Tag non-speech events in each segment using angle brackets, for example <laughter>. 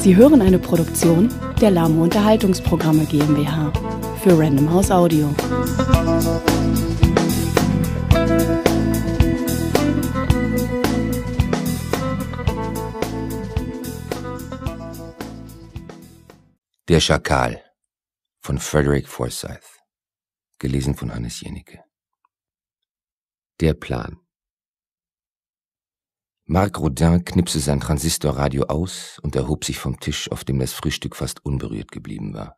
Sie hören eine Produktion der Lamo Unterhaltungsprogramme GmbH für Random House Audio. Der Schakal von Frederick Forsyth, gelesen von Hannes Jenicke. Der Plan. Marc Rodin knipste sein Transistorradio aus und erhob sich vom Tisch, auf dem das Frühstück fast unberührt geblieben war.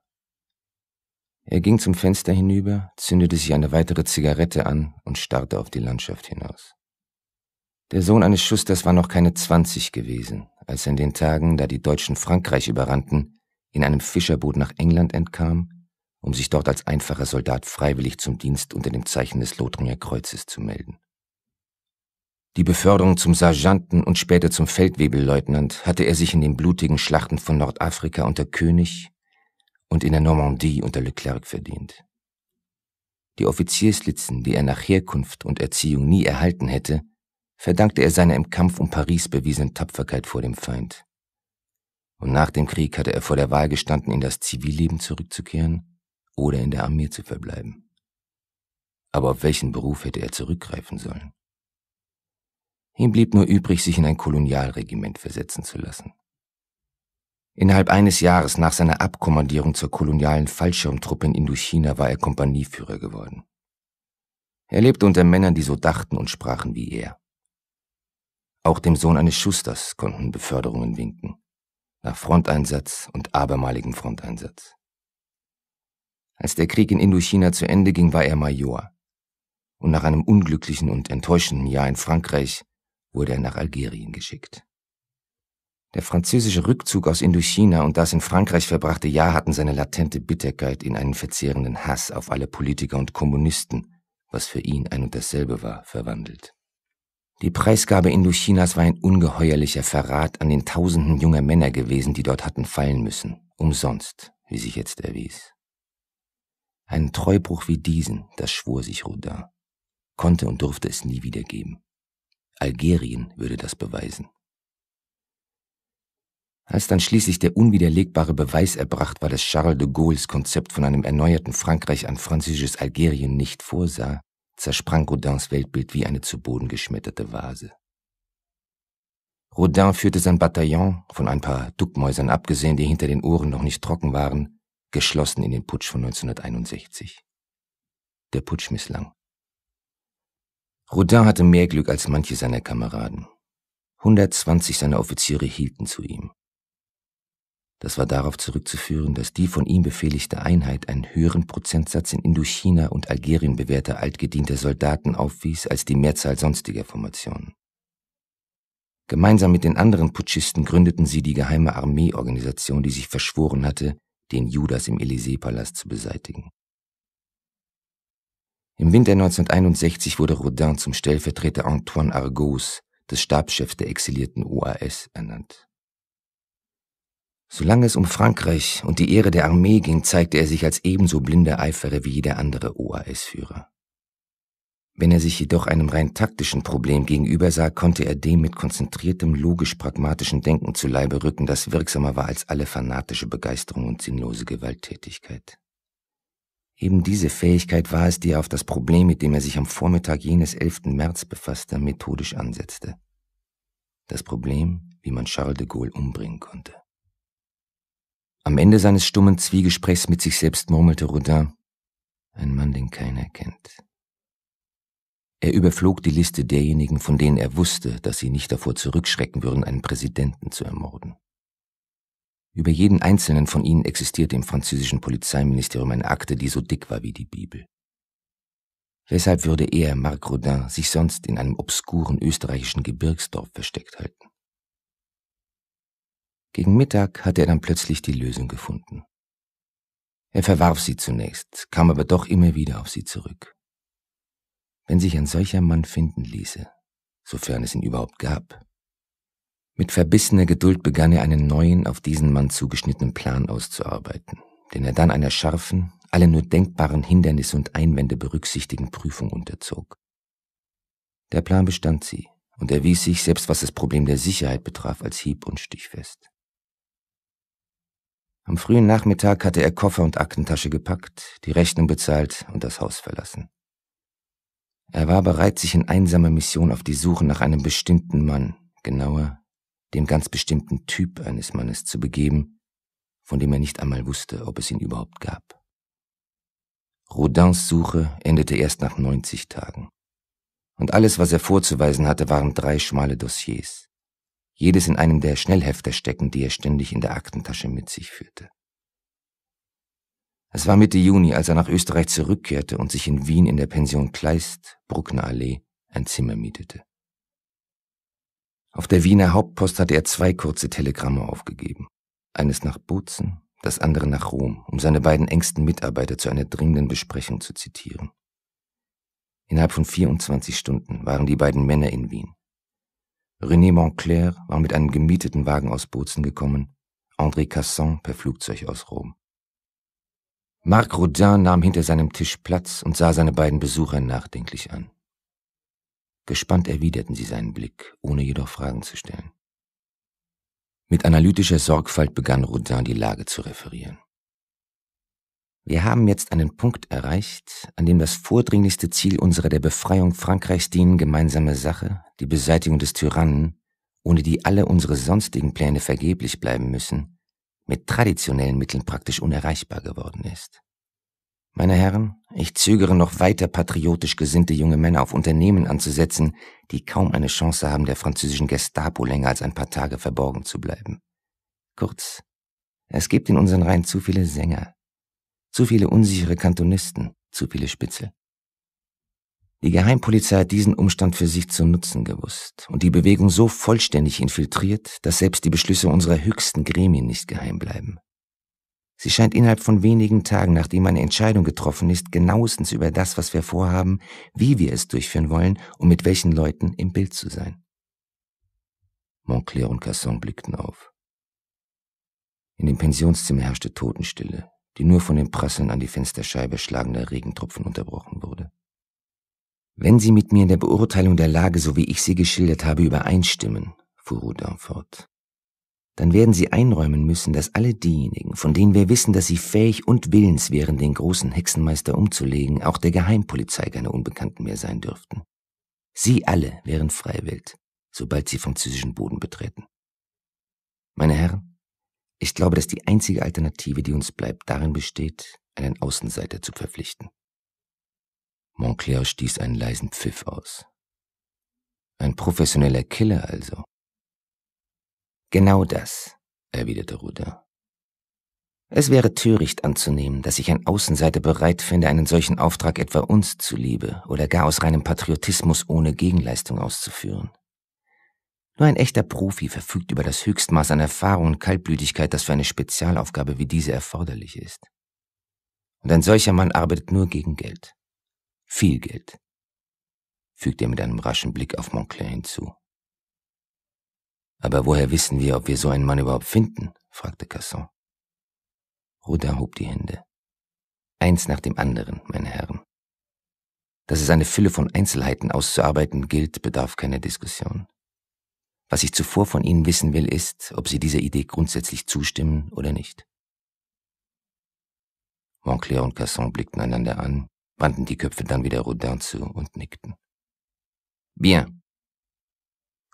Er ging zum Fenster hinüber, zündete sich eine weitere Zigarette an und starrte auf die Landschaft hinaus. Der Sohn eines Schusters war noch keine zwanzig gewesen, als er in den Tagen, da die Deutschen Frankreich überrannten, in einem Fischerboot nach England entkam, um sich dort als einfacher Soldat freiwillig zum Dienst unter dem Zeichen des Lothringer Kreuzes zu melden. Die Beförderung zum Sergeanten und später zum Feldwebelleutnant hatte er sich in den blutigen Schlachten von Nordafrika unter König und in der Normandie unter Leclerc verdient. Die Offizierslitzen, die er nach Herkunft und Erziehung nie erhalten hätte, verdankte er seiner im Kampf um Paris bewiesenen Tapferkeit vor dem Feind. Und nach dem Krieg hatte er vor der Wahl gestanden, in das Zivilleben zurückzukehren oder in der Armee zu verbleiben. Aber auf welchen Beruf hätte er zurückgreifen sollen? Ihm blieb nur übrig, sich in ein Kolonialregiment versetzen zu lassen. Innerhalb eines Jahres nach seiner Abkommandierung zur kolonialen Fallschirmtruppe in Indochina war er Kompanieführer geworden. Er lebte unter Männern, die so dachten und sprachen wie er. Auch dem Sohn eines Schusters konnten Beförderungen winken, nach Fronteinsatz und abermaligem Fronteinsatz. Als der Krieg in Indochina zu Ende ging, war er Major. Und nach einem unglücklichen und enttäuschenden Jahr in Frankreich wurde er nach Algerien geschickt. Der französische Rückzug aus Indochina und das in Frankreich verbrachte Jahr hatten seine latente Bitterkeit in einen verzehrenden Hass auf alle Politiker und Kommunisten, was für ihn ein und dasselbe war, verwandelt. Die Preisgabe Indochinas war ein ungeheuerlicher Verrat an den Tausenden junger Männer gewesen, die dort hatten fallen müssen, umsonst, wie sich jetzt erwies. Einen Treubruch wie diesen, das schwor sich Rodin, konnte und durfte es nie wieder geben. Algerien würde das beweisen. Als dann schließlich der unwiderlegbare Beweis erbracht war, dass Charles de Gaulles Konzept von einem erneuerten Frankreich an französisches Algerien nicht vorsah, zersprang Rodins Weltbild wie eine zu Boden geschmetterte Vase. Rodin führte sein Bataillon, von ein paar Duckmäusern abgesehen, die hinter den Ohren noch nicht trocken waren, geschlossen in den Putsch von 1961. Der Putsch misslang. Rodin hatte mehr Glück als manche seiner Kameraden. 120 seiner Offiziere hielten zu ihm. Das war darauf zurückzuführen, dass die von ihm befehligte Einheit einen höheren Prozentsatz in Indochina und Algerien bewährter altgedienter Soldaten aufwies als die Mehrzahl sonstiger Formationen. Gemeinsam mit den anderen Putschisten gründeten sie die geheime Armeeorganisation, die sich verschworen hatte, den Judas im Élysée-Palast zu beseitigen. Im Winter 1961 wurde Rodin zum Stellvertreter Antoine Argos, des Stabschefs der exilierten OAS, ernannt. Solange es um Frankreich und die Ehre der Armee ging, zeigte er sich als ebenso blinder Eiferer wie jeder andere OAS-Führer. Wenn er sich jedoch einem rein taktischen Problem gegenübersah, konnte er dem mit konzentriertem, logisch-pragmatischen Denken zu Leibe rücken, das wirksamer war als alle fanatische Begeisterung und sinnlose Gewalttätigkeit. Eben diese Fähigkeit war es, die er auf das Problem, mit dem er sich am Vormittag jenes 11. März befasste, methodisch ansetzte. Das Problem, wie man Charles de Gaulle umbringen konnte. Am Ende seines stummen Zwiegesprächs mit sich selbst murmelte Rodin, ein Mann, den keiner kennt. Er überflog die Liste derjenigen, von denen er wusste, dass sie nicht davor zurückschrecken würden, einen Präsidenten zu ermorden. Über jeden einzelnen von ihnen existierte im französischen Polizeiministerium eine Akte, die so dick war wie die Bibel. Weshalb würde er, Marc Rodin, sich sonst in einem obskuren österreichischen Gebirgsdorf versteckt halten? Gegen Mittag hatte er dann plötzlich die Lösung gefunden. Er verwarf sie zunächst, kam aber doch immer wieder auf sie zurück. Wenn sich ein solcher Mann finden ließe, sofern es ihn überhaupt gab, mit verbissener Geduld begann er einen neuen, auf diesen Mann zugeschnittenen Plan auszuarbeiten, den er dann einer scharfen, alle nur denkbaren Hindernisse und Einwände berücksichtigenden Prüfung unterzog. Der Plan bestand sie und erwies sich, selbst was das Problem der Sicherheit betraf, als hieb- und stichfest. Am frühen Nachmittag hatte er Koffer und Aktentasche gepackt, die Rechnung bezahlt und das Haus verlassen. Er war bereit, sich in einsamer Mission auf die Suche nach einem bestimmten Mann, genauer dem ganz bestimmten Typ eines Mannes zu begeben, von dem er nicht einmal wusste, ob es ihn überhaupt gab. Rodins Suche endete erst nach 90 Tagen. Und alles, was er vorzuweisen hatte, waren drei schmale Dossiers. Jedes in einem der Schnellhefter stecken, die er ständig in der Aktentasche mit sich führte. Es war Mitte Juni, als er nach Österreich zurückkehrte und sich in Wien in der Pension Kleist, Bruckner Allee, ein Zimmer mietete. Auf der Wiener Hauptpost hatte er zwei kurze Telegramme aufgegeben. Eines nach Bozen, das andere nach Rom, um seine beiden engsten Mitarbeiter zu einer dringenden Besprechung zu zitieren. Innerhalb von 24 Stunden waren die beiden Männer in Wien. René Montclair war mit einem gemieteten Wagen aus Bozen gekommen, André Casson per Flugzeug aus Rom. Marc Rodin nahm hinter seinem Tisch Platz und sah seine beiden Besucher nachdenklich an. Gespannt erwiderten sie seinen Blick, ohne jedoch Fragen zu stellen. Mit analytischer Sorgfalt begann Rodin die Lage zu referieren. Wir haben jetzt einen Punkt erreicht, an dem das vordringlichste Ziel unserer der Befreiung Frankreichs dienen gemeinsame Sache, die Beseitigung des Tyrannen, ohne die alle unsere sonstigen Pläne vergeblich bleiben müssen, mit traditionellen Mitteln praktisch unerreichbar geworden ist. Meine Herren, ich zögere noch weiter patriotisch gesinnte junge Männer auf Unternehmen anzusetzen, die kaum eine Chance haben, der französischen Gestapo länger als ein paar Tage verborgen zu bleiben. Kurz, es gibt in unseren Reihen zu viele Sänger, zu viele unsichere Kantonisten, zu viele Spitzel. Die Geheimpolizei hat diesen Umstand für sich zu nutzen gewusst und die Bewegung so vollständig infiltriert, dass selbst die Beschlüsse unserer höchsten Gremien nicht geheim bleiben. Sie scheint innerhalb von wenigen Tagen, nachdem eine Entscheidung getroffen ist, genauestens über das, was wir vorhaben, wie wir es durchführen wollen und mit welchen Leuten im Bild zu sein. Montclair und Casson blickten auf. In dem Pensionszimmer herrschte Totenstille, die nur von dem Prasseln an die Fensterscheibe schlagender Regentropfen unterbrochen wurde. Wenn Sie mit mir in der Beurteilung der Lage, so wie ich sie geschildert habe, übereinstimmen, fuhr Rudin fort, dann werden sie einräumen müssen, dass alle diejenigen, von denen wir wissen, dass sie fähig und willens wären, den großen Hexenmeister umzulegen, auch der Geheimpolizei keine Unbekannten mehr sein dürften. Sie alle wären freiwillig, sobald sie französischen Boden betreten. Meine Herren, ich glaube, dass die einzige Alternative, die uns bleibt, darin besteht, einen Außenseiter zu verpflichten. Montclair stieß einen leisen Pfiff aus. Ein professioneller Killer also, Genau das, erwiderte Ruder. Es wäre töricht anzunehmen, dass sich ein Außenseiter bereit finde, einen solchen Auftrag etwa uns zuliebe oder gar aus reinem Patriotismus ohne Gegenleistung auszuführen. Nur ein echter Profi verfügt über das Höchstmaß an Erfahrung und Kaltblütigkeit, das für eine Spezialaufgabe wie diese erforderlich ist. Und ein solcher Mann arbeitet nur gegen Geld. Viel Geld, fügte er mit einem raschen Blick auf Montclair hinzu. Aber woher wissen wir, ob wir so einen Mann überhaupt finden? fragte Casson. Rodin hob die Hände. Eins nach dem anderen, meine Herren. Dass es eine Fülle von Einzelheiten auszuarbeiten gilt, bedarf keiner Diskussion. Was ich zuvor von Ihnen wissen will, ist, ob Sie dieser Idee grundsätzlich zustimmen oder nicht. Montclair und Casson blickten einander an, wandten die Köpfe dann wieder Rodin zu und nickten. Bien,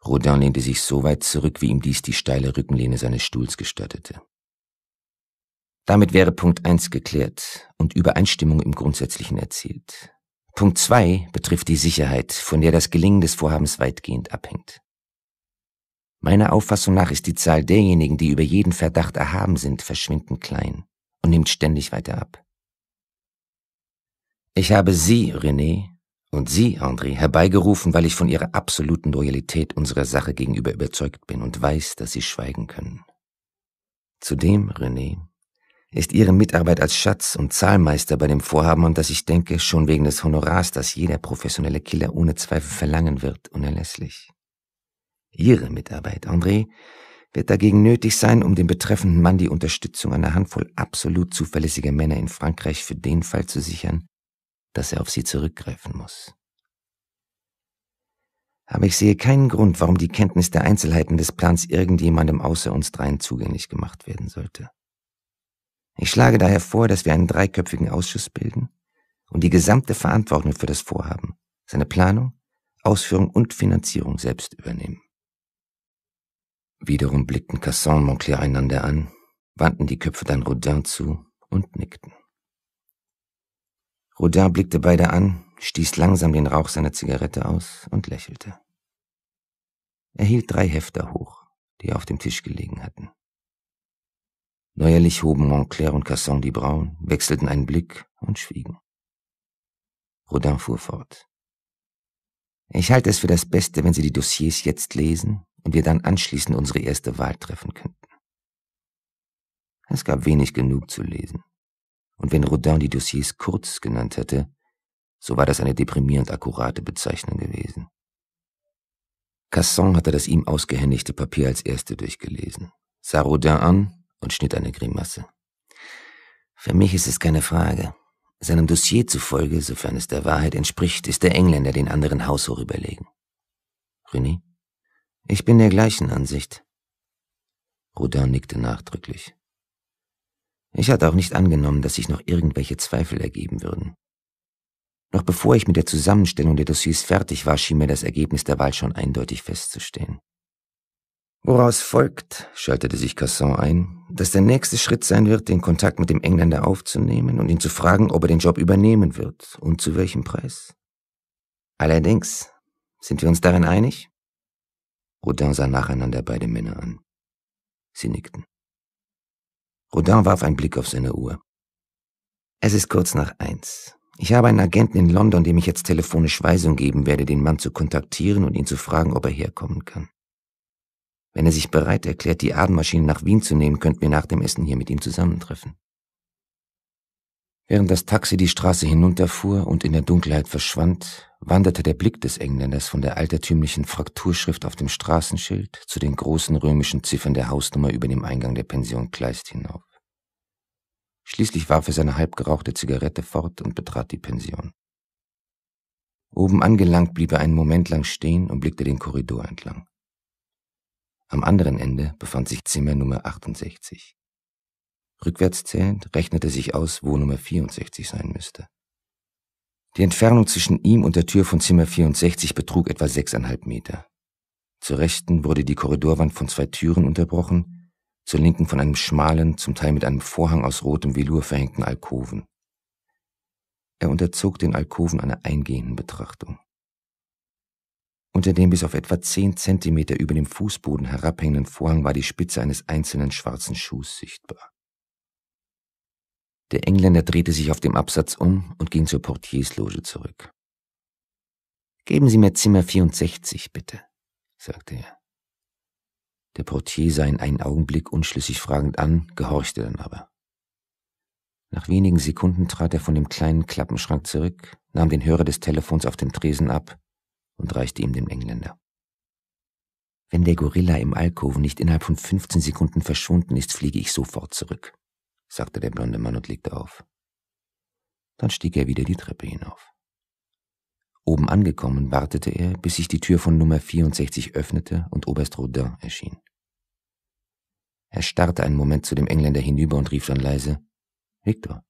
Rodin lehnte sich so weit zurück, wie ihm dies die steile Rückenlehne seines Stuhls gestattete. Damit wäre Punkt 1 geklärt und Übereinstimmung im Grundsätzlichen erzielt. Punkt 2 betrifft die Sicherheit, von der das Gelingen des Vorhabens weitgehend abhängt. Meiner Auffassung nach ist die Zahl derjenigen, die über jeden Verdacht erhaben sind, verschwindend klein und nimmt ständig weiter ab. Ich habe Sie, René, und Sie, André, herbeigerufen, weil ich von Ihrer absoluten Loyalität unserer Sache gegenüber überzeugt bin und weiß, dass Sie schweigen können. Zudem, René, ist Ihre Mitarbeit als Schatz- und Zahlmeister bei dem Vorhaben und das ich denke, schon wegen des Honorars, das jeder professionelle Killer ohne Zweifel verlangen wird, unerlässlich. Ihre Mitarbeit, André, wird dagegen nötig sein, um dem betreffenden Mann die Unterstützung einer Handvoll absolut zuverlässiger Männer in Frankreich für den Fall zu sichern, dass er auf sie zurückgreifen muss. Aber ich sehe keinen Grund, warum die Kenntnis der Einzelheiten des Plans irgendjemandem außer uns dreien zugänglich gemacht werden sollte. Ich schlage daher vor, dass wir einen dreiköpfigen Ausschuss bilden und die gesamte Verantwortung für das Vorhaben, seine Planung, Ausführung und Finanzierung selbst übernehmen. Wiederum blickten Casson und Montclair einander an, wandten die Köpfe dann Rodin zu und nickten. Rodin blickte beide an, stieß langsam den Rauch seiner Zigarette aus und lächelte. Er hielt drei Hefter hoch, die auf dem Tisch gelegen hatten. Neuerlich hoben Montclair und Casson die Brauen, wechselten einen Blick und schwiegen. Rodin fuhr fort. Ich halte es für das Beste, wenn Sie die Dossiers jetzt lesen und wir dann anschließend unsere erste Wahl treffen könnten. Es gab wenig genug zu lesen und wenn Rodin die Dossiers kurz genannt hätte, so war das eine deprimierend akkurate Bezeichnung gewesen. Casson hatte das ihm ausgehändigte Papier als erste durchgelesen, sah Rodin an und schnitt eine Grimasse. Für mich ist es keine Frage. Seinem Dossier zufolge, sofern es der Wahrheit entspricht, ist der Engländer den anderen haushoch überlegen. René? Ich bin der gleichen Ansicht. Rodin nickte nachdrücklich. Ich hatte auch nicht angenommen, dass sich noch irgendwelche Zweifel ergeben würden. Noch bevor ich mit der Zusammenstellung der Dossiers fertig war, schien mir das Ergebnis der Wahl schon eindeutig festzustehen. Woraus folgt, schaltete sich Casson ein, dass der nächste Schritt sein wird, den Kontakt mit dem Engländer aufzunehmen und ihn zu fragen, ob er den Job übernehmen wird und zu welchem Preis. Allerdings, sind wir uns darin einig? Rodin sah nacheinander beide Männer an. Sie nickten. Rodin warf einen Blick auf seine Uhr. Es ist kurz nach eins. Ich habe einen Agenten in London, dem ich jetzt telefonisch Weisung geben werde, den Mann zu kontaktieren und ihn zu fragen, ob er herkommen kann. Wenn er sich bereit erklärt, die Abendmaschine nach Wien zu nehmen, könnten wir nach dem Essen hier mit ihm zusammentreffen. Während das Taxi die Straße hinunterfuhr und in der Dunkelheit verschwand, wanderte der Blick des Engländers von der altertümlichen Frakturschrift auf dem Straßenschild zu den großen römischen Ziffern der Hausnummer über dem Eingang der Pension Kleist hinauf. Schließlich warf er seine halbgerauchte Zigarette fort und betrat die Pension. Oben angelangt blieb er einen Moment lang stehen und blickte den Korridor entlang. Am anderen Ende befand sich Zimmer Nummer 68. Rückwärts zählend rechnete sich aus, wo Nummer 64 sein müsste. Die Entfernung zwischen ihm und der Tür von Zimmer 64 betrug etwa sechseinhalb Meter. Zur Rechten wurde die Korridorwand von zwei Türen unterbrochen, zur Linken von einem schmalen, zum Teil mit einem Vorhang aus rotem Velour verhängten Alkoven. Er unterzog den Alkoven einer eingehenden Betrachtung. Unter dem bis auf etwa zehn Zentimeter über dem Fußboden herabhängenden Vorhang war die Spitze eines einzelnen schwarzen Schuhs sichtbar. Der Engländer drehte sich auf dem Absatz um und ging zur Portiersloge zurück. Geben Sie mir Zimmer 64, bitte, sagte er. Der Portier sah ihn einen Augenblick unschlüssig fragend an, gehorchte dann aber. Nach wenigen Sekunden trat er von dem kleinen Klappenschrank zurück, nahm den Hörer des Telefons auf dem Tresen ab und reichte ihm dem Engländer. Wenn der Gorilla im Alkoven nicht innerhalb von 15 Sekunden verschwunden ist, fliege ich sofort zurück sagte der blonde Mann und legte auf. Dann stieg er wieder die Treppe hinauf. Oben angekommen wartete er, bis sich die Tür von Nummer 64 öffnete und Oberst Rodin erschien. Er starrte einen Moment zu dem Engländer hinüber und rief dann leise Viktor.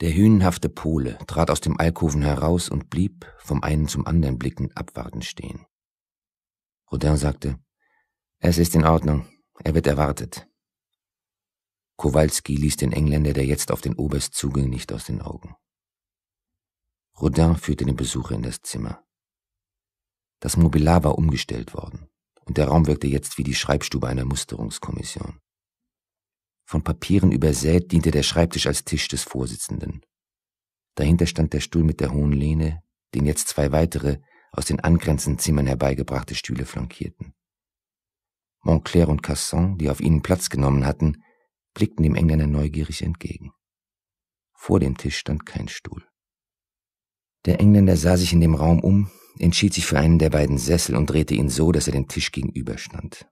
Der hünenhafte Pole trat aus dem Alkoven heraus und blieb, vom einen zum anderen blickend, abwartend stehen. Rodin sagte Es ist in Ordnung, er wird erwartet. Kowalski ließ den Engländer, der jetzt auf den Oberst zuging, nicht aus den Augen. Rodin führte den Besucher in das Zimmer. Das Mobiliar war umgestellt worden und der Raum wirkte jetzt wie die Schreibstube einer Musterungskommission. Von Papieren übersät diente der Schreibtisch als Tisch des Vorsitzenden. Dahinter stand der Stuhl mit der hohen Lehne, den jetzt zwei weitere, aus den angrenzenden Zimmern herbeigebrachte Stühle flankierten. Montclair und Casson, die auf ihnen Platz genommen hatten, blickten dem Engländer neugierig entgegen. Vor dem Tisch stand kein Stuhl. Der Engländer sah sich in dem Raum um, entschied sich für einen der beiden Sessel und drehte ihn so, dass er dem Tisch gegenüberstand.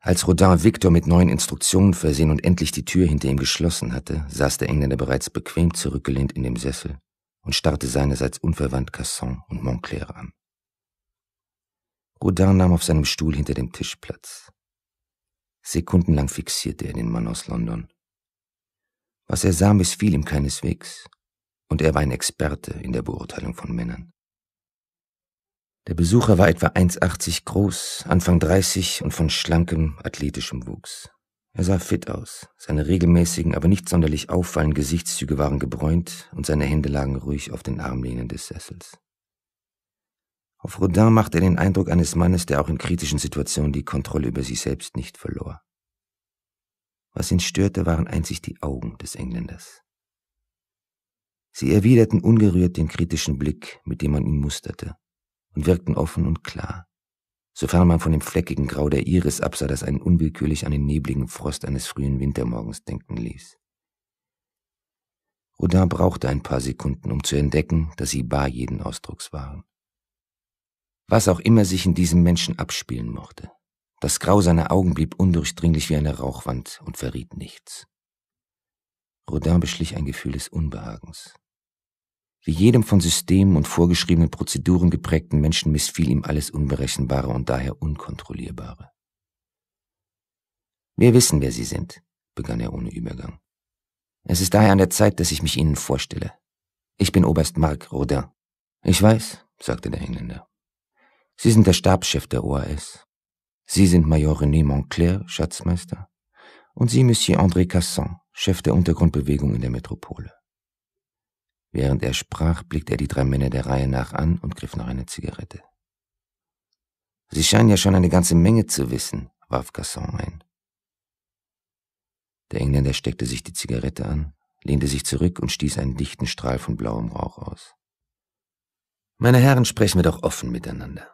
Als Rodin Victor mit neuen Instruktionen versehen und endlich die Tür hinter ihm geschlossen hatte, saß der Engländer bereits bequem zurückgelehnt in dem Sessel und starrte seinerseits unverwandt Casson und Montclair an. Rodin nahm auf seinem Stuhl hinter dem Tisch Platz. Sekundenlang fixierte er den Mann aus London. Was er sah, missfiel ihm keineswegs, und er war ein Experte in der Beurteilung von Männern. Der Besucher war etwa 1,80 groß, Anfang 30 und von schlankem, athletischem Wuchs. Er sah fit aus, seine regelmäßigen, aber nicht sonderlich auffallenden Gesichtszüge waren gebräunt und seine Hände lagen ruhig auf den Armlehnen des Sessels. Auf Rodin macht er den Eindruck eines Mannes, der auch in kritischen Situationen die Kontrolle über sich selbst nicht verlor. Was ihn störte, waren einzig die Augen des Engländers. Sie erwiderten ungerührt den kritischen Blick, mit dem man ihn musterte, und wirkten offen und klar, sofern man von dem fleckigen Grau der Iris absah, das einen unwillkürlich an den nebligen Frost eines frühen Wintermorgens denken ließ. Rodin brauchte ein paar Sekunden, um zu entdecken, dass sie bar jeden Ausdrucks waren. Was auch immer sich in diesem Menschen abspielen mochte. Das Grau seiner Augen blieb undurchdringlich wie eine Rauchwand und verriet nichts. Rodin beschlich ein Gefühl des Unbehagens. Wie jedem von Systemen und vorgeschriebenen Prozeduren geprägten Menschen missfiel ihm alles Unberechenbare und daher Unkontrollierbare. Wir wissen, wer Sie sind, begann er ohne Übergang. Es ist daher an der Zeit, dass ich mich Ihnen vorstelle. Ich bin Oberst Mark Rodin. Ich weiß, sagte der Engländer. Sie sind der Stabschef der OAS. Sie sind Major René Montclair, Schatzmeister. Und Sie, Monsieur André Casson, Chef der Untergrundbewegung in der Metropole. Während er sprach, blickte er die drei Männer der Reihe nach an und griff nach einer Zigarette. Sie scheinen ja schon eine ganze Menge zu wissen, warf Casson ein. Der Engländer steckte sich die Zigarette an, lehnte sich zurück und stieß einen dichten Strahl von blauem Rauch aus. Meine Herren, sprechen wir doch offen miteinander.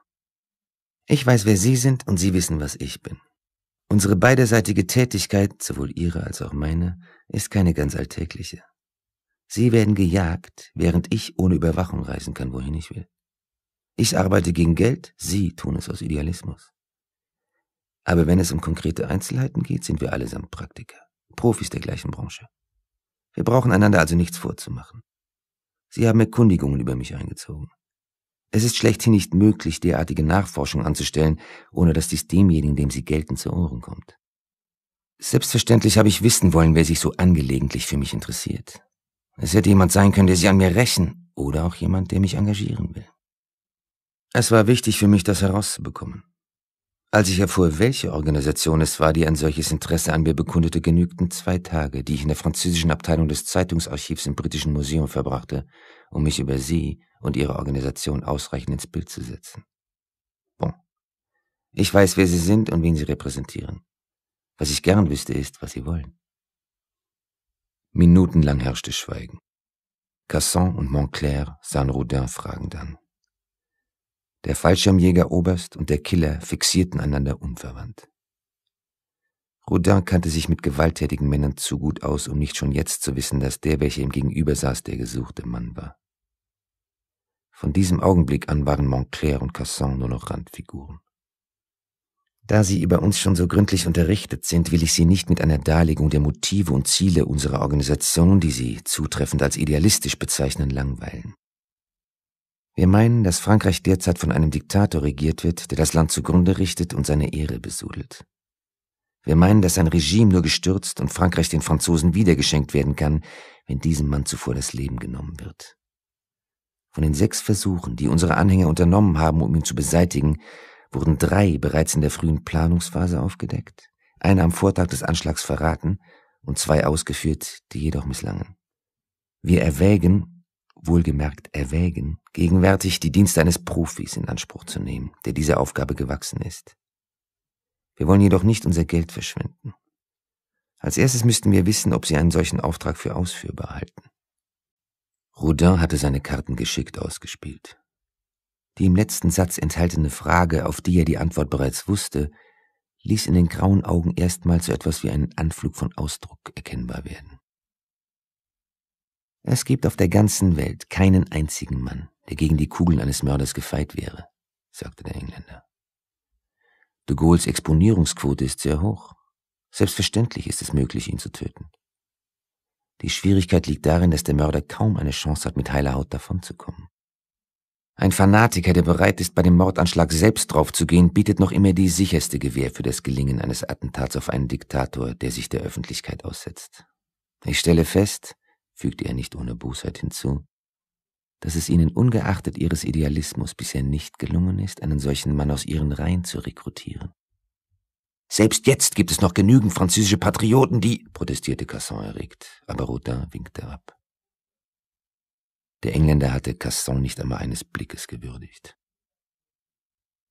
Ich weiß, wer Sie sind und Sie wissen, was ich bin. Unsere beiderseitige Tätigkeit, sowohl Ihre als auch meine, ist keine ganz alltägliche. Sie werden gejagt, während ich ohne Überwachung reisen kann, wohin ich will. Ich arbeite gegen Geld, Sie tun es aus Idealismus. Aber wenn es um konkrete Einzelheiten geht, sind wir allesamt Praktiker, Profis der gleichen Branche. Wir brauchen einander also nichts vorzumachen. Sie haben Erkundigungen über mich eingezogen. Es ist schlechthin nicht möglich, derartige Nachforschung anzustellen, ohne dass dies demjenigen, dem sie gelten, zu Ohren kommt. Selbstverständlich habe ich wissen wollen, wer sich so angelegentlich für mich interessiert. Es hätte jemand sein können, der sich an mir rächen, oder auch jemand, der mich engagieren will. Es war wichtig für mich, das herauszubekommen. Als ich erfuhr, welche Organisation es war, die ein solches Interesse an mir bekundete, genügten zwei Tage, die ich in der französischen Abteilung des Zeitungsarchivs im Britischen Museum verbrachte, um mich über sie und ihre Organisation ausreichend ins Bild zu setzen. Bon. Ich weiß, wer sie sind und wen sie repräsentieren. Was ich gern wüsste, ist, was sie wollen. Minutenlang herrschte Schweigen. Casson und Montclair sahen Rodin fragend an. Der Fallschirmjäger-Oberst und der Killer fixierten einander unverwandt. Rodin kannte sich mit gewalttätigen Männern zu gut aus, um nicht schon jetzt zu wissen, dass der, welcher ihm gegenüber saß, der gesuchte Mann war. Von diesem Augenblick an waren Montclair und Casson nur noch Randfiguren. Da Sie über uns schon so gründlich unterrichtet sind, will ich Sie nicht mit einer Darlegung der Motive und Ziele unserer Organisation, die Sie zutreffend als idealistisch bezeichnen, langweilen. Wir meinen, dass Frankreich derzeit von einem Diktator regiert wird, der das Land zugrunde richtet und seine Ehre besudelt. Wir meinen, dass sein Regime nur gestürzt und Frankreich den Franzosen wiedergeschenkt werden kann, wenn diesem Mann zuvor das Leben genommen wird. Von den sechs Versuchen, die unsere Anhänger unternommen haben, um ihn zu beseitigen, wurden drei bereits in der frühen Planungsphase aufgedeckt, einer am Vortag des Anschlags verraten und zwei ausgeführt, die jedoch misslangen. Wir erwägen, wohlgemerkt erwägen, gegenwärtig die Dienste eines Profis in Anspruch zu nehmen, der dieser Aufgabe gewachsen ist. Wir wollen jedoch nicht unser Geld verschwenden. Als erstes müssten wir wissen, ob Sie einen solchen Auftrag für ausführbar halten. Rodin hatte seine Karten geschickt ausgespielt. Die im letzten Satz enthaltene Frage, auf die er die Antwort bereits wusste, ließ in den grauen Augen erstmals so etwas wie einen Anflug von Ausdruck erkennbar werden. Es gibt auf der ganzen Welt keinen einzigen Mann, der gegen die Kugeln eines Mörders gefeit wäre, sagte der Engländer. De Gaulles Exponierungsquote ist sehr hoch. Selbstverständlich ist es möglich, ihn zu töten. Die Schwierigkeit liegt darin, dass der Mörder kaum eine Chance hat, mit heiler Haut davonzukommen. Ein Fanatiker, der bereit ist, bei dem Mordanschlag selbst draufzugehen, bietet noch immer die sicherste Gewehr für das Gelingen eines Attentats auf einen Diktator, der sich der Öffentlichkeit aussetzt. Ich stelle fest, fügte er nicht ohne Bosheit hinzu, dass es ihnen ungeachtet ihres Idealismus bisher nicht gelungen ist, einen solchen Mann aus ihren Reihen zu rekrutieren. Selbst jetzt gibt es noch genügend französische Patrioten, die, protestierte Casson erregt, aber Rodin winkte ab. Der Engländer hatte Casson nicht einmal eines Blickes gewürdigt.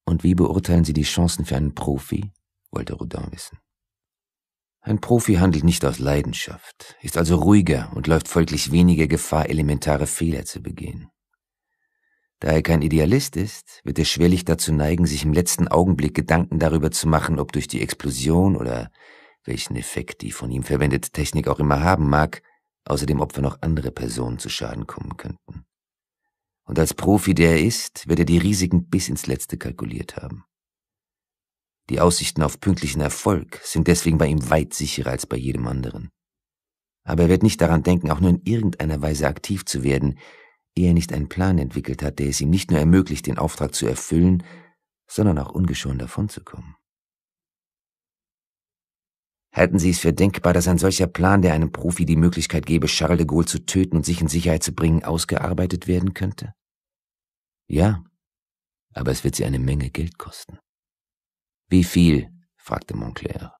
Und wie beurteilen Sie die Chancen für einen Profi? wollte Rodin wissen. Ein Profi handelt nicht aus Leidenschaft, ist also ruhiger und läuft folglich weniger Gefahr, elementare Fehler zu begehen. Da er kein Idealist ist, wird er schwerlich dazu neigen, sich im letzten Augenblick Gedanken darüber zu machen, ob durch die Explosion oder welchen Effekt die von ihm verwendete Technik auch immer haben mag, außer dem Opfer noch andere Personen zu Schaden kommen könnten. Und als Profi, der er ist, wird er die Risiken bis ins Letzte kalkuliert haben. Die Aussichten auf pünktlichen Erfolg sind deswegen bei ihm weit sicherer als bei jedem anderen. Aber er wird nicht daran denken, auch nur in irgendeiner Weise aktiv zu werden, ehe er nicht einen Plan entwickelt hat, der es ihm nicht nur ermöglicht, den Auftrag zu erfüllen, sondern auch ungeschoren davonzukommen. Halten Sie es für denkbar, dass ein solcher Plan, der einem Profi die Möglichkeit gebe, Charles de Gaulle zu töten und sich in Sicherheit zu bringen, ausgearbeitet werden könnte? Ja, aber es wird Sie eine Menge Geld kosten. Wie viel? fragte Montclair.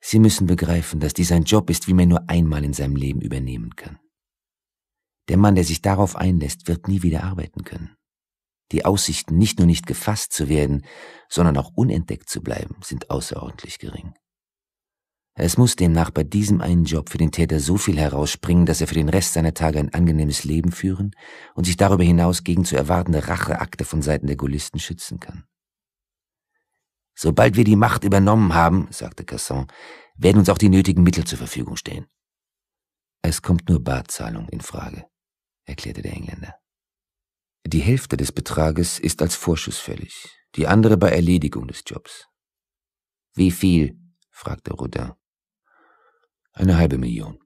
Sie müssen begreifen, dass dies ein Job ist, wie man nur einmal in seinem Leben übernehmen kann. Der Mann, der sich darauf einlässt, wird nie wieder arbeiten können. Die Aussichten, nicht nur nicht gefasst zu werden, sondern auch unentdeckt zu bleiben, sind außerordentlich gering. Es muss demnach bei diesem einen Job für den Täter so viel herausspringen, dass er für den Rest seiner Tage ein angenehmes Leben führen und sich darüber hinaus gegen zu erwartende Racheakte von Seiten der Gullisten schützen kann. Sobald wir die Macht übernommen haben, sagte Casson, werden uns auch die nötigen Mittel zur Verfügung stehen. Es kommt nur Barzahlung in Frage, erklärte der Engländer. Die Hälfte des Betrages ist als Vorschuss fällig, die andere bei Erledigung des Jobs. Wie viel? fragte Rodin. Eine halbe Million.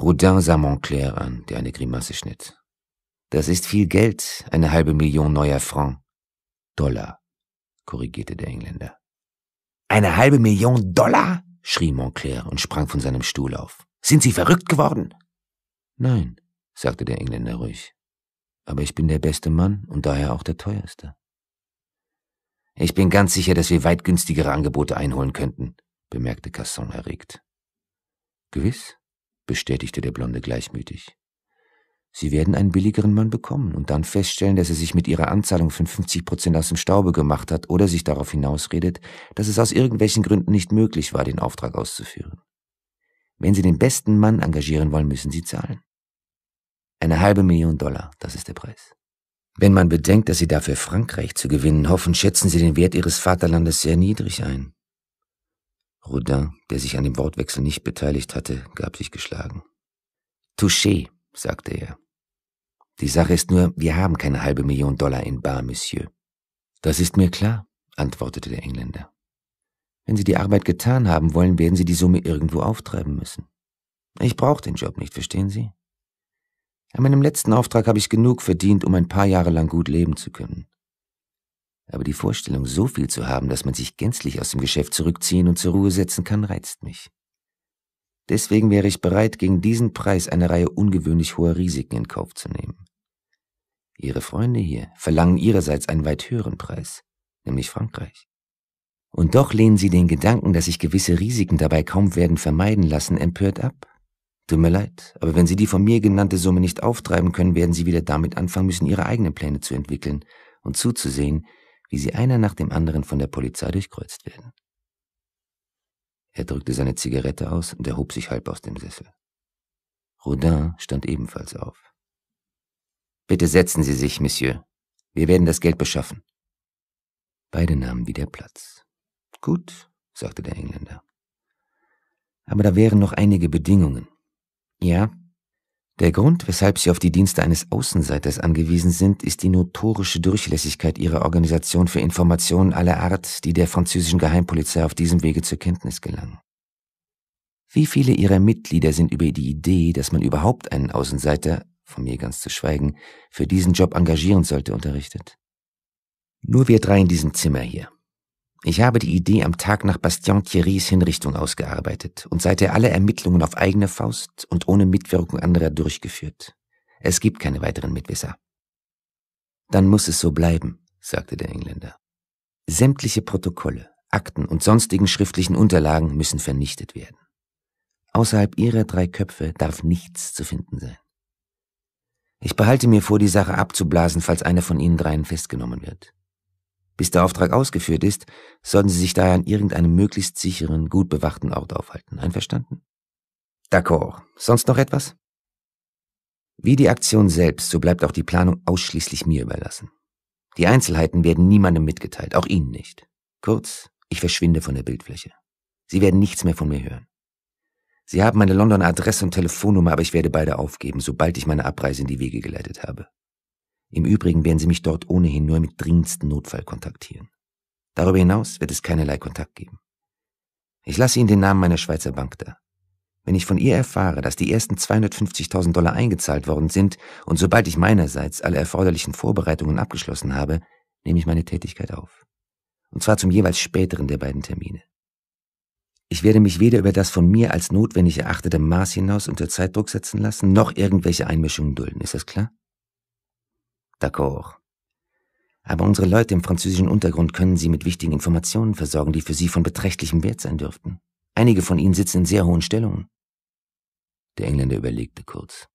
Rodin sah Montclair an, der eine Grimasse schnitt. Das ist viel Geld, eine halbe Million neuer Franc. Dollar, korrigierte der Engländer. Eine halbe Million Dollar? schrie Montclair und sprang von seinem Stuhl auf. Sind Sie verrückt geworden? Nein, sagte der Engländer ruhig. Aber ich bin der beste Mann und daher auch der teuerste. Ich bin ganz sicher, dass wir weit günstigere Angebote einholen könnten, bemerkte Casson erregt. Gewiss, bestätigte der Blonde gleichmütig. Sie werden einen billigeren Mann bekommen und dann feststellen, dass er sich mit ihrer Anzahlung von 50 Prozent aus dem Staube gemacht hat oder sich darauf hinausredet, dass es aus irgendwelchen Gründen nicht möglich war, den Auftrag auszuführen. Wenn Sie den besten Mann engagieren wollen, müssen Sie zahlen. Eine halbe Million Dollar, das ist der Preis. Wenn man bedenkt, dass Sie dafür Frankreich zu gewinnen hoffen, schätzen Sie den Wert Ihres Vaterlandes sehr niedrig ein. Rodin, der sich an dem Wortwechsel nicht beteiligt hatte, gab sich geschlagen. Touché, sagte er. Die Sache ist nur, wir haben keine halbe Million Dollar in Bar, Monsieur. Das ist mir klar, antwortete der Engländer. Wenn Sie die Arbeit getan haben wollen, werden Sie die Summe irgendwo auftreiben müssen. Ich brauche den Job nicht, verstehen Sie? An meinem letzten Auftrag habe ich genug verdient, um ein paar Jahre lang gut leben zu können. Aber die Vorstellung, so viel zu haben, dass man sich gänzlich aus dem Geschäft zurückziehen und zur Ruhe setzen kann, reizt mich. Deswegen wäre ich bereit, gegen diesen Preis eine Reihe ungewöhnlich hoher Risiken in Kauf zu nehmen. Ihre Freunde hier verlangen ihrerseits einen weit höheren Preis, nämlich Frankreich. Und doch lehnen sie den Gedanken, dass sich gewisse Risiken dabei kaum werden vermeiden lassen, empört ab. Tut mir leid, aber wenn Sie die von mir genannte Summe nicht auftreiben können, werden Sie wieder damit anfangen müssen, Ihre eigenen Pläne zu entwickeln und zuzusehen, wie sie einer nach dem anderen von der Polizei durchkreuzt werden. Er drückte seine Zigarette aus und erhob sich halb aus dem Sessel. Rodin stand ebenfalls auf. Bitte setzen Sie sich, Monsieur. Wir werden das Geld beschaffen. Beide nahmen wieder Platz. Gut, sagte der Engländer. Aber da wären noch einige Bedingungen. Ja? Der Grund, weshalb sie auf die Dienste eines Außenseiters angewiesen sind, ist die notorische Durchlässigkeit ihrer Organisation für Informationen aller Art, die der französischen Geheimpolizei auf diesem Wege zur Kenntnis gelangen. Wie viele ihrer Mitglieder sind über die Idee, dass man überhaupt einen Außenseiter, von mir ganz zu schweigen, für diesen Job engagieren sollte, unterrichtet? Nur wir drei in diesem Zimmer hier. Ich habe die Idee am Tag nach Bastien Thierrys Hinrichtung ausgearbeitet und seither alle Ermittlungen auf eigene Faust und ohne Mitwirkung anderer durchgeführt. Es gibt keine weiteren Mitwisser. Dann muss es so bleiben, sagte der Engländer. Sämtliche Protokolle, Akten und sonstigen schriftlichen Unterlagen müssen vernichtet werden. Außerhalb ihrer drei Köpfe darf nichts zu finden sein. Ich behalte mir vor, die Sache abzublasen, falls einer von ihnen dreien festgenommen wird. Bis der Auftrag ausgeführt ist, sollen Sie sich daher an irgendeinem möglichst sicheren, gut bewachten Ort aufhalten. Einverstanden? D'accord. Sonst noch etwas? Wie die Aktion selbst, so bleibt auch die Planung ausschließlich mir überlassen. Die Einzelheiten werden niemandem mitgeteilt, auch Ihnen nicht. Kurz, ich verschwinde von der Bildfläche. Sie werden nichts mehr von mir hören. Sie haben meine Londoner Adresse und Telefonnummer, aber ich werde beide aufgeben, sobald ich meine Abreise in die Wege geleitet habe. Im Übrigen werden Sie mich dort ohnehin nur mit dringendsten Notfall kontaktieren. Darüber hinaus wird es keinerlei Kontakt geben. Ich lasse Ihnen den Namen meiner Schweizer Bank da. Wenn ich von ihr erfahre, dass die ersten 250.000 Dollar eingezahlt worden sind und sobald ich meinerseits alle erforderlichen Vorbereitungen abgeschlossen habe, nehme ich meine Tätigkeit auf. Und zwar zum jeweils späteren der beiden Termine. Ich werde mich weder über das von mir als notwendig erachtete Maß hinaus unter Zeitdruck setzen lassen, noch irgendwelche Einmischungen dulden, ist das klar? D'accord. Aber unsere Leute im französischen Untergrund können Sie mit wichtigen Informationen versorgen, die für Sie von beträchtlichem Wert sein dürften. Einige von Ihnen sitzen in sehr hohen Stellungen. Der Engländer überlegte kurz.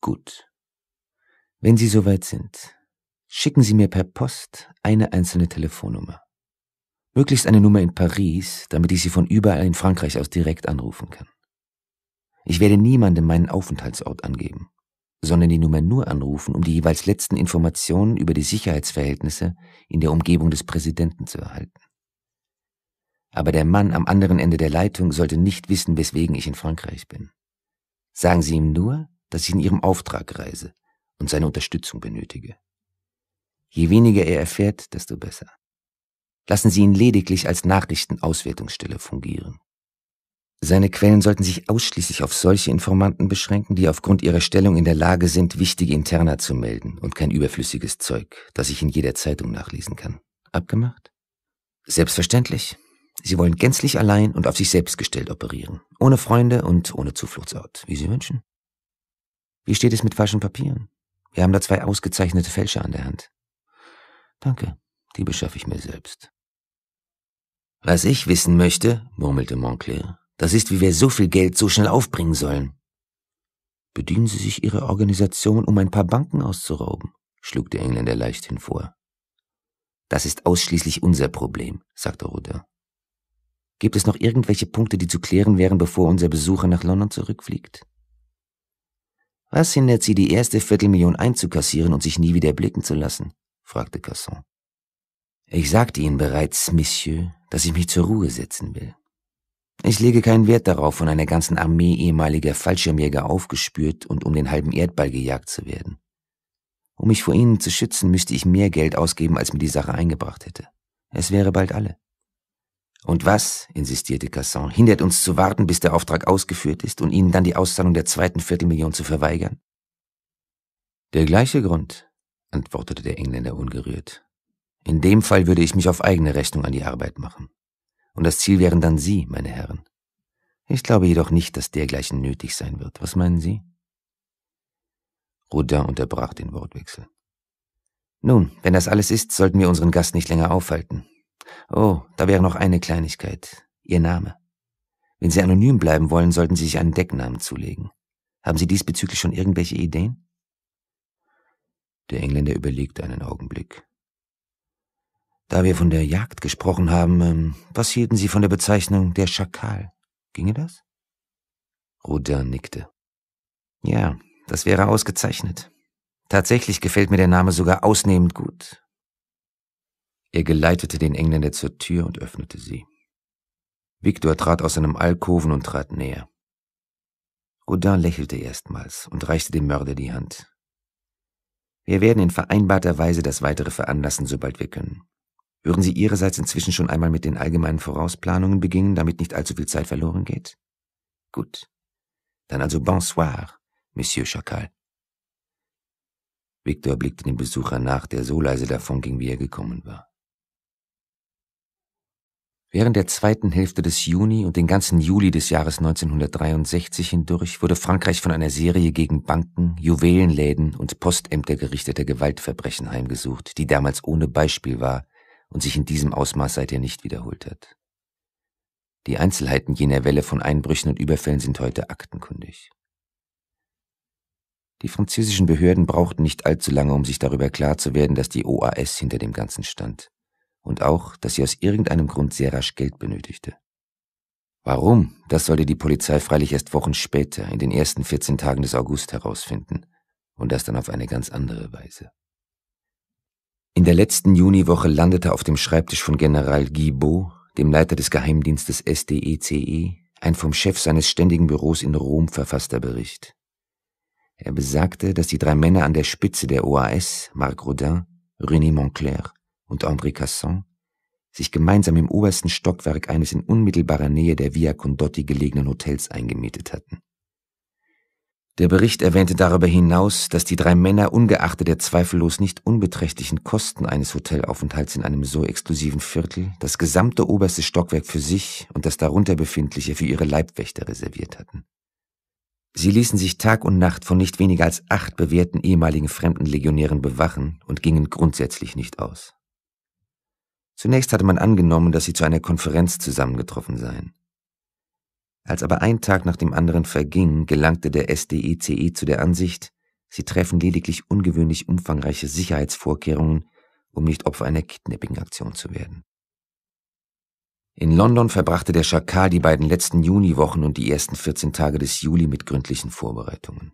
Gut. Wenn Sie soweit sind, schicken Sie mir per Post eine einzelne Telefonnummer. Möglichst eine Nummer in Paris, damit ich Sie von überall in Frankreich aus direkt anrufen kann. Ich werde niemandem meinen Aufenthaltsort angeben sondern die Nummer nur anrufen, um die jeweils letzten Informationen über die Sicherheitsverhältnisse in der Umgebung des Präsidenten zu erhalten. Aber der Mann am anderen Ende der Leitung sollte nicht wissen, weswegen ich in Frankreich bin. Sagen Sie ihm nur, dass ich in Ihrem Auftrag reise und seine Unterstützung benötige. Je weniger er erfährt, desto besser. Lassen Sie ihn lediglich als Nachrichtenauswertungsstelle fungieren. Seine Quellen sollten sich ausschließlich auf solche Informanten beschränken, die aufgrund ihrer Stellung in der Lage sind, wichtige Interna zu melden und kein überflüssiges Zeug, das ich in jeder Zeitung nachlesen kann. Abgemacht? Selbstverständlich. Sie wollen gänzlich allein und auf sich selbst gestellt operieren, ohne Freunde und ohne Zufluchtsort, wie Sie wünschen. Wie steht es mit falschen Papieren? Wir haben da zwei ausgezeichnete Fälscher an der Hand. Danke, die beschaffe ich mir selbst. Was ich wissen möchte, murmelte Montclair, das ist, wie wir so viel Geld so schnell aufbringen sollen. Bedienen Sie sich Ihrer Organisation, um ein paar Banken auszurauben, schlug der Engländer leicht hinvor. Das ist ausschließlich unser Problem, sagte Roder. Gibt es noch irgendwelche Punkte, die zu klären wären, bevor unser Besucher nach London zurückfliegt? Was hindert Sie, die erste Viertelmillion einzukassieren und sich nie wieder blicken zu lassen? fragte Casson. Ich sagte Ihnen bereits, Monsieur, dass ich mich zur Ruhe setzen will. Ich lege keinen Wert darauf, von einer ganzen Armee ehemaliger Fallschirmjäger aufgespürt und um den halben Erdball gejagt zu werden. Um mich vor ihnen zu schützen, müsste ich mehr Geld ausgeben, als mir die Sache eingebracht hätte. Es wäre bald alle. Und was, insistierte Casson, hindert uns zu warten, bis der Auftrag ausgeführt ist und ihnen dann die Auszahlung der zweiten Viertelmillion zu verweigern? Der gleiche Grund, antwortete der Engländer ungerührt. In dem Fall würde ich mich auf eigene Rechnung an die Arbeit machen. Und das Ziel wären dann Sie, meine Herren. Ich glaube jedoch nicht, dass dergleichen nötig sein wird. Was meinen Sie? Rodin unterbrach den Wortwechsel. Nun, wenn das alles ist, sollten wir unseren Gast nicht länger aufhalten. Oh, da wäre noch eine Kleinigkeit. Ihr Name. Wenn Sie anonym bleiben wollen, sollten Sie sich einen Decknamen zulegen. Haben Sie diesbezüglich schon irgendwelche Ideen? Der Engländer überlegte einen Augenblick. Da wir von der Jagd gesprochen haben, ähm, was hielten Sie von der Bezeichnung der Schakal? Ginge das? Rodin nickte. Ja, das wäre ausgezeichnet. Tatsächlich gefällt mir der Name sogar ausnehmend gut. Er geleitete den Engländer zur Tür und öffnete sie. Victor trat aus seinem Alkoven und trat näher. Rodin lächelte erstmals und reichte dem Mörder die Hand. Wir werden in vereinbarter Weise das Weitere veranlassen, sobald wir können. Würden Sie Ihrerseits inzwischen schon einmal mit den allgemeinen Vorausplanungen beginnen, damit nicht allzu viel Zeit verloren geht? Gut. Dann also bonsoir, Monsieur Chacal. Victor blickte dem Besucher nach, der so leise davonging, wie er gekommen war. Während der zweiten Hälfte des Juni und den ganzen Juli des Jahres 1963 hindurch wurde Frankreich von einer Serie gegen Banken, Juwelenläden und Postämter gerichteter Gewaltverbrechen heimgesucht, die damals ohne Beispiel war und sich in diesem Ausmaß seither nicht wiederholt hat. Die Einzelheiten jener Welle von Einbrüchen und Überfällen sind heute aktenkundig. Die französischen Behörden brauchten nicht allzu lange, um sich darüber klar zu werden, dass die OAS hinter dem Ganzen stand und auch, dass sie aus irgendeinem Grund sehr rasch Geld benötigte. Warum, das sollte die Polizei freilich erst Wochen später, in den ersten 14 Tagen des August herausfinden und das dann auf eine ganz andere Weise. In der letzten Juniwoche landete auf dem Schreibtisch von General Guibault, dem Leiter des Geheimdienstes SDECE, e, ein vom Chef seines ständigen Büros in Rom verfasster Bericht. Er besagte, dass die drei Männer an der Spitze der OAS, Marc Rodin, René Moncler und André Casson, sich gemeinsam im obersten Stockwerk eines in unmittelbarer Nähe der Via Condotti gelegenen Hotels eingemietet hatten. Der Bericht erwähnte darüber hinaus, dass die drei Männer ungeachtet der zweifellos nicht unbeträchtlichen Kosten eines Hotelaufenthalts in einem so exklusiven Viertel das gesamte oberste Stockwerk für sich und das darunter befindliche für ihre Leibwächter reserviert hatten. Sie ließen sich Tag und Nacht von nicht weniger als acht bewährten ehemaligen fremden Legionären bewachen und gingen grundsätzlich nicht aus. Zunächst hatte man angenommen, dass sie zu einer Konferenz zusammengetroffen seien. Als aber ein Tag nach dem anderen verging, gelangte der SDECE e zu der Ansicht, sie treffen lediglich ungewöhnlich umfangreiche Sicherheitsvorkehrungen, um nicht Opfer einer Kidnapping-Aktion zu werden. In London verbrachte der Schakal die beiden letzten Juniwochen und die ersten 14 Tage des Juli mit gründlichen Vorbereitungen.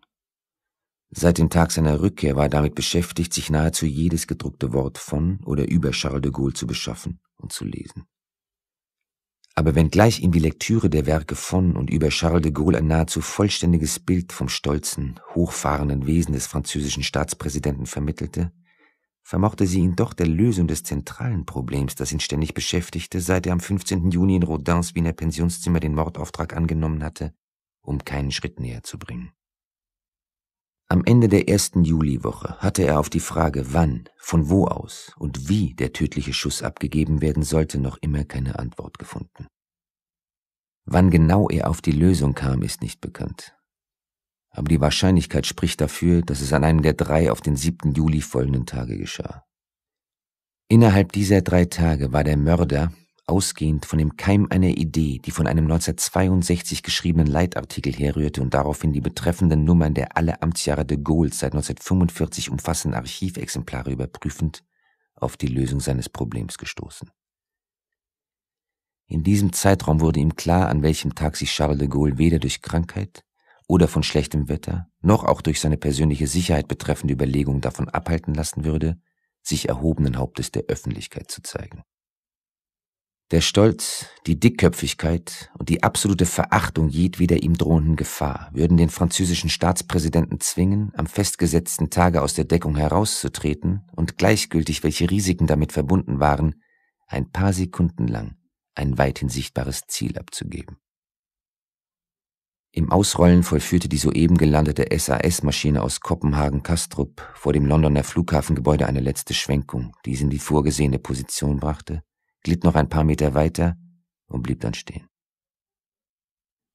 Seit dem Tag seiner Rückkehr war er damit beschäftigt, sich nahezu jedes gedruckte Wort von oder über Charles de Gaulle zu beschaffen und zu lesen aber wenngleich ihm die Lektüre der Werke von und über Charles de Gaulle ein nahezu vollständiges Bild vom stolzen, hochfahrenden Wesen des französischen Staatspräsidenten vermittelte, vermochte sie ihn doch der Lösung des zentralen Problems, das ihn ständig beschäftigte, seit er am 15. Juni in Rodins Wiener Pensionszimmer den Mordauftrag angenommen hatte, um keinen Schritt näher zu bringen. Am Ende der ersten Juliwoche hatte er auf die Frage, wann, von wo aus und wie der tödliche Schuss abgegeben werden sollte, noch immer keine Antwort gefunden. Wann genau er auf die Lösung kam, ist nicht bekannt. Aber die Wahrscheinlichkeit spricht dafür, dass es an einem der drei auf den 7. Juli folgenden Tage geschah. Innerhalb dieser drei Tage war der Mörder, ausgehend von dem Keim einer Idee, die von einem 1962 geschriebenen Leitartikel herrührte und daraufhin die betreffenden Nummern der alle Amtsjahre de Gaulle seit 1945 umfassenden Archivexemplare überprüfend, auf die Lösung seines Problems gestoßen. In diesem Zeitraum wurde ihm klar, an welchem Tag sich Charles de Gaulle weder durch Krankheit oder von schlechtem Wetter, noch auch durch seine persönliche Sicherheit betreffende Überlegungen davon abhalten lassen würde, sich erhobenen Hauptes der Öffentlichkeit zu zeigen. Der Stolz, die Dickköpfigkeit und die absolute Verachtung jedweder ihm drohenden Gefahr würden den französischen Staatspräsidenten zwingen, am festgesetzten Tage aus der Deckung herauszutreten und gleichgültig, welche Risiken damit verbunden waren, ein paar Sekunden lang ein weithin sichtbares Ziel abzugeben. Im Ausrollen vollführte die soeben gelandete SAS-Maschine aus Kopenhagen-Kastrup vor dem Londoner Flughafengebäude eine letzte Schwenkung, die sie in die vorgesehene Position brachte glitt noch ein paar Meter weiter und blieb dann stehen.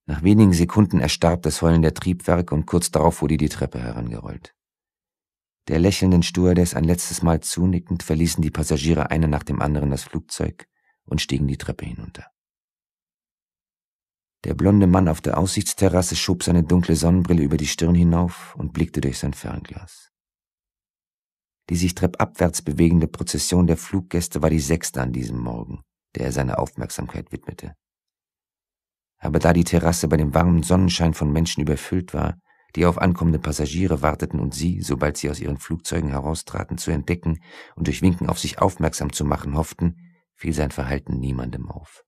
Nach wenigen Sekunden erstarb das Heulen der Triebwerke und kurz darauf wurde die Treppe herangerollt. Der lächelnden Stewardess ein letztes Mal zunickend verließen die Passagiere einer nach dem anderen das Flugzeug und stiegen die Treppe hinunter. Der blonde Mann auf der Aussichtsterrasse schob seine dunkle Sonnenbrille über die Stirn hinauf und blickte durch sein Fernglas. Die sich treppabwärts bewegende Prozession der Fluggäste war die sechste an diesem Morgen, der er seine Aufmerksamkeit widmete. Aber da die Terrasse bei dem warmen Sonnenschein von Menschen überfüllt war, die auf ankommende Passagiere warteten und sie, sobald sie aus ihren Flugzeugen heraustraten, zu entdecken und durch Winken auf sich aufmerksam zu machen hofften, fiel sein Verhalten niemandem auf.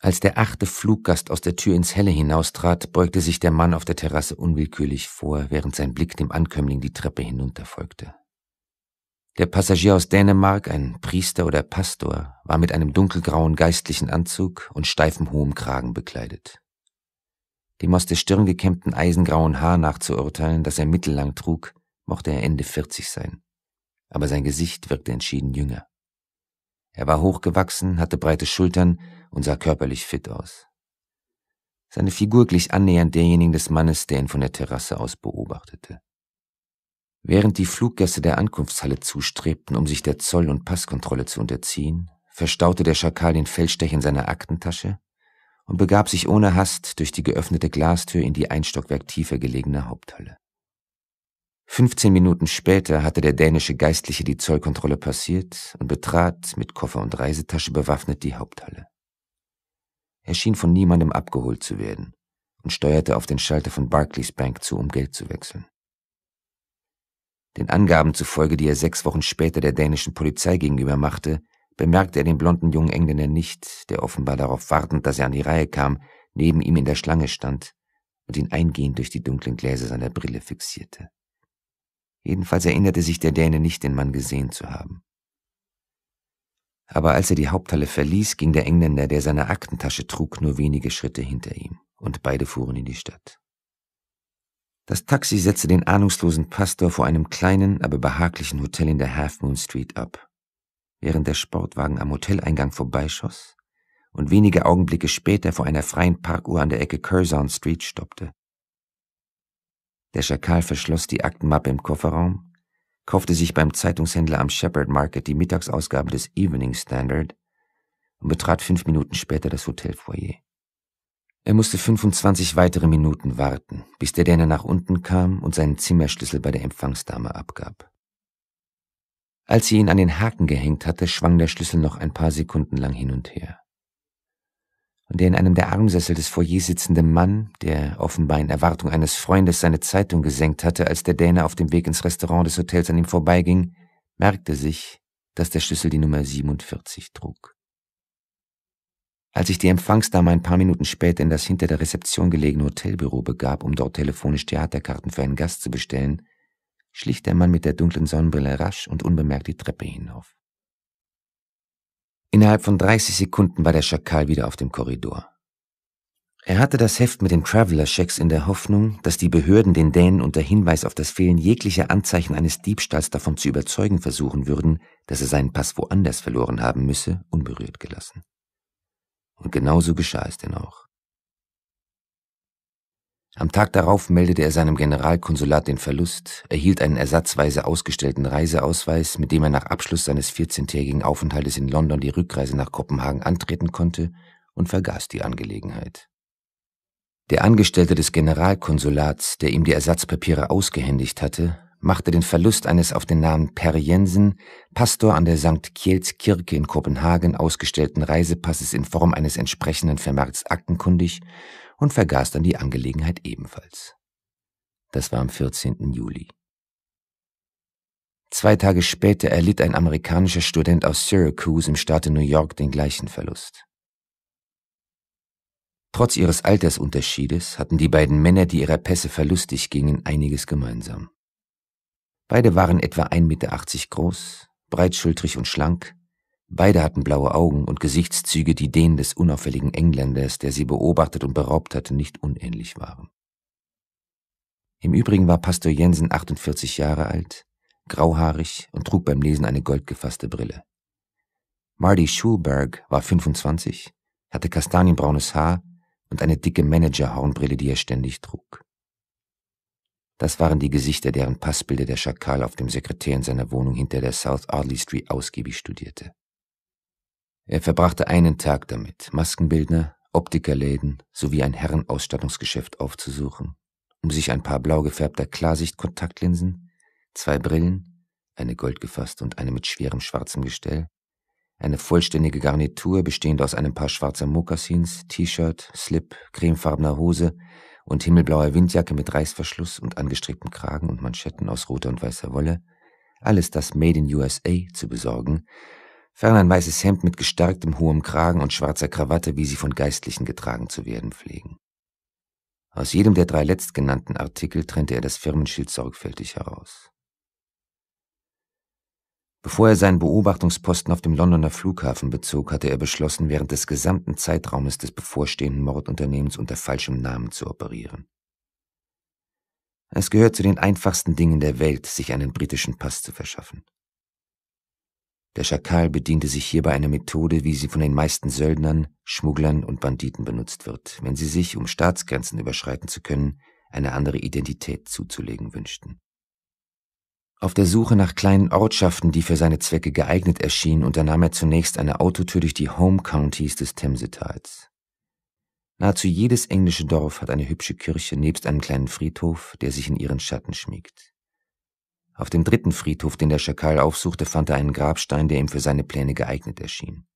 Als der achte Fluggast aus der Tür ins Helle hinaustrat, beugte sich der Mann auf der Terrasse unwillkürlich vor, während sein Blick dem Ankömmling die Treppe hinunterfolgte. Der Passagier aus Dänemark, ein Priester oder Pastor, war mit einem dunkelgrauen geistlichen Anzug und steifem hohem Kragen bekleidet. Dem aus der Stirn gekämmten eisengrauen Haar nachzuurteilen, das er mittellang trug, mochte er Ende 40 sein. Aber sein Gesicht wirkte entschieden jünger. Er war hochgewachsen, hatte breite Schultern und sah körperlich fit aus. Seine Figur glich annähernd derjenigen des Mannes, der ihn von der Terrasse aus beobachtete. Während die Fluggäste der Ankunftshalle zustrebten, um sich der Zoll- und Passkontrolle zu unterziehen, verstaute der Schakal den Feldstech in seiner Aktentasche und begab sich ohne Hast durch die geöffnete Glastür in die ein Stockwerk tiefer gelegene Haupthalle. 15 Minuten später hatte der dänische Geistliche die Zollkontrolle passiert und betrat, mit Koffer und Reisetasche bewaffnet, die Haupthalle. Er schien von niemandem abgeholt zu werden und steuerte auf den Schalter von Barclays Bank zu, um Geld zu wechseln. Den Angaben zufolge, die er sechs Wochen später der dänischen Polizei gegenüber machte, bemerkte er den blonden jungen Engländer nicht, der offenbar darauf wartend, dass er an die Reihe kam, neben ihm in der Schlange stand und ihn eingehend durch die dunklen Gläser seiner Brille fixierte. Jedenfalls erinnerte sich der Däne nicht, den Mann gesehen zu haben. Aber als er die Haupthalle verließ, ging der Engländer, der seine Aktentasche trug, nur wenige Schritte hinter ihm, und beide fuhren in die Stadt. Das Taxi setzte den ahnungslosen Pastor vor einem kleinen, aber behaglichen Hotel in der Half Moon Street ab. Während der Sportwagen am Hoteleingang vorbeischoss und wenige Augenblicke später vor einer freien Parkuhr an der Ecke Curzon Street stoppte, der Schakal verschloss die Aktenmappe im Kofferraum, kaufte sich beim Zeitungshändler am Shepherd Market die Mittagsausgabe des Evening Standard und betrat fünf Minuten später das Hotelfoyer. Er musste 25 weitere Minuten warten, bis der Däne nach unten kam und seinen Zimmerschlüssel bei der Empfangsdame abgab. Als sie ihn an den Haken gehängt hatte, schwang der Schlüssel noch ein paar Sekunden lang hin und her und der in einem der Armsessel des Foyers sitzende Mann, der offenbar in Erwartung eines Freundes seine Zeitung gesenkt hatte, als der Däne auf dem Weg ins Restaurant des Hotels an ihm vorbeiging, merkte sich, dass der Schlüssel die Nummer 47 trug. Als ich die Empfangsdame ein paar Minuten später in das hinter der Rezeption gelegene Hotelbüro begab, um dort telefonisch Theaterkarten für einen Gast zu bestellen, schlich der Mann mit der dunklen Sonnenbrille rasch und unbemerkt die Treppe hinauf. Innerhalb von 30 Sekunden war der Schakal wieder auf dem Korridor. Er hatte das Heft mit den Traveler-Schecks in der Hoffnung, dass die Behörden den Dänen unter Hinweis auf das Fehlen jeglicher Anzeichen eines Diebstahls davon zu überzeugen versuchen würden, dass er seinen Pass woanders verloren haben müsse, unberührt gelassen. Und genauso geschah es denn auch. Am Tag darauf meldete er seinem Generalkonsulat den Verlust, erhielt einen ersatzweise ausgestellten Reiseausweis, mit dem er nach Abschluss seines 14-tägigen Aufenthaltes in London die Rückreise nach Kopenhagen antreten konnte und vergaß die Angelegenheit. Der Angestellte des Generalkonsulats, der ihm die Ersatzpapiere ausgehändigt hatte, machte den Verlust eines auf den Namen Per Jensen, Pastor an der St. Kiels Kirke in Kopenhagen ausgestellten Reisepasses in Form eines entsprechenden Vermerks aktenkundig und vergaß dann die Angelegenheit ebenfalls. Das war am 14. Juli. Zwei Tage später erlitt ein amerikanischer Student aus Syracuse im Staate New York den gleichen Verlust. Trotz ihres Altersunterschiedes hatten die beiden Männer, die ihrer Pässe verlustig gingen, einiges gemeinsam. Beide waren etwa 1,80 Meter groß, breitschultrig und schlank, Beide hatten blaue Augen und Gesichtszüge, die denen des unauffälligen Engländers, der sie beobachtet und beraubt hatte, nicht unähnlich waren. Im Übrigen war Pastor Jensen 48 Jahre alt, grauhaarig und trug beim Lesen eine goldgefasste Brille. Marty Schulberg war 25, hatte kastanienbraunes Haar und eine dicke Managerhornbrille, die er ständig trug. Das waren die Gesichter, deren Passbilder der Schakal auf dem Sekretär in seiner Wohnung hinter der South Audley Street ausgiebig studierte. Er verbrachte einen Tag damit, Maskenbildner, Optikerläden sowie ein Herrenausstattungsgeschäft aufzusuchen, um sich ein paar blau gefärbter Klarsichtkontaktlinsen, zwei Brillen, eine goldgefasste und eine mit schwerem schwarzem Gestell, eine vollständige Garnitur bestehend aus einem paar schwarzer Mokassins, T-Shirt, Slip, cremefarbener Hose und himmelblauer Windjacke mit Reißverschluss und angestrebtem Kragen und Manschetten aus roter und weißer Wolle, alles das Made in USA zu besorgen Ferner ein weißes Hemd mit gestärktem hohem Kragen und schwarzer Krawatte, wie sie von Geistlichen getragen zu werden pflegen. Aus jedem der drei letztgenannten Artikel trennte er das Firmenschild sorgfältig heraus. Bevor er seinen Beobachtungsposten auf dem Londoner Flughafen bezog, hatte er beschlossen, während des gesamten Zeitraumes des bevorstehenden Mordunternehmens unter falschem Namen zu operieren. Es gehört zu den einfachsten Dingen der Welt, sich einen britischen Pass zu verschaffen. Der Schakal bediente sich hierbei einer Methode, wie sie von den meisten Söldnern, Schmugglern und Banditen benutzt wird, wenn sie sich, um Staatsgrenzen überschreiten zu können, eine andere Identität zuzulegen wünschten. Auf der Suche nach kleinen Ortschaften, die für seine Zwecke geeignet erschienen, unternahm er zunächst eine Autotür durch die Home Counties des Themsetals. Nahezu jedes englische Dorf hat eine hübsche Kirche nebst einem kleinen Friedhof, der sich in ihren Schatten schmiegt. Auf dem dritten Friedhof, den der Schakal aufsuchte, fand er einen Grabstein, der ihm für seine Pläne geeignet erschien.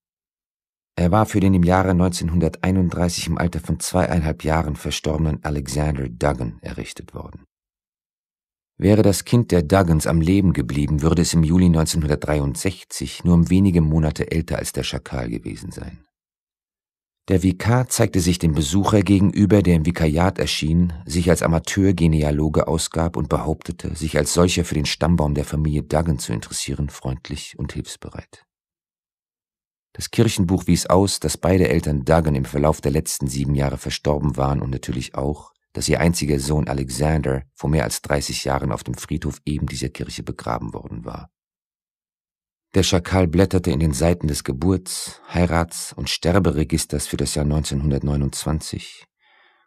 Er war für den im Jahre 1931 im Alter von zweieinhalb Jahren verstorbenen Alexander Duggan errichtet worden. Wäre das Kind der Duggans am Leben geblieben, würde es im Juli 1963 nur um wenige Monate älter als der Schakal gewesen sein. Der Vikar zeigte sich dem Besucher gegenüber, der im Vikariat erschien, sich als Amateurgenealoge ausgab und behauptete, sich als solcher für den Stammbaum der Familie Duggan zu interessieren, freundlich und hilfsbereit. Das Kirchenbuch wies aus, dass beide Eltern Duggan im Verlauf der letzten sieben Jahre verstorben waren und natürlich auch, dass ihr einziger Sohn Alexander vor mehr als 30 Jahren auf dem Friedhof eben dieser Kirche begraben worden war. Der Schakal blätterte in den Seiten des Geburts-, Heirats- und Sterberegisters für das Jahr 1929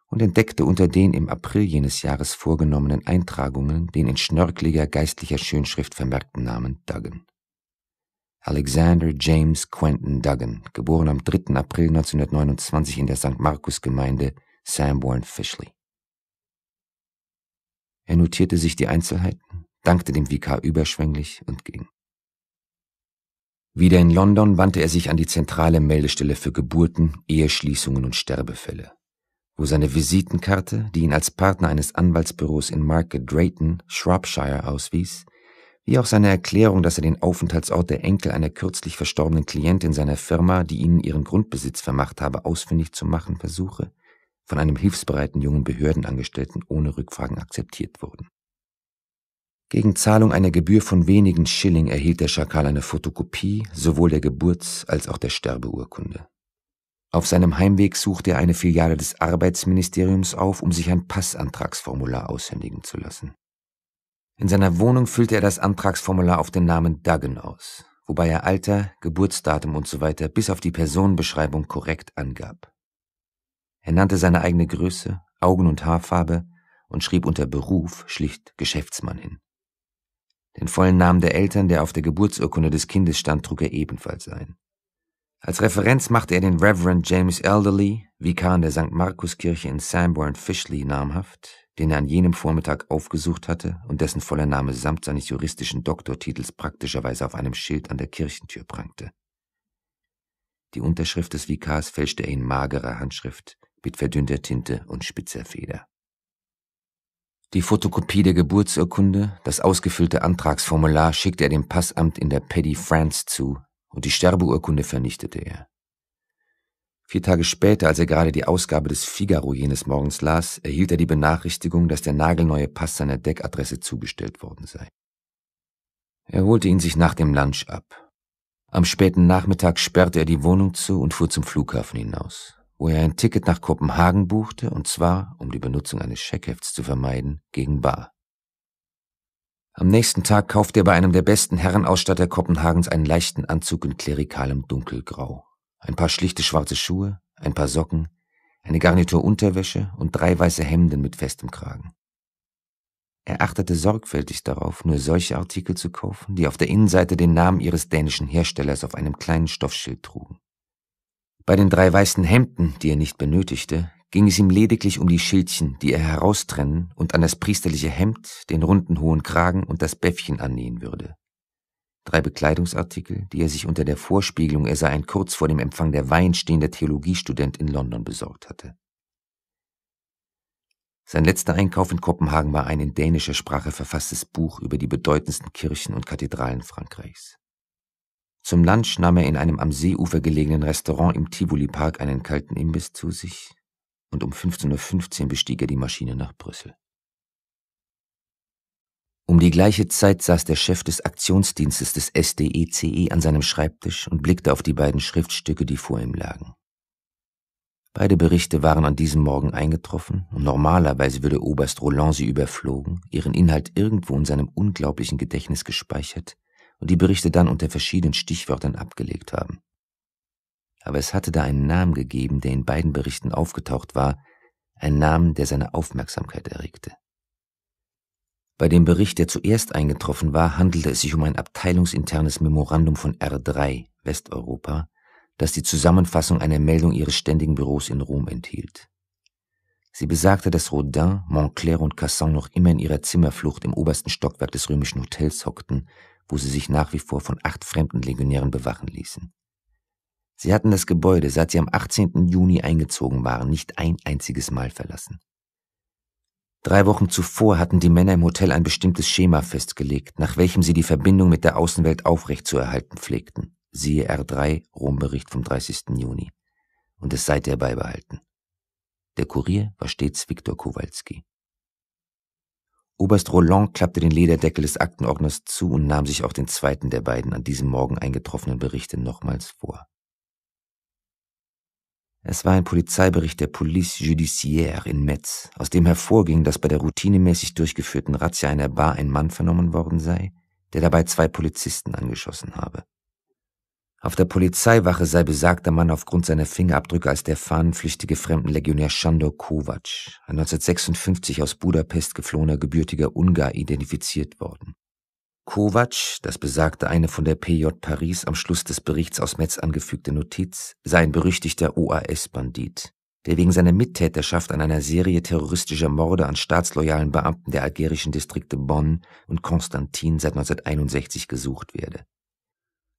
und entdeckte unter den im April jenes Jahres vorgenommenen Eintragungen den in schnörkeliger geistlicher Schönschrift vermerkten Namen Duggan. Alexander James Quentin Duggan, geboren am 3. April 1929 in der St. Markus-Gemeinde Sanborn Fishley. Er notierte sich die Einzelheiten, dankte dem Vikar überschwänglich und ging. Wieder in London wandte er sich an die zentrale Meldestelle für Geburten, Eheschließungen und Sterbefälle, wo seine Visitenkarte, die ihn als Partner eines Anwaltsbüros in Market Drayton, Shropshire, auswies, wie auch seine Erklärung, dass er den Aufenthaltsort der Enkel einer kürzlich verstorbenen Klientin seiner Firma, die ihnen ihren Grundbesitz vermacht habe, ausfindig zu machen versuche, von einem hilfsbereiten jungen Behördenangestellten ohne Rückfragen akzeptiert wurden. Gegen Zahlung einer Gebühr von wenigen Schilling erhielt der Schakal eine Fotokopie sowohl der Geburts- als auch der Sterbeurkunde. Auf seinem Heimweg suchte er eine Filiale des Arbeitsministeriums auf, um sich ein Passantragsformular aushändigen zu lassen. In seiner Wohnung füllte er das Antragsformular auf den Namen Duggan aus, wobei er Alter, Geburtsdatum usw. So bis auf die Personenbeschreibung korrekt angab. Er nannte seine eigene Größe, Augen- und Haarfarbe und schrieb unter Beruf schlicht Geschäftsmann hin. Den vollen Namen der Eltern, der auf der Geburtsurkunde des Kindes stand, trug er ebenfalls ein. Als Referenz machte er den Reverend James Elderly, Vikar in der St. Markuskirche in Sanborn Fishley namhaft, den er an jenem Vormittag aufgesucht hatte und dessen voller Name samt seines juristischen Doktortitels praktischerweise auf einem Schild an der Kirchentür prangte. Die Unterschrift des Vikars fälschte er in magerer Handschrift mit verdünnter Tinte und spitzer Feder. Die Fotokopie der Geburtsurkunde, das ausgefüllte Antragsformular schickte er dem Passamt in der Paddy France zu und die Sterbeurkunde vernichtete er. Vier Tage später, als er gerade die Ausgabe des Figaro jenes Morgens las, erhielt er die Benachrichtigung, dass der nagelneue Pass seiner Deckadresse zugestellt worden sei. Er holte ihn sich nach dem Lunch ab. Am späten Nachmittag sperrte er die Wohnung zu und fuhr zum Flughafen hinaus wo er ein Ticket nach Kopenhagen buchte, und zwar, um die Benutzung eines Scheckhefts zu vermeiden, gegen Bar. Am nächsten Tag kaufte er bei einem der besten Herrenausstatter Kopenhagens einen leichten Anzug in klerikalem Dunkelgrau, ein paar schlichte schwarze Schuhe, ein paar Socken, eine Garnitur Unterwäsche und drei weiße Hemden mit festem Kragen. Er achtete sorgfältig darauf, nur solche Artikel zu kaufen, die auf der Innenseite den Namen ihres dänischen Herstellers auf einem kleinen Stoffschild trugen. Bei den drei weißen Hemden, die er nicht benötigte, ging es ihm lediglich um die Schildchen, die er heraustrennen und an das priesterliche Hemd, den runden hohen Kragen und das Bäffchen annähen würde. Drei Bekleidungsartikel, die er sich unter der Vorspiegelung, er sei ein kurz vor dem Empfang der Wein stehender Theologiestudent in London besorgt hatte. Sein letzter Einkauf in Kopenhagen war ein in dänischer Sprache verfasstes Buch über die bedeutendsten Kirchen und Kathedralen Frankreichs. Zum Lunch nahm er in einem am Seeufer gelegenen Restaurant im Tivoli-Park einen kalten Imbiss zu sich und um 15.15 Uhr bestieg er die Maschine nach Brüssel. Um die gleiche Zeit saß der Chef des Aktionsdienstes des SDECE e an seinem Schreibtisch und blickte auf die beiden Schriftstücke, die vor ihm lagen. Beide Berichte waren an diesem Morgen eingetroffen und normalerweise würde Oberst Roland sie überflogen, ihren Inhalt irgendwo in seinem unglaublichen Gedächtnis gespeichert und die Berichte dann unter verschiedenen Stichwörtern abgelegt haben. Aber es hatte da einen Namen gegeben, der in beiden Berichten aufgetaucht war, ein Namen, der seine Aufmerksamkeit erregte. Bei dem Bericht, der zuerst eingetroffen war, handelte es sich um ein abteilungsinternes Memorandum von R3 Westeuropa, das die Zusammenfassung einer Meldung ihres ständigen Büros in Rom enthielt. Sie besagte, dass Rodin, Montclair und Cassan noch immer in ihrer Zimmerflucht im obersten Stockwerk des römischen Hotels hockten wo sie sich nach wie vor von acht fremden Legionären bewachen ließen. Sie hatten das Gebäude, seit sie am 18. Juni eingezogen waren, nicht ein einziges Mal verlassen. Drei Wochen zuvor hatten die Männer im Hotel ein bestimmtes Schema festgelegt, nach welchem sie die Verbindung mit der Außenwelt aufrechtzuerhalten pflegten. Siehe R3, Rombericht vom 30. Juni. Und es seither beibehalten. Der Kurier war stets Viktor Kowalski. Oberst Roland klappte den Lederdeckel des Aktenordners zu und nahm sich auch den zweiten der beiden an diesem Morgen eingetroffenen Berichte nochmals vor. Es war ein Polizeibericht der Police Judiciaire in Metz, aus dem hervorging, dass bei der routinemäßig durchgeführten Razzia einer Bar ein Mann vernommen worden sei, der dabei zwei Polizisten angeschossen habe. Auf der Polizeiwache sei besagter Mann aufgrund seiner Fingerabdrücke als der fahnenflüchtige Fremdenlegionär Shandor Kovac, ein 1956 aus Budapest geflohener gebürtiger Ungar, identifiziert worden. Kovac, das besagte eine von der PJ Paris am Schluss des Berichts aus Metz angefügte Notiz, sei ein berüchtigter OAS-Bandit, der wegen seiner Mittäterschaft an einer Serie terroristischer Morde an staatsloyalen Beamten der algerischen Distrikte Bonn und Konstantin seit 1961 gesucht werde.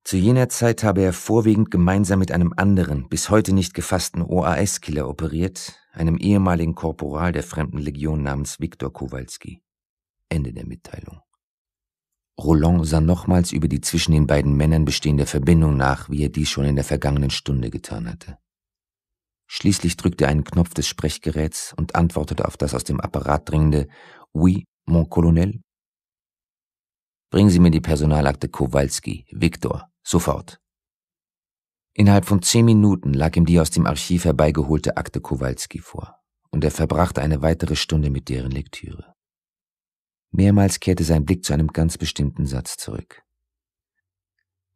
Zu jener Zeit habe er vorwiegend gemeinsam mit einem anderen, bis heute nicht gefassten OAS-Killer operiert, einem ehemaligen Korporal der Fremden Legion namens Viktor Kowalski. Ende der Mitteilung. Roland sah nochmals über die zwischen den beiden Männern bestehende Verbindung nach, wie er dies schon in der vergangenen Stunde getan hatte. Schließlich drückte er einen Knopf des Sprechgeräts und antwortete auf das aus dem Apparat dringende Oui, mon colonel. Bringen Sie mir die Personalakte Kowalski, Viktor, Sofort. Innerhalb von zehn Minuten lag ihm die aus dem Archiv herbeigeholte Akte Kowalski vor, und er verbrachte eine weitere Stunde mit deren Lektüre. Mehrmals kehrte sein Blick zu einem ganz bestimmten Satz zurück.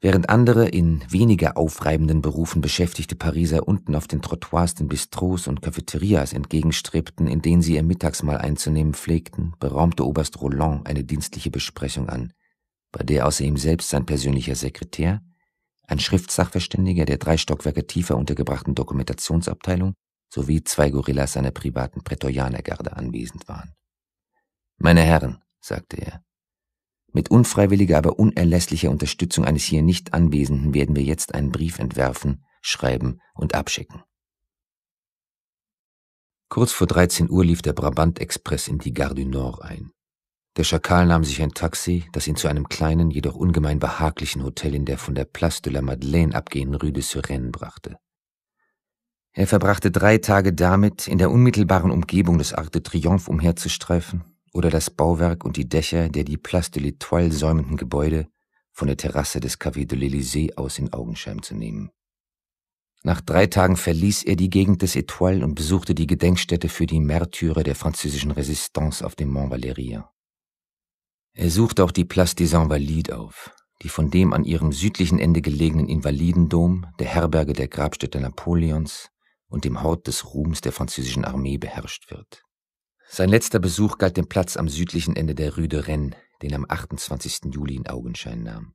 Während andere in weniger aufreibenden Berufen beschäftigte Pariser unten auf den Trottoirs den Bistros und Cafeterias entgegenstrebten, in denen sie ihr Mittagsmahl einzunehmen pflegten, beraumte Oberst Roland eine dienstliche Besprechung an, bei der außer ihm selbst sein persönlicher Sekretär, ein Schriftsachverständiger der drei Stockwerke tiefer untergebrachten Dokumentationsabteilung sowie zwei Gorillas seiner privaten Prätorianergarde anwesend waren. Meine Herren, sagte er, mit unfreiwilliger, aber unerlässlicher Unterstützung eines hier nicht Anwesenden werden wir jetzt einen Brief entwerfen, schreiben und abschicken. Kurz vor 13 Uhr lief der Brabant-Express in die Gare du Nord ein. Der Schakal nahm sich ein Taxi, das ihn zu einem kleinen, jedoch ungemein behaglichen Hotel in der von der Place de la Madeleine abgehenden Rue de Suresnes brachte. Er verbrachte drei Tage damit, in der unmittelbaren Umgebung des Arc de Triomphe umherzustreifen oder das Bauwerk und die Dächer der die Place de l'Étoile säumenden Gebäude von der Terrasse des Café de l'Élysée aus in Augenschein zu nehmen. Nach drei Tagen verließ er die Gegend des Étoiles und besuchte die Gedenkstätte für die Märtyrer der französischen Resistance auf dem Mont Valérien. Er sucht auch die Place des Invalides auf, die von dem an ihrem südlichen Ende gelegenen Invalidendom, der Herberge der Grabstätte Napoleons und dem Hort des Ruhms der französischen Armee beherrscht wird. Sein letzter Besuch galt dem Platz am südlichen Ende der Rue de Rennes, den er am 28. Juli in Augenschein nahm.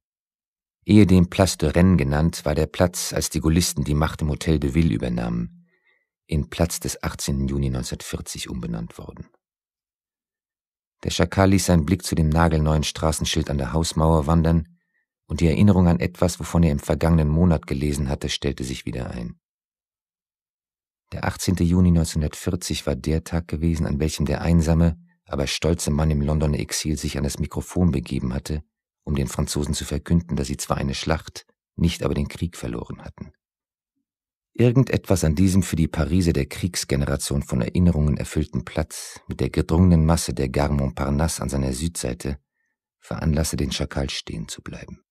Ehe dem Place de Rennes genannt, war der Platz, als die Gaullisten die Macht im Hotel de Ville übernahmen, in Platz des 18. Juni 1940 umbenannt worden. Der Schakal ließ seinen Blick zu dem nagelneuen Straßenschild an der Hausmauer wandern, und die Erinnerung an etwas, wovon er im vergangenen Monat gelesen hatte, stellte sich wieder ein. Der 18. Juni 1940 war der Tag gewesen, an welchem der einsame, aber stolze Mann im Londoner Exil sich an das Mikrofon begeben hatte, um den Franzosen zu verkünden, dass sie zwar eine Schlacht, nicht aber den Krieg verloren hatten. Irgendetwas an diesem für die Pariser der Kriegsgeneration von Erinnerungen erfüllten Platz mit der gedrungenen Masse der Gare Montparnasse an seiner Südseite veranlasste den Schakal stehen zu bleiben.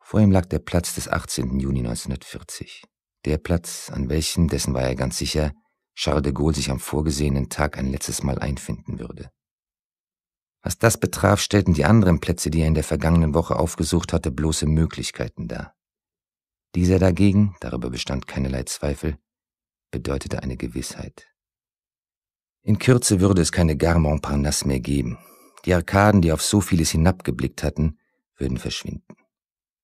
Vor ihm lag der Platz des 18. Juni 1940. Der Platz, an welchem, dessen war er ganz sicher, Charles de Gaulle sich am vorgesehenen Tag ein letztes Mal einfinden würde. Was das betraf, stellten die anderen Plätze, die er in der vergangenen Woche aufgesucht hatte, bloße Möglichkeiten dar. Dieser dagegen, darüber bestand keinerlei Zweifel, bedeutete eine Gewissheit. In Kürze würde es keine Gare Montparnasse mehr geben. Die Arkaden, die auf so vieles hinabgeblickt hatten, würden verschwinden.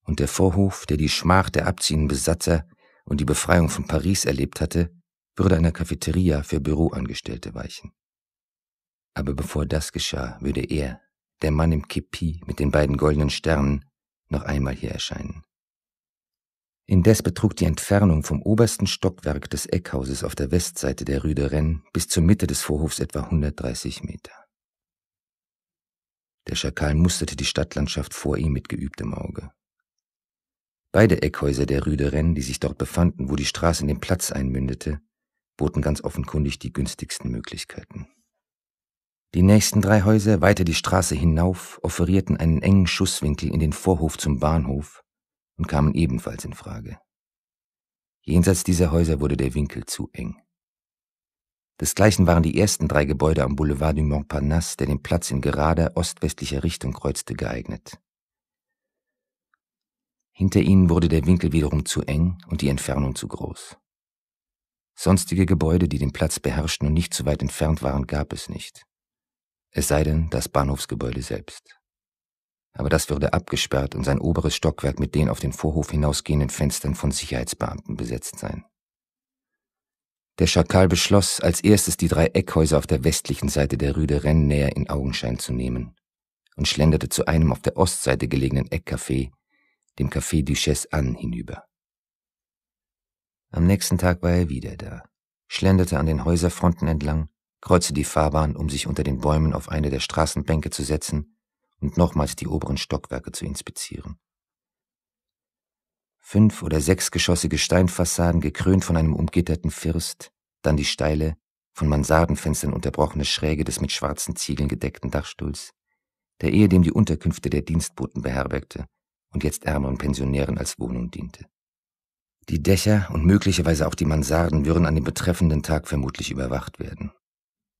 Und der Vorhof, der die Schmach der abziehenden Besatzer und die Befreiung von Paris erlebt hatte, würde einer Cafeteria für Büroangestellte weichen. Aber bevor das geschah, würde er, der Mann im Kepi mit den beiden goldenen Sternen, noch einmal hier erscheinen. Indes betrug die Entfernung vom obersten Stockwerk des Eckhauses auf der Westseite der Rue de Rennes bis zur Mitte des Vorhofs etwa 130 Meter. Der Schakal musterte die Stadtlandschaft vor ihm mit geübtem Auge. Beide Eckhäuser der Rue de Rennes, die sich dort befanden, wo die Straße in den Platz einmündete, boten ganz offenkundig die günstigsten Möglichkeiten. Die nächsten drei Häuser weiter die Straße hinauf offerierten einen engen Schusswinkel in den Vorhof zum Bahnhof und kamen ebenfalls in Frage. Jenseits dieser Häuser wurde der Winkel zu eng. Desgleichen waren die ersten drei Gebäude am Boulevard du Montparnasse, der den Platz in gerader ostwestlicher Richtung kreuzte, geeignet. Hinter ihnen wurde der Winkel wiederum zu eng und die Entfernung zu groß. Sonstige Gebäude, die den Platz beherrschten und nicht zu weit entfernt waren, gab es nicht. Es sei denn, das Bahnhofsgebäude selbst aber das würde abgesperrt und sein oberes Stockwerk mit den auf den Vorhof hinausgehenden Fenstern von Sicherheitsbeamten besetzt sein. Der Schakal beschloss, als erstes die drei Eckhäuser auf der westlichen Seite der Rue de Rennes näher in Augenschein zu nehmen und schlenderte zu einem auf der Ostseite gelegenen Eckcafé, dem Café Duchesse Anne, hinüber. Am nächsten Tag war er wieder da, schlenderte an den Häuserfronten entlang, kreuzte die Fahrbahn, um sich unter den Bäumen auf eine der Straßenbänke zu setzen und nochmals die oberen Stockwerke zu inspizieren. Fünf- oder sechsgeschossige Steinfassaden gekrönt von einem umgitterten First, dann die steile, von Mansardenfenstern unterbrochene Schräge des mit schwarzen Ziegeln gedeckten Dachstuhls, der ehedem die Unterkünfte der Dienstboten beherbergte und jetzt ärmeren Pensionären als Wohnung diente. Die Dächer und möglicherweise auch die Mansarden würden an dem betreffenden Tag vermutlich überwacht werden.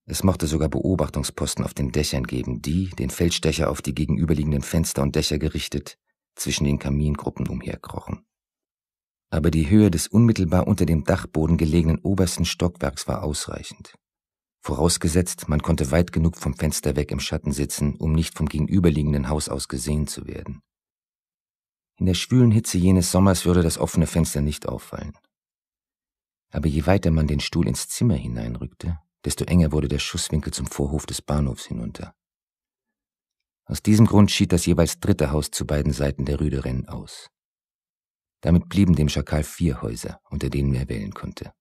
Es mochte sogar Beobachtungsposten auf den Dächern geben, die, den Feldstecher auf die gegenüberliegenden Fenster und Dächer gerichtet, zwischen den Kamingruppen umherkrochen. Aber die Höhe des unmittelbar unter dem Dachboden gelegenen obersten Stockwerks war ausreichend. Vorausgesetzt, man konnte weit genug vom Fenster weg im Schatten sitzen, um nicht vom gegenüberliegenden Haus aus gesehen zu werden. In der schwülen Hitze jenes Sommers würde das offene Fenster nicht auffallen. Aber je weiter man den Stuhl ins Zimmer hineinrückte, desto enger wurde der Schusswinkel zum Vorhof des Bahnhofs hinunter. Aus diesem Grund schied das jeweils dritte Haus zu beiden Seiten der Rüderenn aus. Damit blieben dem Schakal vier Häuser, unter denen er wählen konnte.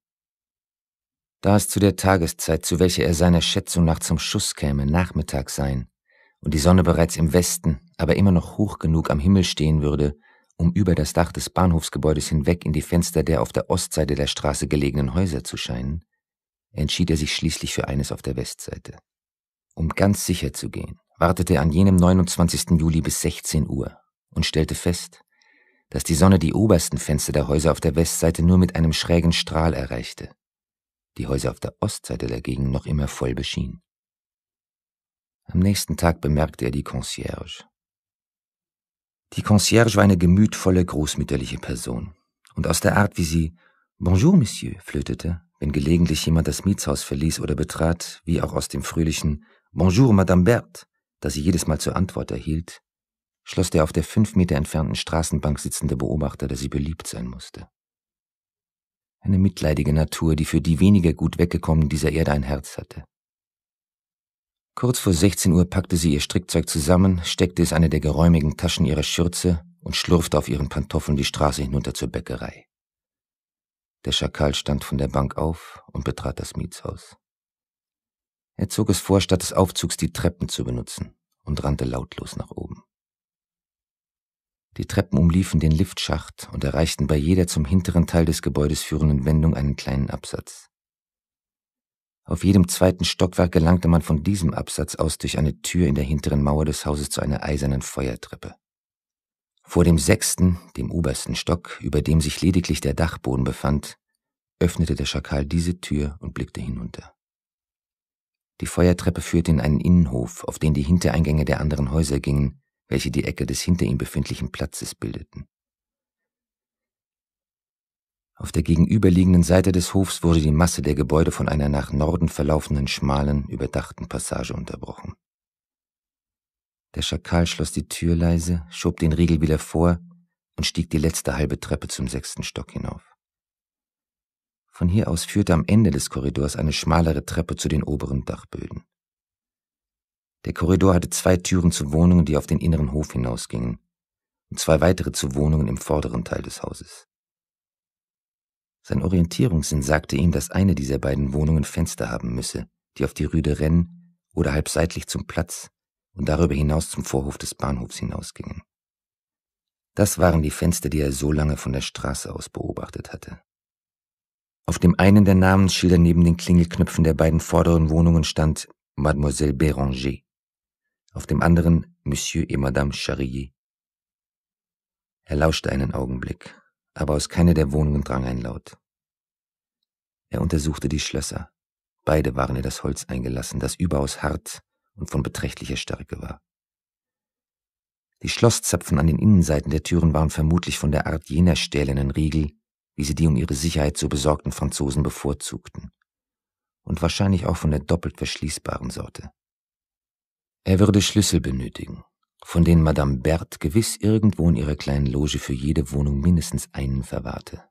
Da es zu der Tageszeit, zu welcher er seiner Schätzung nach zum Schuss käme, Nachmittag sein und die Sonne bereits im Westen, aber immer noch hoch genug am Himmel stehen würde, um über das Dach des Bahnhofsgebäudes hinweg in die Fenster der auf der Ostseite der Straße gelegenen Häuser zu scheinen, entschied er sich schließlich für eines auf der Westseite. Um ganz sicher zu gehen, wartete er an jenem 29. Juli bis 16 Uhr und stellte fest, dass die Sonne die obersten Fenster der Häuser auf der Westseite nur mit einem schrägen Strahl erreichte, die Häuser auf der Ostseite dagegen noch immer voll beschien. Am nächsten Tag bemerkte er die Concierge. Die Concierge war eine gemütvolle, großmütterliche Person, und aus der Art, wie sie Bonjour, Monsieur flötete, wenn gelegentlich jemand das Mietshaus verließ oder betrat, wie auch aus dem fröhlichen Bonjour, Madame Berthe, das sie jedes Mal zur Antwort erhielt, schloss der auf der fünf Meter entfernten Straßenbank sitzende Beobachter, dass sie beliebt sein musste. Eine mitleidige Natur, die für die weniger gut weggekommenen dieser Erde ein Herz hatte. Kurz vor 16 Uhr packte sie ihr Strickzeug zusammen, steckte es eine der geräumigen Taschen ihrer Schürze und schlurfte auf ihren Pantoffeln die Straße hinunter zur Bäckerei. Der Schakal stand von der Bank auf und betrat das Mietshaus. Er zog es vor, statt des Aufzugs die Treppen zu benutzen und rannte lautlos nach oben. Die Treppen umliefen den Liftschacht und erreichten bei jeder zum hinteren Teil des Gebäudes führenden Wendung einen kleinen Absatz. Auf jedem zweiten Stockwerk gelangte man von diesem Absatz aus durch eine Tür in der hinteren Mauer des Hauses zu einer eisernen Feuertreppe. Vor dem sechsten, dem obersten Stock, über dem sich lediglich der Dachboden befand, öffnete der Schakal diese Tür und blickte hinunter. Die Feuertreppe führte in einen Innenhof, auf den die Hintereingänge der anderen Häuser gingen, welche die Ecke des hinter ihm befindlichen Platzes bildeten. Auf der gegenüberliegenden Seite des Hofs wurde die Masse der Gebäude von einer nach Norden verlaufenden schmalen, überdachten Passage unterbrochen. Der Schakal schloss die Tür leise, schob den Riegel wieder vor und stieg die letzte halbe Treppe zum sechsten Stock hinauf. Von hier aus führte am Ende des Korridors eine schmalere Treppe zu den oberen Dachböden. Der Korridor hatte zwei Türen zu Wohnungen, die auf den inneren Hof hinausgingen, und zwei weitere zu Wohnungen im vorderen Teil des Hauses. Sein Orientierungssinn sagte ihm, dass eine dieser beiden Wohnungen Fenster haben müsse, die auf die Rüde rennen oder halb seitlich zum Platz und darüber hinaus zum Vorhof des Bahnhofs hinausgingen. Das waren die Fenster, die er so lange von der Straße aus beobachtet hatte. Auf dem einen der Namensschilder neben den Klingelknöpfen der beiden vorderen Wohnungen stand Mademoiselle Béranger, auf dem anderen Monsieur et Madame Charrier. Er lauschte einen Augenblick, aber aus keiner der Wohnungen drang ein Laut. Er untersuchte die Schlösser. Beide waren in das Holz eingelassen, das überaus hart und von beträchtlicher Stärke war. Die Schlosszapfen an den Innenseiten der Türen waren vermutlich von der Art jener stählernen Riegel, wie sie die um ihre Sicherheit so besorgten Franzosen bevorzugten, und wahrscheinlich auch von der doppelt verschließbaren Sorte. Er würde Schlüssel benötigen, von denen Madame Berthe gewiss irgendwo in ihrer kleinen Loge für jede Wohnung mindestens einen verwahrte.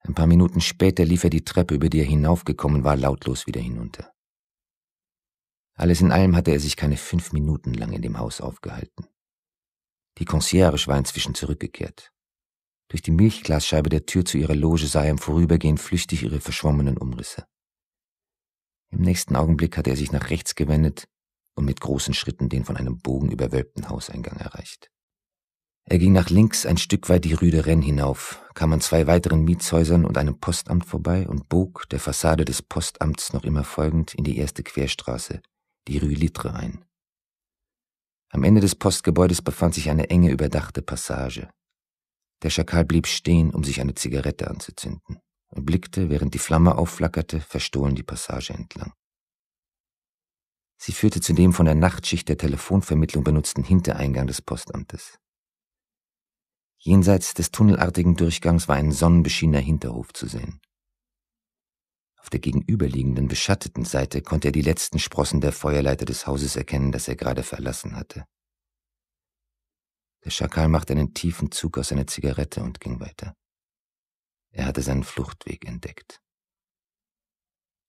Ein paar Minuten später lief er die Treppe, über die er hinaufgekommen war, lautlos wieder hinunter. Alles in allem hatte er sich keine fünf Minuten lang in dem Haus aufgehalten. Die Concierge war inzwischen zurückgekehrt. Durch die Milchglasscheibe der Tür zu ihrer Loge sah er im Vorübergehen flüchtig ihre verschwommenen Umrisse. Im nächsten Augenblick hatte er sich nach rechts gewendet und mit großen Schritten den von einem Bogen überwölbten Hauseingang erreicht. Er ging nach links ein Stück weit die Rue de hinauf, kam an zwei weiteren Mietshäusern und einem Postamt vorbei und bog, der Fassade des Postamts noch immer folgend, in die erste Querstraße, die Rue Litre ein. Am Ende des Postgebäudes befand sich eine enge, überdachte Passage. Der Schakal blieb stehen, um sich eine Zigarette anzuzünden, und blickte, während die Flamme aufflackerte, verstohlen die Passage entlang. Sie führte zu dem von der Nachtschicht der Telefonvermittlung benutzten Hintereingang des Postamtes. Jenseits des tunnelartigen Durchgangs war ein sonnenbeschienener Hinterhof zu sehen. Auf der gegenüberliegenden, beschatteten Seite konnte er die letzten Sprossen der Feuerleiter des Hauses erkennen, das er gerade verlassen hatte. Der Schakal machte einen tiefen Zug aus seiner Zigarette und ging weiter. Er hatte seinen Fluchtweg entdeckt.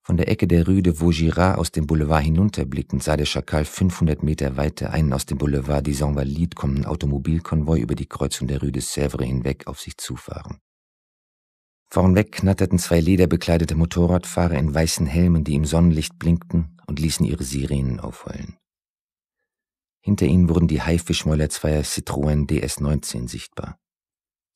Von der Ecke der Rue de Vaugirard aus dem Boulevard hinunterblickend sah der Schakal 500 Meter weiter einen aus dem Boulevard des Invalides kommenden Automobilkonvoi über die Kreuzung der Rue de Sèvres hinweg auf sich zufahren. Vornweg knatterten zwei lederbekleidete Motorradfahrer in weißen Helmen, die im Sonnenlicht blinkten und ließen ihre Sirenen aufheulen. Hinter ihnen wurden die Haifischmäuler zweier Citroën DS19 sichtbar.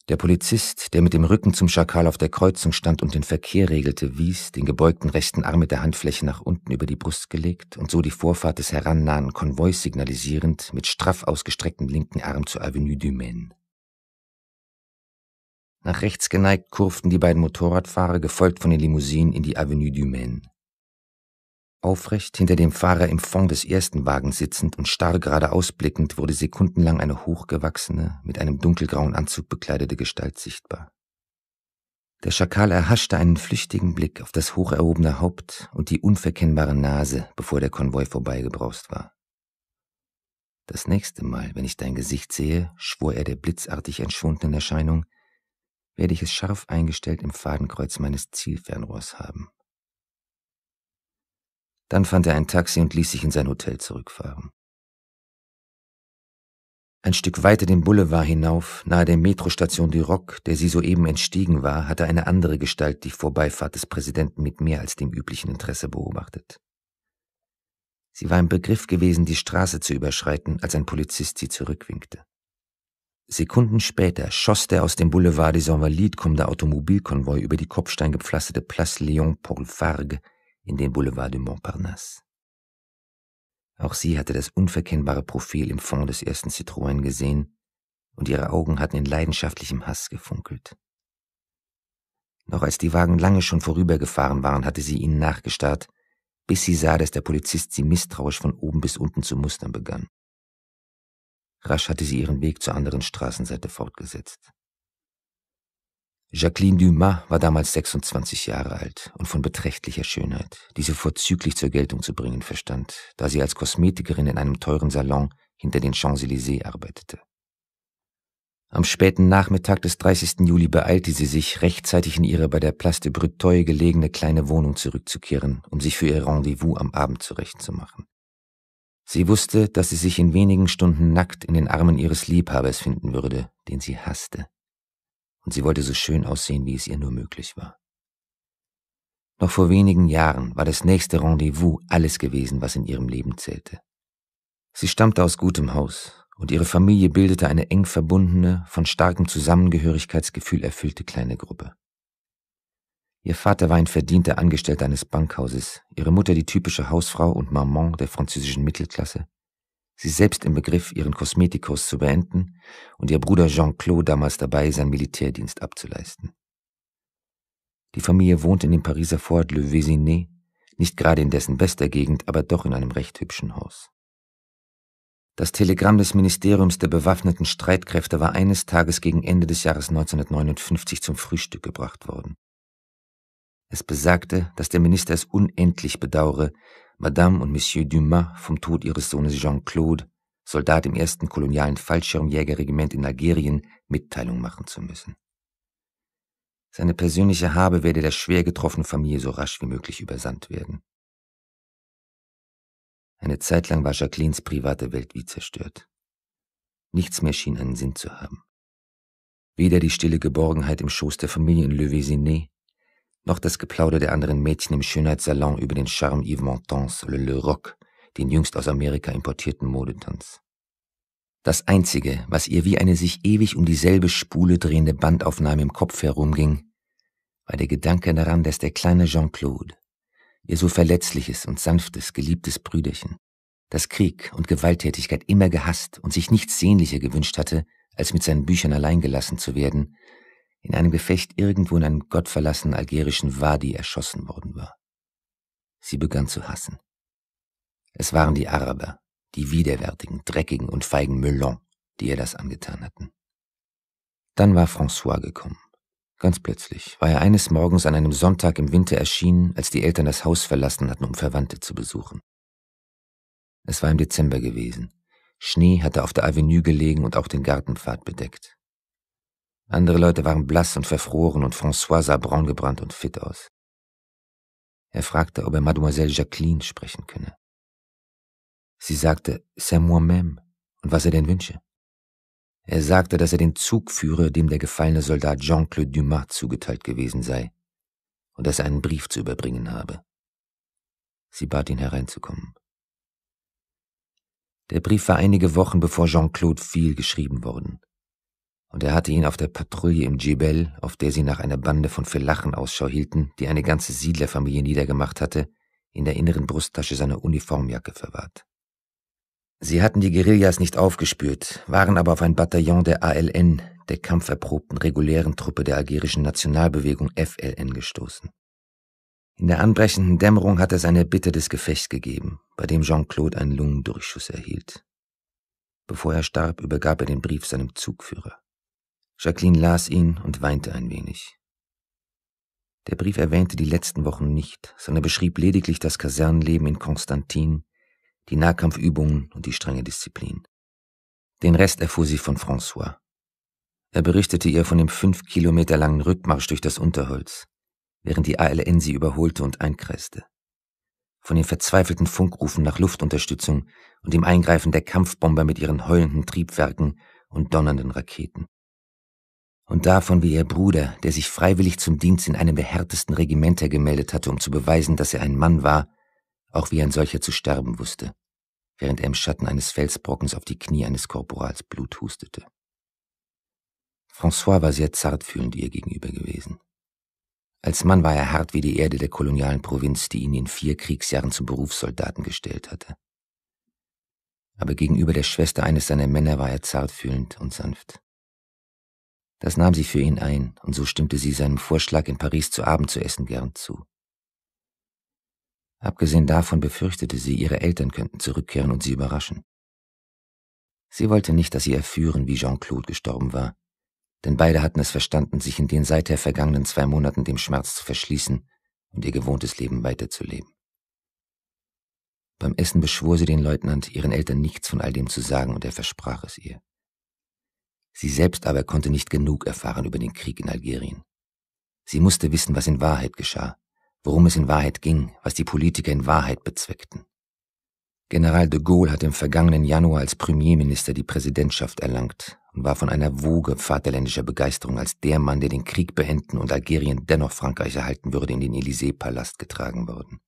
Der Polizist, der mit dem Rücken zum Schakal auf der Kreuzung stand und den Verkehr regelte, wies, den gebeugten rechten Arm mit der Handfläche nach unten über die Brust gelegt und so die Vorfahrt des herannahenden Konvois signalisierend, mit straff ausgestrecktem linken Arm zur Avenue du Maine. Nach rechts geneigt kurften die beiden Motorradfahrer, gefolgt von den Limousinen, in die Avenue du Maine. Aufrecht, hinter dem Fahrer im Fond des ersten Wagens sitzend und starr geradeaus blickend, wurde sekundenlang eine hochgewachsene, mit einem dunkelgrauen Anzug bekleidete Gestalt sichtbar. Der Schakal erhaschte einen flüchtigen Blick auf das hocherhobene Haupt und die unverkennbare Nase, bevor der Konvoi vorbeigebraust war. Das nächste Mal, wenn ich dein Gesicht sehe, schwor er der blitzartig entschwundenen Erscheinung, werde ich es scharf eingestellt im Fadenkreuz meines Zielfernrohrs haben. Dann fand er ein Taxi und ließ sich in sein Hotel zurückfahren. Ein Stück weiter den Boulevard hinauf, nahe der Metrostation Du Roc, der sie soeben entstiegen war, hatte eine andere Gestalt die Vorbeifahrt des Präsidenten mit mehr als dem üblichen Interesse beobachtet. Sie war im Begriff gewesen, die Straße zu überschreiten, als ein Polizist sie zurückwinkte. Sekunden später schoss der aus dem Boulevard des Invalides kommende Automobilkonvoi über die kopfsteingepflasterte Place Léon Paul Fargue in den Boulevard du Montparnasse. Auch sie hatte das unverkennbare Profil im Fond des ersten Citroën gesehen, und ihre Augen hatten in leidenschaftlichem Hass gefunkelt. Noch als die Wagen lange schon vorübergefahren waren, hatte sie ihnen nachgestarrt, bis sie sah, dass der Polizist sie misstrauisch von oben bis unten zu mustern begann. Rasch hatte sie ihren Weg zur anderen Straßenseite fortgesetzt. Jacqueline Dumas war damals 26 Jahre alt und von beträchtlicher Schönheit, die sie vorzüglich zur Geltung zu bringen verstand, da sie als Kosmetikerin in einem teuren Salon hinter den Champs-Élysées arbeitete. Am späten Nachmittag des 30. Juli beeilte sie sich, rechtzeitig in ihre bei der Place de Bruteuil gelegene kleine Wohnung zurückzukehren, um sich für ihr Rendezvous am Abend zurechtzumachen. Sie wusste, dass sie sich in wenigen Stunden nackt in den Armen ihres Liebhabers finden würde, den sie hasste. Und sie wollte so schön aussehen, wie es ihr nur möglich war. Noch vor wenigen Jahren war das nächste Rendezvous alles gewesen, was in ihrem Leben zählte. Sie stammte aus gutem Haus, und ihre Familie bildete eine eng verbundene, von starkem Zusammengehörigkeitsgefühl erfüllte kleine Gruppe. Ihr Vater war ein verdienter Angestellter eines Bankhauses, ihre Mutter die typische Hausfrau und Maman der französischen Mittelklasse. Sie selbst im Begriff, ihren Kosmetikos zu beenden und ihr Bruder Jean-Claude damals dabei, seinen Militärdienst abzuleisten. Die Familie wohnte in dem Pariser Fort Le Vésiné, nicht gerade in dessen bester Gegend, aber doch in einem recht hübschen Haus. Das Telegramm des Ministeriums der bewaffneten Streitkräfte war eines Tages gegen Ende des Jahres 1959 zum Frühstück gebracht worden. Es besagte, dass der Minister es unendlich bedauere, Madame und Monsieur Dumas vom Tod ihres Sohnes Jean-Claude, Soldat im ersten kolonialen Fallschirmjägerregiment in Algerien, Mitteilung machen zu müssen. Seine persönliche Habe werde der schwer getroffenen Familie so rasch wie möglich übersandt werden. Eine Zeit lang war Jacquelines private Welt wie zerstört. Nichts mehr schien einen Sinn zu haben. Weder die stille Geborgenheit im Schoß der Familie in Le Vésinet, noch das Geplauder der anderen Mädchen im Schönheitssalon über den Charme Yves Montans Le Le Roc, den jüngst aus Amerika importierten Modetanz. Das Einzige, was ihr wie eine sich ewig um dieselbe Spule drehende Bandaufnahme im Kopf herumging, war der Gedanke daran, dass der kleine Jean-Claude, ihr so verletzliches und sanftes, geliebtes Brüderchen, das Krieg und Gewalttätigkeit immer gehasst und sich nichts sehnlicher gewünscht hatte, als mit seinen Büchern allein gelassen zu werden, in einem Gefecht irgendwo in einem gottverlassenen algerischen Wadi erschossen worden war. Sie begann zu hassen. Es waren die Araber, die widerwärtigen, dreckigen und feigen Melon, die ihr das angetan hatten. Dann war François gekommen. Ganz plötzlich war er eines Morgens an einem Sonntag im Winter erschienen, als die Eltern das Haus verlassen hatten, um Verwandte zu besuchen. Es war im Dezember gewesen. Schnee hatte auf der Avenue gelegen und auch den Gartenpfad bedeckt. Andere Leute waren blass und verfroren und François sah braungebrannt und fit aus. Er fragte, ob er Mademoiselle Jacqueline sprechen könne. Sie sagte, c'est moi-même und was er denn wünsche. Er sagte, dass er den Zug führe, dem der gefallene Soldat Jean-Claude Dumas zugeteilt gewesen sei und dass er einen Brief zu überbringen habe. Sie bat ihn hereinzukommen. Der Brief war einige Wochen bevor Jean-Claude viel geschrieben worden und er hatte ihn auf der Patrouille im Djibel, auf der sie nach einer Bande von Felachen Ausschau hielten, die eine ganze Siedlerfamilie niedergemacht hatte, in der inneren Brusttasche seiner Uniformjacke verwahrt. Sie hatten die Guerillas nicht aufgespürt, waren aber auf ein Bataillon der ALN, der kampferprobten regulären Truppe der algerischen Nationalbewegung FLN gestoßen. In der anbrechenden Dämmerung hatte es seine Bitte des Gefechts gegeben, bei dem Jean-Claude einen Lungendurchschuss erhielt. Bevor er starb, übergab er den Brief seinem Zugführer. Jacqueline las ihn und weinte ein wenig. Der Brief erwähnte die letzten Wochen nicht, sondern beschrieb lediglich das Kasernenleben in Konstantin, die Nahkampfübungen und die strenge Disziplin. Den Rest erfuhr sie von François. Er berichtete ihr von dem fünf Kilometer langen Rückmarsch durch das Unterholz, während die ALN sie überholte und einkreiste. Von den verzweifelten Funkrufen nach Luftunterstützung und dem Eingreifen der Kampfbomber mit ihren heulenden Triebwerken und donnernden Raketen und davon, wie ihr Bruder, der sich freiwillig zum Dienst in einem der härtesten Regimenter gemeldet hatte, um zu beweisen, dass er ein Mann war, auch wie ein solcher zu sterben wusste, während er im Schatten eines Felsbrockens auf die Knie eines Korporals Blut hustete. François war sehr zartfühlend ihr gegenüber gewesen. Als Mann war er hart wie die Erde der kolonialen Provinz, die ihn in vier Kriegsjahren zum Berufssoldaten gestellt hatte. Aber gegenüber der Schwester eines seiner Männer war er zartfühlend und sanft. Das nahm sie für ihn ein, und so stimmte sie seinem Vorschlag, in Paris zu Abend zu essen, gern zu. Abgesehen davon befürchtete sie, ihre Eltern könnten zurückkehren und sie überraschen. Sie wollte nicht, dass sie erführen, wie Jean-Claude gestorben war, denn beide hatten es verstanden, sich in den seither vergangenen zwei Monaten dem Schmerz zu verschließen und ihr gewohntes Leben weiterzuleben. Beim Essen beschwor sie den Leutnant, ihren Eltern nichts von all dem zu sagen, und er versprach es ihr. Sie selbst aber konnte nicht genug erfahren über den Krieg in Algerien. Sie musste wissen, was in Wahrheit geschah, worum es in Wahrheit ging, was die Politiker in Wahrheit bezweckten. General de Gaulle hatte im vergangenen Januar als Premierminister die Präsidentschaft erlangt und war von einer Woge vaterländischer Begeisterung als der Mann, der den Krieg beenden und Algerien dennoch Frankreich erhalten würde, in den Élysée-Palast getragen worden.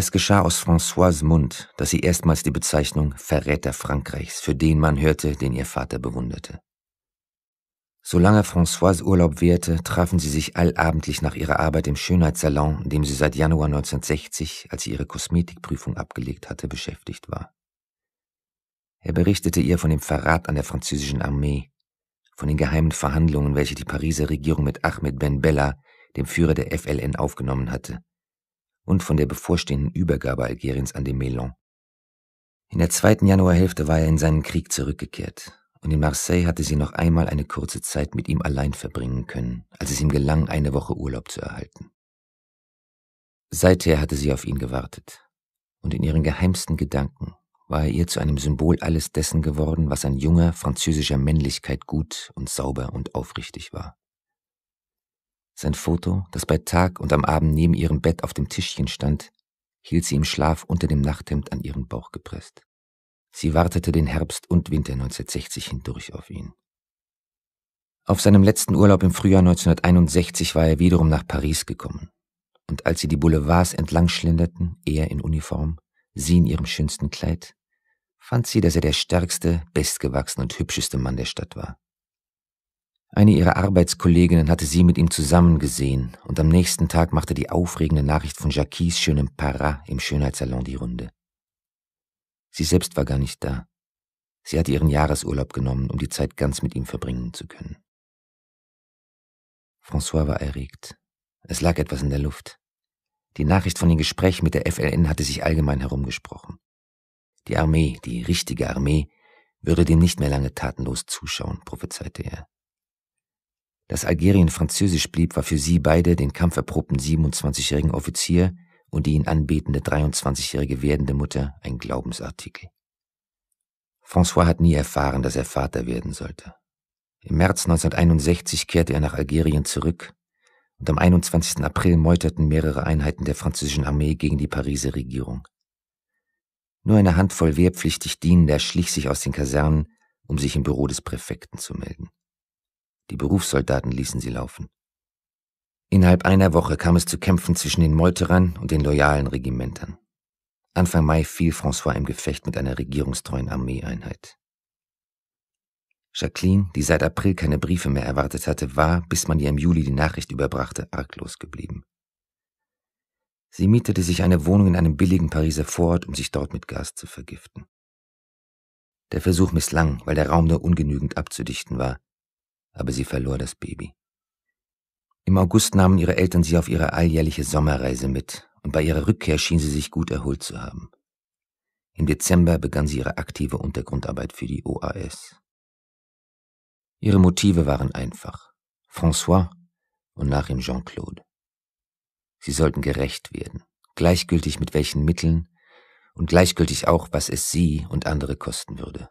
Es geschah aus François' Mund, dass sie erstmals die Bezeichnung Verräter Frankreichs für den Mann hörte, den ihr Vater bewunderte. Solange François Urlaub währte, trafen sie sich allabendlich nach ihrer Arbeit im Schönheitssalon, in dem sie seit Januar 1960, als sie ihre Kosmetikprüfung abgelegt hatte, beschäftigt war. Er berichtete ihr von dem Verrat an der französischen Armee, von den geheimen Verhandlungen, welche die Pariser Regierung mit Ahmed Ben Bella, dem Führer der FLN, aufgenommen hatte, und von der bevorstehenden Übergabe Algeriens an den Melon. In der zweiten Januarhälfte war er in seinen Krieg zurückgekehrt, und in Marseille hatte sie noch einmal eine kurze Zeit mit ihm allein verbringen können, als es ihm gelang, eine Woche Urlaub zu erhalten. Seither hatte sie auf ihn gewartet, und in ihren geheimsten Gedanken war er ihr zu einem Symbol alles dessen geworden, was an junger französischer Männlichkeit gut und sauber und aufrichtig war. Sein Foto, das bei Tag und am Abend neben ihrem Bett auf dem Tischchen stand, hielt sie im Schlaf unter dem Nachthemd an ihren Bauch gepresst. Sie wartete den Herbst und Winter 1960 hindurch auf ihn. Auf seinem letzten Urlaub im Frühjahr 1961 war er wiederum nach Paris gekommen. Und als sie die Boulevards entlang schlenderten, er in Uniform, sie in ihrem schönsten Kleid, fand sie, dass er der stärkste, bestgewachsene und hübscheste Mann der Stadt war. Eine ihrer Arbeitskolleginnen hatte sie mit ihm zusammengesehen und am nächsten Tag machte die aufregende Nachricht von Jacquies schönem Para im Schönheitssalon die Runde. Sie selbst war gar nicht da. Sie hatte ihren Jahresurlaub genommen, um die Zeit ganz mit ihm verbringen zu können. François war erregt. Es lag etwas in der Luft. Die Nachricht von dem Gespräch mit der FLN hatte sich allgemein herumgesprochen. Die Armee, die richtige Armee, würde dem nicht mehr lange tatenlos zuschauen, prophezeite er. Dass Algerien französisch blieb, war für sie beide, den kampferprobten 27-jährigen Offizier und die ihn anbetende 23-jährige werdende Mutter, ein Glaubensartikel. François hat nie erfahren, dass er Vater werden sollte. Im März 1961 kehrte er nach Algerien zurück und am 21. April meuterten mehrere Einheiten der französischen Armee gegen die Pariser Regierung. Nur eine Handvoll wehrpflichtig Dienender schlich sich aus den Kasernen, um sich im Büro des Präfekten zu melden. Die Berufssoldaten ließen sie laufen. Innerhalb einer Woche kam es zu Kämpfen zwischen den Meuterern und den loyalen Regimentern. Anfang Mai fiel François im Gefecht mit einer regierungstreuen Armeeeinheit. Jacqueline, die seit April keine Briefe mehr erwartet hatte, war, bis man ihr im Juli die Nachricht überbrachte, arglos geblieben. Sie mietete sich eine Wohnung in einem billigen Pariser Vorort, um sich dort mit Gas zu vergiften. Der Versuch misslang, weil der Raum nur ungenügend abzudichten war, aber sie verlor das Baby. Im August nahmen ihre Eltern sie auf ihre alljährliche Sommerreise mit, und bei ihrer Rückkehr schien sie sich gut erholt zu haben. Im Dezember begann sie ihre aktive Untergrundarbeit für die OAS. Ihre Motive waren einfach. François und nach ihm Jean-Claude. Sie sollten gerecht werden, gleichgültig mit welchen Mitteln und gleichgültig auch, was es sie und andere kosten würde.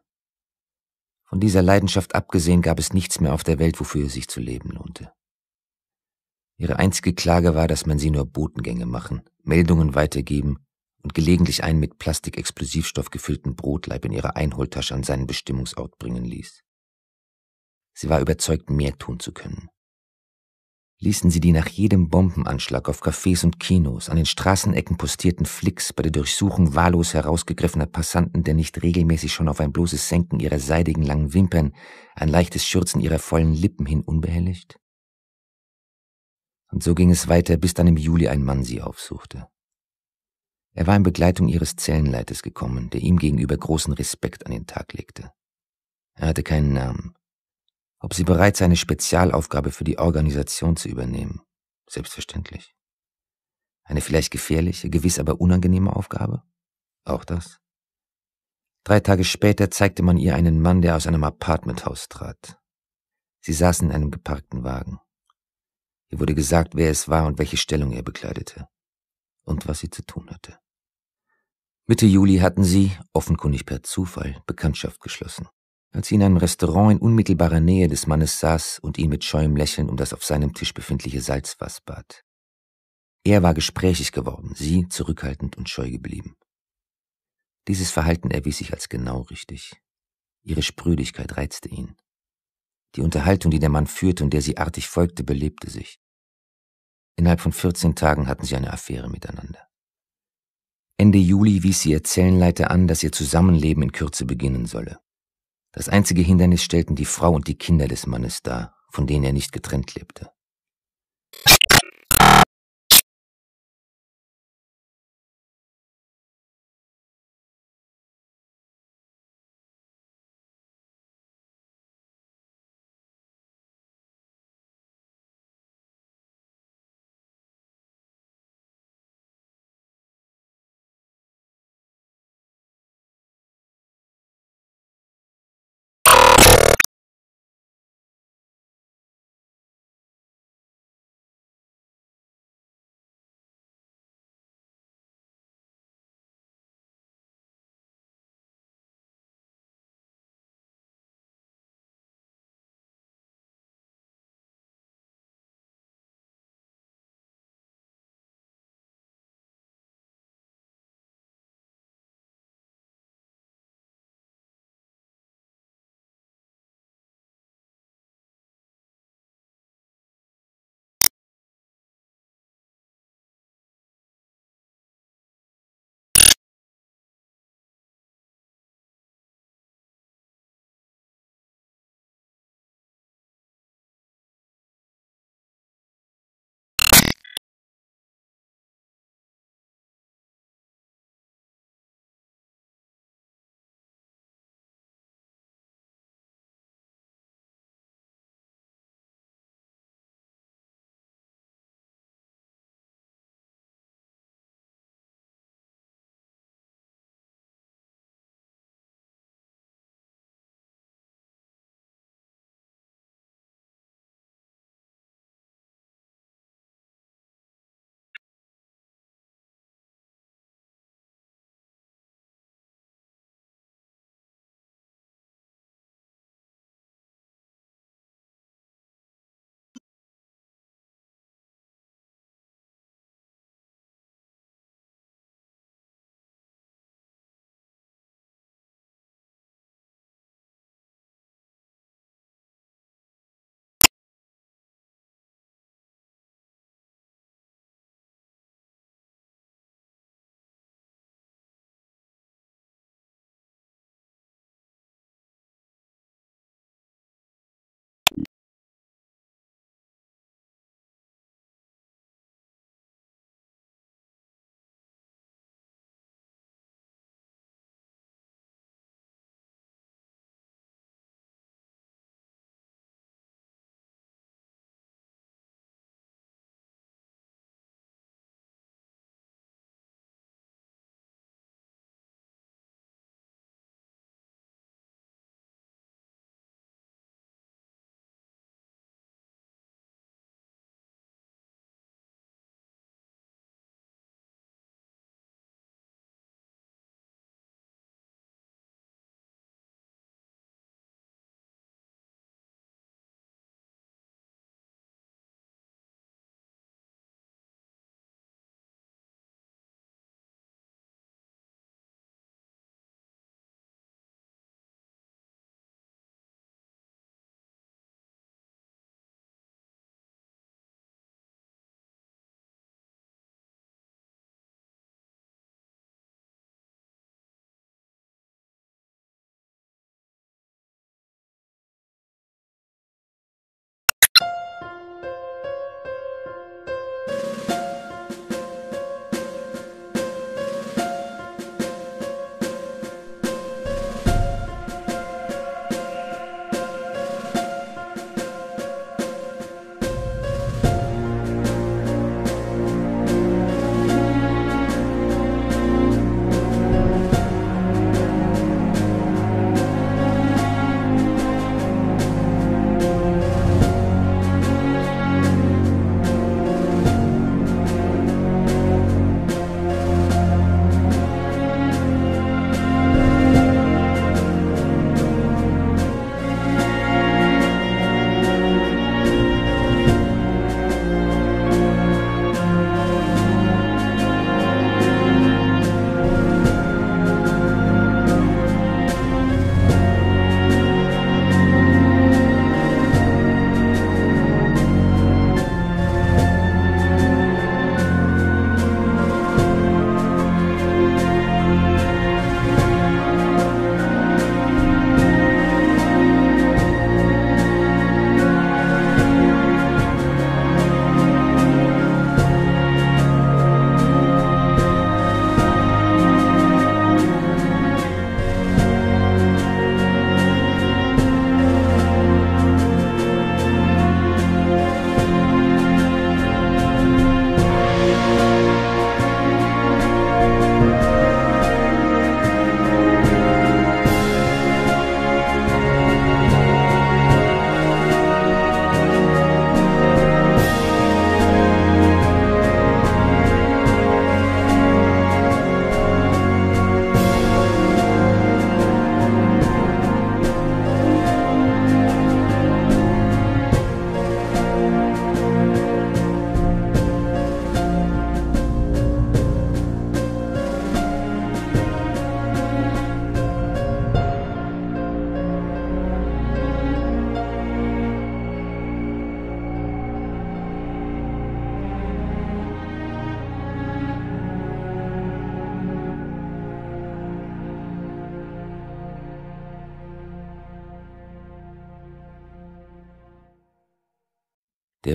Von dieser Leidenschaft abgesehen gab es nichts mehr auf der Welt, wofür es sich zu leben lohnte. Ihre einzige Klage war, dass man sie nur Botengänge machen, Meldungen weitergeben und gelegentlich einen mit Plastikexplosivstoff gefüllten Brotleib in ihrer Einholtasche an seinen Bestimmungsort bringen ließ. Sie war überzeugt, mehr tun zu können ließen sie die nach jedem Bombenanschlag auf Cafés und Kinos an den Straßenecken postierten Flicks bei der Durchsuchung wahllos herausgegriffener Passanten, der nicht regelmäßig schon auf ein bloßes Senken ihrer seidigen langen Wimpern, ein leichtes Schürzen ihrer vollen Lippen hin unbehelligt? Und so ging es weiter, bis dann im Juli ein Mann sie aufsuchte. Er war in Begleitung ihres Zellenleiters gekommen, der ihm gegenüber großen Respekt an den Tag legte. Er hatte keinen Namen, ob sie bereit sei, eine Spezialaufgabe für die Organisation zu übernehmen. Selbstverständlich. Eine vielleicht gefährliche, gewiss aber unangenehme Aufgabe? Auch das. Drei Tage später zeigte man ihr einen Mann, der aus einem Apartmenthaus trat. Sie saßen in einem geparkten Wagen. Ihr wurde gesagt, wer es war und welche Stellung er bekleidete und was sie zu tun hatte. Mitte Juli hatten sie, offenkundig per Zufall, Bekanntschaft geschlossen. Als sie in einem Restaurant in unmittelbarer Nähe des Mannes saß und ihn mit scheuem Lächeln um das auf seinem Tisch befindliche Salzfass bat. Er war gesprächig geworden, sie zurückhaltend und scheu geblieben. Dieses Verhalten erwies sich als genau richtig. Ihre Sprödigkeit reizte ihn. Die Unterhaltung, die der Mann führte und der sie artig folgte, belebte sich. Innerhalb von 14 Tagen hatten sie eine Affäre miteinander. Ende Juli wies sie ihr Zellenleiter an, dass ihr Zusammenleben in Kürze beginnen solle. Das einzige Hindernis stellten die Frau und die Kinder des Mannes dar, von denen er nicht getrennt lebte.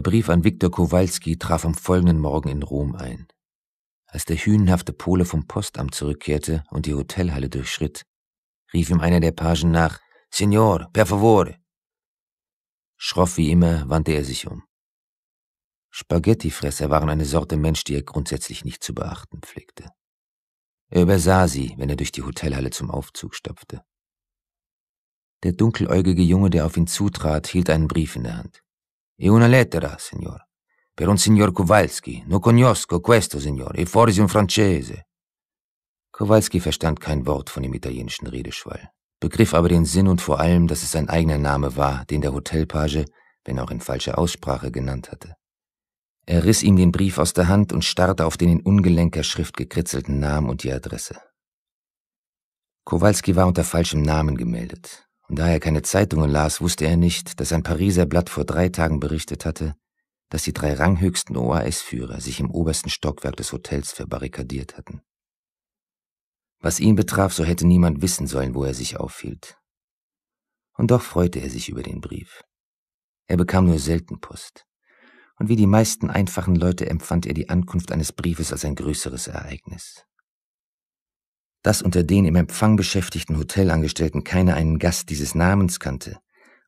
Der Brief an Viktor Kowalski traf am folgenden Morgen in Rom ein. Als der hünenhafte Pole vom Postamt zurückkehrte und die Hotelhalle durchschritt, rief ihm einer der Pagen nach, Signor, per favore. Schroff wie immer wandte er sich um. Spaghettifresser waren eine Sorte Mensch, die er grundsätzlich nicht zu beachten pflegte. Er übersah sie, wenn er durch die Hotelhalle zum Aufzug stapfte. Der dunkeläugige Junge, der auf ihn zutrat, hielt einen Brief in der Hand. E una lettera, signor, per un signor Kowalski. Nur conosco questo, signor, e forse un francese. Kowalski verstand kein Wort von dem italienischen Redeschwall, begriff aber den Sinn und vor allem, dass es sein eigener Name war, den der Hotelpage, wenn auch in falscher Aussprache, genannt hatte. Er riss ihm den Brief aus der Hand und starrte auf den in ungelenker Schrift gekritzelten Namen und die Adresse. Kowalski war unter falschem Namen gemeldet, da er keine Zeitungen las, wusste er nicht, dass ein Pariser Blatt vor drei Tagen berichtet hatte, dass die drei ranghöchsten OAS-Führer sich im obersten Stockwerk des Hotels verbarrikadiert hatten. Was ihn betraf, so hätte niemand wissen sollen, wo er sich aufhielt. Und doch freute er sich über den Brief. Er bekam nur selten Post. Und wie die meisten einfachen Leute empfand er die Ankunft eines Briefes als ein größeres Ereignis dass unter den im Empfang beschäftigten Hotelangestellten keiner einen Gast dieses Namens kannte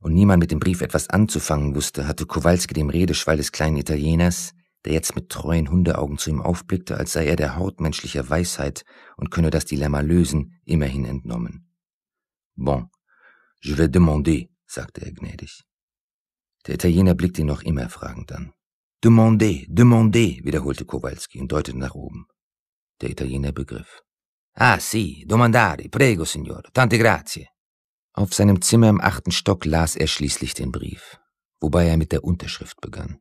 und niemand mit dem Brief etwas anzufangen wusste, hatte Kowalski dem Redeschwall des kleinen Italieners, der jetzt mit treuen Hundeaugen zu ihm aufblickte, als sei er der Hort menschlicher Weisheit und könne das Dilemma lösen, immerhin entnommen. Bon, je vais demander, sagte er gnädig. Der Italiener blickte ihn noch immer fragend an. Demandez, demandez, wiederholte Kowalski und deutete nach oben. Der Italiener begriff. Ah, sì, domandare, prego, signor, tante grazie. Auf seinem Zimmer im achten Stock las er schließlich den Brief, wobei er mit der Unterschrift begann.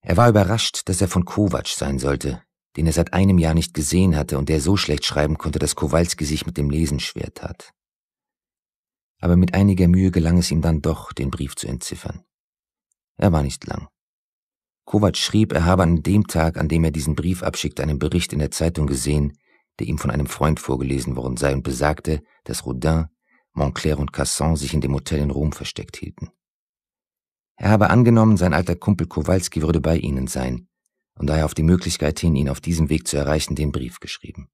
Er war überrascht, dass er von Kovac sein sollte, den er seit einem Jahr nicht gesehen hatte und der so schlecht schreiben konnte, dass Kowalski sich mit dem Lesen schwer tat. Aber mit einiger Mühe gelang es ihm dann doch, den Brief zu entziffern. Er war nicht lang. Kovac schrieb, er habe an dem Tag, an dem er diesen Brief abschickte, einen Bericht in der Zeitung gesehen, der ihm von einem Freund vorgelesen worden sei und besagte, dass Rodin, Montclair und Casson sich in dem Hotel in Rom versteckt hielten. Er habe angenommen, sein alter Kumpel Kowalski würde bei ihnen sein und daher auf die Möglichkeit hin, ihn auf diesem Weg zu erreichen, den Brief geschrieben.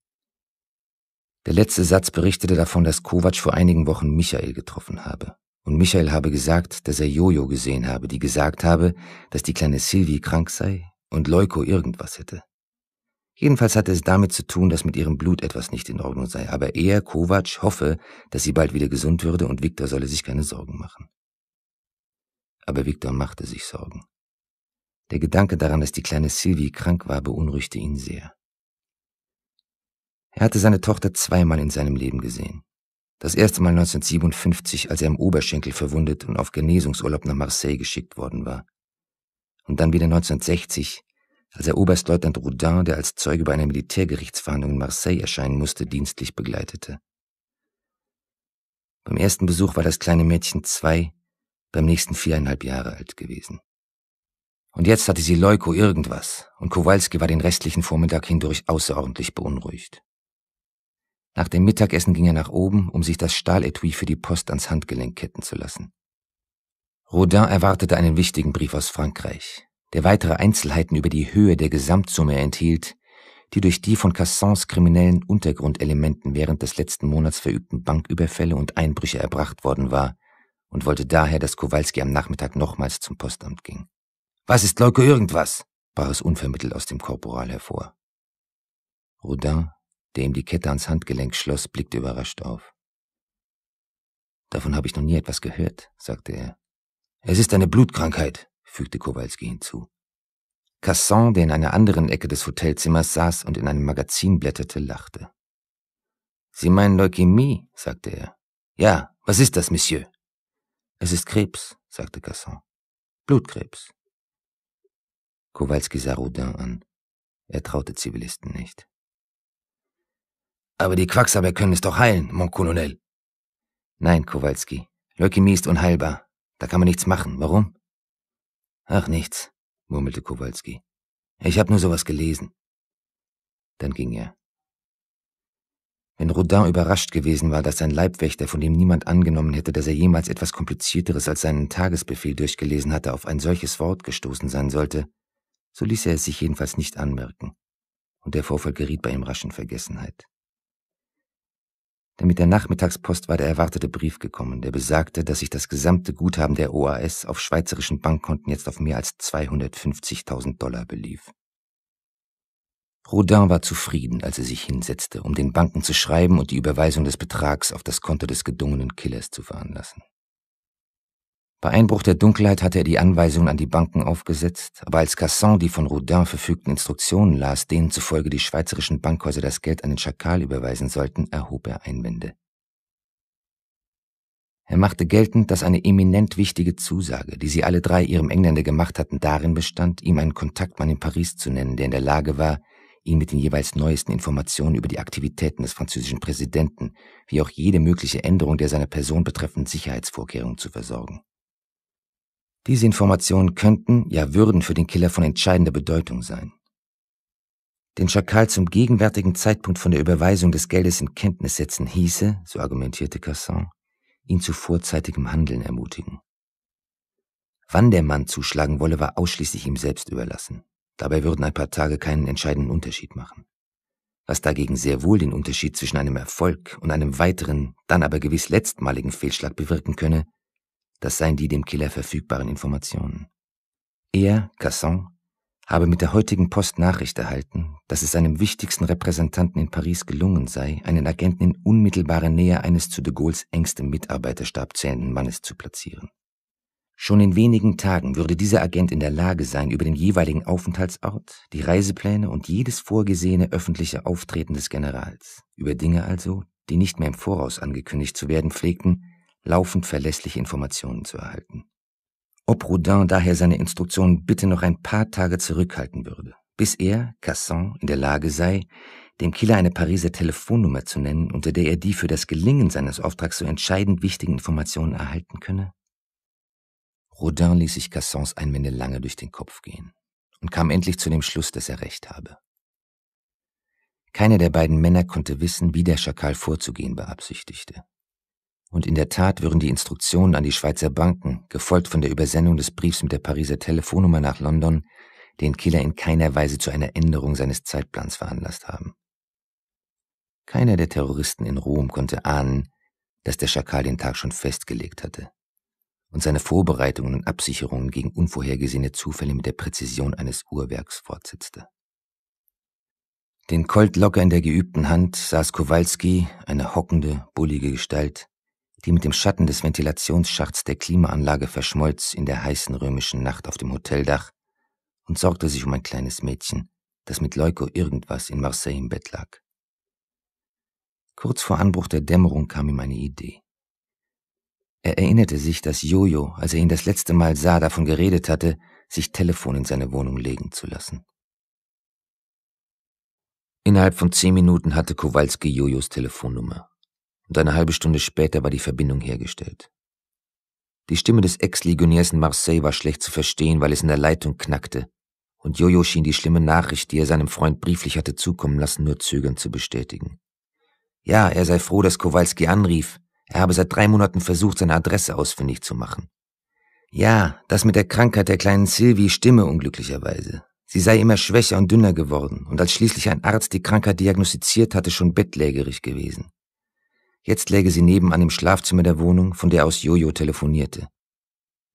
Der letzte Satz berichtete davon, dass Kovac vor einigen Wochen Michael getroffen habe. Und Michael habe gesagt, dass er Jojo gesehen habe, die gesagt habe, dass die kleine Sylvie krank sei und Leuko irgendwas hätte. Jedenfalls hatte es damit zu tun, dass mit ihrem Blut etwas nicht in Ordnung sei, aber er, Kovac, hoffe, dass sie bald wieder gesund würde und Viktor solle sich keine Sorgen machen. Aber Viktor machte sich Sorgen. Der Gedanke daran, dass die kleine Sylvie krank war, beunruhigte ihn sehr. Er hatte seine Tochter zweimal in seinem Leben gesehen. Das erste Mal 1957, als er im Oberschenkel verwundet und auf Genesungsurlaub nach Marseille geschickt worden war. Und dann wieder 1960, als er Oberstleutnant Roudin, der als Zeuge bei einer Militärgerichtsverhandlung in Marseille erscheinen musste, dienstlich begleitete. Beim ersten Besuch war das kleine Mädchen zwei, beim nächsten viereinhalb Jahre alt gewesen. Und jetzt hatte sie Leuko irgendwas, und Kowalski war den restlichen Vormittag hindurch außerordentlich beunruhigt. Nach dem Mittagessen ging er nach oben, um sich das Stahletui für die Post ans Handgelenk ketten zu lassen. Rodin erwartete einen wichtigen Brief aus Frankreich, der weitere Einzelheiten über die Höhe der Gesamtsumme enthielt, die durch die von Cassans kriminellen Untergrundelementen während des letzten Monats verübten Banküberfälle und Einbrüche erbracht worden war und wollte daher, dass Kowalski am Nachmittag nochmals zum Postamt ging. Was ist Leuko irgendwas? brach es unvermittelt aus dem Korporal hervor. Rodin, der ihm die Kette ans Handgelenk schloss, blickte überrascht auf. Davon habe ich noch nie etwas gehört, sagte er. Es ist eine Blutkrankheit, fügte Kowalski hinzu. Casson, der in einer anderen Ecke des Hotelzimmers saß und in einem Magazin blätterte, lachte. Sie meinen Leukämie, sagte er. Ja, was ist das, Monsieur? Es ist Krebs, sagte Casson. Blutkrebs. Kowalski sah Rodin an. Er traute Zivilisten nicht. Aber die Quacksalber können es doch heilen, mon Colonel. Nein, Kowalski. Leukämie ist unheilbar. Da kann man nichts machen. Warum? Ach nichts, murmelte Kowalski. Ich hab nur sowas gelesen. Dann ging er. Wenn Rodin überrascht gewesen war, dass sein Leibwächter, von dem niemand angenommen hätte, dass er jemals etwas Komplizierteres als seinen Tagesbefehl durchgelesen hatte, auf ein solches Wort gestoßen sein sollte, so ließ er es sich jedenfalls nicht anmerken, und der Vorfall geriet bei ihm rasch in Vergessenheit. Denn mit der Nachmittagspost war der erwartete Brief gekommen, der besagte, dass sich das gesamte Guthaben der OAS auf schweizerischen Bankkonten jetzt auf mehr als 250.000 Dollar belief. Rodin war zufrieden, als er sich hinsetzte, um den Banken zu schreiben und die Überweisung des Betrags auf das Konto des gedungenen Killers zu veranlassen. Bei Einbruch der Dunkelheit hatte er die Anweisungen an die Banken aufgesetzt, aber als Casson die von Rodin verfügten Instruktionen las, denen zufolge die schweizerischen Bankhäuser das Geld an den Schakal überweisen sollten, erhob er Einwände. Er machte geltend, dass eine eminent wichtige Zusage, die sie alle drei ihrem Engländer gemacht hatten, darin bestand, ihm einen Kontaktmann in Paris zu nennen, der in der Lage war, ihn mit den jeweils neuesten Informationen über die Aktivitäten des französischen Präsidenten, wie auch jede mögliche Änderung der seiner Person betreffenden Sicherheitsvorkehrungen zu versorgen. Diese Informationen könnten, ja würden für den Killer von entscheidender Bedeutung sein. Den Schakal zum gegenwärtigen Zeitpunkt von der Überweisung des Geldes in Kenntnis setzen hieße, so argumentierte Casson, ihn zu vorzeitigem Handeln ermutigen. Wann der Mann zuschlagen wolle, war ausschließlich ihm selbst überlassen. Dabei würden ein paar Tage keinen entscheidenden Unterschied machen. Was dagegen sehr wohl den Unterschied zwischen einem Erfolg und einem weiteren, dann aber gewiss letztmaligen Fehlschlag bewirken könne, das seien die dem Killer verfügbaren Informationen. Er, Casson, habe mit der heutigen Post Nachricht erhalten, dass es seinem wichtigsten Repräsentanten in Paris gelungen sei, einen Agenten in unmittelbarer Nähe eines zu de Gaulles engstem Mitarbeiterstab zählenden Mannes zu platzieren. Schon in wenigen Tagen würde dieser Agent in der Lage sein, über den jeweiligen Aufenthaltsort, die Reisepläne und jedes vorgesehene öffentliche Auftreten des Generals, über Dinge also, die nicht mehr im Voraus angekündigt zu werden pflegten, laufend verlässliche Informationen zu erhalten. Ob Rodin daher seine Instruktionen bitte noch ein paar Tage zurückhalten würde, bis er, Casson, in der Lage sei, dem Killer eine Pariser Telefonnummer zu nennen, unter der er die für das Gelingen seines Auftrags so entscheidend wichtigen Informationen erhalten könne? Rodin ließ sich Cassons Einwände lange durch den Kopf gehen und kam endlich zu dem Schluss, dass er recht habe. Keiner der beiden Männer konnte wissen, wie der Schakal vorzugehen beabsichtigte. Und in der Tat würden die Instruktionen an die Schweizer Banken, gefolgt von der Übersendung des Briefs mit der Pariser Telefonnummer nach London, den Killer in keiner Weise zu einer Änderung seines Zeitplans veranlasst haben. Keiner der Terroristen in Rom konnte ahnen, dass der Schakal den Tag schon festgelegt hatte und seine Vorbereitungen und Absicherungen gegen unvorhergesehene Zufälle mit der Präzision eines Uhrwerks fortsetzte. Den Colt locker in der geübten Hand saß Kowalski, eine hockende, bullige Gestalt, die mit dem Schatten des Ventilationsschachts der Klimaanlage verschmolz in der heißen römischen Nacht auf dem Hoteldach und sorgte sich um ein kleines Mädchen, das mit Leuko irgendwas in Marseille im Bett lag. Kurz vor Anbruch der Dämmerung kam ihm eine Idee. Er erinnerte sich, dass Jojo, als er ihn das letzte Mal sah, davon geredet hatte, sich Telefon in seine Wohnung legen zu lassen. Innerhalb von zehn Minuten hatte Kowalski Jojos Telefonnummer und eine halbe Stunde später war die Verbindung hergestellt. Die Stimme des Ex-Legionärs in Marseille war schlecht zu verstehen, weil es in der Leitung knackte, und Jojo schien die schlimme Nachricht, die er seinem Freund brieflich hatte zukommen lassen, nur zögernd zu bestätigen. Ja, er sei froh, dass Kowalski anrief, er habe seit drei Monaten versucht, seine Adresse ausfindig zu machen. Ja, das mit der Krankheit der kleinen Sylvie stimme unglücklicherweise. Sie sei immer schwächer und dünner geworden und als schließlich ein Arzt die Krankheit diagnostiziert hatte, schon bettlägerig gewesen. Jetzt läge sie nebenan im Schlafzimmer der Wohnung, von der aus Jojo telefonierte.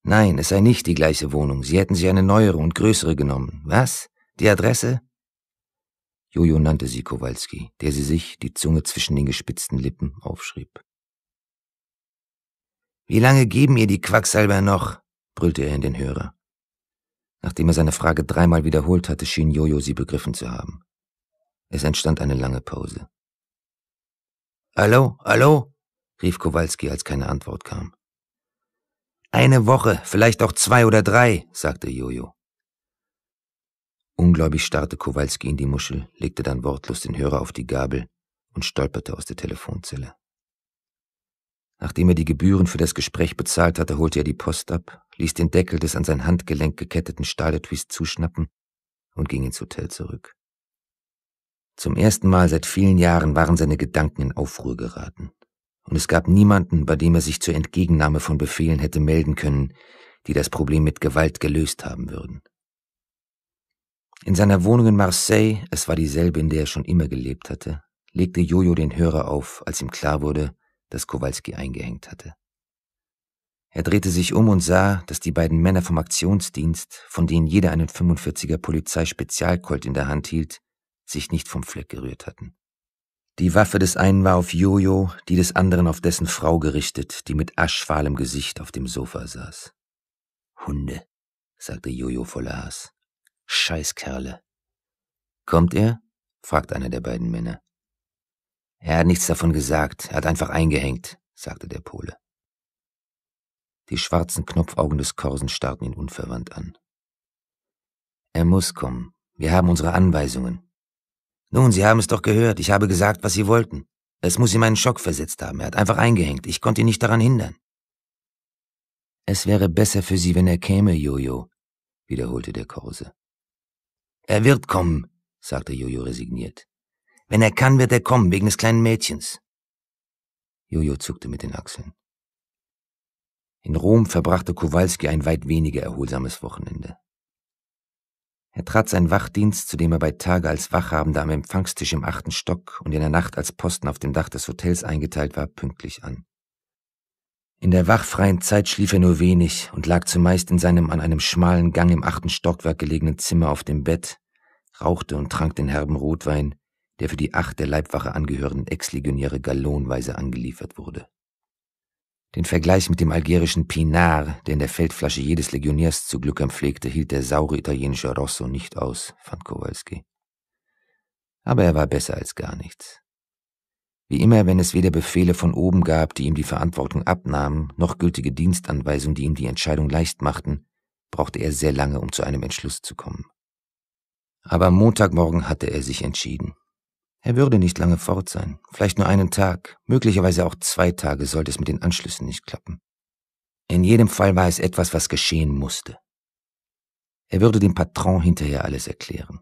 Nein, es sei nicht die gleiche Wohnung, sie hätten sich eine neuere und größere genommen. Was? Die Adresse? Jojo nannte sie Kowalski, der sie sich, die Zunge zwischen den gespitzten Lippen, aufschrieb. Wie lange geben ihr die Quacksalber noch? brüllte er in den Hörer. Nachdem er seine Frage dreimal wiederholt hatte, schien Jojo sie begriffen zu haben. Es entstand eine lange Pause. Hallo, hallo, rief Kowalski, als keine Antwort kam. Eine Woche, vielleicht auch zwei oder drei, sagte Jojo. Ungläubig starrte Kowalski in die Muschel, legte dann wortlos den Hörer auf die Gabel und stolperte aus der Telefonzelle. Nachdem er die Gebühren für das Gespräch bezahlt hatte, holte er die Post ab, ließ den Deckel des an sein Handgelenk geketteten Stahletwist zuschnappen und ging ins Hotel zurück. Zum ersten Mal seit vielen Jahren waren seine Gedanken in Aufruhr geraten. Und es gab niemanden, bei dem er sich zur Entgegennahme von Befehlen hätte melden können, die das Problem mit Gewalt gelöst haben würden. In seiner Wohnung in Marseille, es war dieselbe, in der er schon immer gelebt hatte, legte Jojo den Hörer auf, als ihm klar wurde, dass Kowalski eingehängt hatte. Er drehte sich um und sah, dass die beiden Männer vom Aktionsdienst, von denen jeder einen 45er Polizeispezialkolt in der Hand hielt, sich nicht vom Fleck gerührt hatten. Die Waffe des einen war auf Jojo, die des anderen auf dessen Frau gerichtet, die mit aschfahlem Gesicht auf dem Sofa saß. Hunde, sagte Jojo voller Hass. Scheißkerle. Kommt er? fragte einer der beiden Männer. Er hat nichts davon gesagt, er hat einfach eingehängt, sagte der Pole. Die schwarzen Knopfaugen des Korsen starrten ihn unverwandt an. Er muss kommen. Wir haben unsere Anweisungen. Nun, Sie haben es doch gehört. Ich habe gesagt, was Sie wollten. Es muss ihm einen Schock versetzt haben. Er hat einfach eingehängt. Ich konnte ihn nicht daran hindern. Es wäre besser für Sie, wenn er käme, Jojo, wiederholte der Korse. Er wird kommen, sagte Jojo resigniert. Wenn er kann, wird er kommen, wegen des kleinen Mädchens. Jojo zuckte mit den Achseln. In Rom verbrachte Kowalski ein weit weniger erholsames Wochenende. Er trat seinen Wachdienst, zu dem er bei Tage als Wachhabender am Empfangstisch im achten Stock und in der Nacht als Posten auf dem Dach des Hotels eingeteilt war, pünktlich an. In der wachfreien Zeit schlief er nur wenig und lag zumeist in seinem an einem schmalen Gang im achten Stockwerk gelegenen Zimmer auf dem Bett, rauchte und trank den herben Rotwein, der für die acht der Leibwache angehörenden Ex-Legionäre gallonweise angeliefert wurde. Den Vergleich mit dem algerischen Pinar, der in der Feldflasche jedes Legionärs zu Glückern pflegte, hielt der saure italienische Rosso nicht aus, fand Kowalski. Aber er war besser als gar nichts. Wie immer, wenn es weder Befehle von oben gab, die ihm die Verantwortung abnahmen, noch gültige Dienstanweisungen, die ihm die Entscheidung leicht machten, brauchte er sehr lange, um zu einem Entschluss zu kommen. Aber am Montagmorgen hatte er sich entschieden. Er würde nicht lange fort sein, vielleicht nur einen Tag, möglicherweise auch zwei Tage sollte es mit den Anschlüssen nicht klappen. In jedem Fall war es etwas, was geschehen musste. Er würde dem Patron hinterher alles erklären.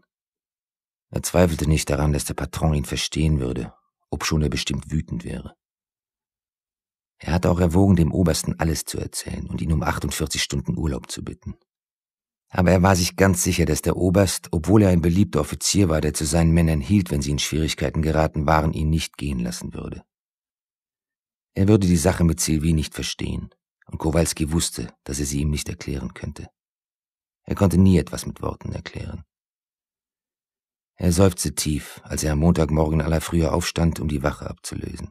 Er zweifelte nicht daran, dass der Patron ihn verstehen würde, obschon er bestimmt wütend wäre. Er hatte auch erwogen, dem Obersten alles zu erzählen und ihn um 48 Stunden Urlaub zu bitten. Aber er war sich ganz sicher, dass der Oberst, obwohl er ein beliebter Offizier war, der zu seinen Männern hielt, wenn sie in Schwierigkeiten geraten waren, ihn nicht gehen lassen würde. Er würde die Sache mit Sylvie nicht verstehen, und Kowalski wusste, dass er sie ihm nicht erklären könnte. Er konnte nie etwas mit Worten erklären. Er seufzte tief, als er am Montagmorgen aller Frühe aufstand, um die Wache abzulösen.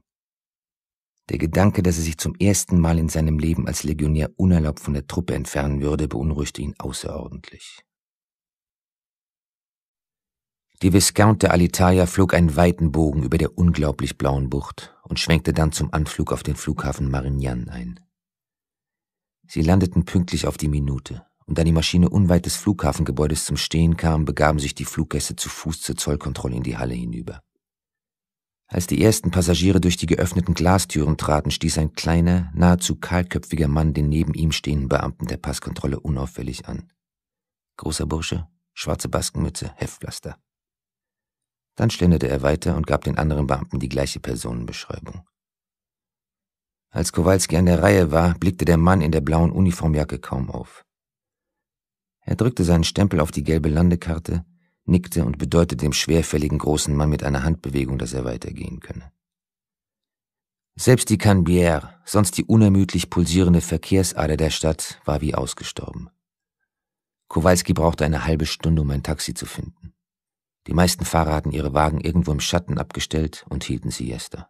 Der Gedanke, dass er sich zum ersten Mal in seinem Leben als Legionär unerlaubt von der Truppe entfernen würde, beunruhigte ihn außerordentlich. Die Viscount der Alitalia flog einen weiten Bogen über der unglaublich blauen Bucht und schwenkte dann zum Anflug auf den Flughafen Marignan ein. Sie landeten pünktlich auf die Minute, und da die Maschine unweit des Flughafengebäudes zum Stehen kam, begaben sich die Fluggäste zu Fuß zur Zollkontrolle in die Halle hinüber. Als die ersten Passagiere durch die geöffneten Glastüren traten, stieß ein kleiner, nahezu kahlköpfiger Mann den neben ihm stehenden Beamten der Passkontrolle unauffällig an. Großer Bursche, schwarze Baskenmütze, Heftpflaster. Dann schlenderte er weiter und gab den anderen Beamten die gleiche Personenbeschreibung. Als Kowalski an der Reihe war, blickte der Mann in der blauen Uniformjacke kaum auf. Er drückte seinen Stempel auf die gelbe Landekarte, nickte und bedeutete dem schwerfälligen großen Mann mit einer Handbewegung, dass er weitergehen könne. Selbst die Canbière, sonst die unermüdlich pulsierende Verkehrsader der Stadt, war wie ausgestorben. Kowalski brauchte eine halbe Stunde, um ein Taxi zu finden. Die meisten Fahrer hatten ihre Wagen irgendwo im Schatten abgestellt und hielten Siesta.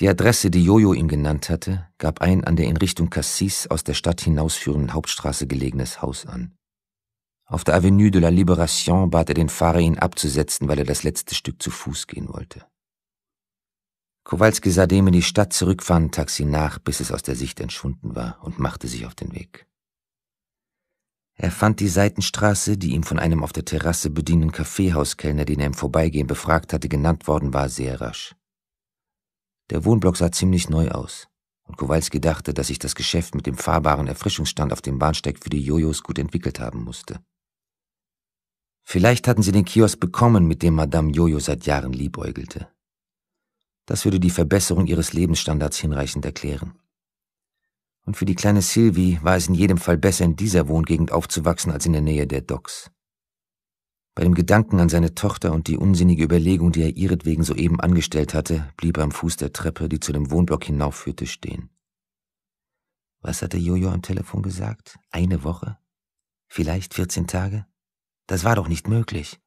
Die Adresse, die Jojo ihm genannt hatte, gab ein an der in Richtung Cassis aus der Stadt hinausführenden Hauptstraße gelegenes Haus an. Auf der Avenue de la Libération bat er den Fahrer, ihn abzusetzen, weil er das letzte Stück zu Fuß gehen wollte. Kowalski sah dem in die Stadt zurückfahren Taxi nach, bis es aus der Sicht entschwunden war, und machte sich auf den Weg. Er fand die Seitenstraße, die ihm von einem auf der Terrasse bedienenden Kaffeehauskellner, den er im Vorbeigehen befragt hatte, genannt worden war, sehr rasch. Der Wohnblock sah ziemlich neu aus, und Kowalski dachte, dass sich das Geschäft mit dem fahrbaren Erfrischungsstand auf dem Bahnsteig für die Jojos gut entwickelt haben musste. Vielleicht hatten sie den Kiosk bekommen, mit dem Madame Jojo seit Jahren liebäugelte. Das würde die Verbesserung ihres Lebensstandards hinreichend erklären. Und für die kleine Sylvie war es in jedem Fall besser, in dieser Wohngegend aufzuwachsen als in der Nähe der Docks. Bei dem Gedanken an seine Tochter und die unsinnige Überlegung, die er ihretwegen soeben angestellt hatte, blieb er am Fuß der Treppe, die zu dem Wohnblock hinaufführte, stehen. Was hatte Jojo am Telefon gesagt? Eine Woche? Vielleicht 14 Tage? Das war doch nicht möglich.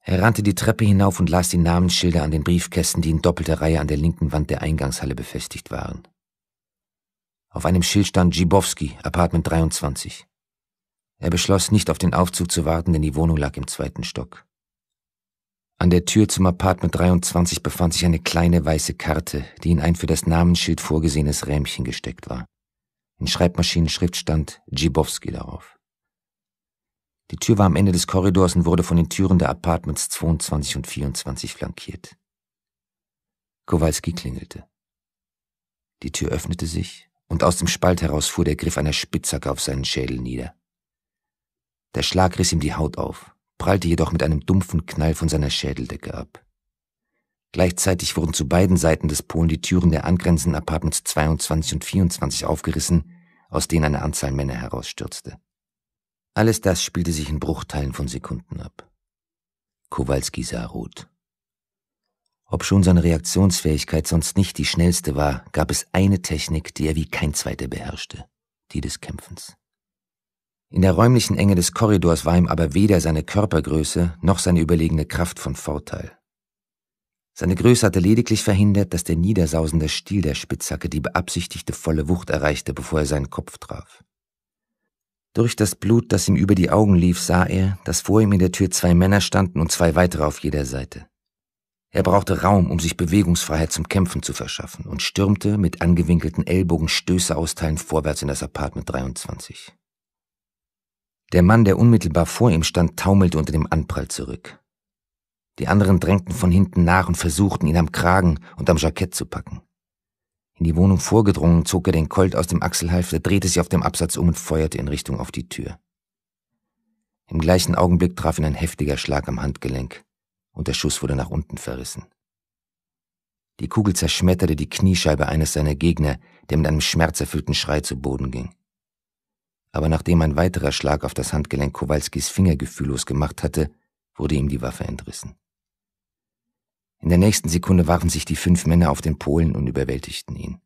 Er rannte die Treppe hinauf und las die Namensschilder an den Briefkästen, die in doppelter Reihe an der linken Wand der Eingangshalle befestigt waren. Auf einem Schild stand Gibowski, Apartment 23. Er beschloss, nicht auf den Aufzug zu warten, denn die Wohnung lag im zweiten Stock. An der Tür zum Apartment 23 befand sich eine kleine weiße Karte, die in ein für das Namensschild vorgesehenes Rähmchen gesteckt war. In Schreibmaschinenschrift stand Gibowski darauf. Die Tür war am Ende des Korridors und wurde von den Türen der Apartments 22 und 24 flankiert. Kowalski klingelte. Die Tür öffnete sich und aus dem Spalt heraus fuhr der Griff einer Spitzhacke auf seinen Schädel nieder. Der Schlag riss ihm die Haut auf, prallte jedoch mit einem dumpfen Knall von seiner Schädeldecke ab. Gleichzeitig wurden zu beiden Seiten des Polen die Türen der angrenzenden Apartments 22 und 24 aufgerissen, aus denen eine Anzahl Männer herausstürzte. Alles das spielte sich in Bruchteilen von Sekunden ab. Kowalski sah rot. Obschon seine Reaktionsfähigkeit sonst nicht die schnellste war, gab es eine Technik, die er wie kein zweiter beherrschte, die des Kämpfens. In der räumlichen Enge des Korridors war ihm aber weder seine Körpergröße noch seine überlegene Kraft von Vorteil. Seine Größe hatte lediglich verhindert, dass der niedersausende Stiel der Spitzhacke die beabsichtigte volle Wucht erreichte, bevor er seinen Kopf traf. Durch das Blut, das ihm über die Augen lief, sah er, dass vor ihm in der Tür zwei Männer standen und zwei weitere auf jeder Seite. Er brauchte Raum, um sich Bewegungsfreiheit zum Kämpfen zu verschaffen und stürmte mit angewinkelten Ellbogen Stöße austeilend vorwärts in das Apartment 23. Der Mann, der unmittelbar vor ihm stand, taumelte unter dem Anprall zurück. Die anderen drängten von hinten nach und versuchten, ihn am Kragen und am Jackett zu packen. In die Wohnung vorgedrungen, zog er den Colt aus dem Achselhalfter, drehte sich auf dem Absatz um und feuerte in Richtung auf die Tür. Im gleichen Augenblick traf ihn ein heftiger Schlag am Handgelenk und der Schuss wurde nach unten verrissen. Die Kugel zerschmetterte die Kniescheibe eines seiner Gegner, der mit einem schmerzerfüllten Schrei zu Boden ging. Aber nachdem ein weiterer Schlag auf das Handgelenk Kowalskis Finger gefühllos gemacht hatte, wurde ihm die Waffe entrissen. In der nächsten Sekunde warfen sich die fünf Männer auf den Polen und überwältigten ihn.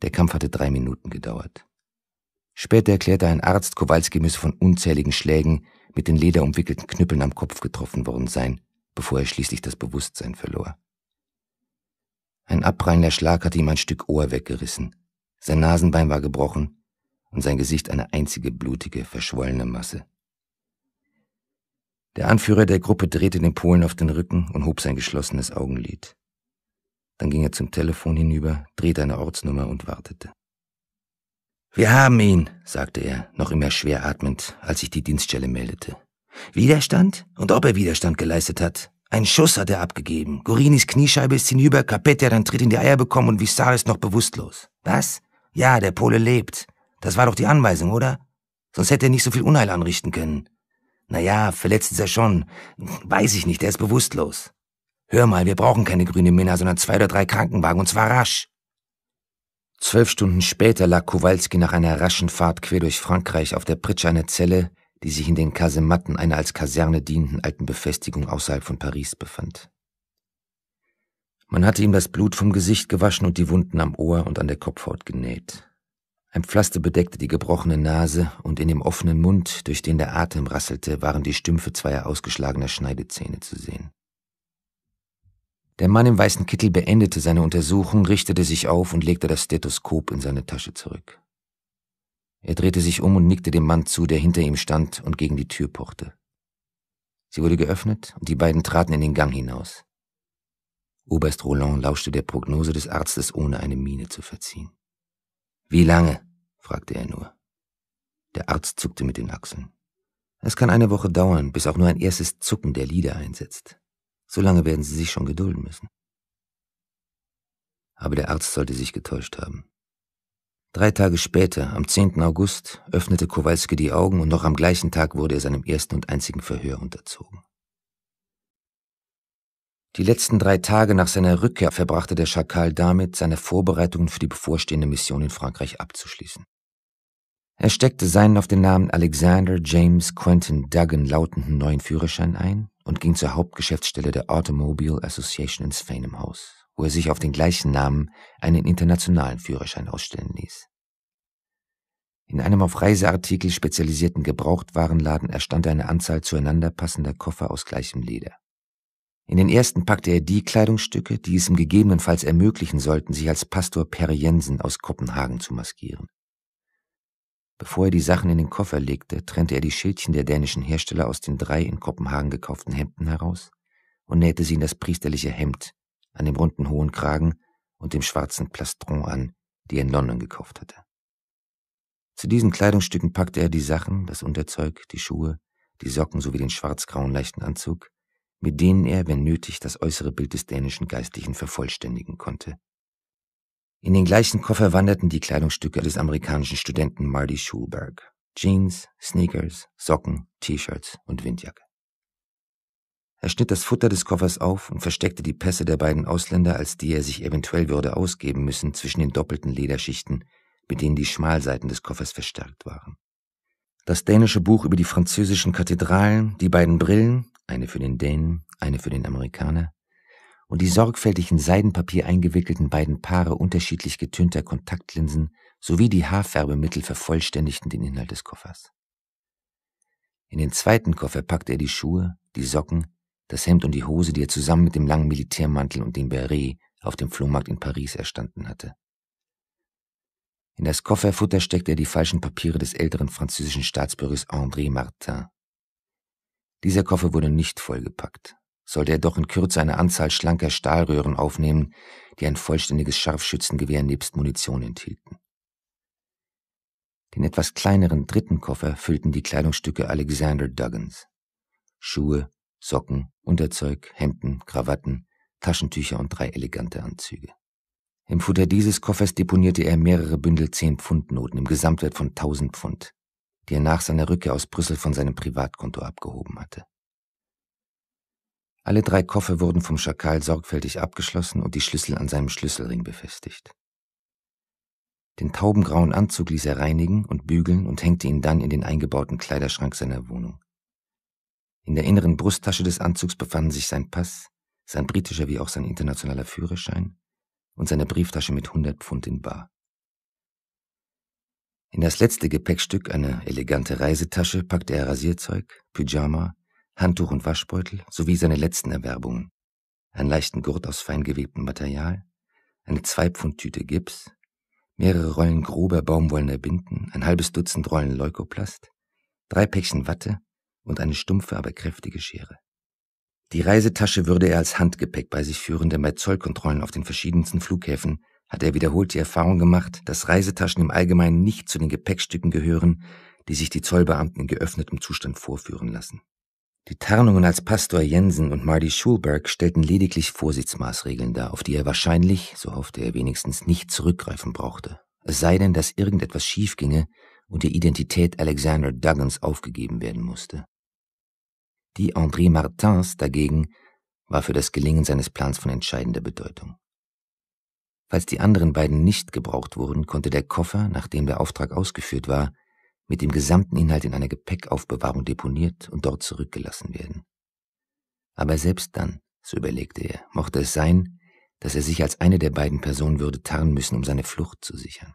Der Kampf hatte drei Minuten gedauert. Später erklärte ein Arzt, Kowalski müsse von unzähligen Schlägen mit den lederumwickelten Knüppeln am Kopf getroffen worden sein, bevor er schließlich das Bewusstsein verlor. Ein abprallender Schlag hatte ihm ein Stück Ohr weggerissen, sein Nasenbein war gebrochen und sein Gesicht eine einzige blutige, verschwollene Masse. Der Anführer der Gruppe drehte den Polen auf den Rücken und hob sein geschlossenes Augenlid. Dann ging er zum Telefon hinüber, drehte eine Ortsnummer und wartete. Wir haben ihn, sagte er, noch immer schwer atmend, als sich die Dienststelle meldete. Widerstand? Und ob er Widerstand geleistet hat? Ein Schuss hat er abgegeben. Gorinis Kniescheibe ist hinüber, Capet hat einen Tritt in die Eier bekommen und Vissar ist noch bewusstlos. Was? Ja, der Pole lebt. Das war doch die Anweisung, oder? Sonst hätte er nicht so viel Unheil anrichten können. Naja, verletzt ist er schon. Weiß ich nicht, er ist bewusstlos. Hör mal, wir brauchen keine grüne Männer, sondern zwei oder drei Krankenwagen, und zwar rasch. Zwölf Stunden später lag Kowalski nach einer raschen Fahrt quer durch Frankreich auf der Pritsche einer Zelle, die sich in den Kasematten einer als Kaserne dienenden alten Befestigung außerhalb von Paris befand. Man hatte ihm das Blut vom Gesicht gewaschen und die Wunden am Ohr und an der Kopfhaut genäht. Ein Pflaster bedeckte die gebrochene Nase und in dem offenen Mund, durch den der Atem rasselte, waren die Stümpfe zweier ausgeschlagener Schneidezähne zu sehen. Der Mann im weißen Kittel beendete seine Untersuchung, richtete sich auf und legte das Stethoskop in seine Tasche zurück. Er drehte sich um und nickte dem Mann zu, der hinter ihm stand und gegen die Tür pochte. Sie wurde geöffnet und die beiden traten in den Gang hinaus. Oberst Roland lauschte der Prognose des Arztes, ohne eine Miene zu verziehen. Wie lange? fragte er nur. Der Arzt zuckte mit den Achseln. Es kann eine Woche dauern, bis auch nur ein erstes Zucken der Lieder einsetzt. So lange werden Sie sich schon gedulden müssen. Aber der Arzt sollte sich getäuscht haben. Drei Tage später, am 10. August, öffnete Kowalski die Augen und noch am gleichen Tag wurde er seinem ersten und einzigen Verhör unterzogen. Die letzten drei Tage nach seiner Rückkehr verbrachte der Schakal damit, seine Vorbereitungen für die bevorstehende Mission in Frankreich abzuschließen. Er steckte seinen auf den Namen Alexander James Quentin Duggan lautenden neuen Führerschein ein und ging zur Hauptgeschäftsstelle der Automobile Association in Svenham House, wo er sich auf den gleichen Namen einen internationalen Führerschein ausstellen ließ. In einem auf Reiseartikel spezialisierten Gebrauchtwarenladen erstand eine Anzahl zueinander passender Koffer aus gleichem Leder. In den ersten packte er die Kleidungsstücke, die es ihm gegebenenfalls ermöglichen sollten, sich als Pastor Per Jensen aus Kopenhagen zu maskieren. Bevor er die Sachen in den Koffer legte, trennte er die Schildchen der dänischen Hersteller aus den drei in Kopenhagen gekauften Hemden heraus und nähte sie in das priesterliche Hemd, an dem runden hohen Kragen und dem schwarzen Plastron an, die er in London gekauft hatte. Zu diesen Kleidungsstücken packte er die Sachen, das Unterzeug, die Schuhe, die Socken sowie den schwarzgrauen leichten Anzug, mit denen er, wenn nötig, das äußere Bild des dänischen Geistlichen vervollständigen konnte. In den gleichen Koffer wanderten die Kleidungsstücke des amerikanischen Studenten Marty Schulberg. Jeans, Sneakers, Socken, T-Shirts und Windjacke. Er schnitt das Futter des Koffers auf und versteckte die Pässe der beiden Ausländer, als die er sich eventuell würde ausgeben müssen, zwischen den doppelten Lederschichten, mit denen die Schmalseiten des Koffers verstärkt waren. Das dänische Buch über die französischen Kathedralen, die beiden Brillen, eine für den Dänen, eine für den Amerikaner, und die sorgfältig in Seidenpapier eingewickelten beiden Paare unterschiedlich getönter Kontaktlinsen sowie die Haarfärbemittel vervollständigten den Inhalt des Koffers. In den zweiten Koffer packte er die Schuhe, die Socken, das Hemd und die Hose, die er zusammen mit dem langen Militärmantel und dem Beret auf dem Flohmarkt in Paris erstanden hatte. In das Kofferfutter steckte er die falschen Papiere des älteren französischen Staatsbürgers André Martin, dieser Koffer wurde nicht vollgepackt, sollte er doch in Kürze eine Anzahl schlanker Stahlröhren aufnehmen, die ein vollständiges Scharfschützengewehr nebst Munition enthielten. Den etwas kleineren dritten Koffer füllten die Kleidungsstücke Alexander Duggins. Schuhe, Socken, Unterzeug, Hemden, Krawatten, Taschentücher und drei elegante Anzüge. Im Futter dieses Koffers deponierte er mehrere Bündel 10 Pfund Noten im Gesamtwert von 1000 Pfund die er nach seiner Rückkehr aus Brüssel von seinem Privatkonto abgehoben hatte. Alle drei Koffer wurden vom Schakal sorgfältig abgeschlossen und die Schlüssel an seinem Schlüsselring befestigt. Den taubengrauen Anzug ließ er reinigen und bügeln und hängte ihn dann in den eingebauten Kleiderschrank seiner Wohnung. In der inneren Brusttasche des Anzugs befanden sich sein Pass, sein britischer wie auch sein internationaler Führerschein und seine Brieftasche mit 100 Pfund in Bar. In das letzte Gepäckstück, eine elegante Reisetasche, packte er Rasierzeug, Pyjama, Handtuch und Waschbeutel sowie seine letzten Erwerbungen. Einen leichten Gurt aus feingewebtem Material, eine Zweipfundtüte Gips, mehrere Rollen grober baumwollener Binden, ein halbes Dutzend Rollen Leukoplast, drei Päckchen Watte und eine stumpfe, aber kräftige Schere. Die Reisetasche würde er als Handgepäck bei sich führen, denn bei Zollkontrollen auf den verschiedensten Flughäfen hat er wiederholt die Erfahrung gemacht, dass Reisetaschen im Allgemeinen nicht zu den Gepäckstücken gehören, die sich die Zollbeamten in geöffnetem Zustand vorführen lassen. Die Tarnungen als Pastor Jensen und Marty Schulberg stellten lediglich Vorsichtsmaßregeln dar, auf die er wahrscheinlich, so hoffte er wenigstens, nicht zurückgreifen brauchte. Es sei denn, dass irgendetwas schief ginge und die Identität Alexander Duggins aufgegeben werden musste. Die André Martins dagegen war für das Gelingen seines Plans von entscheidender Bedeutung. Falls die anderen beiden nicht gebraucht wurden, konnte der Koffer, nachdem der Auftrag ausgeführt war, mit dem gesamten Inhalt in einer Gepäckaufbewahrung deponiert und dort zurückgelassen werden. Aber selbst dann, so überlegte er, mochte es sein, dass er sich als eine der beiden Personen würde tarnen müssen, um seine Flucht zu sichern.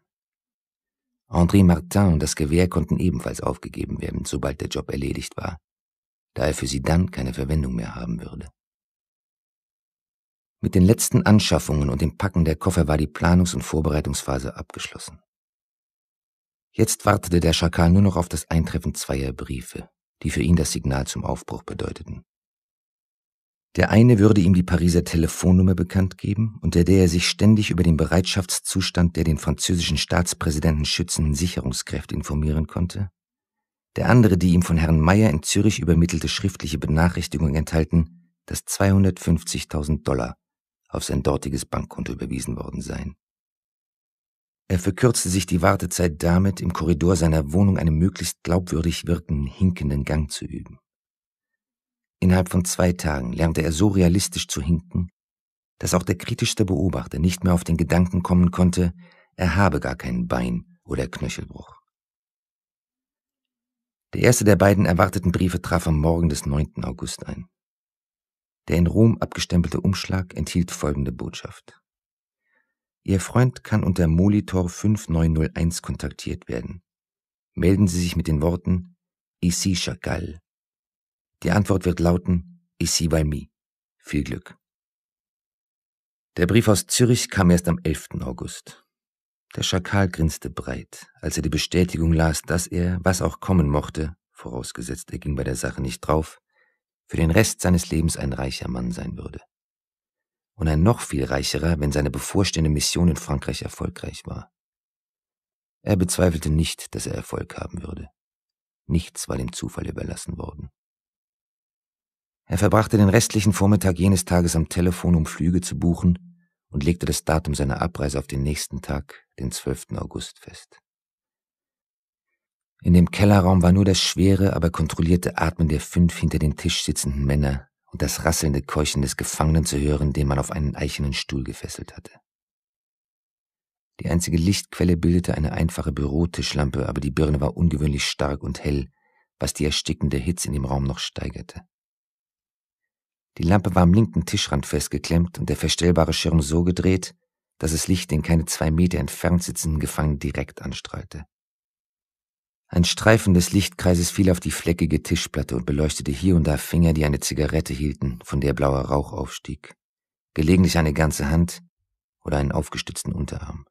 André Martin und das Gewehr konnten ebenfalls aufgegeben werden, sobald der Job erledigt war, da er für sie dann keine Verwendung mehr haben würde. Mit den letzten Anschaffungen und dem Packen der Koffer war die Planungs- und Vorbereitungsphase abgeschlossen. Jetzt wartete der Schakal nur noch auf das Eintreffen zweier Briefe, die für ihn das Signal zum Aufbruch bedeuteten. Der eine würde ihm die Pariser Telefonnummer bekannt geben, unter der er sich ständig über den Bereitschaftszustand der den französischen Staatspräsidenten schützenden Sicherungskräfte informieren konnte. Der andere die ihm von Herrn Meyer in Zürich übermittelte schriftliche Benachrichtigung enthalten, dass 250.000 Dollar auf sein dortiges Bankkonto überwiesen worden sein. Er verkürzte sich die Wartezeit damit, im Korridor seiner Wohnung einen möglichst glaubwürdig wirkenden, hinkenden Gang zu üben. Innerhalb von zwei Tagen lernte er so realistisch zu hinken, dass auch der kritischste Beobachter nicht mehr auf den Gedanken kommen konnte, er habe gar keinen Bein oder Knöchelbruch. Der erste der beiden erwarteten Briefe traf am Morgen des 9. August ein. Der in Rom abgestempelte Umschlag enthielt folgende Botschaft. Ihr Freund kann unter Molitor 5901 kontaktiert werden. Melden Sie sich mit den Worten Ici Chakal. Die Antwort wird lauten Ici by me. Viel Glück. Der Brief aus Zürich kam erst am 11. August. Der Schakal grinste breit, als er die Bestätigung las, dass er, was auch kommen mochte, vorausgesetzt er ging bei der Sache nicht drauf, für den Rest seines Lebens ein reicher Mann sein würde. Und ein noch viel reicherer, wenn seine bevorstehende Mission in Frankreich erfolgreich war. Er bezweifelte nicht, dass er Erfolg haben würde. Nichts war dem Zufall überlassen worden. Er verbrachte den restlichen Vormittag jenes Tages am Telefon, um Flüge zu buchen, und legte das Datum seiner Abreise auf den nächsten Tag, den 12. August, fest. In dem Kellerraum war nur das schwere, aber kontrollierte Atmen der fünf hinter dem Tisch sitzenden Männer und das rasselnde Keuchen des Gefangenen zu hören, den man auf einen eichenen Stuhl gefesselt hatte. Die einzige Lichtquelle bildete eine einfache Bürotischlampe, aber die Birne war ungewöhnlich stark und hell, was die erstickende Hitze in dem Raum noch steigerte. Die Lampe war am linken Tischrand festgeklemmt und der verstellbare Schirm so gedreht, dass es Licht den keine zwei Meter entfernt sitzenden Gefangenen direkt anstrahlte. Ein Streifen des Lichtkreises fiel auf die fleckige Tischplatte und beleuchtete hier und da Finger, die eine Zigarette hielten, von der blauer Rauch aufstieg. Gelegentlich eine ganze Hand oder einen aufgestützten Unterarm.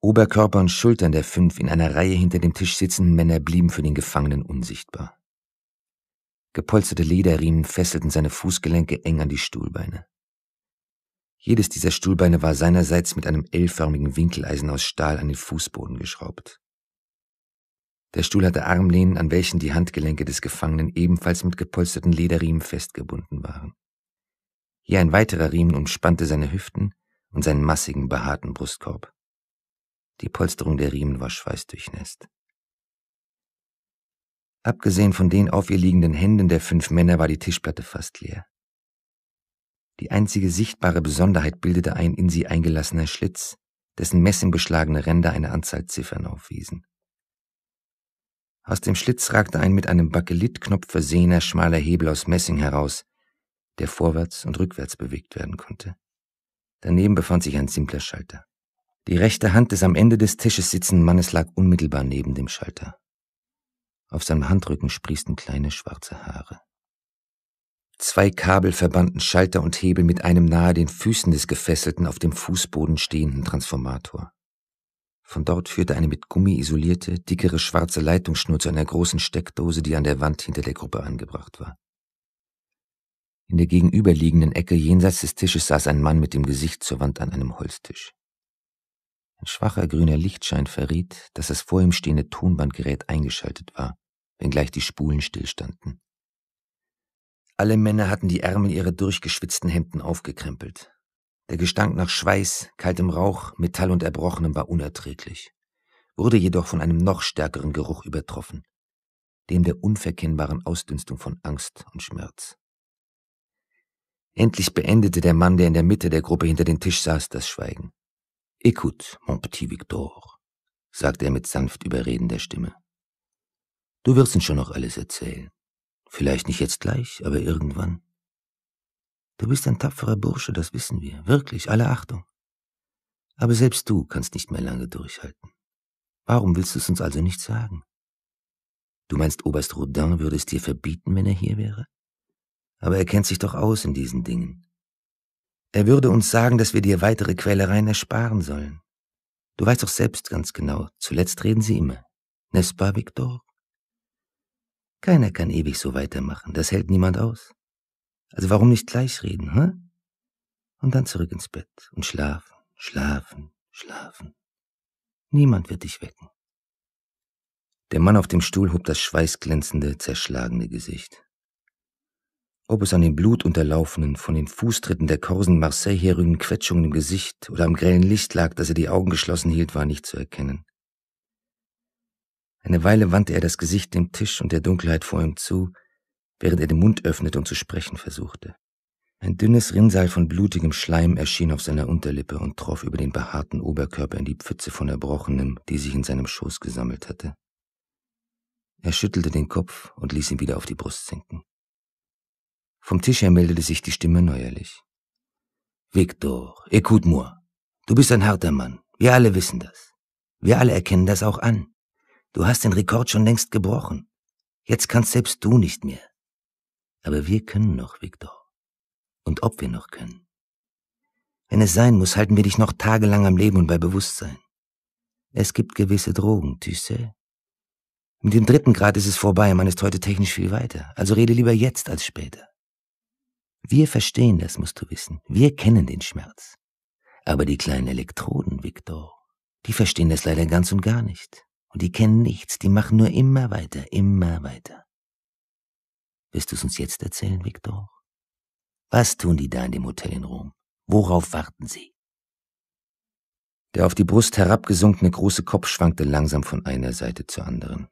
Oberkörper und Schultern der fünf in einer Reihe hinter dem Tisch sitzenden Männer blieben für den Gefangenen unsichtbar. Gepolsterte Lederriemen fesselten seine Fußgelenke eng an die Stuhlbeine. Jedes dieser Stuhlbeine war seinerseits mit einem L-förmigen Winkeleisen aus Stahl an den Fußboden geschraubt. Der Stuhl hatte Armlehnen, an welchen die Handgelenke des Gefangenen ebenfalls mit gepolsterten Lederriemen festgebunden waren. Hier ein weiterer Riemen umspannte seine Hüften und seinen massigen, behaarten Brustkorb. Die Polsterung der Riemen war schweißdurchnässt. Abgesehen von den auf ihr liegenden Händen der fünf Männer war die Tischplatte fast leer. Die einzige sichtbare Besonderheit bildete ein in sie eingelassener Schlitz, dessen messingbeschlagene Ränder eine Anzahl Ziffern aufwiesen. Aus dem Schlitz ragte ein mit einem Bakelitknopf versehener schmaler Hebel aus Messing heraus, der vorwärts und rückwärts bewegt werden konnte. Daneben befand sich ein simpler Schalter. Die rechte Hand des am Ende des Tisches sitzenden Mannes lag unmittelbar neben dem Schalter. Auf seinem Handrücken sprießen kleine schwarze Haare. Zwei Kabel verbanden Schalter und Hebel mit einem nahe den Füßen des gefesselten auf dem Fußboden stehenden Transformator. Von dort führte eine mit Gummi isolierte, dickere schwarze Leitungsschnur zu einer großen Steckdose, die an der Wand hinter der Gruppe angebracht war. In der gegenüberliegenden Ecke jenseits des Tisches saß ein Mann mit dem Gesicht zur Wand an einem Holztisch. Ein schwacher grüner Lichtschein verriet, dass das vor ihm stehende Tonbandgerät eingeschaltet war, wenngleich die Spulen stillstanden. Alle Männer hatten die Ärmel ihrer durchgeschwitzten Hemden aufgekrempelt. Der Gestank nach Schweiß, kaltem Rauch, Metall und Erbrochenem war unerträglich, wurde jedoch von einem noch stärkeren Geruch übertroffen, dem der unverkennbaren Ausdünstung von Angst und Schmerz. Endlich beendete der Mann, der in der Mitte der Gruppe hinter den Tisch saß, das Schweigen. Écoute, mon petit Victor, sagte er mit sanft überredender Stimme. Du wirst uns schon noch alles erzählen. Vielleicht nicht jetzt gleich, aber irgendwann. Du bist ein tapferer Bursche, das wissen wir. Wirklich, alle Achtung. Aber selbst du kannst nicht mehr lange durchhalten. Warum willst du es uns also nicht sagen? Du meinst, Oberst Rodin würde es dir verbieten, wenn er hier wäre? Aber er kennt sich doch aus in diesen Dingen. Er würde uns sagen, dass wir dir weitere Quälereien ersparen sollen. Du weißt doch selbst ganz genau, zuletzt reden sie immer. N'est pas, Victor? Keiner kann ewig so weitermachen, das hält niemand aus. Also warum nicht gleich reden, hä? Hm? Und dann zurück ins Bett und schlafen, schlafen, schlafen. Niemand wird dich wecken. Der Mann auf dem Stuhl hob das schweißglänzende, zerschlagene Gesicht. Ob es an den blutunterlaufenen, von den Fußtritten der Korsen Marseille herrührenden Quetschungen im Gesicht oder am grellen Licht lag, dass er die Augen geschlossen hielt, war nicht zu erkennen. Eine Weile wandte er das Gesicht dem Tisch und der Dunkelheit vor ihm zu, während er den Mund öffnete und zu sprechen versuchte. Ein dünnes Rinnsal von blutigem Schleim erschien auf seiner Unterlippe und troff über den behaarten Oberkörper in die Pfütze von Erbrochenem, die sich in seinem Schoß gesammelt hatte. Er schüttelte den Kopf und ließ ihn wieder auf die Brust sinken. Vom Tisch her meldete sich die Stimme neuerlich. Victor, écoute-moi. Du bist ein harter Mann. Wir alle wissen das. Wir alle erkennen das auch an. Du hast den Rekord schon längst gebrochen. Jetzt kannst selbst du nicht mehr. Aber wir können noch, Victor. Und ob wir noch können. Wenn es sein muss, halten wir dich noch tagelang am Leben und bei Bewusstsein. Es gibt gewisse Drogen, tu sais. Mit dem dritten Grad ist es vorbei, man ist heute technisch viel weiter. Also rede lieber jetzt als später. Wir verstehen das, musst du wissen. Wir kennen den Schmerz. Aber die kleinen Elektroden, Victor, die verstehen das leider ganz und gar nicht. Und die kennen nichts, die machen nur immer weiter, immer weiter. Wirst du es uns jetzt erzählen, Viktor? Was tun die da in dem Hotel in Rom? Worauf warten sie? Der auf die Brust herabgesunkene große Kopf schwankte langsam von einer Seite zur anderen.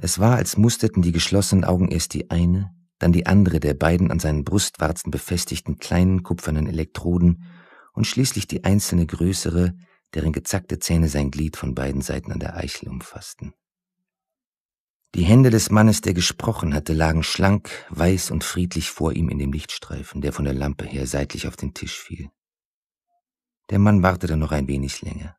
Es war, als musterten die geschlossenen Augen erst die eine, dann die andere der beiden an seinen Brustwarzen befestigten kleinen kupfernen Elektroden und schließlich die einzelne größere, deren gezackte Zähne sein Glied von beiden Seiten an der Eichel umfassten. Die Hände des Mannes, der gesprochen hatte, lagen schlank, weiß und friedlich vor ihm in dem Lichtstreifen, der von der Lampe her seitlich auf den Tisch fiel. Der Mann wartete noch ein wenig länger.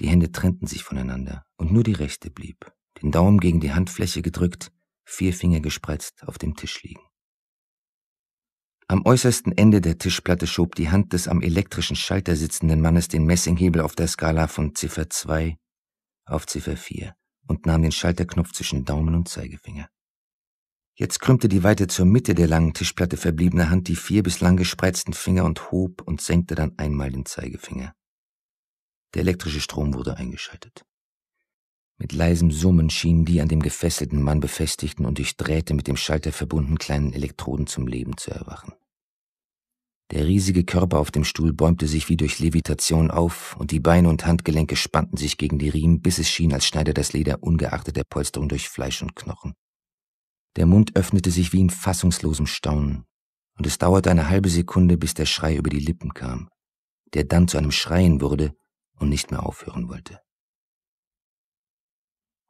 Die Hände trennten sich voneinander, und nur die rechte blieb, den Daumen gegen die Handfläche gedrückt, vier Finger gespreizt auf dem Tisch liegen. Am äußersten Ende der Tischplatte schob die Hand des am elektrischen Schalter sitzenden Mannes den Messinghebel auf der Skala von Ziffer 2 auf Ziffer 4 und nahm den Schalterknopf zwischen Daumen und Zeigefinger. Jetzt krümmte die weiter zur Mitte der langen Tischplatte verbliebene Hand die vier bislang gespreizten Finger und hob und senkte dann einmal den Zeigefinger. Der elektrische Strom wurde eingeschaltet. Mit leisem Summen schienen die an dem gefesselten Mann befestigten und durch Drähte mit dem Schalter verbundenen kleinen Elektroden zum Leben zu erwachen. Der riesige Körper auf dem Stuhl bäumte sich wie durch Levitation auf, und die Beine und Handgelenke spannten sich gegen die Riemen, bis es schien, als schneide das Leder ungeachtet der Polsterung durch Fleisch und Knochen. Der Mund öffnete sich wie in fassungslosem Staunen, und es dauerte eine halbe Sekunde, bis der Schrei über die Lippen kam, der dann zu einem Schreien wurde und nicht mehr aufhören wollte.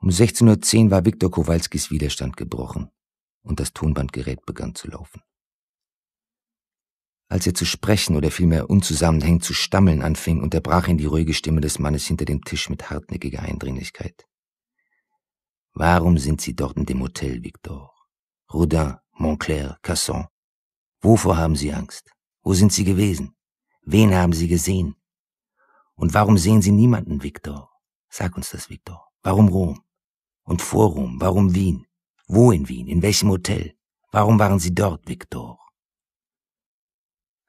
Um 16.10 Uhr war Viktor Kowalskis Widerstand gebrochen, und das Tonbandgerät begann zu laufen. Als er zu sprechen oder vielmehr unzusammenhängend zu stammeln anfing, unterbrach ihn die ruhige Stimme des Mannes hinter dem Tisch mit hartnäckiger Eindringlichkeit. Warum sind Sie dort in dem Hotel, Victor? Rodin, Montclair, Casson. Wovor haben Sie Angst? Wo sind Sie gewesen? Wen haben Sie gesehen? Und warum sehen Sie niemanden, Victor? Sag uns das, Victor. Warum Rom? Und vor Rom, warum Wien? Wo in Wien? In welchem Hotel? Warum waren Sie dort, Victor?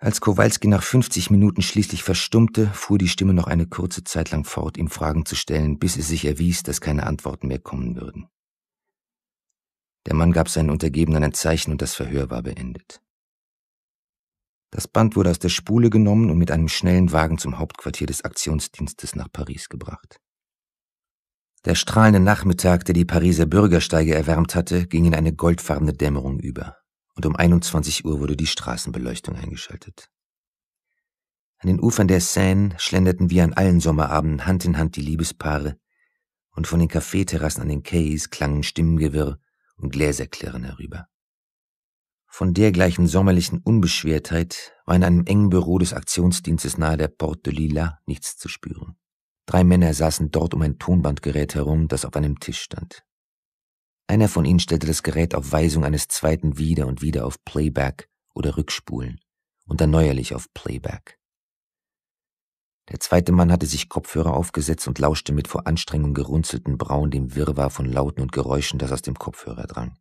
Als Kowalski nach 50 Minuten schließlich verstummte, fuhr die Stimme noch eine kurze Zeit lang fort, ihm Fragen zu stellen, bis es sich erwies, dass keine Antworten mehr kommen würden. Der Mann gab seinen Untergebenen ein Zeichen und das Verhör war beendet. Das Band wurde aus der Spule genommen und mit einem schnellen Wagen zum Hauptquartier des Aktionsdienstes nach Paris gebracht. Der strahlende Nachmittag, der die Pariser Bürgersteige erwärmt hatte, ging in eine goldfarbene Dämmerung über und um 21 Uhr wurde die Straßenbeleuchtung eingeschaltet. An den Ufern der Seine schlenderten wie an allen Sommerabenden Hand in Hand die Liebespaare, und von den Kaffeeterrassen an den Quais klangen Stimmengewirr und Gläserklirren herüber. Von dergleichen sommerlichen Unbeschwertheit war in einem engen Büro des Aktionsdienstes nahe der Porte de Lila nichts zu spüren. Drei Männer saßen dort um ein Tonbandgerät herum, das auf einem Tisch stand. Einer von ihnen stellte das Gerät auf Weisung eines zweiten wieder und wieder auf Playback oder Rückspulen und dann neuerlich auf Playback. Der zweite Mann hatte sich Kopfhörer aufgesetzt und lauschte mit vor Anstrengung gerunzelten Brauen dem Wirrwarr von Lauten und Geräuschen, das aus dem Kopfhörer drang.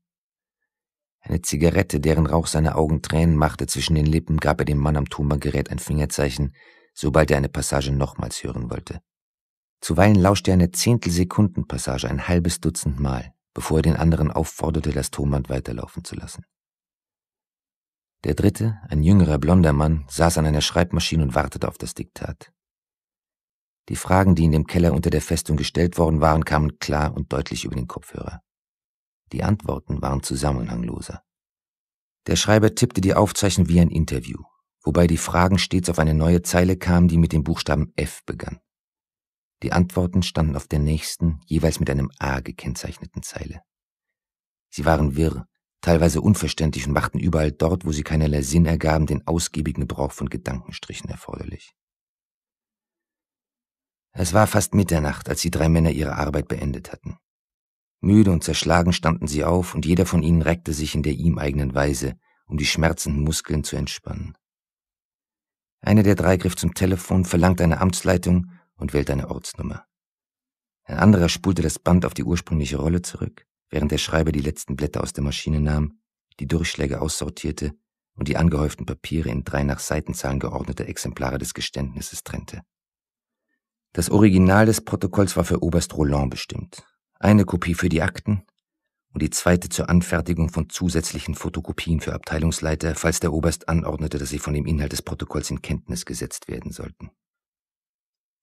Eine Zigarette, deren Rauch seine Augen Tränen machte, zwischen den Lippen gab er dem Mann am Tonbandgerät ein Fingerzeichen, sobald er eine Passage nochmals hören wollte. Zuweilen lauschte er eine Zehntelsekundenpassage ein halbes Dutzend Mal bevor er den anderen aufforderte, das Tonband weiterlaufen zu lassen. Der dritte, ein jüngerer blonder Mann, saß an einer Schreibmaschine und wartete auf das Diktat. Die Fragen, die in dem Keller unter der Festung gestellt worden waren, kamen klar und deutlich über den Kopfhörer. Die Antworten waren zusammenhangloser. Der Schreiber tippte die Aufzeichnung wie ein Interview, wobei die Fragen stets auf eine neue Zeile kamen, die mit dem Buchstaben F begann. Die Antworten standen auf der nächsten, jeweils mit einem A gekennzeichneten Zeile. Sie waren wirr, teilweise unverständlich und machten überall dort, wo sie keinerlei Sinn ergaben, den ausgiebigen Gebrauch von Gedankenstrichen erforderlich. Es war fast Mitternacht, als die drei Männer ihre Arbeit beendet hatten. Müde und zerschlagen standen sie auf, und jeder von ihnen reckte sich in der ihm eigenen Weise, um die schmerzenden Muskeln zu entspannen. Einer der drei griff zum Telefon, verlangte eine Amtsleitung und wählt eine Ortsnummer. Ein anderer spulte das Band auf die ursprüngliche Rolle zurück, während der Schreiber die letzten Blätter aus der Maschine nahm, die Durchschläge aussortierte und die angehäuften Papiere in drei nach Seitenzahlen geordnete Exemplare des Geständnisses trennte. Das Original des Protokolls war für Oberst Roland bestimmt, eine Kopie für die Akten und die zweite zur Anfertigung von zusätzlichen Fotokopien für Abteilungsleiter, falls der Oberst anordnete, dass sie von dem Inhalt des Protokolls in Kenntnis gesetzt werden sollten.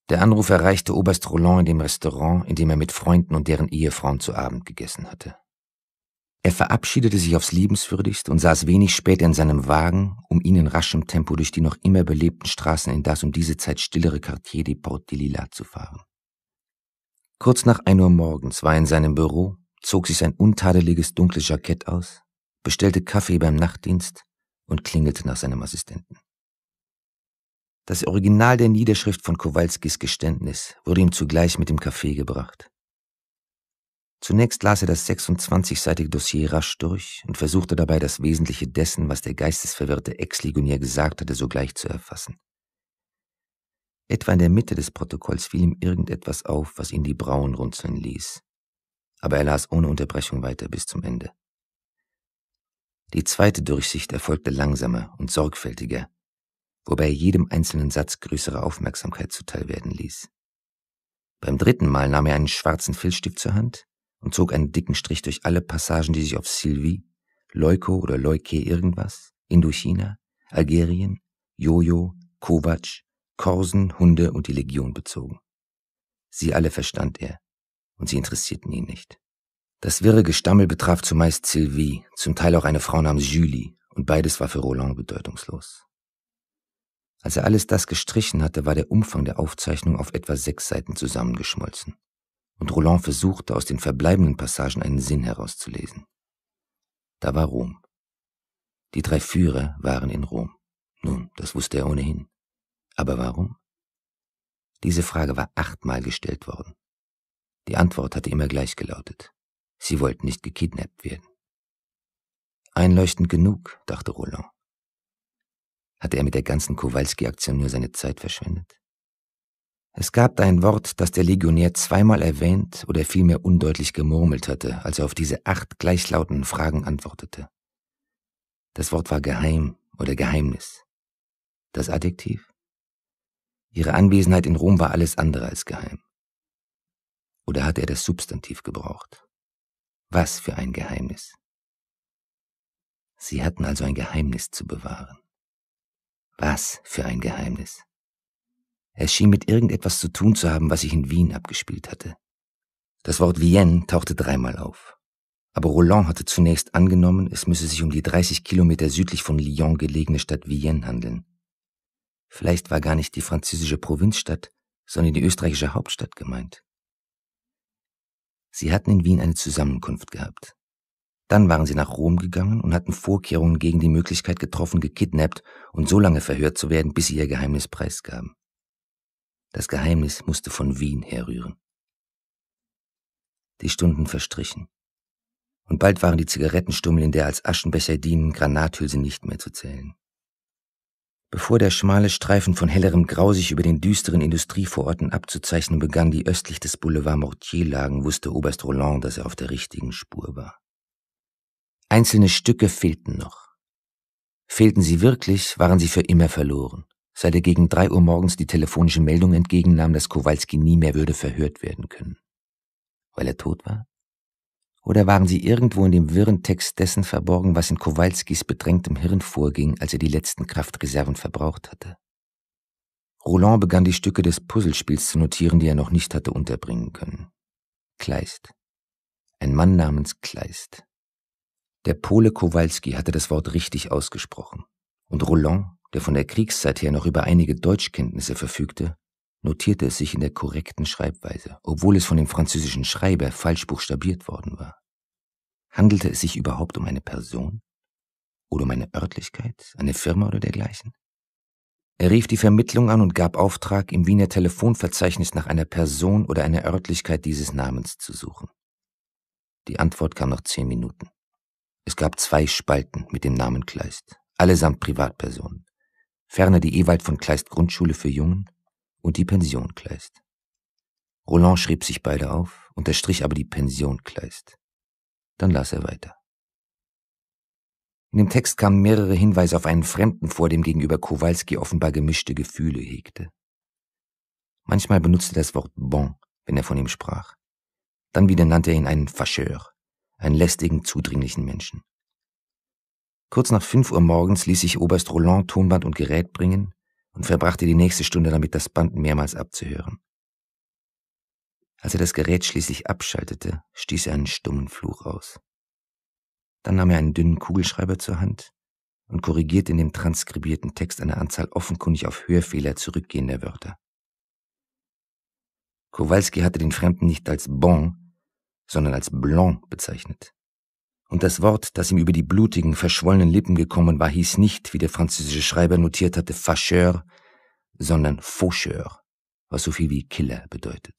Der Anruf erreichte Oberst Roland in dem Restaurant, in dem er mit Freunden und deren Ehefrauen zu Abend gegessen hatte. Er verabschiedete sich aufs liebenswürdigst und saß wenig später in seinem Wagen, um ihn in raschem Tempo durch die noch immer belebten Straßen in das um diese Zeit stillere Quartier des Portes de Lila zu fahren. Kurz nach ein Uhr morgens war er in seinem Büro, zog sich sein untadeliges dunkles Jackett aus, bestellte Kaffee beim Nachtdienst und klingelte nach seinem Assistenten. Das Original der Niederschrift von Kowalskis Geständnis wurde ihm zugleich mit dem Kaffee gebracht. Zunächst las er das 26-seitige Dossier rasch durch und versuchte dabei das Wesentliche dessen, was der geistesverwirrte Ex-Ligonier gesagt hatte, sogleich zu erfassen. Etwa in der Mitte des Protokolls fiel ihm irgendetwas auf, was ihn die Brauen runzeln ließ. Aber er las ohne Unterbrechung weiter bis zum Ende. Die zweite Durchsicht erfolgte langsamer und sorgfältiger, wobei er jedem einzelnen Satz größere Aufmerksamkeit zuteil werden ließ. Beim dritten Mal nahm er einen schwarzen Filzstift zur Hand und zog einen dicken Strich durch alle Passagen, die sich auf Sylvie, Leuko oder Leuke irgendwas, Indochina, Algerien, Jojo, Kovac, Korsen, Hunde und die Legion bezogen. Sie alle verstand er, und sie interessierten ihn nicht. Das wirre Gestammel betraf zumeist Sylvie, zum Teil auch eine Frau namens Julie, und beides war für Roland bedeutungslos. Als er alles das gestrichen hatte, war der Umfang der Aufzeichnung auf etwa sechs Seiten zusammengeschmolzen, und Roland versuchte, aus den verbleibenden Passagen einen Sinn herauszulesen. Da war Rom. Die drei Führer waren in Rom. Nun, das wusste er ohnehin. Aber warum? Diese Frage war achtmal gestellt worden. Die Antwort hatte immer gleich gelautet. Sie wollten nicht gekidnappt werden. Einleuchtend genug, dachte Roland hatte er mit der ganzen Kowalski-Aktion nur seine Zeit verschwendet. Es gab da ein Wort, das der Legionär zweimal erwähnt oder vielmehr undeutlich gemurmelt hatte, als er auf diese acht gleichlautenden Fragen antwortete. Das Wort war geheim oder Geheimnis. Das Adjektiv? Ihre Anwesenheit in Rom war alles andere als geheim. Oder hatte er das Substantiv gebraucht? Was für ein Geheimnis. Sie hatten also ein Geheimnis zu bewahren. Was für ein Geheimnis. Es schien mit irgendetwas zu tun zu haben, was sich in Wien abgespielt hatte. Das Wort Vienne tauchte dreimal auf. Aber Roland hatte zunächst angenommen, es müsse sich um die 30 Kilometer südlich von Lyon gelegene Stadt Vienne handeln. Vielleicht war gar nicht die französische Provinzstadt, sondern die österreichische Hauptstadt gemeint. Sie hatten in Wien eine Zusammenkunft gehabt. Dann waren sie nach Rom gegangen und hatten Vorkehrungen gegen die Möglichkeit getroffen, gekidnappt und so lange verhört zu werden, bis sie ihr Geheimnis preisgaben. Das Geheimnis musste von Wien herrühren. Die Stunden verstrichen. Und bald waren die Zigarettenstummel in der als Aschenbecher dienen, Granathülse nicht mehr zu zählen. Bevor der schmale Streifen von hellerem Grau sich über den düsteren Industrievororten abzuzeichnen begann, die östlich des Boulevard Mortier lagen, wusste Oberst Roland, dass er auf der richtigen Spur war. Einzelne Stücke fehlten noch. Fehlten sie wirklich, waren sie für immer verloren. Seit er gegen drei Uhr morgens die telefonische Meldung entgegennahm, dass Kowalski nie mehr würde verhört werden können. Weil er tot war? Oder waren sie irgendwo in dem wirren Text dessen verborgen, was in Kowalskis bedrängtem Hirn vorging, als er die letzten Kraftreserven verbraucht hatte? Roland begann die Stücke des Puzzlespiels zu notieren, die er noch nicht hatte unterbringen können. Kleist. Ein Mann namens Kleist. Der Pole Kowalski hatte das Wort richtig ausgesprochen. Und Roland, der von der Kriegszeit her noch über einige Deutschkenntnisse verfügte, notierte es sich in der korrekten Schreibweise, obwohl es von dem französischen Schreiber falsch buchstabiert worden war. Handelte es sich überhaupt um eine Person? Oder um eine Örtlichkeit, eine Firma oder dergleichen? Er rief die Vermittlung an und gab Auftrag, im Wiener Telefonverzeichnis nach einer Person oder einer Örtlichkeit dieses Namens zu suchen. Die Antwort kam nach zehn Minuten. Es gab zwei Spalten mit dem Namen Kleist, allesamt Privatpersonen. Ferner die Ewald von Kleist Grundschule für Jungen und die Pension Kleist. Roland schrieb sich beide auf, unterstrich aber die Pension Kleist. Dann las er weiter. In dem Text kamen mehrere Hinweise auf einen Fremden vor, dem gegenüber Kowalski offenbar gemischte Gefühle hegte. Manchmal benutzte er das Wort bon, wenn er von ihm sprach. Dann wieder nannte er ihn einen Fascheur einen lästigen, zudringlichen Menschen. Kurz nach fünf Uhr morgens ließ sich Oberst Roland Tonband und Gerät bringen und verbrachte die nächste Stunde damit, das Band mehrmals abzuhören. Als er das Gerät schließlich abschaltete, stieß er einen stummen Fluch aus. Dann nahm er einen dünnen Kugelschreiber zur Hand und korrigierte in dem transkribierten Text eine Anzahl offenkundig auf Hörfehler zurückgehender Wörter. Kowalski hatte den Fremden nicht als Bon, sondern als Blanc bezeichnet. Und das Wort, das ihm über die blutigen, verschwollenen Lippen gekommen war, hieß nicht, wie der französische Schreiber notiert hatte, Fascheur, sondern Faucheur, was so viel wie Killer bedeutet.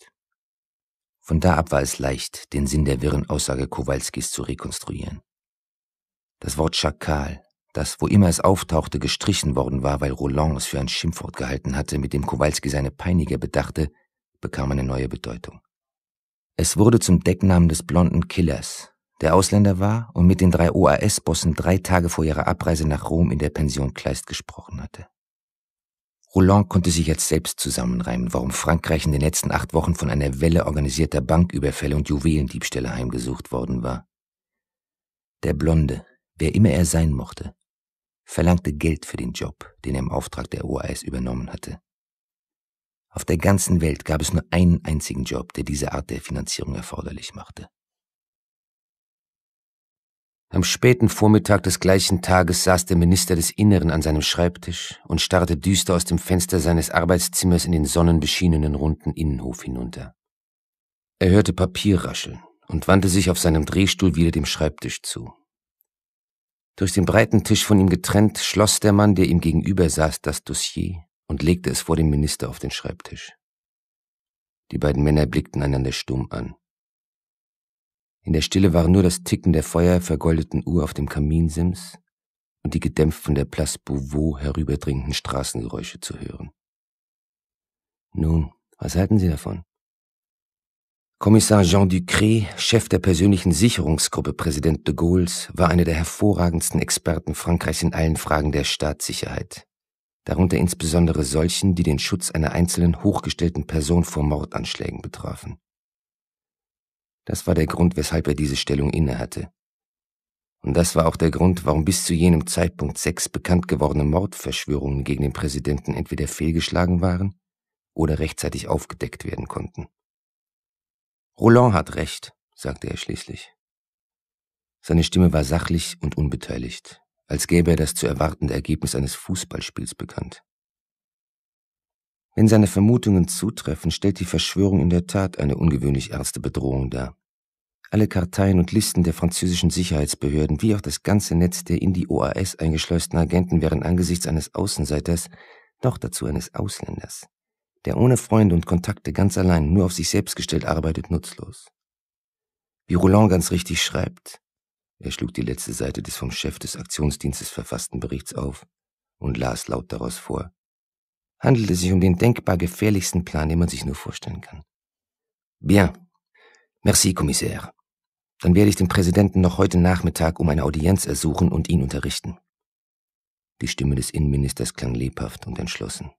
Von da ab war es leicht, den Sinn der wirren Aussage Kowalskis zu rekonstruieren. Das Wort Schakal, das, wo immer es auftauchte, gestrichen worden war, weil Roland es für ein Schimpfwort gehalten hatte, mit dem Kowalski seine Peiniger bedachte, bekam eine neue Bedeutung. Es wurde zum Decknamen des blonden Killers, der Ausländer war und mit den drei OAS-Bossen drei Tage vor ihrer Abreise nach Rom in der Pension Kleist gesprochen hatte. Roland konnte sich jetzt selbst zusammenreimen, warum Frankreich in den letzten acht Wochen von einer Welle organisierter Banküberfälle und Juwelendiebstähle heimgesucht worden war. Der Blonde, wer immer er sein mochte, verlangte Geld für den Job, den er im Auftrag der OAS übernommen hatte. Auf der ganzen Welt gab es nur einen einzigen Job, der diese Art der Finanzierung erforderlich machte. Am späten Vormittag des gleichen Tages saß der Minister des Inneren an seinem Schreibtisch und starrte düster aus dem Fenster seines Arbeitszimmers in den sonnenbeschienenen runden Innenhof hinunter. Er hörte Papier rascheln und wandte sich auf seinem Drehstuhl wieder dem Schreibtisch zu. Durch den breiten Tisch von ihm getrennt schloss der Mann, der ihm gegenüber saß, das Dossier und legte es vor dem Minister auf den Schreibtisch. Die beiden Männer blickten einander stumm an. In der Stille waren nur das Ticken der feuervergoldeten Uhr auf dem Kaminsims und die gedämpft von der Place Beauvau herüberdringenden Straßengeräusche zu hören. Nun, was halten Sie davon? Kommissar Jean Ducré, Chef der persönlichen Sicherungsgruppe Präsident de Gaulle, war einer der hervorragendsten Experten Frankreichs in allen Fragen der Staatssicherheit darunter insbesondere solchen, die den Schutz einer einzelnen hochgestellten Person vor Mordanschlägen betrafen. Das war der Grund, weshalb er diese Stellung innehatte. Und das war auch der Grund, warum bis zu jenem Zeitpunkt sechs bekannt gewordene Mordverschwörungen gegen den Präsidenten entweder fehlgeschlagen waren oder rechtzeitig aufgedeckt werden konnten. Roland hat recht, sagte er schließlich. Seine Stimme war sachlich und unbeteiligt, als gäbe er das zu erwartende Ergebnis eines Fußballspiels bekannt. Wenn seine Vermutungen zutreffen, stellt die Verschwörung in der Tat eine ungewöhnlich ernste Bedrohung dar. Alle Karteien und Listen der französischen Sicherheitsbehörden wie auch das ganze Netz der in die OAS eingeschleusten Agenten wären angesichts eines Außenseiters, noch dazu eines Ausländers, der ohne Freunde und Kontakte ganz allein nur auf sich selbst gestellt arbeitet, nutzlos. Wie Roland ganz richtig schreibt, er schlug die letzte Seite des vom Chef des Aktionsdienstes verfassten Berichts auf und las laut daraus vor. Handelte sich um den denkbar gefährlichsten Plan, den man sich nur vorstellen kann. Bien. Merci, Commissaire. Dann werde ich den Präsidenten noch heute Nachmittag um eine Audienz ersuchen und ihn unterrichten. Die Stimme des Innenministers klang lebhaft und entschlossen.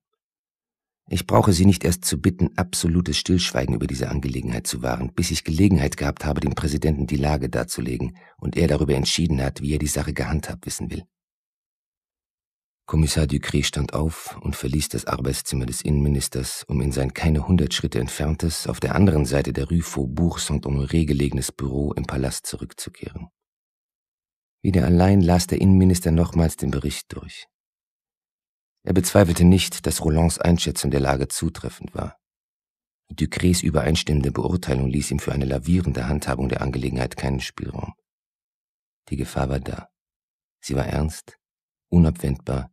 Ich brauche Sie nicht erst zu bitten, absolutes Stillschweigen über diese Angelegenheit zu wahren, bis ich Gelegenheit gehabt habe, dem Präsidenten die Lage darzulegen und er darüber entschieden hat, wie er die Sache gehandhabt wissen will. Kommissar Ducret stand auf und verließ das Arbeitszimmer des Innenministers, um in sein keine hundert Schritte entferntes, auf der anderen Seite der Rue Faubourg Saint-Honoré gelegenes Büro im Palast zurückzukehren. Wieder allein las der Innenminister nochmals den Bericht durch. Er bezweifelte nicht, dass Rolands Einschätzung der Lage zutreffend war. Ducrés übereinstimmende Beurteilung ließ ihm für eine lavierende Handhabung der Angelegenheit keinen Spielraum. Die Gefahr war da. Sie war ernst, unabwendbar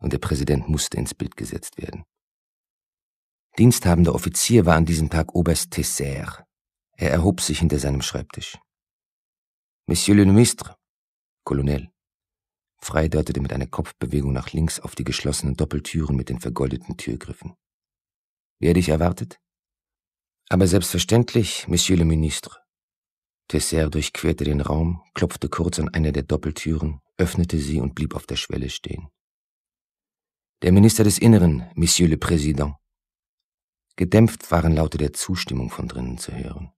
und der Präsident musste ins Bild gesetzt werden. Diensthabender Offizier war an diesem Tag Oberst Tessert. Er erhob sich hinter seinem Schreibtisch. Monsieur le Ministre, Colonel, Frei deutete mit einer Kopfbewegung nach links auf die geschlossenen Doppeltüren mit den vergoldeten Türgriffen. Werde ich erwartet? Aber selbstverständlich, Monsieur le Ministre. Tessert durchquerte den Raum, klopfte kurz an eine der Doppeltüren, öffnete sie und blieb auf der Schwelle stehen. Der Minister des Inneren, Monsieur le Président. Gedämpft waren Laute der Zustimmung von drinnen zu hören.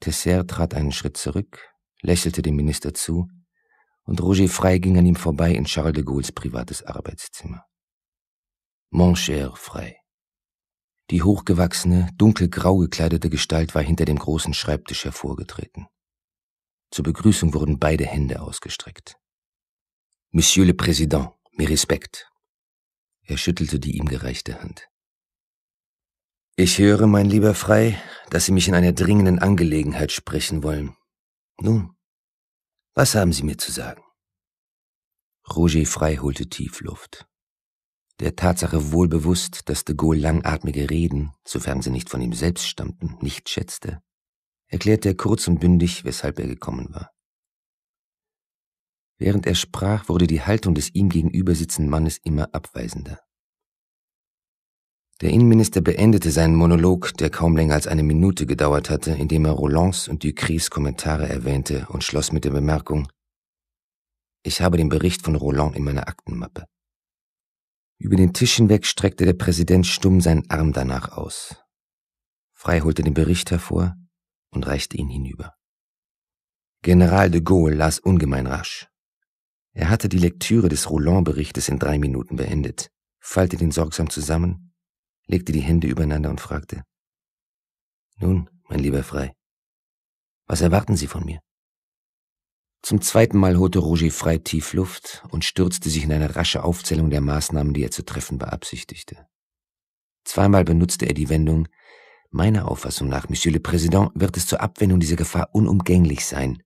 Tessert trat einen Schritt zurück, lächelte dem Minister zu und Roger Frey ging an ihm vorbei in Charles de Gaulles privates Arbeitszimmer. Mon cher Frey. Die hochgewachsene, dunkelgrau gekleidete Gestalt war hinter dem großen Schreibtisch hervorgetreten. Zur Begrüßung wurden beide Hände ausgestreckt. Monsieur le Président, mes respects. Er schüttelte die ihm gereichte Hand. Ich höre, mein lieber Frey, dass Sie mich in einer dringenden Angelegenheit sprechen wollen. Nun, was haben Sie mir zu sagen? Roger Frei holte tief Luft. Der Tatsache wohl bewusst, dass de Gaulle langatmige Reden, sofern sie nicht von ihm selbst stammten, nicht schätzte, erklärte er kurz und bündig, weshalb er gekommen war. Während er sprach, wurde die Haltung des ihm gegenübersitzenden Mannes immer abweisender. Der Innenminister beendete seinen Monolog, der kaum länger als eine Minute gedauert hatte, indem er Rolands und Ducrys Kommentare erwähnte und schloss mit der Bemerkung, ich habe den Bericht von Roland in meiner Aktenmappe. Über den Tisch hinweg streckte der Präsident stumm seinen Arm danach aus. Frei holte den Bericht hervor und reichte ihn hinüber. General de Gaulle las ungemein rasch. Er hatte die Lektüre des Roland-Berichtes in drei Minuten beendet, faltete ihn sorgsam zusammen legte die Hände übereinander und fragte, Nun, mein lieber Frei, was erwarten Sie von mir? Zum zweiten Mal holte Roger Frei tief Luft und stürzte sich in eine rasche Aufzählung der Maßnahmen, die er zu treffen beabsichtigte. Zweimal benutzte er die Wendung, meiner Auffassung nach, Monsieur le Président, wird es zur Abwendung dieser Gefahr unumgänglich sein.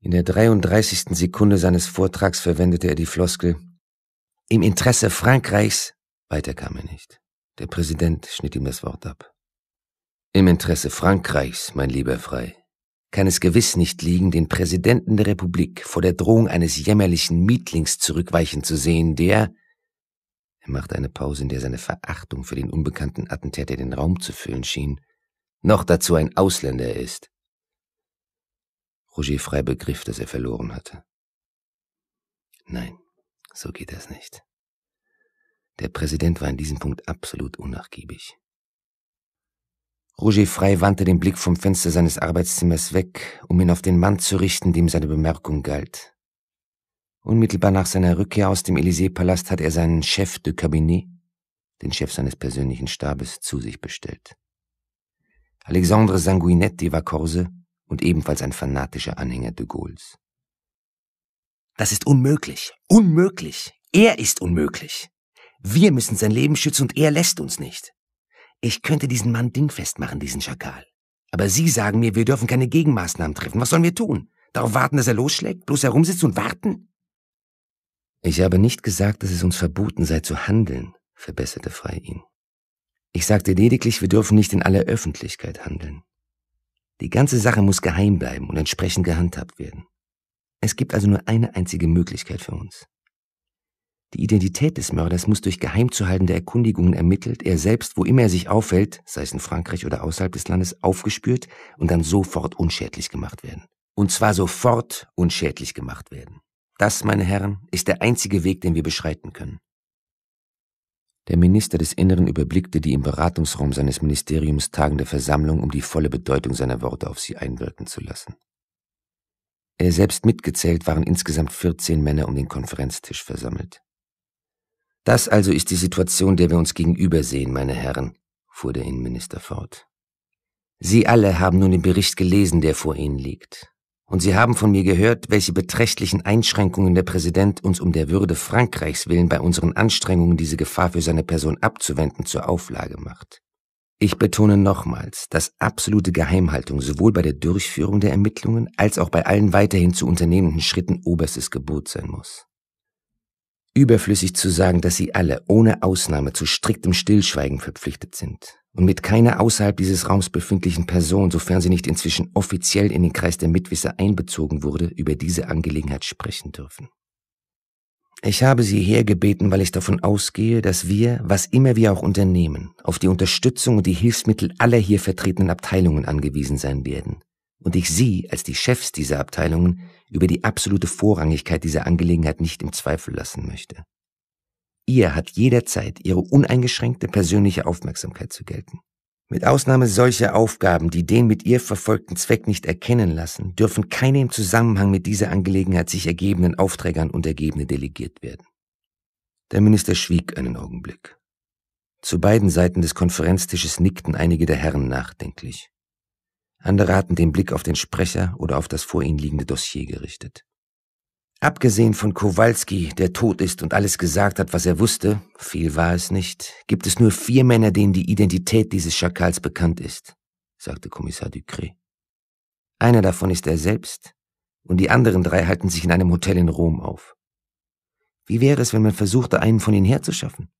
In der 33. Sekunde seines Vortrags verwendete er die Floskel, im Interesse Frankreichs, weiter kam er nicht. Der Präsident schnitt ihm das Wort ab. Im Interesse Frankreichs, mein lieber Frey, kann es gewiss nicht liegen, den Präsidenten der Republik vor der Drohung eines jämmerlichen Mietlings zurückweichen zu sehen, der er machte eine Pause, in der seine Verachtung für den unbekannten Attentäter den Raum zu füllen schien, noch dazu ein Ausländer ist. Roger Frey begriff, dass er verloren hatte. Nein, so geht das nicht. Der Präsident war in diesem Punkt absolut unnachgiebig. Roger Frey wandte den Blick vom Fenster seines Arbeitszimmers weg, um ihn auf den Mann zu richten, dem seine Bemerkung galt. Unmittelbar nach seiner Rückkehr aus dem Élysée-Palast hat er seinen Chef de Cabinet, den Chef seines persönlichen Stabes, zu sich bestellt. Alexandre Sanguinetti war Vacorse und ebenfalls ein fanatischer Anhänger de Gaulle's. Das ist unmöglich. Unmöglich. Er ist unmöglich. Wir müssen sein Leben schützen und er lässt uns nicht. Ich könnte diesen Mann dingfest machen, diesen Schakal. Aber Sie sagen mir, wir dürfen keine Gegenmaßnahmen treffen. Was sollen wir tun? Darauf warten, dass er losschlägt? Bloß herumsitzen und warten? Ich habe nicht gesagt, dass es uns verboten sei zu handeln, verbesserte Frey ihn. Ich sagte lediglich, wir dürfen nicht in aller Öffentlichkeit handeln. Die ganze Sache muss geheim bleiben und entsprechend gehandhabt werden. Es gibt also nur eine einzige Möglichkeit für uns. Die Identität des Mörders muss durch geheim zu haltende Erkundigungen ermittelt, er selbst, wo immer er sich aufhält, sei es in Frankreich oder außerhalb des Landes, aufgespürt und dann sofort unschädlich gemacht werden. Und zwar sofort unschädlich gemacht werden. Das, meine Herren, ist der einzige Weg, den wir beschreiten können. Der Minister des Inneren überblickte die im Beratungsraum seines Ministeriums tagende Versammlung, um die volle Bedeutung seiner Worte auf sie einwirken zu lassen. Er selbst mitgezählt waren insgesamt 14 Männer um den Konferenztisch versammelt. Das also ist die Situation, der wir uns gegenübersehen, meine Herren, fuhr der Innenminister fort. Sie alle haben nun den Bericht gelesen, der vor Ihnen liegt. Und Sie haben von mir gehört, welche beträchtlichen Einschränkungen der Präsident uns um der Würde Frankreichs willen bei unseren Anstrengungen, diese Gefahr für seine Person abzuwenden, zur Auflage macht. Ich betone nochmals, dass absolute Geheimhaltung sowohl bei der Durchführung der Ermittlungen als auch bei allen weiterhin zu unternehmenden Schritten oberstes Gebot sein muss überflüssig zu sagen, dass sie alle ohne Ausnahme zu striktem Stillschweigen verpflichtet sind und mit keiner außerhalb dieses Raums befindlichen Person, sofern sie nicht inzwischen offiziell in den Kreis der Mitwisser einbezogen wurde, über diese Angelegenheit sprechen dürfen. Ich habe Sie hergebeten, weil ich davon ausgehe, dass wir, was immer wir auch unternehmen, auf die Unterstützung und die Hilfsmittel aller hier vertretenen Abteilungen angewiesen sein werden und ich Sie als die Chefs dieser Abteilungen über die absolute Vorrangigkeit dieser Angelegenheit nicht im Zweifel lassen möchte. Ihr hat jederzeit ihre uneingeschränkte persönliche Aufmerksamkeit zu gelten. Mit Ausnahme solcher Aufgaben, die den mit ihr verfolgten Zweck nicht erkennen lassen, dürfen keine im Zusammenhang mit dieser Angelegenheit sich ergebenden Aufträge an Untergebene delegiert werden. Der Minister schwieg einen Augenblick. Zu beiden Seiten des Konferenztisches nickten einige der Herren nachdenklich andere hatten den Blick auf den Sprecher oder auf das vor ihnen liegende Dossier gerichtet. Abgesehen von Kowalski, der tot ist und alles gesagt hat, was er wusste, viel war es nicht, gibt es nur vier Männer, denen die Identität dieses Schakals bekannt ist, sagte Kommissar Ducret. Einer davon ist er selbst, und die anderen drei halten sich in einem Hotel in Rom auf. Wie wäre es, wenn man versuchte, einen von ihnen herzuschaffen?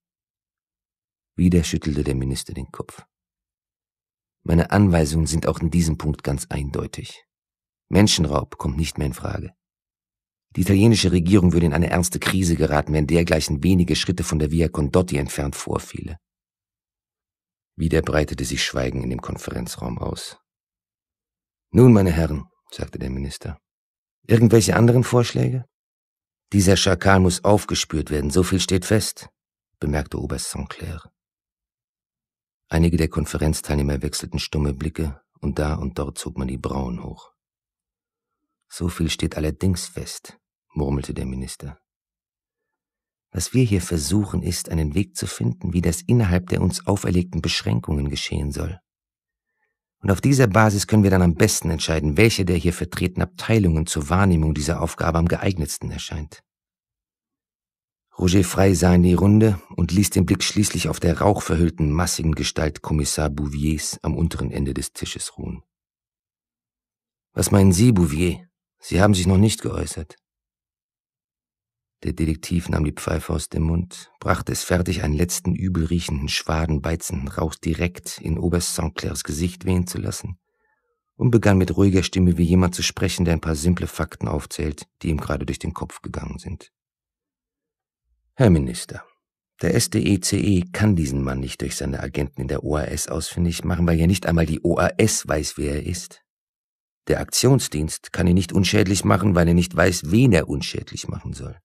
Wieder schüttelte der Minister den Kopf. Meine Anweisungen sind auch in diesem Punkt ganz eindeutig. Menschenraub kommt nicht mehr in Frage. Die italienische Regierung würde in eine ernste Krise geraten, wenn dergleichen wenige Schritte von der Via Condotti entfernt vorfiele. Wieder breitete sich Schweigen in dem Konferenzraum aus. Nun, meine Herren, sagte der Minister, irgendwelche anderen Vorschläge? Dieser Schakal muss aufgespürt werden, so viel steht fest, bemerkte Oberst Sinclair. Einige der Konferenzteilnehmer wechselten stumme Blicke und da und dort zog man die Brauen hoch. So viel steht allerdings fest, murmelte der Minister. Was wir hier versuchen, ist, einen Weg zu finden, wie das innerhalb der uns auferlegten Beschränkungen geschehen soll. Und auf dieser Basis können wir dann am besten entscheiden, welche der hier vertretenen Abteilungen zur Wahrnehmung dieser Aufgabe am geeignetsten erscheint. Roger Frey sah in die Runde und ließ den Blick schließlich auf der rauchverhüllten, massigen Gestalt Kommissar Bouviers am unteren Ende des Tisches ruhen. Was meinen Sie, Bouvier? Sie haben sich noch nicht geäußert. Der Detektiv nahm die Pfeife aus dem Mund, brachte es fertig, einen letzten übelriechenden, schwaden, beizenden Rauch direkt in Oberst St. Clairs Gesicht wehen zu lassen und begann mit ruhiger Stimme wie jemand zu sprechen, der ein paar simple Fakten aufzählt, die ihm gerade durch den Kopf gegangen sind. Herr Minister, der SDECE e kann diesen Mann nicht durch seine Agenten in der OAS ausfindig machen, weil ja nicht einmal die OAS weiß, wer er ist. Der Aktionsdienst kann ihn nicht unschädlich machen, weil er nicht weiß, wen er unschädlich machen soll.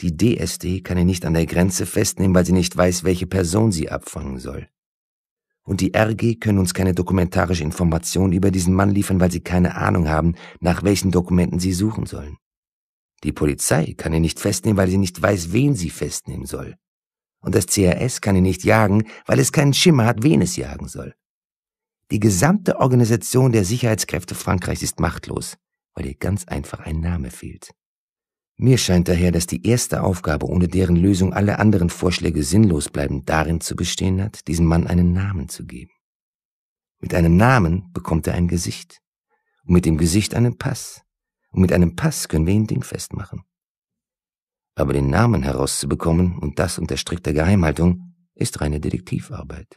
Die DSD kann ihn nicht an der Grenze festnehmen, weil sie nicht weiß, welche Person sie abfangen soll. Und die RG können uns keine dokumentarische Information über diesen Mann liefern, weil sie keine Ahnung haben, nach welchen Dokumenten sie suchen sollen. Die Polizei kann ihn nicht festnehmen, weil sie nicht weiß, wen sie festnehmen soll. Und das CRS kann ihn nicht jagen, weil es keinen Schimmer hat, wen es jagen soll. Die gesamte Organisation der Sicherheitskräfte Frankreichs ist machtlos, weil ihr ganz einfach ein Name fehlt. Mir scheint daher, dass die erste Aufgabe, ohne deren Lösung alle anderen Vorschläge sinnlos bleiben, darin zu bestehen hat, diesem Mann einen Namen zu geben. Mit einem Namen bekommt er ein Gesicht und mit dem Gesicht einen Pass und mit einem Pass können wir ihn dingfest machen. Aber den Namen herauszubekommen und das unter strikter Geheimhaltung ist reine Detektivarbeit.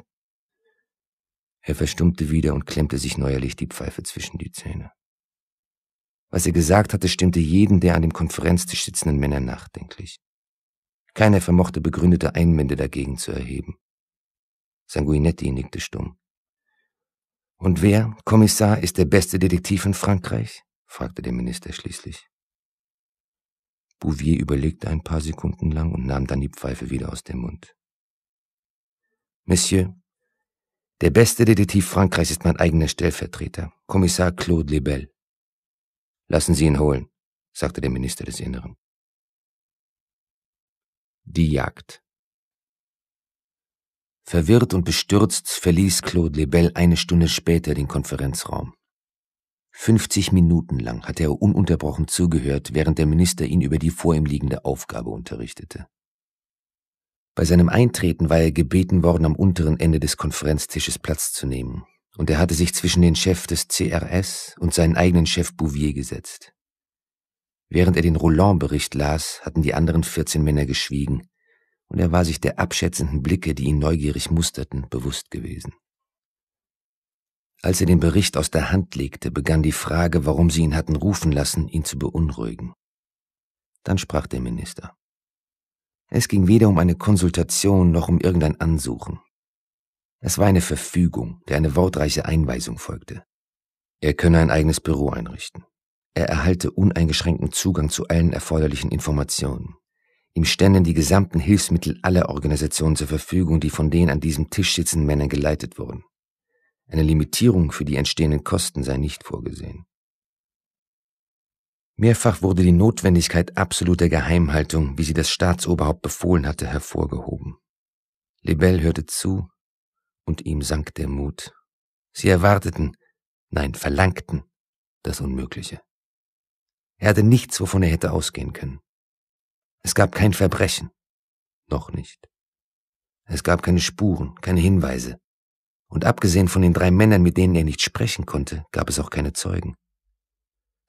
Er verstummte wieder und klemmte sich neuerlich die Pfeife zwischen die Zähne. Was er gesagt hatte, stimmte jeden der an dem Konferenztisch sitzenden Männer nachdenklich. Keiner vermochte begründete Einwände dagegen zu erheben. Sanguinetti nickte stumm. Und wer, Kommissar, ist der beste Detektiv in Frankreich? fragte der Minister schließlich. Bouvier überlegte ein paar Sekunden lang und nahm dann die Pfeife wieder aus dem Mund. Monsieur, der beste Detektiv Frankreichs ist mein eigener Stellvertreter, Kommissar Claude Lebel. Lassen Sie ihn holen, sagte der Minister des Inneren. Die Jagd. Verwirrt und bestürzt verließ Claude Lebel eine Stunde später den Konferenzraum. 50 Minuten lang hatte er ununterbrochen zugehört, während der Minister ihn über die vor ihm liegende Aufgabe unterrichtete. Bei seinem Eintreten war er gebeten worden, am unteren Ende des Konferenztisches Platz zu nehmen, und er hatte sich zwischen den Chef des CRS und seinen eigenen Chef Bouvier gesetzt. Während er den Roland-Bericht las, hatten die anderen 14 Männer geschwiegen, und er war sich der abschätzenden Blicke, die ihn neugierig musterten, bewusst gewesen. Als er den Bericht aus der Hand legte, begann die Frage, warum sie ihn hatten rufen lassen, ihn zu beunruhigen. Dann sprach der Minister. Es ging weder um eine Konsultation noch um irgendein Ansuchen. Es war eine Verfügung, der eine wortreiche Einweisung folgte. Er könne ein eigenes Büro einrichten. Er erhalte uneingeschränkten Zugang zu allen erforderlichen Informationen. Ihm ständen die gesamten Hilfsmittel aller Organisationen zur Verfügung, die von den an diesem Tisch sitzenden Männern geleitet wurden. Eine Limitierung für die entstehenden Kosten sei nicht vorgesehen. Mehrfach wurde die Notwendigkeit absoluter Geheimhaltung, wie sie das Staatsoberhaupt befohlen hatte, hervorgehoben. Lebel hörte zu, und ihm sank der Mut. Sie erwarteten, nein, verlangten das Unmögliche. Er hatte nichts, wovon er hätte ausgehen können. Es gab kein Verbrechen. Noch nicht. Es gab keine Spuren, keine Hinweise. Und abgesehen von den drei Männern, mit denen er nicht sprechen konnte, gab es auch keine Zeugen.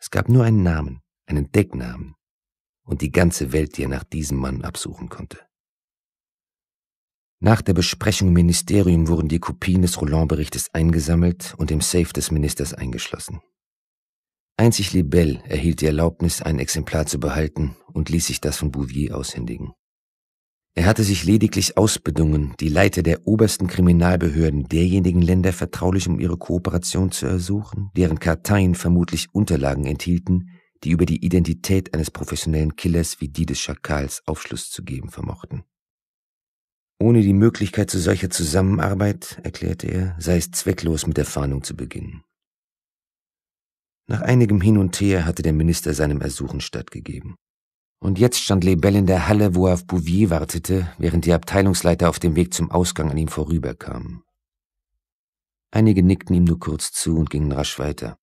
Es gab nur einen Namen, einen Decknamen und die ganze Welt, die er nach diesem Mann absuchen konnte. Nach der Besprechung im Ministerium wurden die Kopien des Roland-Berichtes eingesammelt und im Safe des Ministers eingeschlossen. Einzig Lebel erhielt die Erlaubnis, ein Exemplar zu behalten und ließ sich das von Bouvier aushändigen. Er hatte sich lediglich ausbedungen, die Leiter der obersten Kriminalbehörden derjenigen Länder vertraulich um ihre Kooperation zu ersuchen, deren Karteien vermutlich Unterlagen enthielten, die über die Identität eines professionellen Killers wie die des Schakals Aufschluss zu geben vermochten. Ohne die Möglichkeit zu solcher Zusammenarbeit, erklärte er, sei es zwecklos mit der Fahndung zu beginnen. Nach einigem Hin und Her hatte der Minister seinem Ersuchen stattgegeben. Und jetzt stand Lebel in der Halle, wo er auf Bouvier wartete, während die Abteilungsleiter auf dem Weg zum Ausgang an ihm vorüberkamen. Einige nickten ihm nur kurz zu und gingen rasch weiter.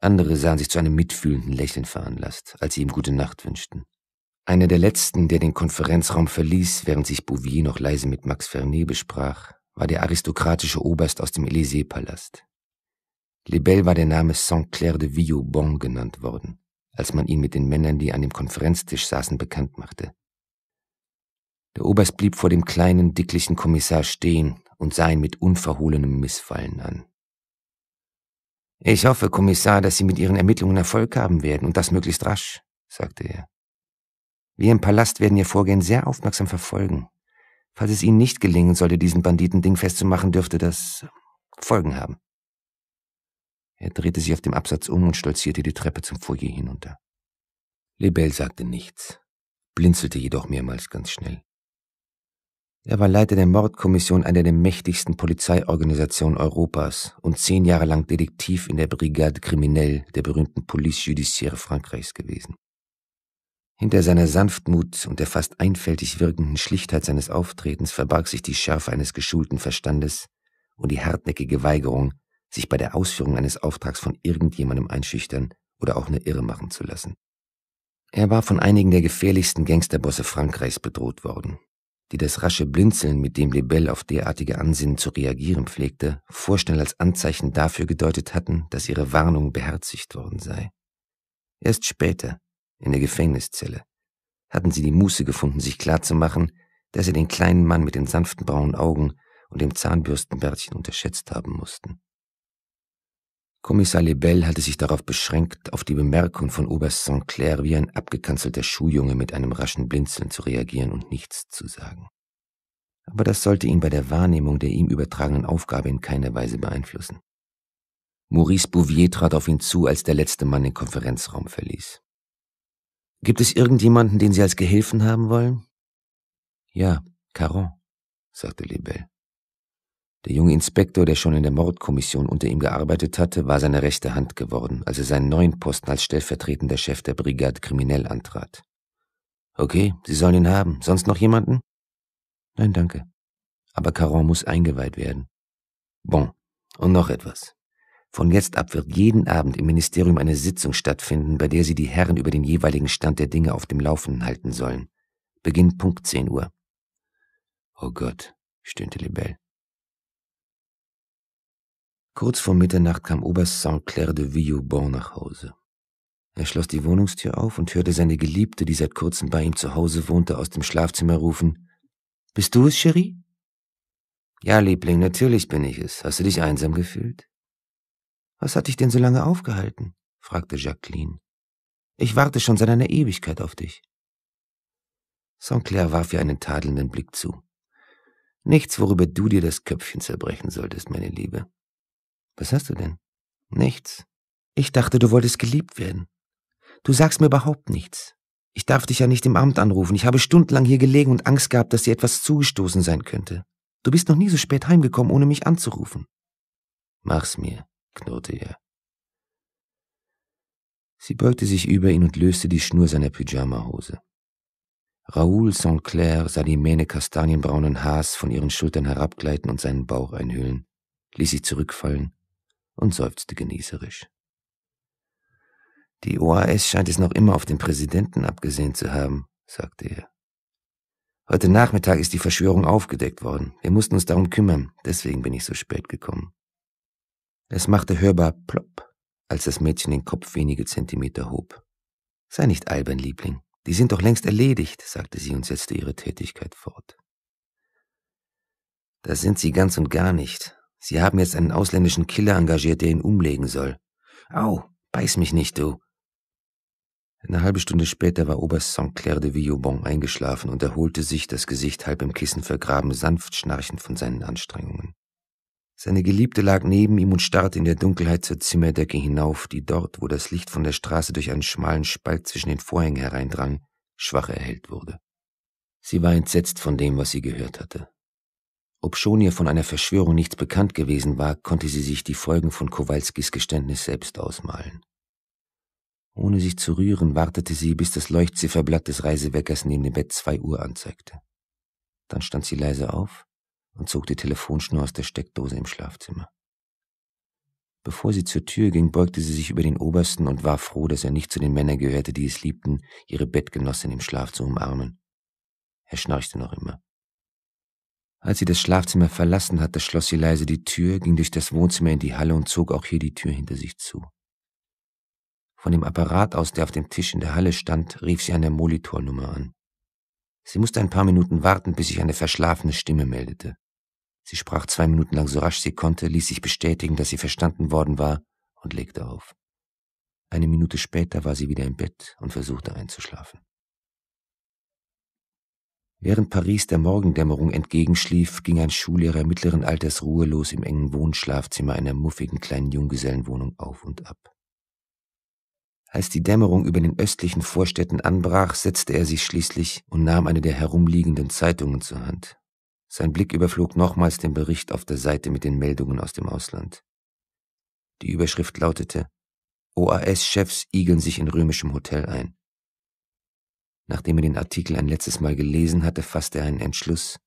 Andere sahen sich zu einem mitfühlenden Lächeln veranlasst, als sie ihm gute Nacht wünschten. Einer der letzten, der den Konferenzraum verließ, während sich Bouvier noch leise mit Max Fernet besprach, war der aristokratische Oberst aus dem Élysée-Palast. Lebel war der Name Saint-Clair de Villobon genannt worden als man ihn mit den Männern, die an dem Konferenztisch saßen, bekannt machte. Der Oberst blieb vor dem kleinen, dicklichen Kommissar stehen und sah ihn mit unverhohlenem Missfallen an. Ich hoffe, Kommissar, dass Sie mit Ihren Ermittlungen Erfolg haben werden und das möglichst rasch, sagte er. Wir im Palast werden Ihr Vorgehen sehr aufmerksam verfolgen. Falls es Ihnen nicht gelingen sollte, diesen Banditen dingfest zu dürfte das Folgen haben. Er drehte sich auf dem Absatz um und stolzierte die Treppe zum Foyer hinunter. Lebel sagte nichts, blinzelte jedoch mehrmals ganz schnell. Er war Leiter der Mordkommission einer der mächtigsten Polizeiorganisationen Europas und zehn Jahre lang Detektiv in der Brigade Kriminelle der berühmten Police Judiciaire Frankreichs gewesen. Hinter seiner Sanftmut und der fast einfältig wirkenden Schlichtheit seines Auftretens verbarg sich die Schärfe eines geschulten Verstandes und die hartnäckige Weigerung, sich bei der Ausführung eines Auftrags von irgendjemandem einschüchtern oder auch eine irre machen zu lassen. Er war von einigen der gefährlichsten Gangsterbosse Frankreichs bedroht worden, die das rasche Blinzeln, mit dem Lebel auf derartige Ansinnen zu reagieren pflegte, vorschnell als Anzeichen dafür gedeutet hatten, dass ihre Warnung beherzigt worden sei. Erst später, in der Gefängniszelle, hatten sie die Muße gefunden, sich klarzumachen, dass sie den kleinen Mann mit den sanften braunen Augen und dem Zahnbürstenbärtchen unterschätzt haben mussten. Kommissar Lebel hatte sich darauf beschränkt, auf die Bemerkung von Oberst St. Clair wie ein abgekanzelter Schuhjunge mit einem raschen Blinzeln zu reagieren und nichts zu sagen. Aber das sollte ihn bei der Wahrnehmung der ihm übertragenen Aufgabe in keiner Weise beeinflussen. Maurice Bouvier trat auf ihn zu, als der letzte Mann den Konferenzraum verließ. Gibt es irgendjemanden, den Sie als Gehilfen haben wollen? Ja, Caron, sagte Lebel. Der junge Inspektor, der schon in der Mordkommission unter ihm gearbeitet hatte, war seine rechte Hand geworden, als er seinen neuen Posten als stellvertretender Chef der Brigade Kriminell antrat. Okay, Sie sollen ihn haben. Sonst noch jemanden? Nein, danke. Aber Caron muss eingeweiht werden. Bon. Und noch etwas. Von jetzt ab wird jeden Abend im Ministerium eine Sitzung stattfinden, bei der Sie die Herren über den jeweiligen Stand der Dinge auf dem Laufenden halten sollen. Beginn Punkt 10 Uhr. Oh Gott, stöhnte Lebel. Kurz vor Mitternacht kam Oberst Saint Clair de Villebon nach Hause. Er schloss die Wohnungstür auf und hörte seine Geliebte, die seit kurzem bei ihm zu Hause wohnte, aus dem Schlafzimmer rufen. Bist du es, Cherie? Ja, Liebling, natürlich bin ich es. Hast du dich einsam gefühlt? Was hat dich denn so lange aufgehalten? fragte Jacqueline. Ich warte schon seit einer Ewigkeit auf dich. Saint Clair warf ihr einen tadelnden Blick zu. Nichts, worüber du dir das Köpfchen zerbrechen solltest, meine Liebe. Was hast du denn? Nichts. Ich dachte, du wolltest geliebt werden. Du sagst mir überhaupt nichts. Ich darf dich ja nicht im Amt anrufen. Ich habe stundenlang hier gelegen und Angst gehabt, dass dir etwas zugestoßen sein könnte. Du bist noch nie so spät heimgekommen, ohne mich anzurufen. Mach's mir, knurrte er. Sie beugte sich über ihn und löste die Schnur seiner Pyjamahose. Raoul St. Clair sah die Mähne kastanienbraunen Haars von ihren Schultern herabgleiten und seinen Bauch einhüllen, ließ sich zurückfallen und seufzte genießerisch. Die OAS scheint es noch immer auf den Präsidenten abgesehen zu haben, sagte er. Heute Nachmittag ist die Verschwörung aufgedeckt worden. Wir mussten uns darum kümmern, deswegen bin ich so spät gekommen. Es machte hörbar plopp, als das Mädchen den Kopf wenige Zentimeter hob. Sei nicht albern, Liebling. Die sind doch längst erledigt, sagte sie und setzte ihre Tätigkeit fort. Das sind sie ganz und gar nicht, Sie haben jetzt einen ausländischen Killer engagiert, der ihn umlegen soll. Au, beiß mich nicht, du. Eine halbe Stunde später war Oberst Saint-Clair de Villobon eingeschlafen und erholte sich, das Gesicht halb im Kissen vergraben, sanft schnarchend von seinen Anstrengungen. Seine Geliebte lag neben ihm und starrte in der Dunkelheit zur Zimmerdecke hinauf, die dort, wo das Licht von der Straße durch einen schmalen Spalt zwischen den Vorhängen hereindrang, schwach erhellt wurde. Sie war entsetzt von dem, was sie gehört hatte. Obschon ihr von einer Verschwörung nichts bekannt gewesen war, konnte sie sich die Folgen von Kowalskis Geständnis selbst ausmalen. Ohne sich zu rühren, wartete sie, bis das Leuchtzifferblatt des Reiseweckers neben dem Bett zwei Uhr anzeigte. Dann stand sie leise auf und zog die Telefonschnur aus der Steckdose im Schlafzimmer. Bevor sie zur Tür ging, beugte sie sich über den Obersten und war froh, dass er nicht zu den Männern gehörte, die es liebten, ihre Bettgenossin im Schlaf zu umarmen. Er schnarchte noch immer. Als sie das Schlafzimmer verlassen hatte, schloss sie leise die Tür, ging durch das Wohnzimmer in die Halle und zog auch hier die Tür hinter sich zu. Von dem Apparat aus, der auf dem Tisch in der Halle stand, rief sie eine Molitornummer an. Sie musste ein paar Minuten warten, bis sich eine verschlafene Stimme meldete. Sie sprach zwei Minuten lang so rasch sie konnte, ließ sich bestätigen, dass sie verstanden worden war und legte auf. Eine Minute später war sie wieder im Bett und versuchte einzuschlafen. Während Paris der Morgendämmerung entgegenschlief, ging ein Schullehrer mittleren Alters ruhelos im engen Wohnschlafzimmer einer muffigen kleinen Junggesellenwohnung auf und ab. Als die Dämmerung über den östlichen Vorstädten anbrach, setzte er sich schließlich und nahm eine der herumliegenden Zeitungen zur Hand. Sein Blick überflog nochmals den Bericht auf der Seite mit den Meldungen aus dem Ausland. Die Überschrift lautete OAS-Chefs igeln sich in römischem Hotel ein. Nachdem er den Artikel ein letztes Mal gelesen hatte, fasste er einen Entschluss,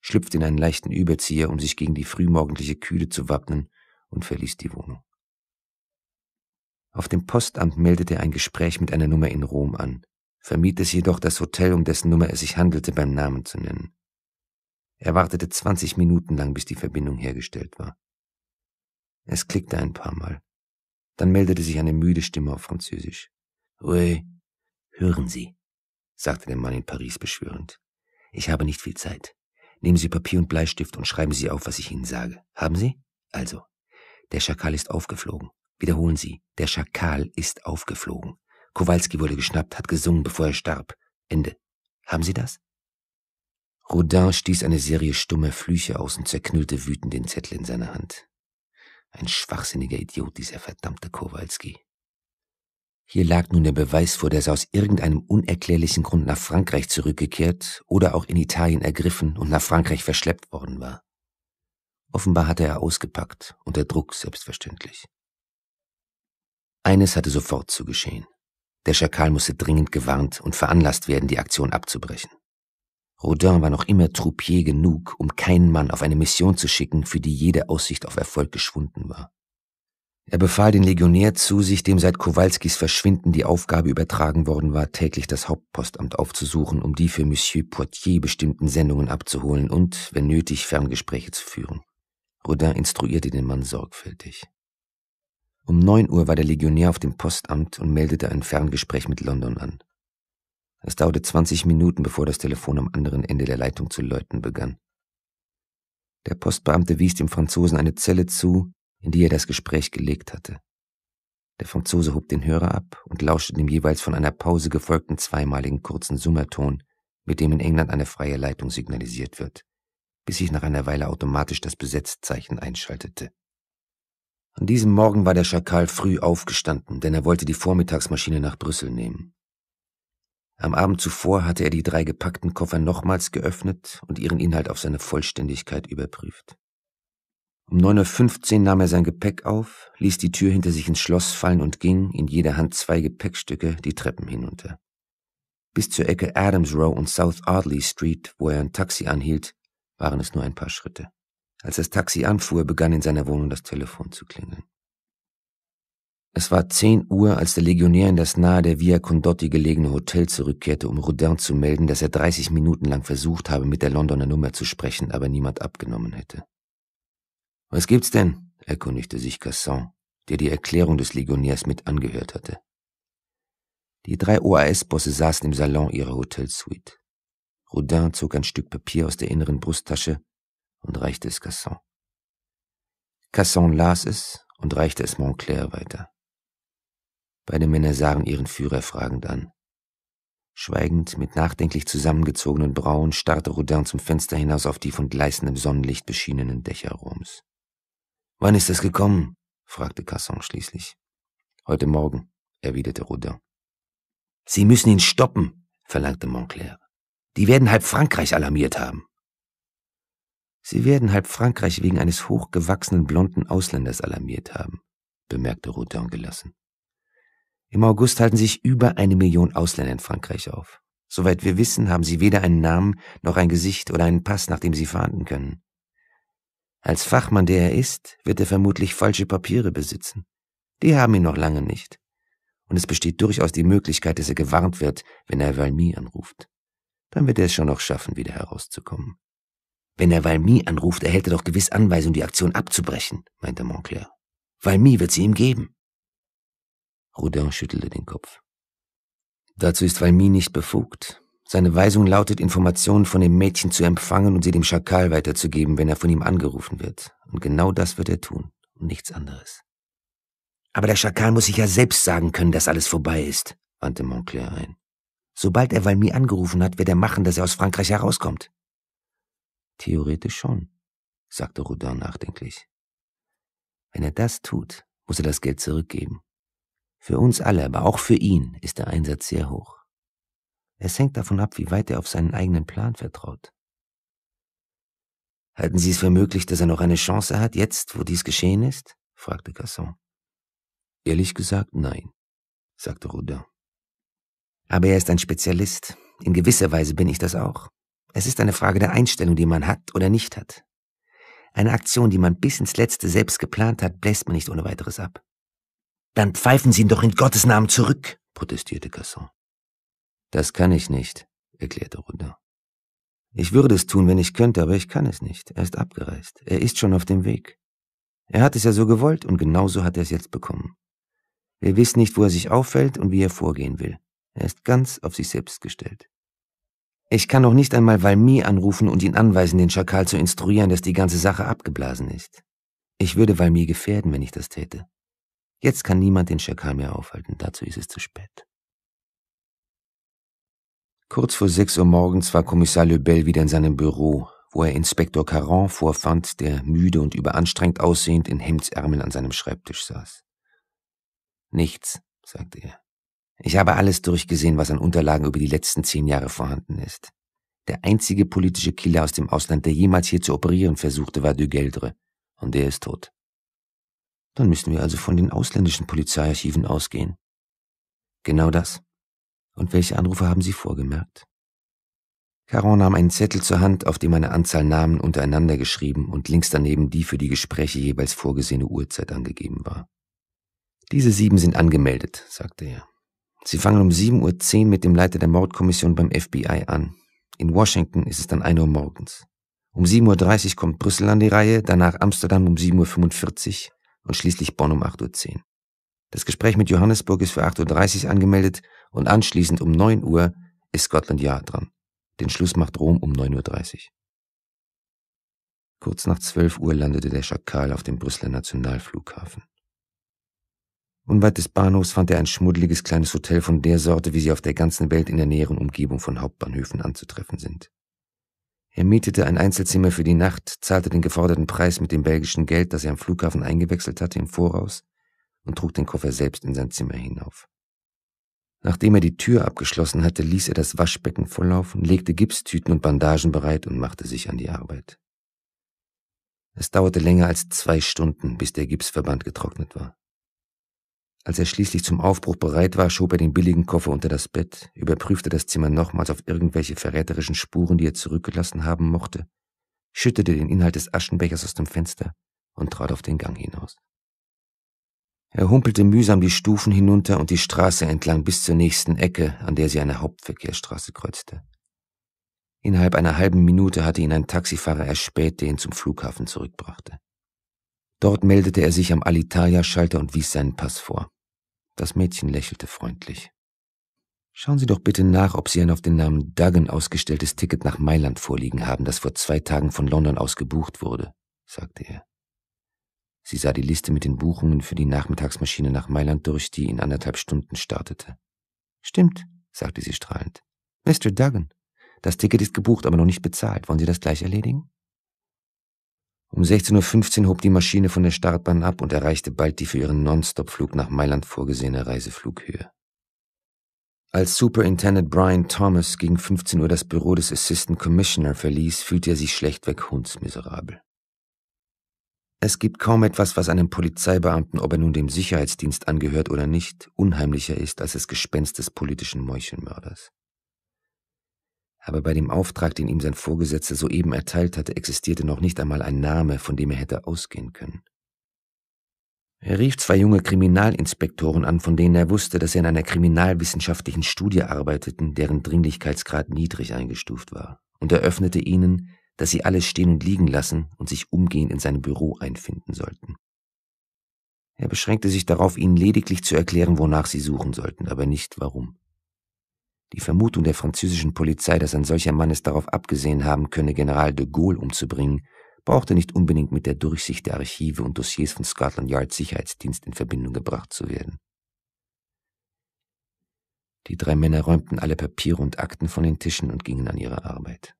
schlüpfte in einen leichten Überzieher, um sich gegen die frühmorgendliche Kühle zu wappnen, und verließ die Wohnung. Auf dem Postamt meldete er ein Gespräch mit einer Nummer in Rom an, vermied es jedoch, das Hotel, um dessen Nummer es sich handelte, beim Namen zu nennen. Er wartete 20 Minuten lang, bis die Verbindung hergestellt war. Es klickte ein paar Mal. Dann meldete sich eine müde Stimme auf Französisch. Oui, hören Sie sagte der Mann in Paris beschwörend. Ich habe nicht viel Zeit. Nehmen Sie Papier und Bleistift und schreiben Sie auf, was ich Ihnen sage. Haben Sie? Also. Der Schakal ist aufgeflogen. Wiederholen Sie. Der Schakal ist aufgeflogen. Kowalski wurde geschnappt, hat gesungen, bevor er starb. Ende. Haben Sie das? Rodin stieß eine Serie stummer Flüche aus und zerknüllte wütend den Zettel in seiner Hand. Ein schwachsinniger Idiot, dieser verdammte Kowalski. Hier lag nun der Beweis vor, dass er aus irgendeinem unerklärlichen Grund nach Frankreich zurückgekehrt oder auch in Italien ergriffen und nach Frankreich verschleppt worden war. Offenbar hatte er ausgepackt, unter Druck selbstverständlich. Eines hatte sofort zu geschehen. Der Schakal musste dringend gewarnt und veranlasst werden, die Aktion abzubrechen. Rodin war noch immer Troupier genug, um keinen Mann auf eine Mission zu schicken, für die jede Aussicht auf Erfolg geschwunden war. Er befahl den Legionär zu sich, dem seit Kowalskis Verschwinden die Aufgabe übertragen worden war, täglich das Hauptpostamt aufzusuchen, um die für Monsieur Poitier bestimmten Sendungen abzuholen und, wenn nötig, Ferngespräche zu führen. Rodin instruierte den Mann sorgfältig. Um neun Uhr war der Legionär auf dem Postamt und meldete ein Ferngespräch mit London an. Es dauerte zwanzig Minuten, bevor das Telefon am anderen Ende der Leitung zu läuten begann. Der Postbeamte wies dem Franzosen eine Zelle zu, in die er das Gespräch gelegt hatte. Der Franzose hob den Hörer ab und lauschte dem jeweils von einer Pause gefolgten zweimaligen kurzen Summerton, mit dem in England eine freie Leitung signalisiert wird, bis sich nach einer Weile automatisch das Besetzzeichen einschaltete. An diesem Morgen war der Schakal früh aufgestanden, denn er wollte die Vormittagsmaschine nach Brüssel nehmen. Am Abend zuvor hatte er die drei gepackten Koffer nochmals geöffnet und ihren Inhalt auf seine Vollständigkeit überprüft. Um 9.15 Uhr nahm er sein Gepäck auf, ließ die Tür hinter sich ins Schloss fallen und ging, in jeder Hand zwei Gepäckstücke, die Treppen hinunter. Bis zur Ecke Adams Row und South Audley Street, wo er ein Taxi anhielt, waren es nur ein paar Schritte. Als das Taxi anfuhr, begann in seiner Wohnung das Telefon zu klingeln. Es war 10 Uhr, als der Legionär in das nahe der Via Condotti gelegene Hotel zurückkehrte, um Rodin zu melden, dass er 30 Minuten lang versucht habe, mit der Londoner Nummer zu sprechen, aber niemand abgenommen hätte. Was gibt's denn? erkundigte sich Casson, der die Erklärung des Legionärs mit angehört hatte. Die drei OAS-Bosse saßen im Salon ihrer Hotelsuite. Rodin zog ein Stück Papier aus der inneren Brusttasche und reichte es Casson. Casson las es und reichte es Montclair weiter. Beide Männer sahen ihren Führer fragend an. Schweigend, mit nachdenklich zusammengezogenen Brauen starrte Rodin zum Fenster hinaus auf die von gleißendem Sonnenlicht beschienenen Dächer Roms. Wann ist es gekommen? fragte Casson schließlich. Heute Morgen, erwiderte Rodin. Sie müssen ihn stoppen, verlangte Montclair. Die werden halb Frankreich alarmiert haben. Sie werden halb Frankreich wegen eines hochgewachsenen blonden Ausländers alarmiert haben, bemerkte Rodin gelassen. Im August halten sich über eine Million Ausländer in Frankreich auf. Soweit wir wissen, haben sie weder einen Namen noch ein Gesicht oder einen Pass, nach dem sie fahnden können. Als Fachmann, der er ist, wird er vermutlich falsche Papiere besitzen. Die haben ihn noch lange nicht. Und es besteht durchaus die Möglichkeit, dass er gewarnt wird, wenn er Valmy anruft. Dann wird er es schon noch schaffen, wieder herauszukommen. Wenn er Valmy anruft, erhält er doch gewiss Anweisung, die Aktion abzubrechen, meinte Montclair. Valmy wird sie ihm geben. Rodin schüttelte den Kopf. Dazu ist Valmy nicht befugt. Seine Weisung lautet, Informationen von dem Mädchen zu empfangen und sie dem Schakal weiterzugeben, wenn er von ihm angerufen wird. Und genau das wird er tun und nichts anderes. Aber der Schakal muss sich ja selbst sagen können, dass alles vorbei ist, wandte Montclair ein. Sobald er Valmy angerufen hat, wird er machen, dass er aus Frankreich herauskommt. Theoretisch schon, sagte Rodin nachdenklich. Wenn er das tut, muss er das Geld zurückgeben. Für uns alle, aber auch für ihn, ist der Einsatz sehr hoch. Es hängt davon ab, wie weit er auf seinen eigenen Plan vertraut. Halten Sie es für möglich, dass er noch eine Chance hat, jetzt, wo dies geschehen ist? fragte Casson. Ehrlich gesagt, nein, sagte Rodin. Aber er ist ein Spezialist. In gewisser Weise bin ich das auch. Es ist eine Frage der Einstellung, die man hat oder nicht hat. Eine Aktion, die man bis ins Letzte selbst geplant hat, bläst man nicht ohne weiteres ab. Dann pfeifen Sie ihn doch in Gottes Namen zurück, protestierte Casson. Das kann ich nicht, erklärte Rodin. Ich würde es tun, wenn ich könnte, aber ich kann es nicht. Er ist abgereist. Er ist schon auf dem Weg. Er hat es ja so gewollt und genauso hat er es jetzt bekommen. Wir wissen nicht, wo er sich auffällt und wie er vorgehen will. Er ist ganz auf sich selbst gestellt. Ich kann auch nicht einmal Valmy anrufen und ihn anweisen, den Schakal zu instruieren, dass die ganze Sache abgeblasen ist. Ich würde Valmy gefährden, wenn ich das täte. Jetzt kann niemand den Schakal mehr aufhalten, dazu ist es zu spät. Kurz vor sechs Uhr morgens war Kommissar Lebel wieder in seinem Büro, wo er Inspektor Caron vorfand, der müde und überanstrengt aussehend in Hemdsärmeln an seinem Schreibtisch saß. Nichts, sagte er. Ich habe alles durchgesehen, was an Unterlagen über die letzten zehn Jahre vorhanden ist. Der einzige politische Killer aus dem Ausland, der jemals hier zu operieren versuchte, war de Geldre, und der ist tot. Dann müssen wir also von den ausländischen Polizeiarchiven ausgehen. Genau das. Und welche Anrufe haben Sie vorgemerkt? Caron nahm einen Zettel zur Hand, auf dem eine Anzahl Namen untereinander geschrieben und links daneben die für die Gespräche jeweils vorgesehene Uhrzeit angegeben war. Diese sieben sind angemeldet, sagte er. Sie fangen um 7.10 Uhr mit dem Leiter der Mordkommission beim FBI an. In Washington ist es dann 1 Uhr morgens. Um 7.30 Uhr kommt Brüssel an die Reihe, danach Amsterdam um 7.45 Uhr und schließlich Bonn um 8.10 Uhr. Das Gespräch mit Johannesburg ist für 8.30 Uhr angemeldet und anschließend um 9 Uhr ist Scotland Yard dran. Den Schluss macht Rom um 9.30 Uhr. Kurz nach 12 Uhr landete der Schakal auf dem Brüsseler Nationalflughafen. Unweit des Bahnhofs fand er ein schmuddeliges kleines Hotel von der Sorte, wie sie auf der ganzen Welt in der näheren Umgebung von Hauptbahnhöfen anzutreffen sind. Er mietete ein Einzelzimmer für die Nacht, zahlte den geforderten Preis mit dem belgischen Geld, das er am Flughafen eingewechselt hatte, im Voraus und trug den Koffer selbst in sein Zimmer hinauf. Nachdem er die Tür abgeschlossen hatte, ließ er das Waschbecken volllaufen, legte Gipstüten und Bandagen bereit und machte sich an die Arbeit. Es dauerte länger als zwei Stunden, bis der Gipsverband getrocknet war. Als er schließlich zum Aufbruch bereit war, schob er den billigen Koffer unter das Bett, überprüfte das Zimmer nochmals auf irgendwelche verräterischen Spuren, die er zurückgelassen haben mochte, schüttete den Inhalt des Aschenbechers aus dem Fenster und trat auf den Gang hinaus. Er humpelte mühsam die Stufen hinunter und die Straße entlang bis zur nächsten Ecke, an der sie eine Hauptverkehrsstraße kreuzte. Innerhalb einer halben Minute hatte ihn ein Taxifahrer erspäht, der ihn zum Flughafen zurückbrachte. Dort meldete er sich am Alitalia-Schalter und wies seinen Pass vor. Das Mädchen lächelte freundlich. Schauen Sie doch bitte nach, ob Sie ein auf den Namen Duggan ausgestelltes Ticket nach Mailand vorliegen haben, das vor zwei Tagen von London aus gebucht wurde, sagte er. Sie sah die Liste mit den Buchungen für die Nachmittagsmaschine nach Mailand durch, die in anderthalb Stunden startete. Stimmt, sagte sie strahlend. Mr. Duggan, das Ticket ist gebucht, aber noch nicht bezahlt. Wollen Sie das gleich erledigen? Um 16.15 Uhr hob die Maschine von der Startbahn ab und erreichte bald die für ihren non stop flug nach Mailand vorgesehene Reiseflughöhe. Als Superintendent Brian Thomas gegen 15 Uhr das Büro des Assistant Commissioner verließ, fühlte er sich schlechtweg hundsmiserabel. Es gibt kaum etwas, was einem Polizeibeamten, ob er nun dem Sicherheitsdienst angehört oder nicht, unheimlicher ist als das Gespenst des politischen Meuchelmörders. Aber bei dem Auftrag, den ihm sein Vorgesetzter soeben erteilt hatte, existierte noch nicht einmal ein Name, von dem er hätte ausgehen können. Er rief zwei junge Kriminalinspektoren an, von denen er wusste, dass sie in einer kriminalwissenschaftlichen Studie arbeiteten, deren Dringlichkeitsgrad niedrig eingestuft war, und eröffnete ihnen, dass sie alles stehen und liegen lassen und sich umgehend in seinem Büro einfinden sollten. Er beschränkte sich darauf, ihnen lediglich zu erklären, wonach sie suchen sollten, aber nicht warum. Die Vermutung der französischen Polizei, dass ein solcher Mann es darauf abgesehen haben könne, General de Gaulle umzubringen, brauchte nicht unbedingt mit der Durchsicht der Archive und Dossiers von Scotland Yards Sicherheitsdienst in Verbindung gebracht zu werden. Die drei Männer räumten alle Papiere und Akten von den Tischen und gingen an ihre Arbeit.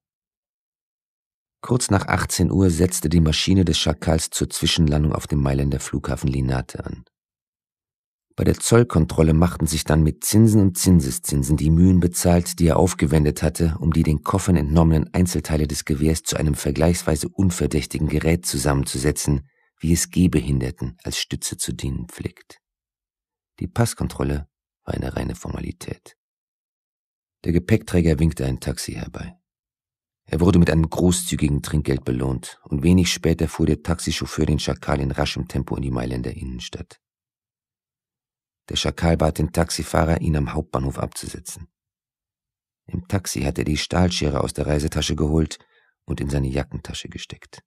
Kurz nach 18 Uhr setzte die Maschine des Schakals zur Zwischenlandung auf dem Mailänder Flughafen Linate an. Bei der Zollkontrolle machten sich dann mit Zinsen und Zinseszinsen die Mühen bezahlt, die er aufgewendet hatte, um die den Koffern entnommenen Einzelteile des Gewehrs zu einem vergleichsweise unverdächtigen Gerät zusammenzusetzen, wie es Gehbehinderten als Stütze zu dienen pflegt. Die Passkontrolle war eine reine Formalität. Der Gepäckträger winkte ein Taxi herbei. Er wurde mit einem großzügigen Trinkgeld belohnt und wenig später fuhr der Taxichauffeur den Schakal in raschem Tempo in die Mailänder Innenstadt. Der Schakal bat den Taxifahrer, ihn am Hauptbahnhof abzusetzen. Im Taxi hat er die Stahlschere aus der Reisetasche geholt und in seine Jackentasche gesteckt.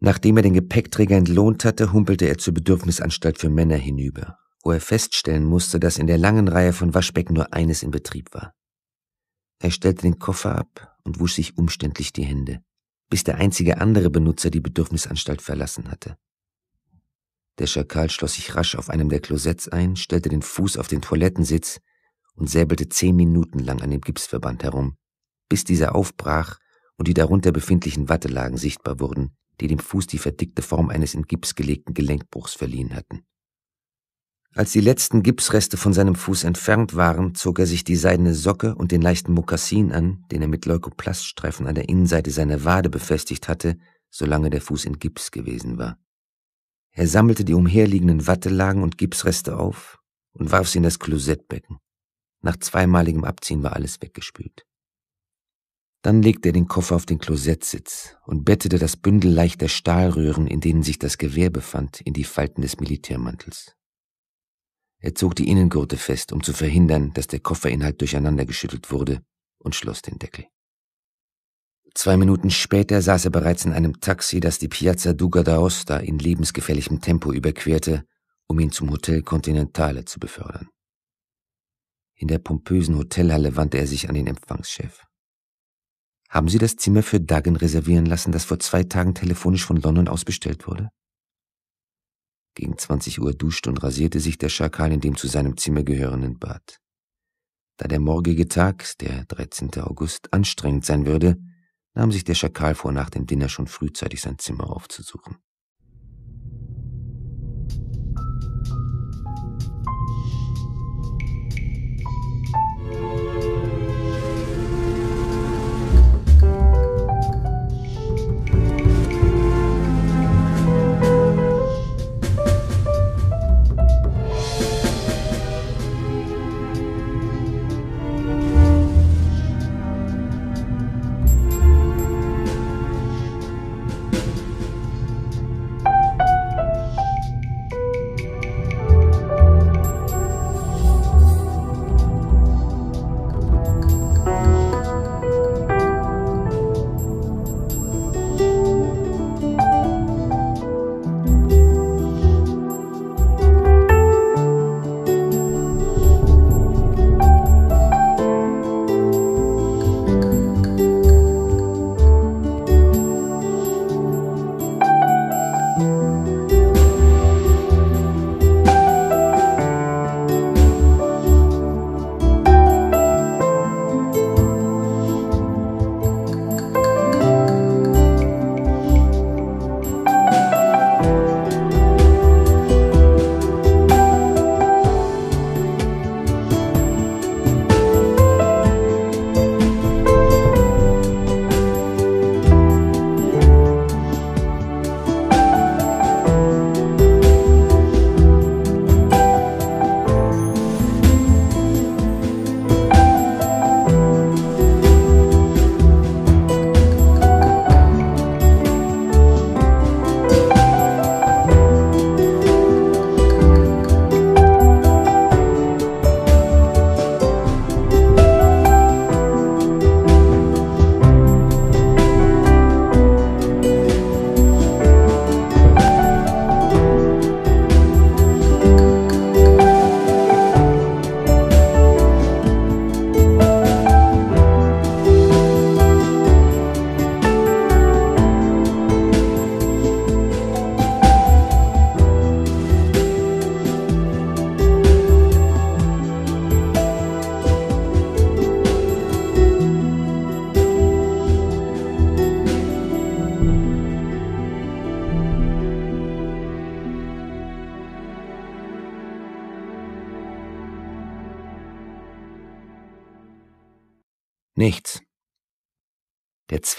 Nachdem er den Gepäckträger entlohnt hatte, humpelte er zur Bedürfnisanstalt für Männer hinüber, wo er feststellen musste, dass in der langen Reihe von Waschbecken nur eines in Betrieb war. Er stellte den Koffer ab und wusch sich umständlich die Hände, bis der einzige andere Benutzer die Bedürfnisanstalt verlassen hatte. Der Schakal schloss sich rasch auf einem der Klosetts ein, stellte den Fuß auf den Toilettensitz und säbelte zehn Minuten lang an dem Gipsverband herum, bis dieser aufbrach und die darunter befindlichen Wattelagen sichtbar wurden, die dem Fuß die verdickte Form eines in Gips gelegten Gelenkbruchs verliehen hatten. Als die letzten Gipsreste von seinem Fuß entfernt waren, zog er sich die seidene Socke und den leichten Mokassin an, den er mit Leukoplaststreifen an der Innenseite seiner Wade befestigt hatte, solange der Fuß in Gips gewesen war. Er sammelte die umherliegenden Wattelagen und Gipsreste auf und warf sie in das Klosettbecken. Nach zweimaligem Abziehen war alles weggespült. Dann legte er den Koffer auf den Klosettsitz und bettete das Bündel leichter Stahlröhren, in denen sich das Gewehr befand, in die Falten des Militärmantels. Er zog die Innengurte fest, um zu verhindern, dass der Kofferinhalt durcheinander geschüttelt wurde, und schloss den Deckel. Zwei Minuten später saß er bereits in einem Taxi, das die Piazza Duca d'Aosta in lebensgefährlichem Tempo überquerte, um ihn zum Hotel Continentale zu befördern. In der pompösen Hotelhalle wandte er sich an den Empfangschef. Haben Sie das Zimmer für Duggan reservieren lassen, das vor zwei Tagen telefonisch von London aus bestellt wurde? Gegen 20 Uhr duschte und rasierte sich der Schakal in dem zu seinem Zimmer gehörenden Bad. Da der morgige Tag, der 13. August, anstrengend sein würde, nahm sich der Schakal vor, nach dem Dinner schon frühzeitig sein Zimmer aufzusuchen. Musik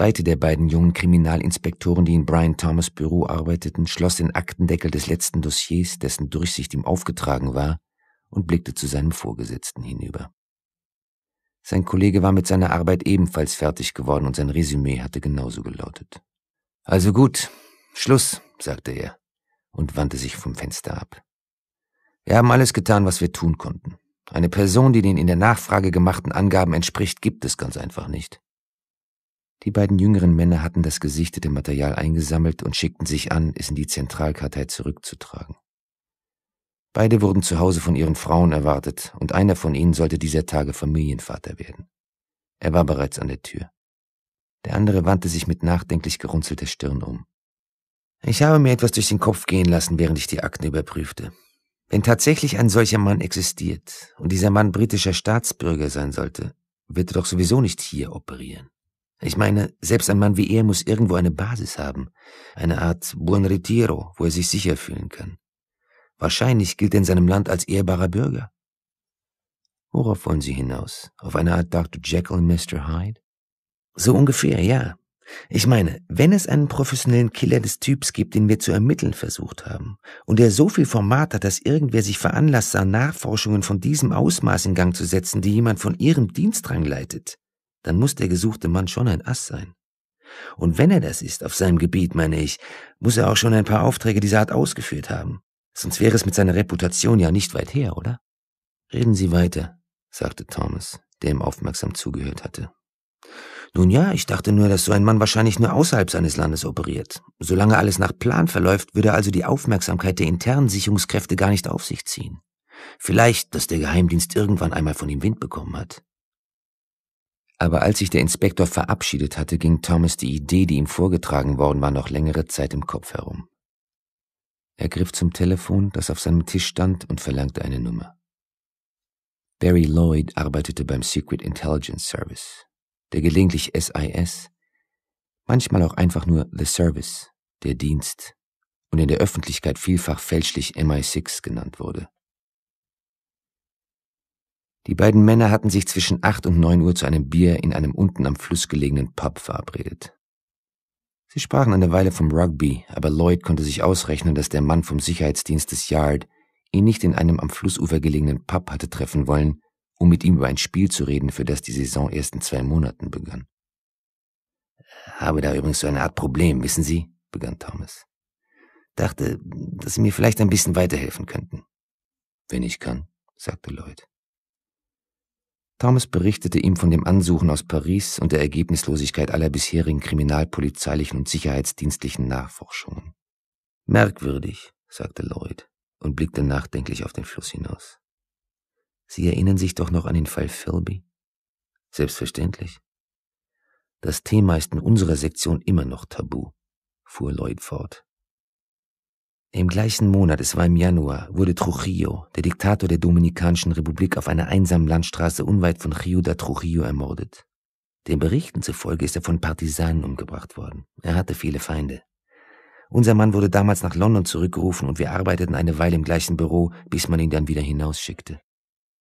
zweite der beiden jungen Kriminalinspektoren, die in Brian Thomas Büro arbeiteten, schloss den Aktendeckel des letzten Dossiers, dessen Durchsicht ihm aufgetragen war, und blickte zu seinem Vorgesetzten hinüber. Sein Kollege war mit seiner Arbeit ebenfalls fertig geworden und sein Resümee hatte genauso gelautet. Also gut, Schluss, sagte er und wandte sich vom Fenster ab. Wir haben alles getan, was wir tun konnten. Eine Person, die den in der Nachfrage gemachten Angaben entspricht, gibt es ganz einfach nicht. Die beiden jüngeren Männer hatten das gesichtete Material eingesammelt und schickten sich an, es in die Zentralkartei zurückzutragen. Beide wurden zu Hause von ihren Frauen erwartet, und einer von ihnen sollte dieser Tage Familienvater werden. Er war bereits an der Tür. Der andere wandte sich mit nachdenklich gerunzelter Stirn um. Ich habe mir etwas durch den Kopf gehen lassen, während ich die Akten überprüfte. Wenn tatsächlich ein solcher Mann existiert und dieser Mann britischer Staatsbürger sein sollte, wird er doch sowieso nicht hier operieren. Ich meine, selbst ein Mann wie er muss irgendwo eine Basis haben, eine Art Buon Retiro, wo er sich sicher fühlen kann. Wahrscheinlich gilt er in seinem Land als ehrbarer Bürger. Worauf wollen Sie hinaus? Auf eine Art Dr. Jekyll und Mr. Hyde? So ungefähr, ja. Ich meine, wenn es einen professionellen Killer des Typs gibt, den wir zu ermitteln versucht haben, und der so viel Format hat, dass irgendwer sich veranlasst sah, Nachforschungen von diesem Ausmaß in Gang zu setzen, die jemand von Ihrem Dienstrang leitet, dann muss der gesuchte Mann schon ein Ass sein. Und wenn er das ist auf seinem Gebiet, meine ich, muss er auch schon ein paar Aufträge dieser Art ausgeführt haben. Sonst wäre es mit seiner Reputation ja nicht weit her, oder? Reden Sie weiter, sagte Thomas, der ihm aufmerksam zugehört hatte. Nun ja, ich dachte nur, dass so ein Mann wahrscheinlich nur außerhalb seines Landes operiert. Solange alles nach Plan verläuft, würde er also die Aufmerksamkeit der internen Sicherungskräfte gar nicht auf sich ziehen. Vielleicht, dass der Geheimdienst irgendwann einmal von ihm Wind bekommen hat aber als sich der Inspektor verabschiedet hatte, ging Thomas die Idee, die ihm vorgetragen worden war, noch längere Zeit im Kopf herum. Er griff zum Telefon, das auf seinem Tisch stand, und verlangte eine Nummer. Barry Lloyd arbeitete beim Secret Intelligence Service, der gelegentlich SIS, manchmal auch einfach nur The Service, der Dienst, und in der Öffentlichkeit vielfach fälschlich MI6 genannt wurde. Die beiden Männer hatten sich zwischen acht und neun Uhr zu einem Bier in einem unten am Fluss gelegenen Pub verabredet. Sie sprachen eine Weile vom Rugby, aber Lloyd konnte sich ausrechnen, dass der Mann vom Sicherheitsdienst des Yard ihn nicht in einem am Flussufer gelegenen Pub hatte treffen wollen, um mit ihm über ein Spiel zu reden, für das die Saison erst in zwei Monaten begann. Habe da übrigens so eine Art Problem, wissen Sie, begann Thomas. Dachte, dass Sie mir vielleicht ein bisschen weiterhelfen könnten. Wenn ich kann, sagte Lloyd. Thomas berichtete ihm von dem Ansuchen aus Paris und der Ergebnislosigkeit aller bisherigen kriminalpolizeilichen und sicherheitsdienstlichen Nachforschungen. Merkwürdig, sagte Lloyd und blickte nachdenklich auf den Fluss hinaus. Sie erinnern sich doch noch an den Fall Philby? Selbstverständlich. Das Thema ist in unserer Sektion immer noch tabu, fuhr Lloyd fort. Im gleichen Monat, es war im Januar, wurde Trujillo, der Diktator der Dominikanischen Republik, auf einer einsamen Landstraße unweit von Ciudad Trujillo ermordet. Den Berichten zufolge ist er von Partisanen umgebracht worden. Er hatte viele Feinde. Unser Mann wurde damals nach London zurückgerufen und wir arbeiteten eine Weile im gleichen Büro, bis man ihn dann wieder hinausschickte.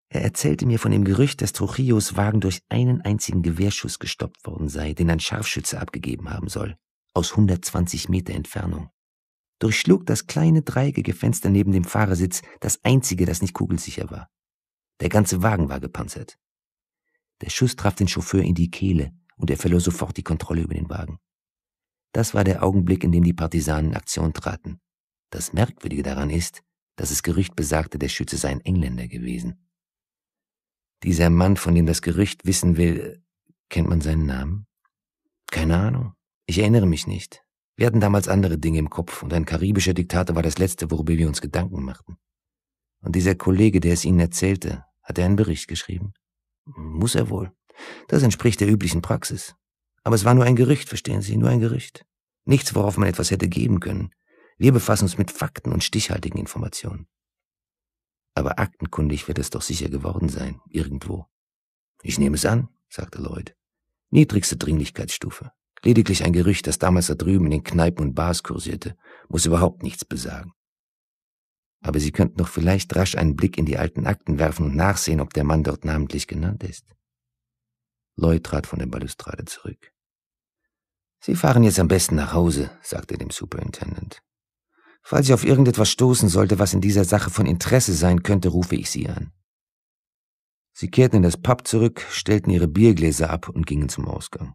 Er erzählte mir von dem Gerücht, dass Trujillos Wagen durch einen einzigen Gewehrschuss gestoppt worden sei, den ein Scharfschütze abgegeben haben soll, aus 120 Meter Entfernung durchschlug das kleine dreieckige Fenster neben dem Fahrersitz, das einzige, das nicht kugelsicher war. Der ganze Wagen war gepanzert. Der Schuss traf den Chauffeur in die Kehle und er verlor sofort die Kontrolle über den Wagen. Das war der Augenblick, in dem die Partisanen in Aktion traten. Das Merkwürdige daran ist, dass das Gerücht besagte, der Schütze sei ein Engländer gewesen. Dieser Mann, von dem das Gerücht wissen will, kennt man seinen Namen? Keine Ahnung. Ich erinnere mich nicht. Wir hatten damals andere Dinge im Kopf und ein karibischer Diktator war das Letzte, worüber wir uns Gedanken machten. Und dieser Kollege, der es Ihnen erzählte, hat er einen Bericht geschrieben. Muss er wohl. Das entspricht der üblichen Praxis. Aber es war nur ein Gerücht, verstehen Sie, nur ein Gerücht. Nichts, worauf man etwas hätte geben können. Wir befassen uns mit Fakten und stichhaltigen Informationen. Aber aktenkundig wird es doch sicher geworden sein, irgendwo. Ich nehme es an, sagte Lloyd. Niedrigste Dringlichkeitsstufe. Lediglich ein Gerücht, das damals da drüben in den Kneipen und Bars kursierte, muss überhaupt nichts besagen. Aber Sie könnten doch vielleicht rasch einen Blick in die alten Akten werfen und nachsehen, ob der Mann dort namentlich genannt ist. Loy trat von der Balustrade zurück. Sie fahren jetzt am besten nach Hause, sagte dem Superintendent. Falls ich auf irgendetwas stoßen sollte, was in dieser Sache von Interesse sein könnte, rufe ich Sie an. Sie kehrten in das Pub zurück, stellten ihre Biergläser ab und gingen zum Ausgang.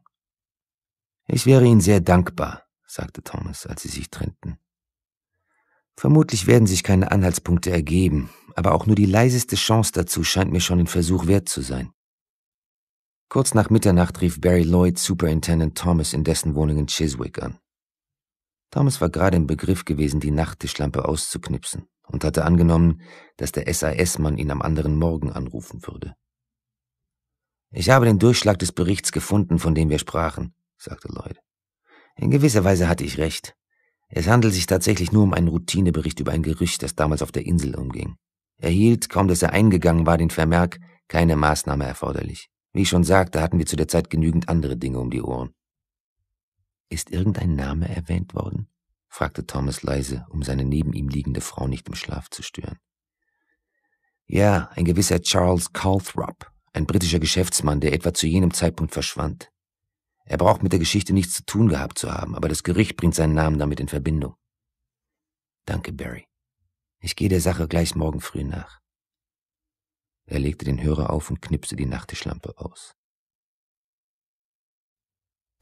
Ich wäre Ihnen sehr dankbar, sagte Thomas, als sie sich trennten. Vermutlich werden sich keine Anhaltspunkte ergeben, aber auch nur die leiseste Chance dazu scheint mir schon den Versuch wert zu sein. Kurz nach Mitternacht rief Barry Lloyd Superintendent Thomas in dessen Wohnung in Chiswick an. Thomas war gerade im Begriff gewesen, die Nachttischlampe auszuknipsen und hatte angenommen, dass der SAS-Mann ihn am anderen Morgen anrufen würde. Ich habe den Durchschlag des Berichts gefunden, von dem wir sprachen sagte Lloyd. In gewisser Weise hatte ich recht. Es handelt sich tatsächlich nur um einen Routinebericht über ein Gerücht, das damals auf der Insel umging. Er hielt, kaum dass er eingegangen war, den Vermerk, keine Maßnahme erforderlich. Wie ich schon sagte, hatten wir zu der Zeit genügend andere Dinge um die Ohren. Ist irgendein Name erwähnt worden? fragte Thomas leise, um seine neben ihm liegende Frau nicht im Schlaf zu stören. Ja, ein gewisser Charles Calthrop, ein britischer Geschäftsmann, der etwa zu jenem Zeitpunkt verschwand. Er braucht mit der Geschichte nichts zu tun gehabt zu haben, aber das Gericht bringt seinen Namen damit in Verbindung. Danke, Barry. Ich gehe der Sache gleich morgen früh nach. Er legte den Hörer auf und knipste die Nachttischlampe aus.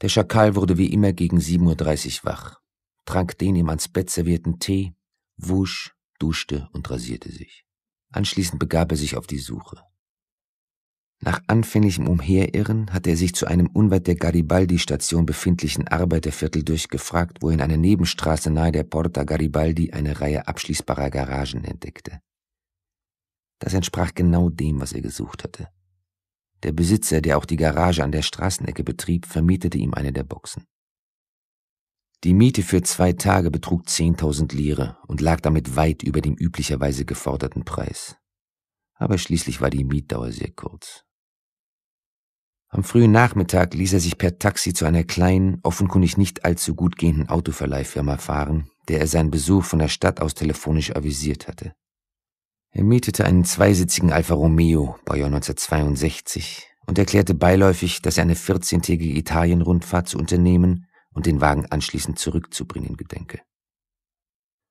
Der Schakal wurde wie immer gegen 7.30 Uhr wach, trank den ihm ans Bett servierten Tee, wusch, duschte und rasierte sich. Anschließend begab er sich auf die Suche. Nach anfänglichem Umherirren hatte er sich zu einem unweit der Garibaldi-Station befindlichen Arbeiterviertel durchgefragt, wo er in einer Nebenstraße nahe der Porta Garibaldi eine Reihe abschließbarer Garagen entdeckte. Das entsprach genau dem, was er gesucht hatte. Der Besitzer, der auch die Garage an der Straßenecke betrieb, vermietete ihm eine der Boxen. Die Miete für zwei Tage betrug 10.000 Lire und lag damit weit über dem üblicherweise geforderten Preis. Aber schließlich war die Mietdauer sehr kurz. Am frühen Nachmittag ließ er sich per Taxi zu einer kleinen, offenkundig nicht allzu gut gehenden Autoverleihfirma fahren, der er seinen Besuch von der Stadt aus telefonisch avisiert hatte. Er mietete einen zweisitzigen Alfa Romeo, Baujahr 1962, und erklärte beiläufig, dass er eine 14-tägige Italien-Rundfahrt zu unternehmen und den Wagen anschließend zurückzubringen gedenke.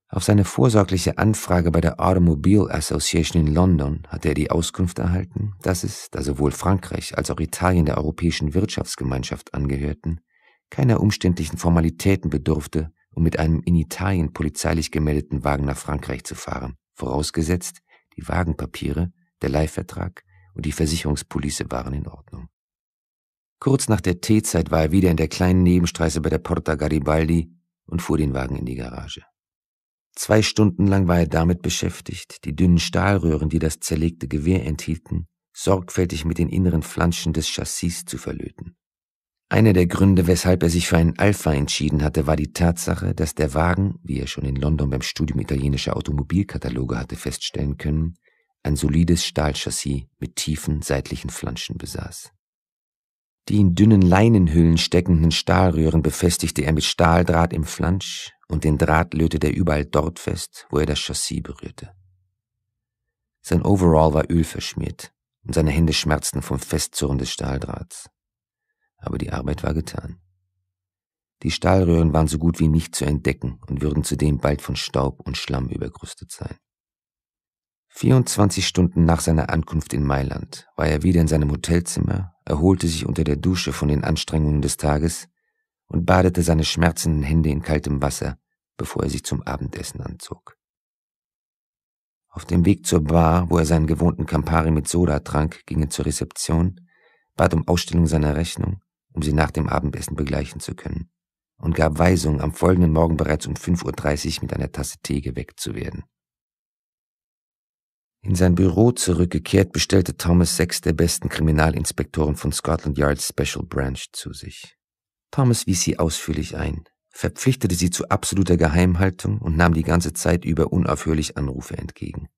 Auf seine vorsorgliche Anfrage bei der Automobile Association in London hatte er die Auskunft erhalten, dass es, da sowohl Frankreich als auch Italien der Europäischen Wirtschaftsgemeinschaft angehörten, keiner umständlichen Formalitäten bedurfte, um mit einem in Italien polizeilich gemeldeten Wagen nach Frankreich zu fahren, vorausgesetzt, die Wagenpapiere, der Leihvertrag und die Versicherungspolice waren in Ordnung. Kurz nach der Teezeit war er wieder in der kleinen Nebenstraße bei der Porta Garibaldi und fuhr den Wagen in die Garage. Zwei Stunden lang war er damit beschäftigt, die dünnen Stahlröhren, die das zerlegte Gewehr enthielten, sorgfältig mit den inneren Flanschen des Chassis zu verlöten. Einer der Gründe, weshalb er sich für einen Alpha entschieden hatte, war die Tatsache, dass der Wagen, wie er schon in London beim Studium italienischer Automobilkataloge hatte feststellen können, ein solides Stahlchassis mit tiefen seitlichen Flanschen besaß. Die in dünnen Leinenhüllen steckenden Stahlröhren befestigte er mit Stahldraht im Flansch, und den Draht lötete er überall dort fest, wo er das Chassis berührte. Sein Overall war ölverschmiert und seine Hände schmerzten vom Festzurren des Stahldrahts. Aber die Arbeit war getan. Die Stahlröhren waren so gut wie nicht zu entdecken und würden zudem bald von Staub und Schlamm überkrustet sein. 24 Stunden nach seiner Ankunft in Mailand war er wieder in seinem Hotelzimmer, erholte sich unter der Dusche von den Anstrengungen des Tages und badete seine schmerzenden Hände in kaltem Wasser, bevor er sich zum Abendessen anzog. Auf dem Weg zur Bar, wo er seinen gewohnten Campari mit Soda trank, ging er zur Rezeption, bat um Ausstellung seiner Rechnung, um sie nach dem Abendessen begleichen zu können, und gab Weisung, am folgenden Morgen bereits um 5.30 Uhr mit einer Tasse Tee geweckt zu werden. In sein Büro zurückgekehrt, bestellte Thomas sechs der besten Kriminalinspektoren von Scotland Yard Special Branch zu sich. Thomas wies sie ausführlich ein, verpflichtete sie zu absoluter Geheimhaltung und nahm die ganze Zeit über unaufhörlich Anrufe entgegen.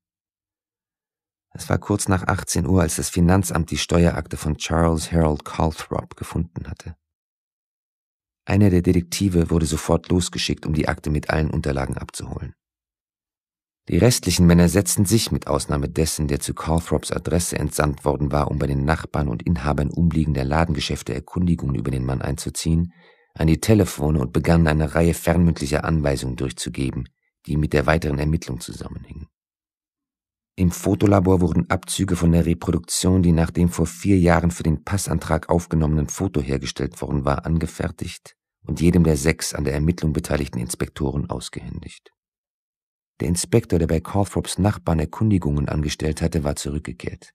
Es war kurz nach 18 Uhr, als das Finanzamt die Steuerakte von Charles Harold Calthrop gefunden hatte. Einer der Detektive wurde sofort losgeschickt, um die Akte mit allen Unterlagen abzuholen. Die restlichen Männer setzten sich, mit Ausnahme dessen, der zu Carthrops Adresse entsandt worden war, um bei den Nachbarn und Inhabern umliegender Ladengeschäfte Erkundigungen über den Mann einzuziehen, an die Telefone und begannen eine Reihe fernmündlicher Anweisungen durchzugeben, die mit der weiteren Ermittlung zusammenhingen. Im Fotolabor wurden Abzüge von der Reproduktion, die nach dem vor vier Jahren für den Passantrag aufgenommenen Foto hergestellt worden war, angefertigt und jedem der sechs an der Ermittlung beteiligten Inspektoren ausgehändigt. Der Inspektor, der bei Calthrops Nachbarn Erkundigungen angestellt hatte, war zurückgekehrt.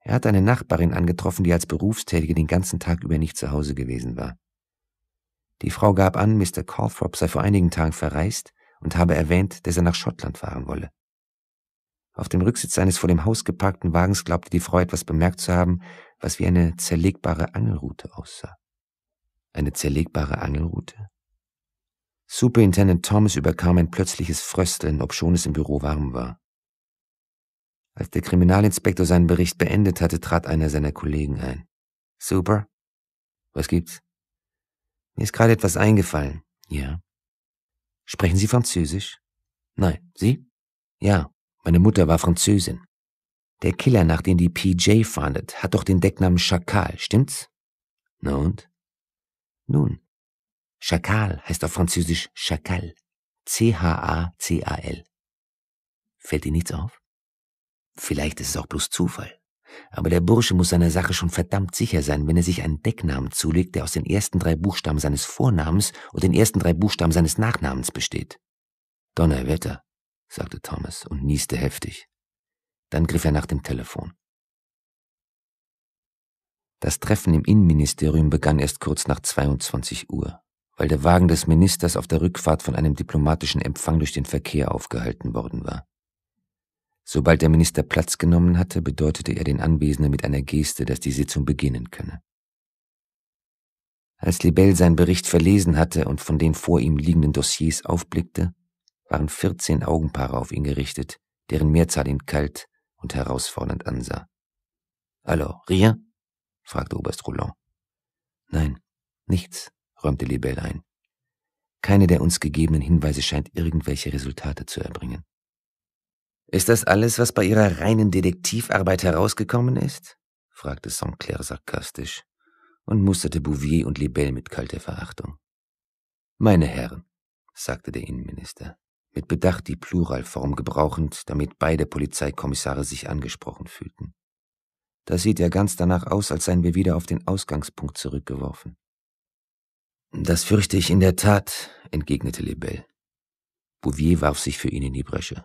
Er hatte eine Nachbarin angetroffen, die als Berufstätige den ganzen Tag über nicht zu Hause gewesen war. Die Frau gab an, Mr. Calthrop sei vor einigen Tagen verreist und habe erwähnt, dass er nach Schottland fahren wolle. Auf dem Rücksitz eines vor dem Haus geparkten Wagens glaubte die Frau etwas bemerkt zu haben, was wie eine zerlegbare Angelrute aussah. Eine zerlegbare Angelrute? Superintendent Thomas überkam ein plötzliches Frösteln, obschon es im Büro warm war. Als der Kriminalinspektor seinen Bericht beendet hatte, trat einer seiner Kollegen ein. Super? Was gibt's? Mir ist gerade etwas eingefallen. Ja. Sprechen Sie Französisch? Nein. Sie? Ja. Meine Mutter war Französin. Der Killer, nach dem die PJ fahndet, hat doch den Decknamen Schakal, stimmt's? Na und? Nun, Schakal heißt auf Französisch Chacal. C-H-A-C-A-L. Fällt dir nichts auf? Vielleicht ist es auch bloß Zufall. Aber der Bursche muss seiner Sache schon verdammt sicher sein, wenn er sich einen Decknamen zulegt, der aus den ersten drei Buchstaben seines Vornamens und den ersten drei Buchstaben seines Nachnamens besteht. Donnerwetter, sagte Thomas und nieste heftig. Dann griff er nach dem Telefon. Das Treffen im Innenministerium begann erst kurz nach 22 Uhr weil der Wagen des Ministers auf der Rückfahrt von einem diplomatischen Empfang durch den Verkehr aufgehalten worden war. Sobald der Minister Platz genommen hatte, bedeutete er den Anwesenden mit einer Geste, dass die Sitzung beginnen könne. Als Libell seinen Bericht verlesen hatte und von den vor ihm liegenden Dossiers aufblickte, waren vierzehn Augenpaare auf ihn gerichtet, deren Mehrzahl ihn kalt und herausfordernd ansah. Hallo, rien? fragte Oberst Roland. Nein, nichts, räumte Libell ein. Keine der uns gegebenen Hinweise scheint irgendwelche Resultate zu erbringen. Ist das alles, was bei Ihrer reinen Detektivarbeit herausgekommen ist? fragte St. clair sarkastisch und musterte Bouvier und Libell mit kalter Verachtung. Meine Herren, sagte der Innenminister, mit Bedacht die Pluralform gebrauchend, damit beide Polizeikommissare sich angesprochen fühlten. Das sieht ja ganz danach aus, als seien wir wieder auf den Ausgangspunkt zurückgeworfen. Das fürchte ich in der Tat, entgegnete Lebel. Bouvier warf sich für ihn in die Bresche.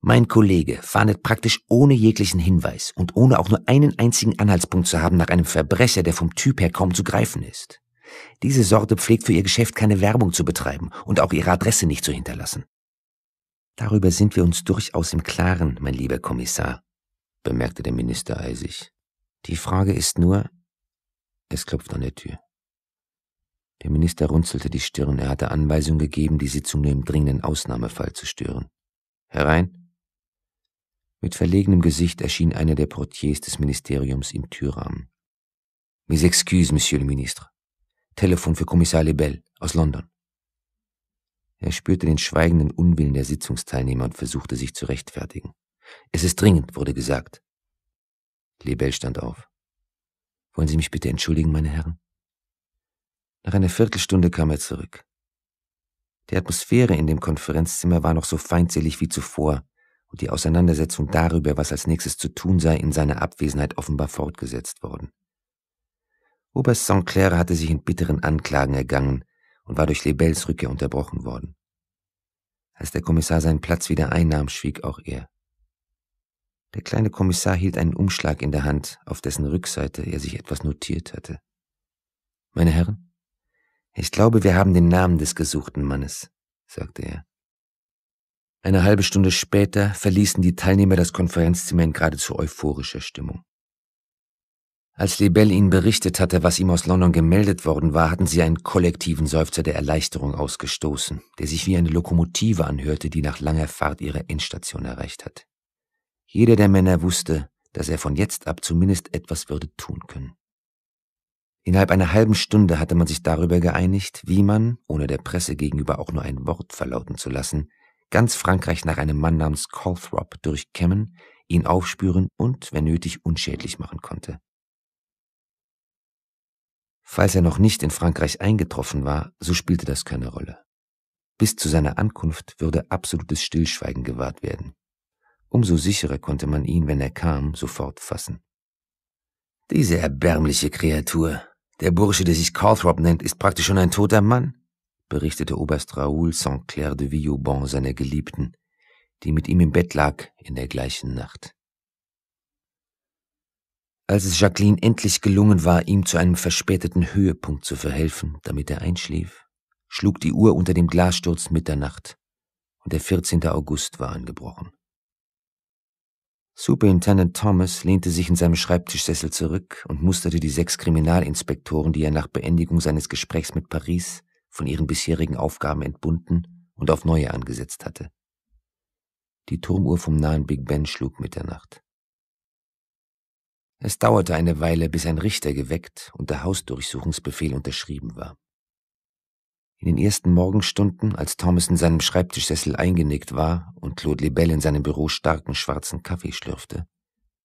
Mein Kollege fahndet praktisch ohne jeglichen Hinweis und ohne auch nur einen einzigen Anhaltspunkt zu haben nach einem Verbrecher, der vom Typ her kaum zu greifen ist. Diese Sorte pflegt für ihr Geschäft keine Werbung zu betreiben und auch ihre Adresse nicht zu hinterlassen. Darüber sind wir uns durchaus im Klaren, mein lieber Kommissar, bemerkte der Minister eisig. Die Frage ist nur, es klopft an der Tür. Der Minister runzelte die Stirn, er hatte Anweisung gegeben, die Sitzung nur im dringenden Ausnahmefall zu stören. Herein! Mit verlegenem Gesicht erschien einer der Portiers des Ministeriums im Türrahmen. Mes excuses, Monsieur le Ministre. Telefon für Kommissar Lebel aus London. Er spürte den schweigenden Unwillen der Sitzungsteilnehmer und versuchte sich zu rechtfertigen. Es ist dringend, wurde gesagt. Lebel stand auf. Wollen Sie mich bitte entschuldigen, meine Herren? Nach einer Viertelstunde kam er zurück. Die Atmosphäre in dem Konferenzzimmer war noch so feindselig wie zuvor, und die Auseinandersetzung darüber, was als nächstes zu tun sei, in seiner Abwesenheit offenbar fortgesetzt worden. Oberst St. Clair hatte sich in bitteren Anklagen ergangen und war durch Lebels Rückkehr unterbrochen worden. Als der Kommissar seinen Platz wieder einnahm, schwieg auch er. Der kleine Kommissar hielt einen Umschlag in der Hand, auf dessen Rückseite er sich etwas notiert hatte. Meine Herren, ich glaube, wir haben den Namen des gesuchten Mannes, sagte er. Eine halbe Stunde später verließen die Teilnehmer das Konferenzzimmer in geradezu euphorischer Stimmung. Als Lebel ihnen berichtet hatte, was ihm aus London gemeldet worden war, hatten sie einen kollektiven Seufzer der Erleichterung ausgestoßen, der sich wie eine Lokomotive anhörte, die nach langer Fahrt ihre Endstation erreicht hat. Jeder der Männer wusste, dass er von jetzt ab zumindest etwas würde tun können. Innerhalb einer halben Stunde hatte man sich darüber geeinigt, wie man, ohne der Presse gegenüber auch nur ein Wort verlauten zu lassen, ganz Frankreich nach einem Mann namens Calthrop durchkämmen, ihn aufspüren und, wenn nötig, unschädlich machen konnte. Falls er noch nicht in Frankreich eingetroffen war, so spielte das keine Rolle. Bis zu seiner Ankunft würde absolutes Stillschweigen gewahrt werden. Umso sicherer konnte man ihn, wenn er kam, sofort fassen. Diese erbärmliche Kreatur, der Bursche, der sich Calthrop nennt, ist praktisch schon ein toter Mann, berichtete Oberst Raoul Saint Clair de Villauban seiner Geliebten, die mit ihm im Bett lag in der gleichen Nacht. Als es Jacqueline endlich gelungen war, ihm zu einem verspäteten Höhepunkt zu verhelfen, damit er einschlief, schlug die Uhr unter dem Glassturz Mitternacht und der 14. August war angebrochen. Superintendent Thomas lehnte sich in seinem Schreibtischsessel zurück und musterte die sechs Kriminalinspektoren, die er nach Beendigung seines Gesprächs mit Paris von ihren bisherigen Aufgaben entbunden und auf neue angesetzt hatte. Die Turmuhr vom nahen Big Ben schlug Mitternacht. Es dauerte eine Weile, bis ein Richter geweckt und der Hausdurchsuchungsbefehl unterschrieben war. In den ersten Morgenstunden, als Thomas in seinem Schreibtischsessel eingenickt war und Claude Lebel in seinem Büro starken schwarzen Kaffee schlürfte,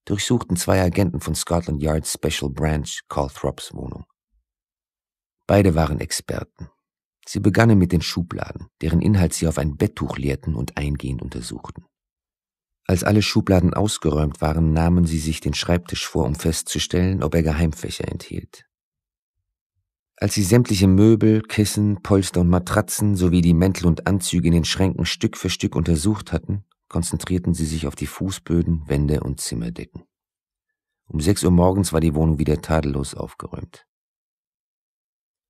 durchsuchten zwei Agenten von Scotland Yards Special Branch Calthrops Wohnung. Beide waren Experten. Sie begannen mit den Schubladen, deren Inhalt sie auf ein Betttuch leerten und eingehend untersuchten. Als alle Schubladen ausgeräumt waren, nahmen sie sich den Schreibtisch vor, um festzustellen, ob er Geheimfächer enthielt. Als sie sämtliche Möbel, Kissen, Polster und Matratzen sowie die Mäntel und Anzüge in den Schränken Stück für Stück untersucht hatten, konzentrierten sie sich auf die Fußböden, Wände und Zimmerdecken. Um sechs Uhr morgens war die Wohnung wieder tadellos aufgeräumt.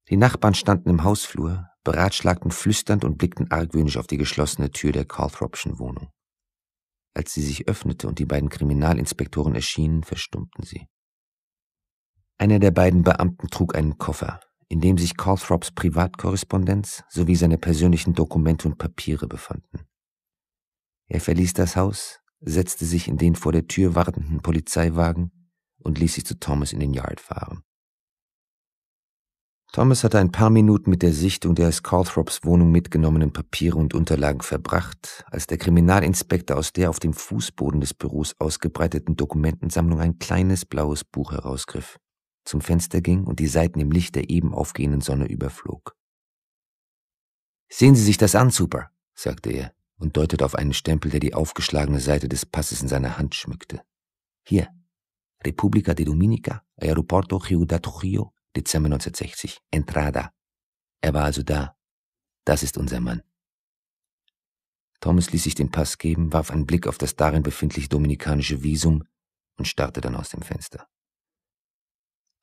Die Nachbarn standen im Hausflur, beratschlagten flüsternd und blickten argwöhnisch auf die geschlossene Tür der Carthropschen Wohnung. Als sie sich öffnete und die beiden Kriminalinspektoren erschienen, verstummten sie. Einer der beiden Beamten trug einen Koffer, in dem sich Calthrops Privatkorrespondenz sowie seine persönlichen Dokumente und Papiere befanden. Er verließ das Haus, setzte sich in den vor der Tür wartenden Polizeiwagen und ließ sich zu Thomas in den Yard fahren. Thomas hatte ein paar Minuten mit der Sichtung der aus Calthrops Wohnung mitgenommenen Papiere und Unterlagen verbracht, als der Kriminalinspektor aus der auf dem Fußboden des Büros ausgebreiteten Dokumentensammlung ein kleines blaues Buch herausgriff zum Fenster ging und die Seiten im Licht der eben aufgehenden Sonne überflog. Sehen Sie sich das an, Super, sagte er und deutete auf einen Stempel, der die aufgeschlagene Seite des Passes in seiner Hand schmückte. Hier, Republica de Dominica, Aeroporto Ciudad Trujillo, Dezember 1960, Entrada. Er war also da. Das ist unser Mann. Thomas ließ sich den Pass geben, warf einen Blick auf das darin befindliche dominikanische Visum und starrte dann aus dem Fenster.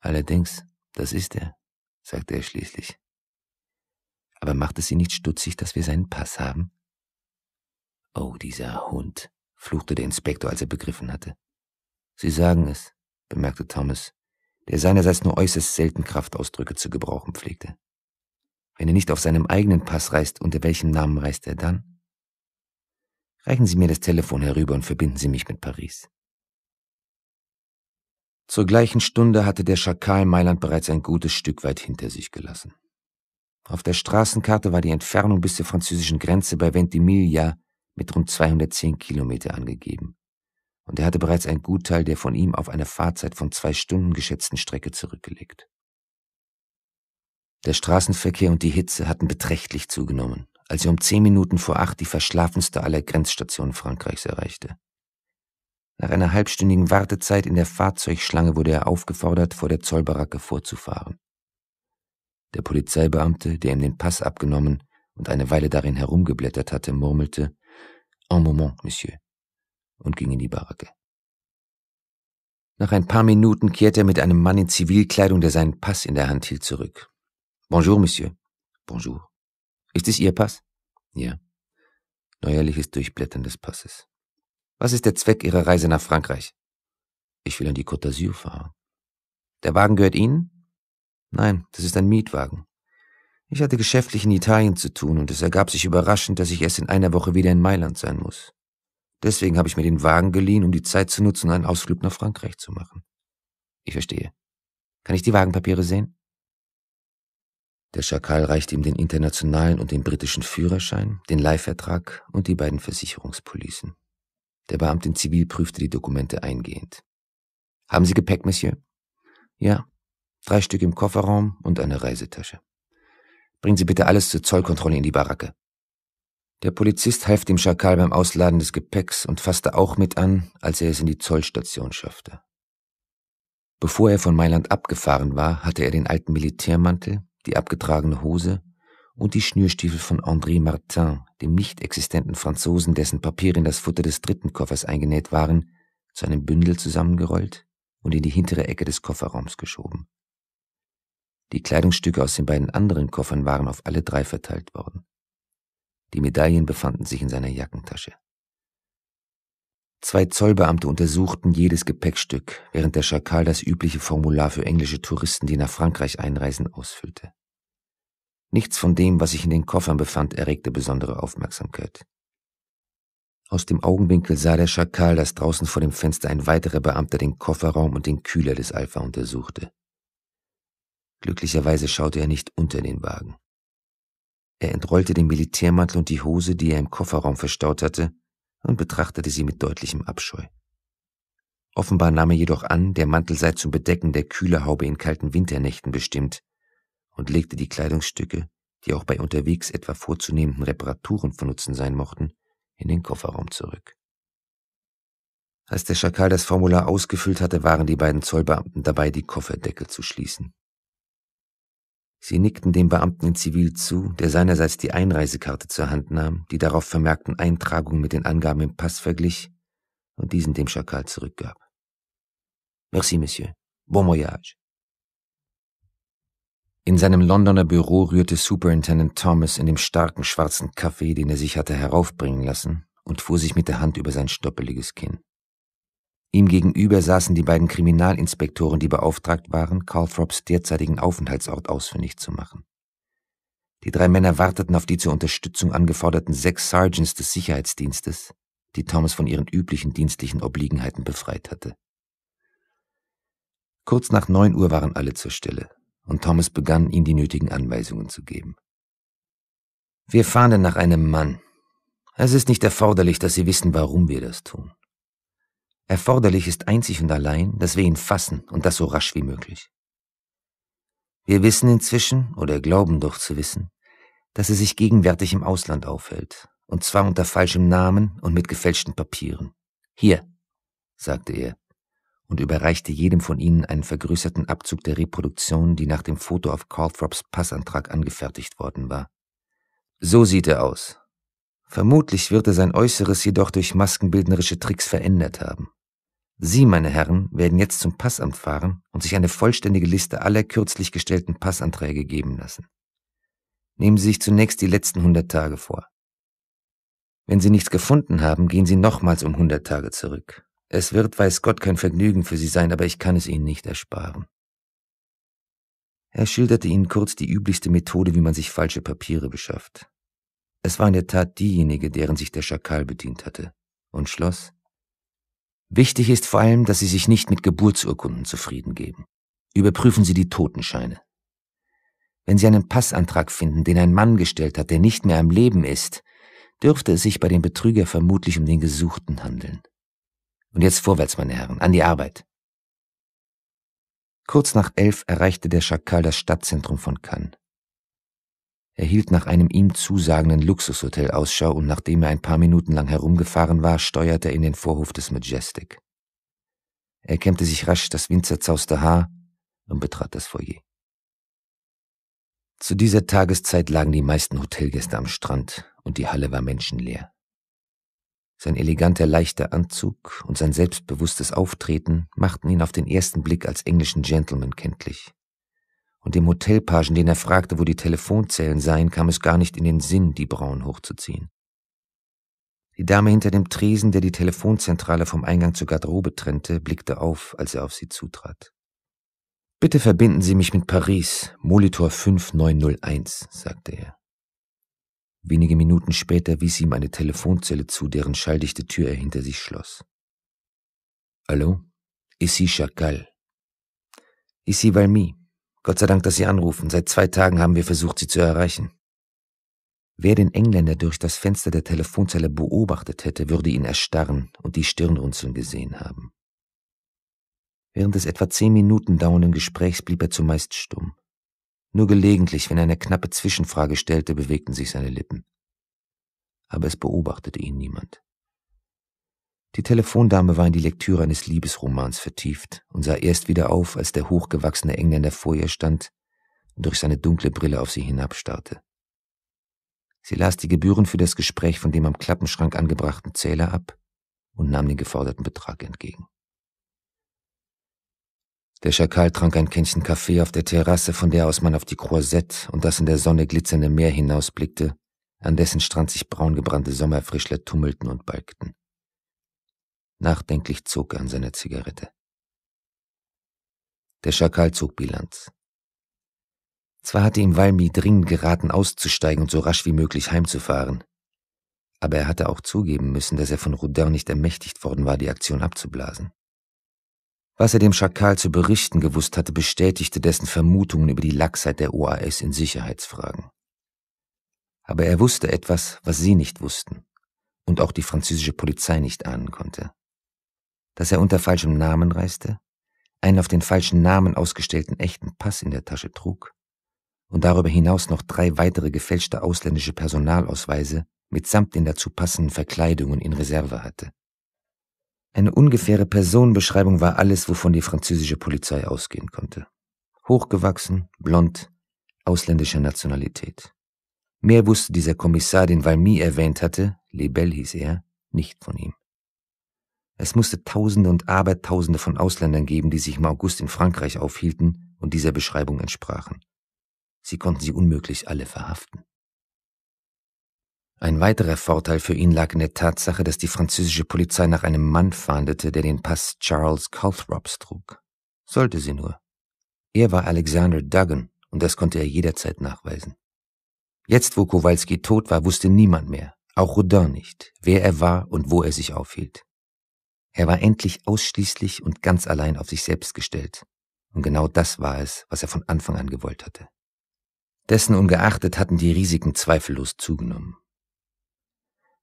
Allerdings, das ist er, sagte er schließlich. Aber macht es Sie nicht stutzig, dass wir seinen Pass haben? Oh, dieser Hund, fluchte der Inspektor, als er begriffen hatte. Sie sagen es, bemerkte Thomas, der seinerseits nur äußerst selten Kraftausdrücke zu gebrauchen pflegte. Wenn er nicht auf seinem eigenen Pass reist, unter welchem Namen reist er dann? Reichen Sie mir das Telefon herüber und verbinden Sie mich mit Paris. Zur gleichen Stunde hatte der Schakal Mailand bereits ein gutes Stück weit hinter sich gelassen. Auf der Straßenkarte war die Entfernung bis zur französischen Grenze bei Ventimiglia mit rund 210 Kilometer angegeben. Und er hatte bereits einen Gutteil der von ihm auf eine Fahrzeit von zwei Stunden geschätzten Strecke zurückgelegt. Der Straßenverkehr und die Hitze hatten beträchtlich zugenommen, als er um zehn Minuten vor acht die verschlafenste aller Grenzstationen Frankreichs erreichte. Nach einer halbstündigen Wartezeit in der Fahrzeugschlange wurde er aufgefordert, vor der Zollbaracke vorzufahren. Der Polizeibeamte, der ihm den Pass abgenommen und eine Weile darin herumgeblättert hatte, murmelte Un moment, Monsieur, und ging in die Baracke. Nach ein paar Minuten kehrte er mit einem Mann in Zivilkleidung, der seinen Pass in der Hand hielt, zurück. Bonjour, Monsieur. Bonjour. Ist es Ihr Pass? Ja. Neuerliches Durchblättern des Passes. Was ist der Zweck Ihrer Reise nach Frankreich? Ich will an die Côte d'Azur fahren. Der Wagen gehört Ihnen? Nein, das ist ein Mietwagen. Ich hatte geschäftlich in Italien zu tun und es ergab sich überraschend, dass ich erst in einer Woche wieder in Mailand sein muss. Deswegen habe ich mir den Wagen geliehen, um die Zeit zu nutzen, einen Ausflug nach Frankreich zu machen. Ich verstehe. Kann ich die Wagenpapiere sehen? Der Schakal reichte ihm den internationalen und den britischen Führerschein, den Leihvertrag und die beiden Versicherungspolicen. Der Beamte in Zivil prüfte die Dokumente eingehend. Haben Sie Gepäck, Monsieur? Ja. Drei Stück im Kofferraum und eine Reisetasche. Bringen Sie bitte alles zur Zollkontrolle in die Baracke. Der Polizist half dem Schakal beim Ausladen des Gepäcks und fasste auch mit an, als er es in die Zollstation schaffte. Bevor er von Mailand abgefahren war, hatte er den alten Militärmantel, die abgetragene Hose und die Schnürstiefel von André Martin, dem nicht existenten Franzosen, dessen Papiere in das Futter des dritten Koffers eingenäht waren, zu einem Bündel zusammengerollt und in die hintere Ecke des Kofferraums geschoben. Die Kleidungsstücke aus den beiden anderen Koffern waren auf alle drei verteilt worden. Die Medaillen befanden sich in seiner Jackentasche. Zwei Zollbeamte untersuchten jedes Gepäckstück, während der Schakal das übliche Formular für englische Touristen, die nach Frankreich einreisen, ausfüllte. Nichts von dem, was sich in den Koffern befand, erregte besondere Aufmerksamkeit. Aus dem Augenwinkel sah der Schakal, dass draußen vor dem Fenster ein weiterer Beamter den Kofferraum und den Kühler des Alpha untersuchte. Glücklicherweise schaute er nicht unter den Wagen. Er entrollte den Militärmantel und die Hose, die er im Kofferraum verstaut hatte, und betrachtete sie mit deutlichem Abscheu. Offenbar nahm er jedoch an, der Mantel sei zum Bedecken der Kühlerhaube in kalten Winternächten bestimmt, und legte die Kleidungsstücke, die auch bei unterwegs etwa vorzunehmenden Reparaturen von Nutzen sein mochten, in den Kofferraum zurück. Als der Schakal das Formular ausgefüllt hatte, waren die beiden Zollbeamten dabei, die Kofferdeckel zu schließen. Sie nickten dem Beamten in Zivil zu, der seinerseits die Einreisekarte zur Hand nahm, die darauf vermerkten Eintragungen mit den Angaben im Pass verglich und diesen dem Schakal zurückgab. Merci, Monsieur. Bon voyage. In seinem Londoner Büro rührte Superintendent Thomas in dem starken schwarzen Kaffee, den er sich hatte heraufbringen lassen, und fuhr sich mit der Hand über sein stoppeliges Kinn. Ihm gegenüber saßen die beiden Kriminalinspektoren, die beauftragt waren, Calthrops derzeitigen Aufenthaltsort ausfindig zu machen. Die drei Männer warteten auf die zur Unterstützung angeforderten sechs Sergeants des Sicherheitsdienstes, die Thomas von ihren üblichen dienstlichen Obliegenheiten befreit hatte. Kurz nach neun Uhr waren alle zur Stelle und Thomas begann, ihm die nötigen Anweisungen zu geben. Wir fahnden nach einem Mann. Es ist nicht erforderlich, dass Sie wissen, warum wir das tun. Erforderlich ist einzig und allein, dass wir ihn fassen und das so rasch wie möglich. Wir wissen inzwischen, oder glauben doch zu wissen, dass er sich gegenwärtig im Ausland aufhält, und zwar unter falschem Namen und mit gefälschten Papieren. Hier, sagte er, und überreichte jedem von ihnen einen vergrößerten Abzug der Reproduktion, die nach dem Foto auf Calthrops Passantrag angefertigt worden war. So sieht er aus. Vermutlich wird er sein Äußeres jedoch durch maskenbildnerische Tricks verändert haben. Sie, meine Herren, werden jetzt zum Passamt fahren und sich eine vollständige Liste aller kürzlich gestellten Passanträge geben lassen. Nehmen Sie sich zunächst die letzten 100 Tage vor. Wenn Sie nichts gefunden haben, gehen Sie nochmals um 100 Tage zurück. Es wird, weiß Gott, kein Vergnügen für Sie sein, aber ich kann es Ihnen nicht ersparen. Er schilderte ihnen kurz die üblichste Methode, wie man sich falsche Papiere beschafft. Es war in der Tat diejenige, deren sich der Schakal bedient hatte, und schloss. Wichtig ist vor allem, dass Sie sich nicht mit Geburtsurkunden zufrieden geben. Überprüfen Sie die Totenscheine. Wenn Sie einen Passantrag finden, den ein Mann gestellt hat, der nicht mehr am Leben ist, dürfte es sich bei dem Betrüger vermutlich um den Gesuchten handeln. Und jetzt vorwärts, meine Herren, an die Arbeit. Kurz nach elf erreichte der Schakal das Stadtzentrum von Cannes. Er hielt nach einem ihm zusagenden Luxushotel Ausschau und nachdem er ein paar Minuten lang herumgefahren war, steuerte er in den Vorhof des Majestic. Er kämmte sich rasch das winzerzauste Haar und betrat das Foyer. Zu dieser Tageszeit lagen die meisten Hotelgäste am Strand und die Halle war menschenleer. Sein eleganter, leichter Anzug und sein selbstbewusstes Auftreten machten ihn auf den ersten Blick als englischen Gentleman kenntlich. Und dem Hotelpagen, den er fragte, wo die Telefonzellen seien, kam es gar nicht in den Sinn, die Brauen hochzuziehen. Die Dame hinter dem Tresen, der die Telefonzentrale vom Eingang zur Garderobe trennte, blickte auf, als er auf sie zutrat. Bitte verbinden Sie mich mit Paris, Molitor 5901, sagte er. Wenige Minuten später wies ihm eine Telefonzelle zu, deren schalldichte Tür er hinter sich schloss. Hallo? Ici Chakal. Ici Valmy. Gott sei Dank, dass Sie anrufen. Seit zwei Tagen haben wir versucht, Sie zu erreichen. Wer den Engländer durch das Fenster der Telefonzelle beobachtet hätte, würde ihn erstarren und die Stirnrunzeln gesehen haben. Während des etwa zehn Minuten dauernden Gesprächs blieb er zumeist stumm. Nur gelegentlich, wenn er eine knappe Zwischenfrage stellte, bewegten sich seine Lippen. Aber es beobachtete ihn niemand. Die Telefondame war in die Lektüre eines Liebesromans vertieft und sah erst wieder auf, als der hochgewachsene Engländer vor ihr stand und durch seine dunkle Brille auf sie hinabstarrte. Sie las die Gebühren für das Gespräch von dem am Klappenschrank angebrachten Zähler ab und nahm den geforderten Betrag entgegen. Der Schakal trank ein Kännchen Kaffee auf der Terrasse, von der aus man auf die Croisette und das in der Sonne glitzernde Meer hinausblickte, an dessen Strand sich braungebrannte Sommerfrischler tummelten und balgten. Nachdenklich zog er an seiner Zigarette. Der Schakal zog Bilanz. Zwar hatte ihm Walmi dringend geraten, auszusteigen und so rasch wie möglich heimzufahren, aber er hatte auch zugeben müssen, dass er von Roudin nicht ermächtigt worden war, die Aktion abzublasen. Was er dem Schakal zu berichten gewusst hatte, bestätigte dessen Vermutungen über die Lachsheit der OAS in Sicherheitsfragen. Aber er wusste etwas, was sie nicht wussten und auch die französische Polizei nicht ahnen konnte. Dass er unter falschem Namen reiste, einen auf den falschen Namen ausgestellten echten Pass in der Tasche trug und darüber hinaus noch drei weitere gefälschte ausländische Personalausweise mitsamt den dazu passenden Verkleidungen in Reserve hatte. Eine ungefähre Personenbeschreibung war alles, wovon die französische Polizei ausgehen konnte. Hochgewachsen, blond, ausländischer Nationalität. Mehr wusste dieser Kommissar, den Valmy erwähnt hatte, Lebel hieß er, nicht von ihm. Es musste Tausende und Abertausende von Ausländern geben, die sich im August in Frankreich aufhielten und dieser Beschreibung entsprachen. Sie konnten sie unmöglich alle verhaften. Ein weiterer Vorteil für ihn lag in der Tatsache, dass die französische Polizei nach einem Mann fahndete, der den Pass Charles Calthrops trug. Sollte sie nur. Er war Alexander Duggan und das konnte er jederzeit nachweisen. Jetzt, wo Kowalski tot war, wusste niemand mehr, auch Rodin nicht, wer er war und wo er sich aufhielt. Er war endlich ausschließlich und ganz allein auf sich selbst gestellt. Und genau das war es, was er von Anfang an gewollt hatte. Dessen ungeachtet hatten die Risiken zweifellos zugenommen.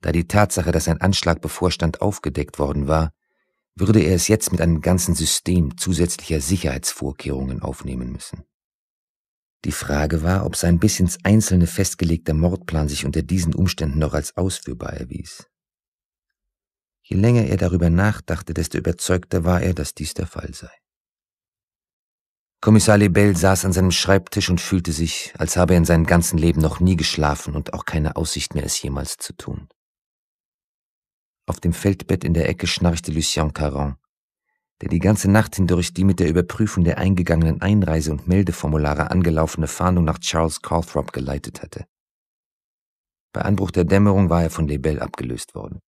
Da die Tatsache, dass ein Anschlag bevorstand, aufgedeckt worden war, würde er es jetzt mit einem ganzen System zusätzlicher Sicherheitsvorkehrungen aufnehmen müssen. Die Frage war, ob sein bis ins Einzelne festgelegter Mordplan sich unter diesen Umständen noch als ausführbar erwies. Je länger er darüber nachdachte, desto überzeugter war er, dass dies der Fall sei. Kommissar Lebel saß an seinem Schreibtisch und fühlte sich, als habe er in seinem ganzen Leben noch nie geschlafen und auch keine Aussicht mehr, es jemals zu tun. Auf dem Feldbett in der Ecke schnarchte Lucien Caron, der die ganze Nacht hindurch die mit der Überprüfung der eingegangenen Einreise- und Meldeformulare angelaufene Fahndung nach Charles Calthrop geleitet hatte. Bei Anbruch der Dämmerung war er von Lebel abgelöst worden.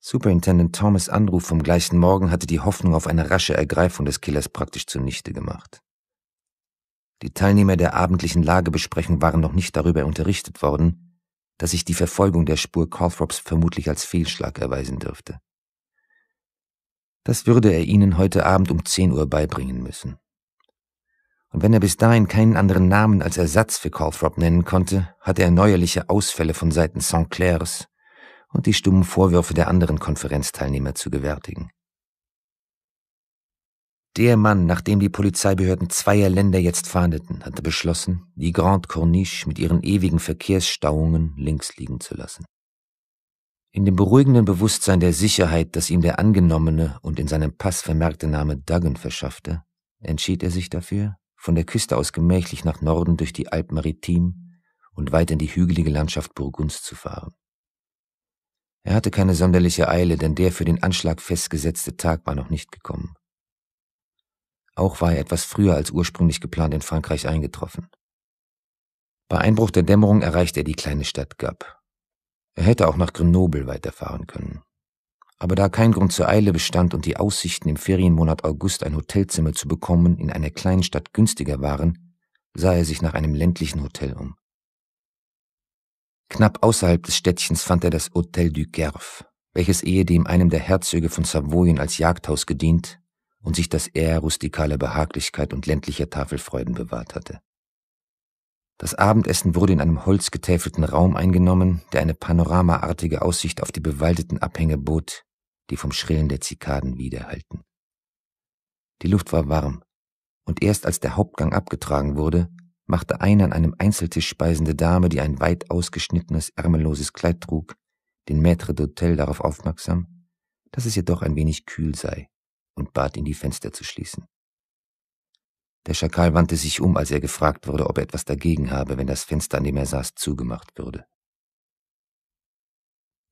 Superintendent Thomas Anruf vom gleichen Morgen hatte die Hoffnung auf eine rasche Ergreifung des Killers praktisch zunichte gemacht. Die Teilnehmer der abendlichen Lagebesprechung waren noch nicht darüber unterrichtet worden, dass sich die Verfolgung der Spur Calthrops vermutlich als Fehlschlag erweisen dürfte. Das würde er Ihnen heute Abend um 10 Uhr beibringen müssen. Und wenn er bis dahin keinen anderen Namen als Ersatz für Calthrop nennen konnte, hatte er neuerliche Ausfälle von Seiten St. Clairs und die stummen Vorwürfe der anderen Konferenzteilnehmer zu gewärtigen. Der Mann, nachdem die Polizeibehörden zweier Länder jetzt fahndeten, hatte beschlossen, die Grande Corniche mit ihren ewigen Verkehrsstauungen links liegen zu lassen. In dem beruhigenden Bewusstsein der Sicherheit, das ihm der angenommene und in seinem Pass vermerkte Name Duggan verschaffte, entschied er sich dafür, von der Küste aus gemächlich nach Norden durch die Alp Maritim und weit in die hügelige Landschaft Burgunds zu fahren. Er hatte keine sonderliche Eile, denn der für den Anschlag festgesetzte Tag war noch nicht gekommen. Auch war er etwas früher als ursprünglich geplant in Frankreich eingetroffen. Bei Einbruch der Dämmerung erreichte er die kleine Stadt Gap. Er hätte auch nach Grenoble weiterfahren können. Aber da kein Grund zur Eile bestand und die Aussichten im Ferienmonat August ein Hotelzimmer zu bekommen in einer kleinen Stadt günstiger waren, sah er sich nach einem ländlichen Hotel um. Knapp außerhalb des Städtchens fand er das Hotel du Gerf, welches ehedem einem der Herzöge von Savoyen als Jagdhaus gedient und sich das eher rustikale Behaglichkeit und ländlicher Tafelfreuden bewahrt hatte. Das Abendessen wurde in einem holzgetäfelten Raum eingenommen, der eine panoramaartige Aussicht auf die bewaldeten Abhänge bot, die vom Schrillen der Zikaden widerhallten. Die Luft war warm, und erst als der Hauptgang abgetragen wurde, machte eine an einem Einzeltisch speisende Dame, die ein weit ausgeschnittenes, ärmelloses Kleid trug, den Maître d'Hôtel darauf aufmerksam, dass es jedoch ein wenig kühl sei und bat ihn, die Fenster zu schließen. Der Schakal wandte sich um, als er gefragt wurde, ob er etwas dagegen habe, wenn das Fenster, an dem er saß, zugemacht würde.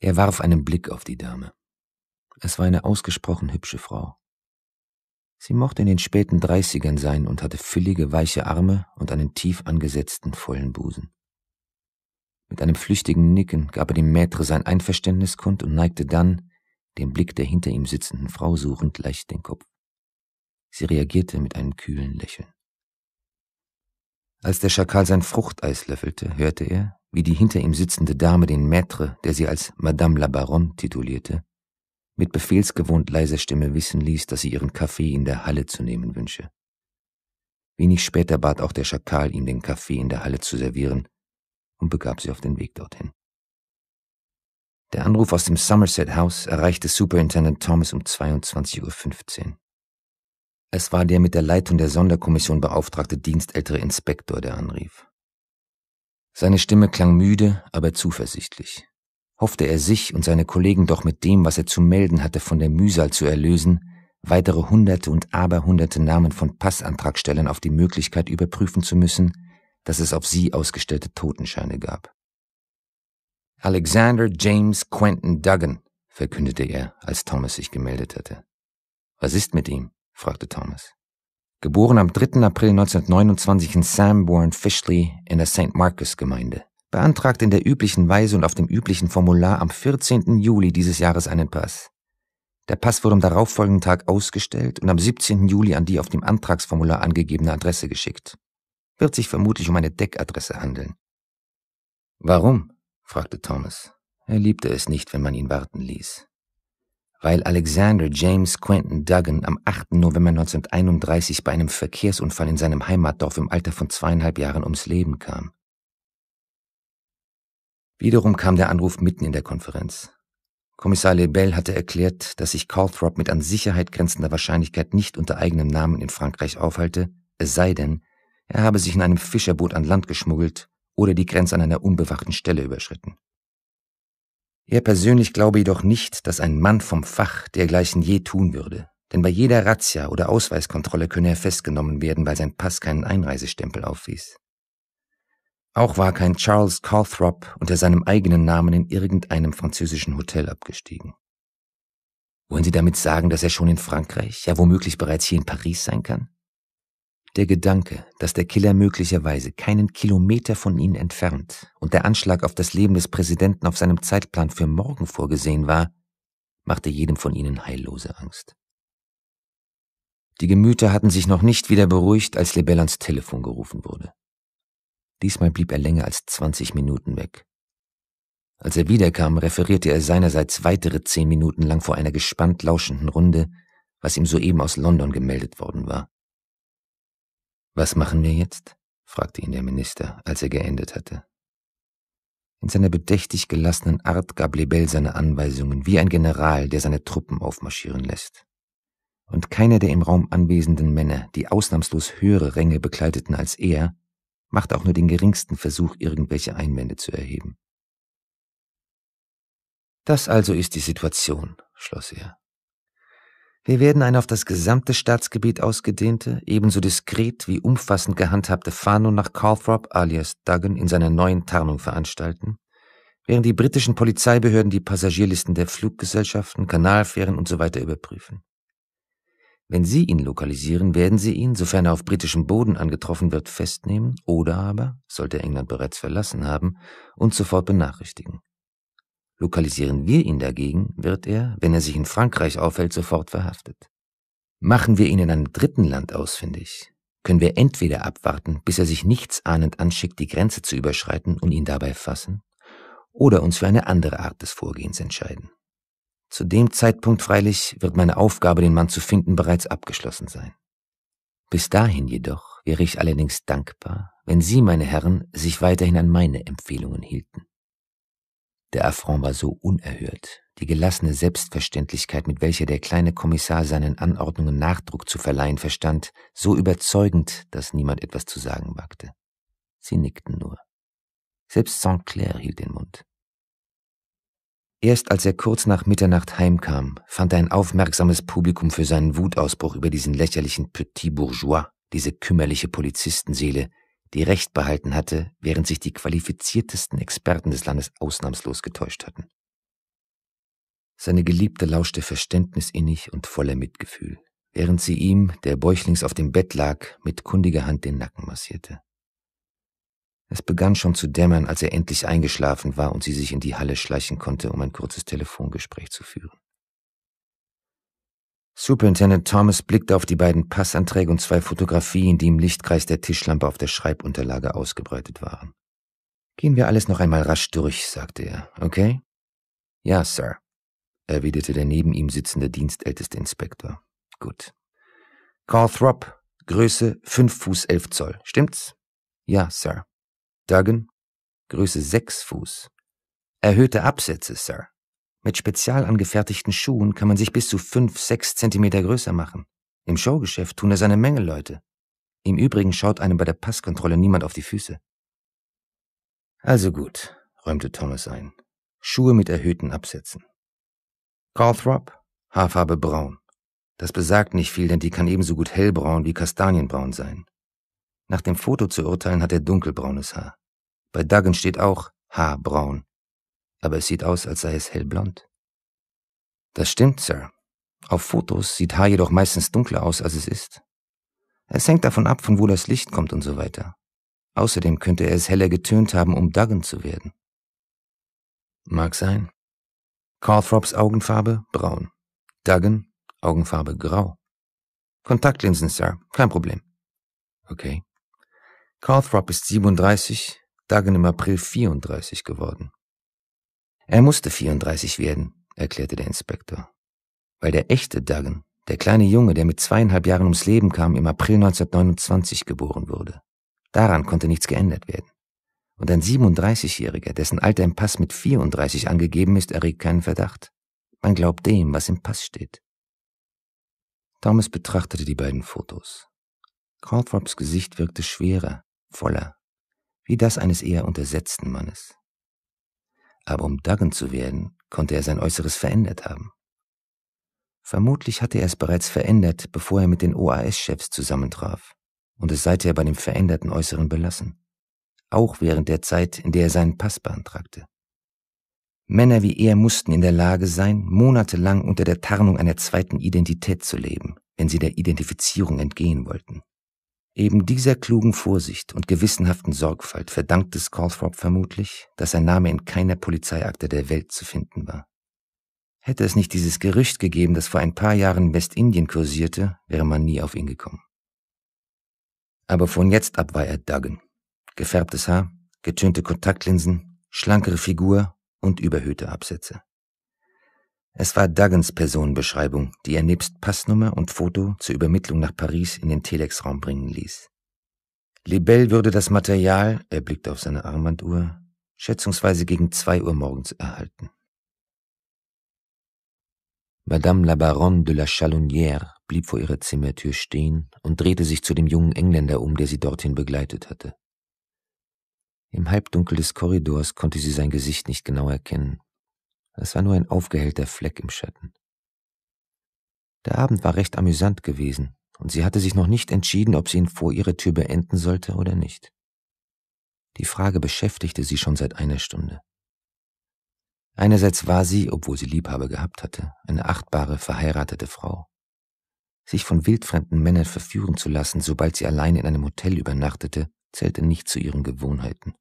Er warf einen Blick auf die Dame. Es war eine ausgesprochen hübsche Frau. Sie mochte in den späten Dreißigern sein und hatte füllige, weiche Arme und einen tief angesetzten, vollen Busen. Mit einem flüchtigen Nicken gab er dem Maitre sein Einverständnis kund und neigte dann, den Blick der hinter ihm sitzenden Frau suchend leicht den Kopf. Sie reagierte mit einem kühlen Lächeln. Als der Schakal sein Fruchteis löffelte, hörte er, wie die hinter ihm sitzende Dame den Maître, der sie als Madame la Baronne titulierte, mit befehlsgewohnt leiser Stimme wissen ließ, dass sie ihren Kaffee in der Halle zu nehmen wünsche. Wenig später bat auch der Schakal ihm den Kaffee in der Halle zu servieren und begab sie auf den Weg dorthin. Der Anruf aus dem Somerset House erreichte Superintendent Thomas um 22.15 Uhr. Es war der mit der Leitung der Sonderkommission beauftragte dienstältere Inspektor, der anrief. Seine Stimme klang müde, aber zuversichtlich. Hoffte er sich und seine Kollegen doch mit dem, was er zu melden hatte, von der Mühsal zu erlösen, weitere hunderte und aberhunderte Namen von Passantragstellern auf die Möglichkeit überprüfen zu müssen, dass es auf sie ausgestellte Totenscheine gab. Alexander James Quentin Duggan, verkündete er, als Thomas sich gemeldet hatte. Was ist mit ihm? fragte Thomas. Geboren am 3. April 1929 in Sanborn, Fishley in der St. Marcus Gemeinde. Beantragt in der üblichen Weise und auf dem üblichen Formular am 14. Juli dieses Jahres einen Pass. Der Pass wurde am darauffolgenden Tag ausgestellt und am 17. Juli an die auf dem Antragsformular angegebene Adresse geschickt. Wird sich vermutlich um eine Deckadresse handeln. Warum? fragte Thomas. Er liebte es nicht, wenn man ihn warten ließ. Weil Alexander James Quentin Duggan am 8. November 1931 bei einem Verkehrsunfall in seinem Heimatdorf im Alter von zweieinhalb Jahren ums Leben kam. Wiederum kam der Anruf mitten in der Konferenz. Kommissar Lebel hatte erklärt, dass sich Calthrop mit an Sicherheit grenzender Wahrscheinlichkeit nicht unter eigenem Namen in Frankreich aufhalte, es sei denn, er habe sich in einem Fischerboot an Land geschmuggelt oder die Grenze an einer unbewachten Stelle überschritten. Er persönlich glaube jedoch nicht, dass ein Mann vom Fach dergleichen je tun würde, denn bei jeder Razzia oder Ausweiskontrolle könne er festgenommen werden, weil sein Pass keinen Einreisestempel aufwies. Auch war kein Charles Calthrop unter seinem eigenen Namen in irgendeinem französischen Hotel abgestiegen. Wollen Sie damit sagen, dass er schon in Frankreich, ja womöglich bereits hier in Paris sein kann? Der Gedanke, dass der Killer möglicherweise keinen Kilometer von ihnen entfernt und der Anschlag auf das Leben des Präsidenten auf seinem Zeitplan für morgen vorgesehen war, machte jedem von ihnen heillose Angst. Die Gemüter hatten sich noch nicht wieder beruhigt, als Lebell ans Telefon gerufen wurde. Diesmal blieb er länger als 20 Minuten weg. Als er wiederkam, referierte er seinerseits weitere zehn Minuten lang vor einer gespannt lauschenden Runde, was ihm soeben aus London gemeldet worden war. Was machen wir jetzt? fragte ihn der Minister, als er geendet hatte. In seiner bedächtig gelassenen Art gab Lebel seine Anweisungen wie ein General, der seine Truppen aufmarschieren lässt. Und keiner der im Raum anwesenden Männer, die ausnahmslos höhere Ränge bekleideten als er, machte auch nur den geringsten Versuch, irgendwelche Einwände zu erheben. Das also ist die Situation, schloss er. Wir werden eine auf das gesamte Staatsgebiet ausgedehnte, ebenso diskret wie umfassend gehandhabte Fahndung nach Calthrop alias Duggan in seiner neuen Tarnung veranstalten, während die britischen Polizeibehörden die Passagierlisten der Fluggesellschaften, Kanalfähren usw. So überprüfen. Wenn sie ihn lokalisieren, werden sie ihn, sofern er auf britischem Boden angetroffen wird, festnehmen oder aber, sollte er England bereits verlassen haben, uns sofort benachrichtigen. Lokalisieren wir ihn dagegen, wird er, wenn er sich in Frankreich aufhält, sofort verhaftet. Machen wir ihn in einem dritten Land ausfindig, können wir entweder abwarten, bis er sich nichtsahnend anschickt, die Grenze zu überschreiten und ihn dabei fassen, oder uns für eine andere Art des Vorgehens entscheiden. Zu dem Zeitpunkt freilich wird meine Aufgabe, den Mann zu finden, bereits abgeschlossen sein. Bis dahin jedoch wäre ich allerdings dankbar, wenn Sie, meine Herren, sich weiterhin an meine Empfehlungen hielten. Der Affront war so unerhört. Die gelassene Selbstverständlichkeit, mit welcher der kleine Kommissar seinen Anordnungen Nachdruck zu verleihen verstand, so überzeugend, dass niemand etwas zu sagen wagte. Sie nickten nur. Selbst St. Clair hielt den Mund. Erst als er kurz nach Mitternacht heimkam, fand er ein aufmerksames Publikum für seinen Wutausbruch über diesen lächerlichen Petit Bourgeois, diese kümmerliche Polizistenseele, die Recht behalten hatte, während sich die qualifiziertesten Experten des Landes ausnahmslos getäuscht hatten. Seine Geliebte lauschte verständnisinnig und voller Mitgefühl, während sie ihm, der bäuchlings auf dem Bett lag, mit kundiger Hand den Nacken massierte. Es begann schon zu dämmern, als er endlich eingeschlafen war und sie sich in die Halle schleichen konnte, um ein kurzes Telefongespräch zu führen. Superintendent Thomas blickte auf die beiden Passanträge und zwei Fotografien, die im Lichtkreis der Tischlampe auf der Schreibunterlage ausgebreitet waren. Gehen wir alles noch einmal rasch durch, sagte er, okay? Ja, Sir, erwiderte der neben ihm sitzende dienstälteste Inspektor. Gut. Carl Throp, Größe 5 Fuß 11 Zoll, stimmt's? Ja, Sir. Duggan, Größe 6 Fuß. Erhöhte Absätze, Sir. Mit spezial angefertigten Schuhen kann man sich bis zu 5, 6 Zentimeter größer machen. Im Showgeschäft tun das eine Menge Leute. Im Übrigen schaut einem bei der Passkontrolle niemand auf die Füße. Also gut, räumte Thomas ein. Schuhe mit erhöhten Absätzen. Calthrop, Haarfarbe braun. Das besagt nicht viel, denn die kann ebenso gut hellbraun wie kastanienbraun sein. Nach dem Foto zu urteilen hat er dunkelbraunes Haar. Bei Duggan steht auch Haarbraun aber es sieht aus, als sei es hellblond. Das stimmt, Sir. Auf Fotos sieht Haar jedoch meistens dunkler aus, als es ist. Es hängt davon ab, von wo das Licht kommt und so weiter. Außerdem könnte er es heller getönt haben, um Duggan zu werden. Mag sein. Carthrops Augenfarbe braun. Duggan Augenfarbe grau. Kontaktlinsen, Sir, kein Problem. Okay. Calthrop ist 37, Duggan im April 34 geworden. Er musste 34 werden, erklärte der Inspektor. Weil der echte Duggan, der kleine Junge, der mit zweieinhalb Jahren ums Leben kam, im April 1929 geboren wurde. Daran konnte nichts geändert werden. Und ein 37-Jähriger, dessen Alter im Pass mit 34 angegeben ist, erregt keinen Verdacht. Man glaubt dem, was im Pass steht. Thomas betrachtete die beiden Fotos. Calthrops Gesicht wirkte schwerer, voller, wie das eines eher untersetzten Mannes aber um Duggan zu werden, konnte er sein Äußeres verändert haben. Vermutlich hatte er es bereits verändert, bevor er mit den OAS-Chefs zusammentraf und es seither bei dem veränderten Äußeren belassen. Auch während der Zeit, in der er seinen Pass beantragte. Männer wie er mussten in der Lage sein, monatelang unter der Tarnung einer zweiten Identität zu leben, wenn sie der Identifizierung entgehen wollten. Eben dieser klugen Vorsicht und gewissenhaften Sorgfalt verdankte Scalthorpe vermutlich, dass sein Name in keiner Polizeiakte der Welt zu finden war. Hätte es nicht dieses Gerücht gegeben, das vor ein paar Jahren Westindien kursierte, wäre man nie auf ihn gekommen. Aber von jetzt ab war er Duggan. Gefärbtes Haar, getönte Kontaktlinsen, schlankere Figur und überhöhte Absätze. Es war Duggins Personenbeschreibung, die er nebst Passnummer und Foto zur Übermittlung nach Paris in den Telexraum bringen ließ. Lebel würde das Material, er blickte auf seine Armbanduhr, schätzungsweise gegen zwei Uhr morgens erhalten. Madame la Baronne de la Chalonnière blieb vor ihrer Zimmertür stehen und drehte sich zu dem jungen Engländer um, der sie dorthin begleitet hatte. Im Halbdunkel des Korridors konnte sie sein Gesicht nicht genau erkennen. Es war nur ein aufgehellter Fleck im Schatten. Der Abend war recht amüsant gewesen, und sie hatte sich noch nicht entschieden, ob sie ihn vor ihrer Tür beenden sollte oder nicht. Die Frage beschäftigte sie schon seit einer Stunde. Einerseits war sie, obwohl sie Liebhaber gehabt hatte, eine achtbare, verheiratete Frau. Sich von wildfremden Männern verführen zu lassen, sobald sie allein in einem Hotel übernachtete, zählte nicht zu ihren Gewohnheiten.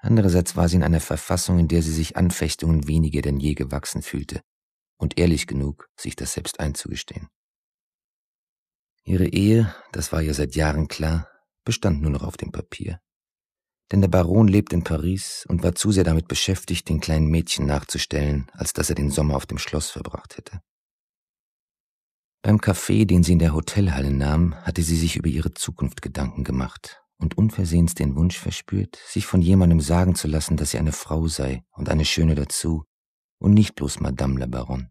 Andererseits war sie in einer Verfassung, in der sie sich Anfechtungen weniger denn je gewachsen fühlte und ehrlich genug, sich das selbst einzugestehen. Ihre Ehe, das war ja seit Jahren klar, bestand nur noch auf dem Papier. Denn der Baron lebt in Paris und war zu sehr damit beschäftigt, den kleinen Mädchen nachzustellen, als dass er den Sommer auf dem Schloss verbracht hätte. Beim Kaffee, den sie in der Hotelhalle nahm, hatte sie sich über ihre Zukunft Gedanken gemacht und unversehens den Wunsch verspürt, sich von jemandem sagen zu lassen, dass sie eine Frau sei und eine Schöne dazu und nicht bloß Madame la Baronne.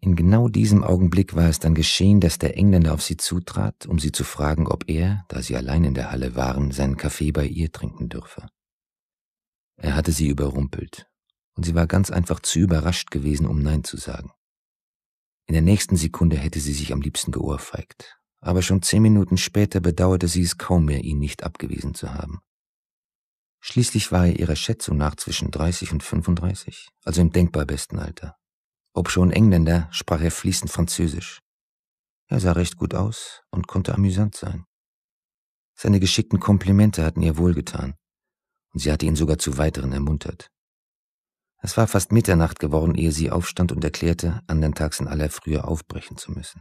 In genau diesem Augenblick war es dann geschehen, dass der Engländer auf sie zutrat, um sie zu fragen, ob er, da sie allein in der Halle waren, seinen Kaffee bei ihr trinken dürfe. Er hatte sie überrumpelt, und sie war ganz einfach zu überrascht gewesen, um Nein zu sagen. In der nächsten Sekunde hätte sie sich am liebsten geohrfeigt, aber schon zehn Minuten später bedauerte sie es kaum mehr, ihn nicht abgewiesen zu haben. Schließlich war er ihrer Schätzung nach zwischen 30 und 35, also im denkbar besten Alter. Obschon Engländer, sprach er fließend Französisch. Er sah recht gut aus und konnte amüsant sein. Seine geschickten Komplimente hatten ihr wohlgetan, und sie hatte ihn sogar zu weiteren ermuntert. Es war fast Mitternacht geworden, ehe sie aufstand und erklärte, andern Tags in aller Frühe aufbrechen zu müssen.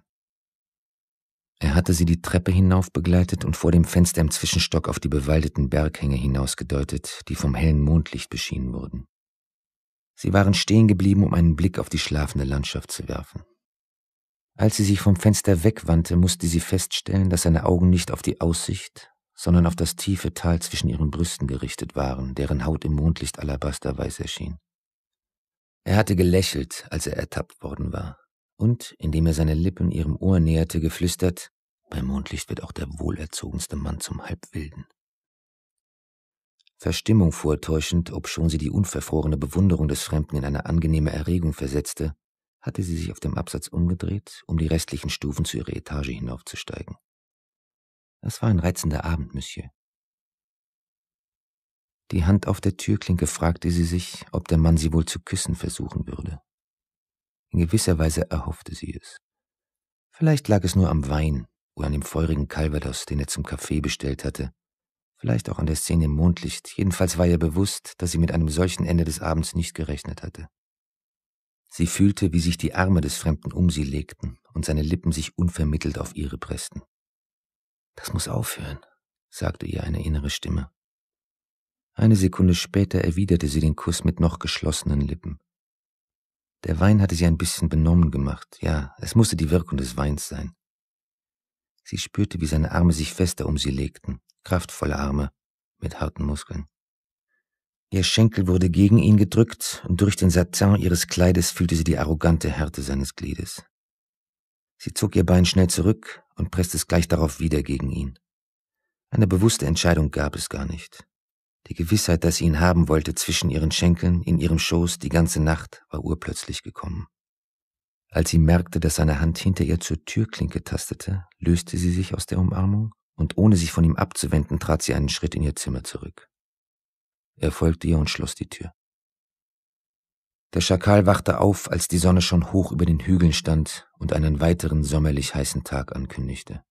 Er hatte sie die Treppe hinauf begleitet und vor dem Fenster im Zwischenstock auf die bewaldeten Berghänge hinausgedeutet, die vom hellen Mondlicht beschienen wurden. Sie waren stehen geblieben, um einen Blick auf die schlafende Landschaft zu werfen. Als sie sich vom Fenster wegwandte, musste sie feststellen, dass seine Augen nicht auf die Aussicht, sondern auf das tiefe Tal zwischen ihren Brüsten gerichtet waren, deren Haut im Mondlicht alabasterweiß erschien. Er hatte gelächelt, als er ertappt worden war und, indem er seine Lippen ihrem Ohr näherte, geflüstert, beim Mondlicht wird auch der wohlerzogenste Mann zum Halbwilden. Verstimmung vortäuschend, obschon sie die unverfrorene Bewunderung des Fremden in eine angenehme Erregung versetzte, hatte sie sich auf dem Absatz umgedreht, um die restlichen Stufen zu ihrer Etage hinaufzusteigen. Es war ein reizender Abend, Monsieur. Die Hand auf der Türklinke fragte sie sich, ob der Mann sie wohl zu küssen versuchen würde. In gewisser Weise erhoffte sie es. Vielleicht lag es nur am Wein oder an dem feurigen Calvados, den er zum Kaffee bestellt hatte. Vielleicht auch an der Szene im Mondlicht. Jedenfalls war ihr bewusst, dass sie mit einem solchen Ende des Abends nicht gerechnet hatte. Sie fühlte, wie sich die Arme des Fremden um sie legten und seine Lippen sich unvermittelt auf ihre pressten. Das muss aufhören, sagte ihr eine innere Stimme. Eine Sekunde später erwiderte sie den Kuss mit noch geschlossenen Lippen. Der Wein hatte sie ein bisschen benommen gemacht, ja, es musste die Wirkung des Weins sein. Sie spürte, wie seine Arme sich fester um sie legten, kraftvolle Arme mit harten Muskeln. Ihr Schenkel wurde gegen ihn gedrückt und durch den Satin ihres Kleides fühlte sie die arrogante Härte seines Gliedes. Sie zog ihr Bein schnell zurück und presste es gleich darauf wieder gegen ihn. Eine bewusste Entscheidung gab es gar nicht. Die Gewissheit, dass sie ihn haben wollte, zwischen ihren Schenkeln, in ihrem Schoß, die ganze Nacht, war urplötzlich gekommen. Als sie merkte, dass seine Hand hinter ihr zur Türklinke tastete, löste sie sich aus der Umarmung und ohne sich von ihm abzuwenden, trat sie einen Schritt in ihr Zimmer zurück. Er folgte ihr und schloss die Tür. Der Schakal wachte auf, als die Sonne schon hoch über den Hügeln stand und einen weiteren sommerlich heißen Tag ankündigte.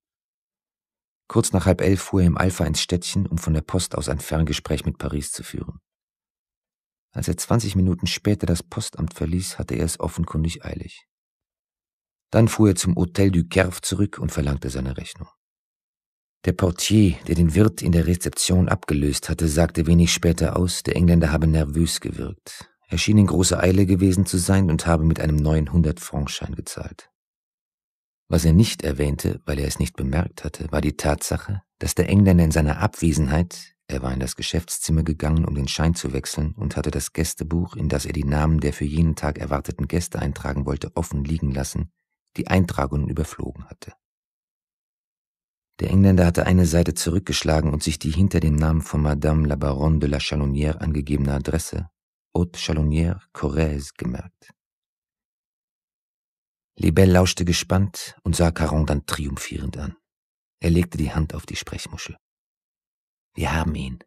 Kurz nach halb elf fuhr er im Alpha ins Städtchen, um von der Post aus ein Ferngespräch mit Paris zu führen. Als er 20 Minuten später das Postamt verließ, hatte er es offenkundig eilig. Dann fuhr er zum Hotel du Kerf zurück und verlangte seine Rechnung. Der Portier, der den Wirt in der Rezeption abgelöst hatte, sagte wenig später aus, der Engländer habe nervös gewirkt. Er schien in großer Eile gewesen zu sein und habe mit einem neuen 100-Franc-Schein gezahlt. Was er nicht erwähnte, weil er es nicht bemerkt hatte, war die Tatsache, dass der Engländer in seiner Abwesenheit, er war in das Geschäftszimmer gegangen, um den Schein zu wechseln und hatte das Gästebuch, in das er die Namen der für jenen Tag erwarteten Gäste eintragen wollte, offen liegen lassen, die Eintragungen überflogen hatte. Der Engländer hatte eine Seite zurückgeschlagen und sich die hinter dem Namen von Madame la Baronne de la Chalonnière angegebene Adresse, Haute Chalonnière, Corrèze, gemerkt. Lebel lauschte gespannt und sah Caron dann triumphierend an. Er legte die Hand auf die Sprechmuschel. Wir haben ihn.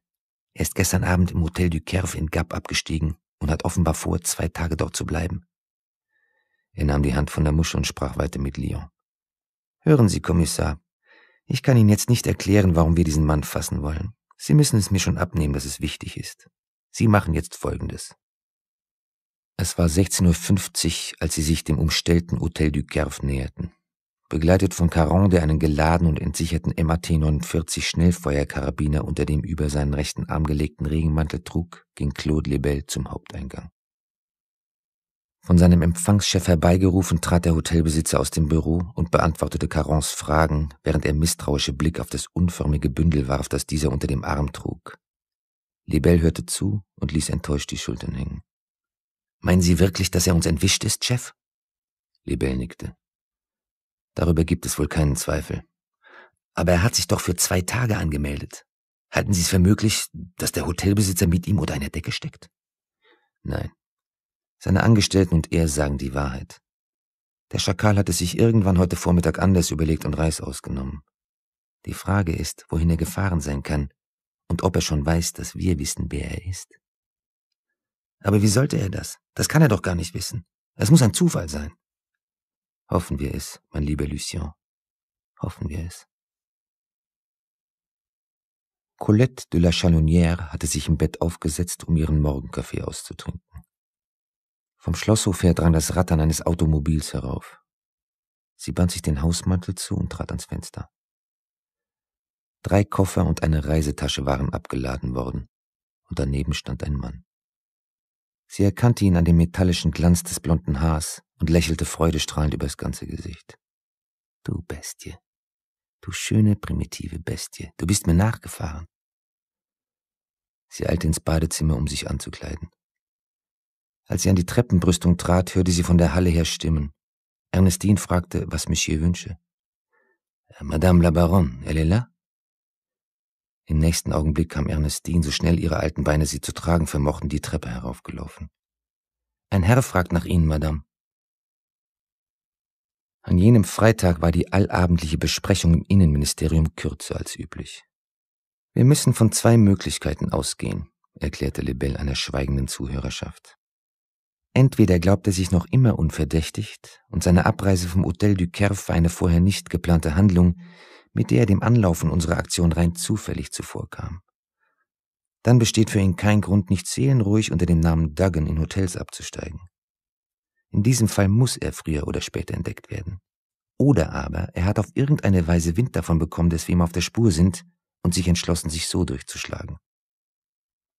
Er ist gestern Abend im Hotel du Kerf in Gap abgestiegen und hat offenbar vor, zwei Tage dort zu bleiben. Er nahm die Hand von der Muschel und sprach weiter mit Lyon. Hören Sie, Kommissar, ich kann Ihnen jetzt nicht erklären, warum wir diesen Mann fassen wollen. Sie müssen es mir schon abnehmen, dass es wichtig ist. Sie machen jetzt Folgendes. Es war 16.50 Uhr, als sie sich dem umstellten Hotel du Kerf näherten. Begleitet von Caron, der einen geladenen und entsicherten MAT-49 Schnellfeuerkarabiner unter dem über seinen rechten Arm gelegten Regenmantel trug, ging Claude Lebel zum Haupteingang. Von seinem Empfangschef herbeigerufen trat der Hotelbesitzer aus dem Büro und beantwortete Carons Fragen, während er misstrauische Blick auf das unförmige Bündel warf, das dieser unter dem Arm trug. Lebel hörte zu und ließ enttäuscht die Schultern hängen. Meinen Sie wirklich, dass er uns entwischt ist, Chef? Lebel nickte. Darüber gibt es wohl keinen Zweifel. Aber er hat sich doch für zwei Tage angemeldet. Halten Sie es für möglich, dass der Hotelbesitzer mit ihm oder einer Decke steckt? Nein. Seine Angestellten und er sagen die Wahrheit. Der Schakal hatte sich irgendwann heute Vormittag anders überlegt und Reis ausgenommen. Die Frage ist, wohin er gefahren sein kann und ob er schon weiß, dass wir wissen, wer er ist. Aber wie sollte er das? Das kann er doch gar nicht wissen. Es muss ein Zufall sein. Hoffen wir es, mein lieber Lucien. Hoffen wir es. Colette de la Chalonnière hatte sich im Bett aufgesetzt, um ihren Morgenkaffee auszutrinken. Vom Schlosshof her drang das Rattern eines Automobils herauf. Sie band sich den Hausmantel zu und trat ans Fenster. Drei Koffer und eine Reisetasche waren abgeladen worden, und daneben stand ein Mann. Sie erkannte ihn an dem metallischen Glanz des blonden Haars und lächelte freudestrahlend übers ganze Gesicht. Du Bestie. Du schöne, primitive Bestie. Du bist mir nachgefahren. Sie eilte ins Badezimmer, um sich anzukleiden. Als sie an die Treppenbrüstung trat, hörte sie von der Halle her Stimmen. Ernestine fragte, was Monsieur wünsche. Madame la Baronne, elle est là? Im nächsten Augenblick kam Ernestine, so schnell ihre alten Beine sie zu tragen vermochten, die Treppe heraufgelaufen. Ein Herr fragt nach Ihnen, Madame. An jenem Freitag war die allabendliche Besprechung im Innenministerium kürzer als üblich. Wir müssen von zwei Möglichkeiten ausgehen, erklärte Lebel einer schweigenden Zuhörerschaft. Entweder glaubt er sich noch immer unverdächtigt und seine Abreise vom Hotel du Kerf war eine vorher nicht geplante Handlung, mit der er dem Anlaufen unserer Aktion rein zufällig zuvorkam. Dann besteht für ihn kein Grund, nicht seelenruhig unter dem Namen Duggan in Hotels abzusteigen. In diesem Fall muss er früher oder später entdeckt werden. Oder aber er hat auf irgendeine Weise Wind davon bekommen, dass wir ihm auf der Spur sind und sich entschlossen, sich so durchzuschlagen.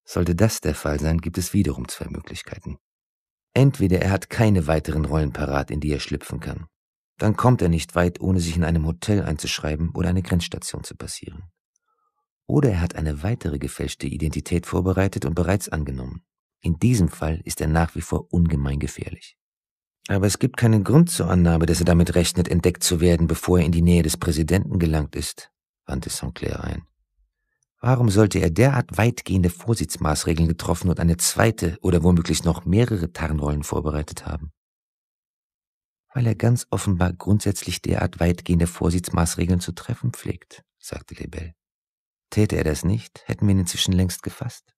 Sollte das der Fall sein, gibt es wiederum zwei Möglichkeiten. Entweder er hat keine weiteren Rollen parat, in die er schlüpfen kann dann kommt er nicht weit, ohne sich in einem Hotel einzuschreiben oder eine Grenzstation zu passieren. Oder er hat eine weitere gefälschte Identität vorbereitet und bereits angenommen. In diesem Fall ist er nach wie vor ungemein gefährlich. Aber es gibt keinen Grund zur Annahme, dass er damit rechnet, entdeckt zu werden, bevor er in die Nähe des Präsidenten gelangt ist, wandte Sinclair ein. Warum sollte er derart weitgehende Vorsichtsmaßregeln getroffen und eine zweite oder womöglich noch mehrere Tarnrollen vorbereitet haben? weil er ganz offenbar grundsätzlich derart weitgehende Vorsichtsmaßregeln zu treffen pflegt, sagte Lebel. Täte er das nicht, hätten wir ihn inzwischen längst gefasst.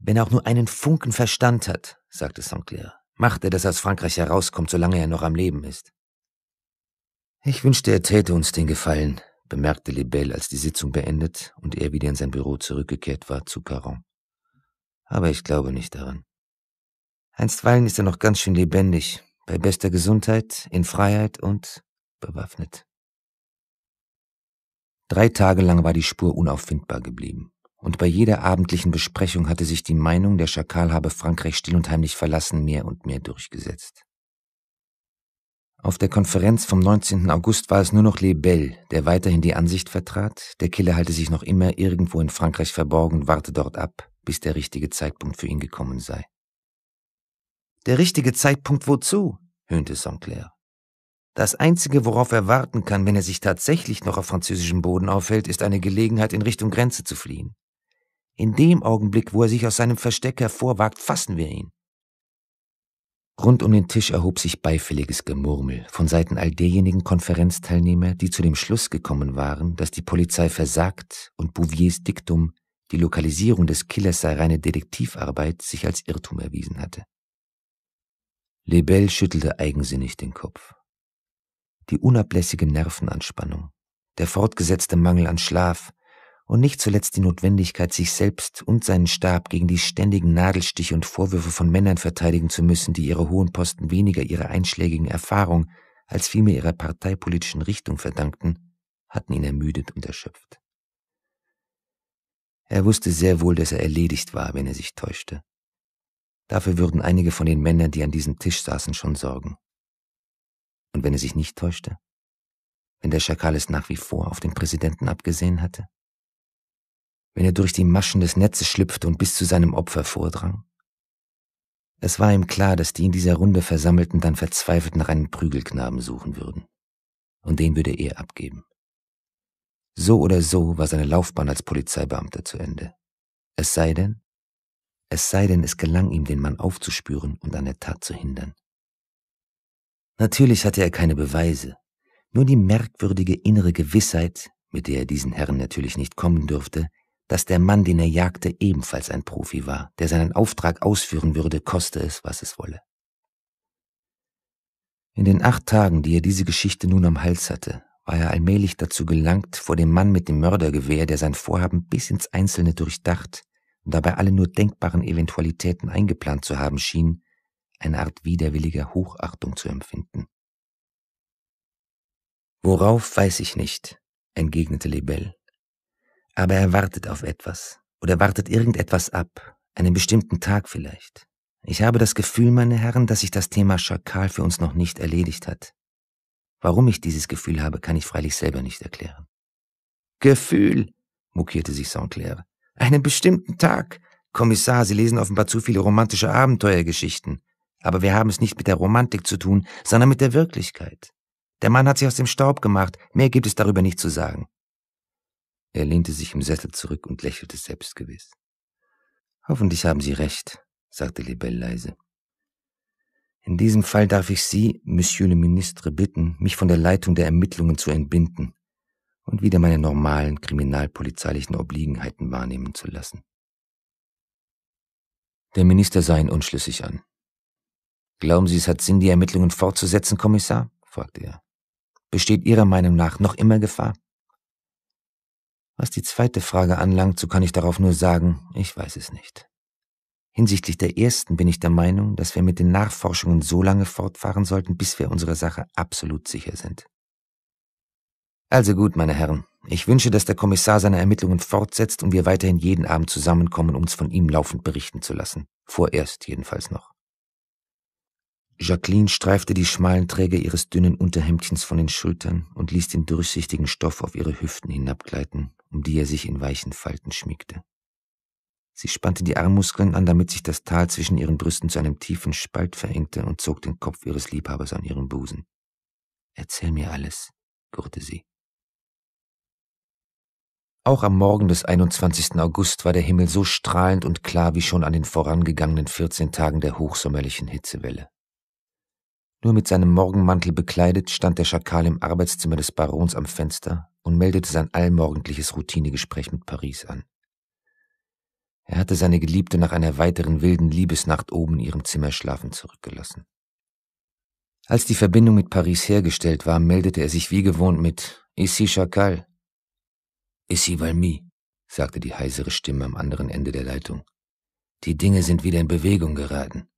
Wenn er auch nur einen Funken Verstand hat, sagte Saint-Clair, macht er, dass er aus Frankreich herauskommt, solange er noch am Leben ist. Ich wünschte, er täte uns den Gefallen, bemerkte Lebel, als die Sitzung beendet und er wieder in sein Büro zurückgekehrt war zu Caron. Aber ich glaube nicht daran. Einstweilen ist er noch ganz schön lebendig, bei bester Gesundheit, in Freiheit und bewaffnet. Drei Tage lang war die Spur unauffindbar geblieben, und bei jeder abendlichen Besprechung hatte sich die Meinung, der Schakal habe Frankreich still und heimlich verlassen, mehr und mehr durchgesetzt. Auf der Konferenz vom 19. August war es nur noch Lebel, der weiterhin die Ansicht vertrat, der Killer halte sich noch immer irgendwo in Frankreich verborgen warte dort ab, bis der richtige Zeitpunkt für ihn gekommen sei. Der richtige Zeitpunkt wozu? höhnte Sinclair. Das Einzige, worauf er warten kann, wenn er sich tatsächlich noch auf französischem Boden aufhält, ist eine Gelegenheit, in Richtung Grenze zu fliehen. In dem Augenblick, wo er sich aus seinem Versteck hervorwagt, fassen wir ihn. Rund um den Tisch erhob sich beifälliges Gemurmel von Seiten all derjenigen Konferenzteilnehmer, die zu dem Schluss gekommen waren, dass die Polizei versagt und Bouviers Diktum, die Lokalisierung des Killers sei reine Detektivarbeit, sich als Irrtum erwiesen hatte. Lebel schüttelte eigensinnig den Kopf. Die unablässige Nervenanspannung, der fortgesetzte Mangel an Schlaf und nicht zuletzt die Notwendigkeit, sich selbst und seinen Stab gegen die ständigen Nadelstiche und Vorwürfe von Männern verteidigen zu müssen, die ihre hohen Posten weniger ihrer einschlägigen Erfahrung als vielmehr ihrer parteipolitischen Richtung verdankten, hatten ihn ermüdet und erschöpft. Er wusste sehr wohl, dass er erledigt war, wenn er sich täuschte. Dafür würden einige von den Männern, die an diesem Tisch saßen, schon sorgen. Und wenn er sich nicht täuschte? Wenn der Schakal es nach wie vor auf den Präsidenten abgesehen hatte? Wenn er durch die Maschen des Netzes schlüpfte und bis zu seinem Opfer vordrang? Es war ihm klar, dass die in dieser Runde Versammelten dann verzweifelt nach einem Prügelknaben suchen würden. Und den würde er abgeben. So oder so war seine Laufbahn als Polizeibeamter zu Ende. Es sei denn, es sei denn, es gelang ihm, den Mann aufzuspüren und an der Tat zu hindern. Natürlich hatte er keine Beweise, nur die merkwürdige innere Gewissheit, mit der er diesen Herren natürlich nicht kommen dürfte, dass der Mann, den er jagte, ebenfalls ein Profi war, der seinen Auftrag ausführen würde, koste es, was es wolle. In den acht Tagen, die er diese Geschichte nun am Hals hatte, war er allmählich dazu gelangt, vor dem Mann mit dem Mördergewehr, der sein Vorhaben bis ins Einzelne durchdacht und dabei alle nur denkbaren Eventualitäten eingeplant zu haben schien, eine Art widerwilliger Hochachtung zu empfinden. Worauf weiß ich nicht, entgegnete Lebel. Aber er wartet auf etwas oder wartet irgendetwas ab, einen bestimmten Tag vielleicht. Ich habe das Gefühl, meine Herren, dass sich das Thema Schakal für uns noch nicht erledigt hat. Warum ich dieses Gefühl habe, kann ich freilich selber nicht erklären. Gefühl, mokierte sich Saint Clair. Einen bestimmten Tag. Kommissar, Sie lesen offenbar zu viele romantische Abenteuergeschichten. Aber wir haben es nicht mit der Romantik zu tun, sondern mit der Wirklichkeit. Der Mann hat sich aus dem Staub gemacht, mehr gibt es darüber nicht zu sagen. Er lehnte sich im Sessel zurück und lächelte selbstgewiss. Hoffentlich haben Sie recht, sagte Lebel leise. In diesem Fall darf ich Sie, Monsieur le Ministre, bitten, mich von der Leitung der Ermittlungen zu entbinden und wieder meine normalen kriminalpolizeilichen Obliegenheiten wahrnehmen zu lassen. Der Minister sah ihn unschlüssig an. Glauben Sie, es hat Sinn, die Ermittlungen fortzusetzen, Kommissar? fragte er. Besteht Ihrer Meinung nach noch immer Gefahr? Was die zweite Frage anlangt, so kann ich darauf nur sagen, ich weiß es nicht. Hinsichtlich der ersten bin ich der Meinung, dass wir mit den Nachforschungen so lange fortfahren sollten, bis wir unserer Sache absolut sicher sind. Also gut, meine Herren. Ich wünsche, dass der Kommissar seine Ermittlungen fortsetzt und wir weiterhin jeden Abend zusammenkommen, um uns von ihm laufend berichten zu lassen. Vorerst jedenfalls noch. Jacqueline streifte die schmalen Träger ihres dünnen Unterhemdchens von den Schultern und ließ den durchsichtigen Stoff auf ihre Hüften hinabgleiten, um die er sich in weichen Falten schmiegte. Sie spannte die Armmuskeln an, damit sich das Tal zwischen ihren Brüsten zu einem tiefen Spalt verengte und zog den Kopf ihres Liebhabers an ihren Busen. Erzähl mir alles, gurrte sie. Auch am Morgen des 21. August war der Himmel so strahlend und klar wie schon an den vorangegangenen 14 Tagen der hochsommerlichen Hitzewelle. Nur mit seinem Morgenmantel bekleidet stand der Schakal im Arbeitszimmer des Barons am Fenster und meldete sein allmorgendliches Routinegespräch mit Paris an. Er hatte seine Geliebte nach einer weiteren wilden Liebesnacht oben in ihrem Zimmer schlafen zurückgelassen. Als die Verbindung mit Paris hergestellt war, meldete er sich wie gewohnt mit Ici Chacal, Issy Valmy, sagte die heisere Stimme am anderen Ende der Leitung. Die Dinge sind wieder in Bewegung geraten.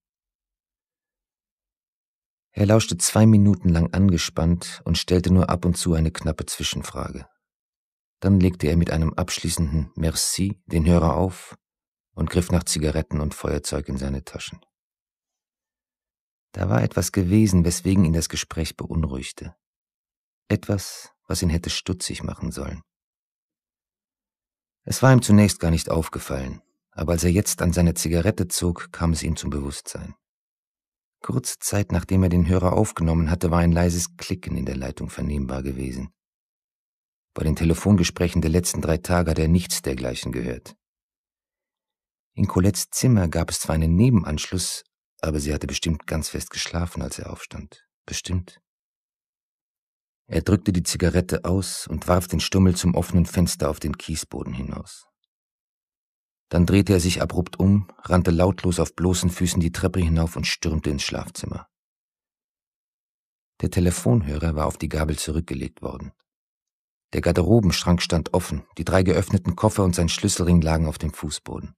Er lauschte zwei Minuten lang angespannt und stellte nur ab und zu eine knappe Zwischenfrage. Dann legte er mit einem abschließenden Merci den Hörer auf und griff nach Zigaretten und Feuerzeug in seine Taschen. Da war etwas gewesen, weswegen ihn das Gespräch beunruhigte. Etwas, was ihn hätte stutzig machen sollen. Es war ihm zunächst gar nicht aufgefallen, aber als er jetzt an seine Zigarette zog, kam es ihm zum Bewusstsein. Kurze Zeit nachdem er den Hörer aufgenommen hatte, war ein leises Klicken in der Leitung vernehmbar gewesen. Bei den Telefongesprächen der letzten drei Tage hat er nichts dergleichen gehört. In Colettes Zimmer gab es zwar einen Nebenanschluss, aber sie hatte bestimmt ganz fest geschlafen, als er aufstand. Bestimmt. Er drückte die Zigarette aus und warf den Stummel zum offenen Fenster auf den Kiesboden hinaus. Dann drehte er sich abrupt um, rannte lautlos auf bloßen Füßen die Treppe hinauf und stürmte ins Schlafzimmer. Der Telefonhörer war auf die Gabel zurückgelegt worden. Der Garderobenschrank stand offen, die drei geöffneten Koffer und sein Schlüsselring lagen auf dem Fußboden.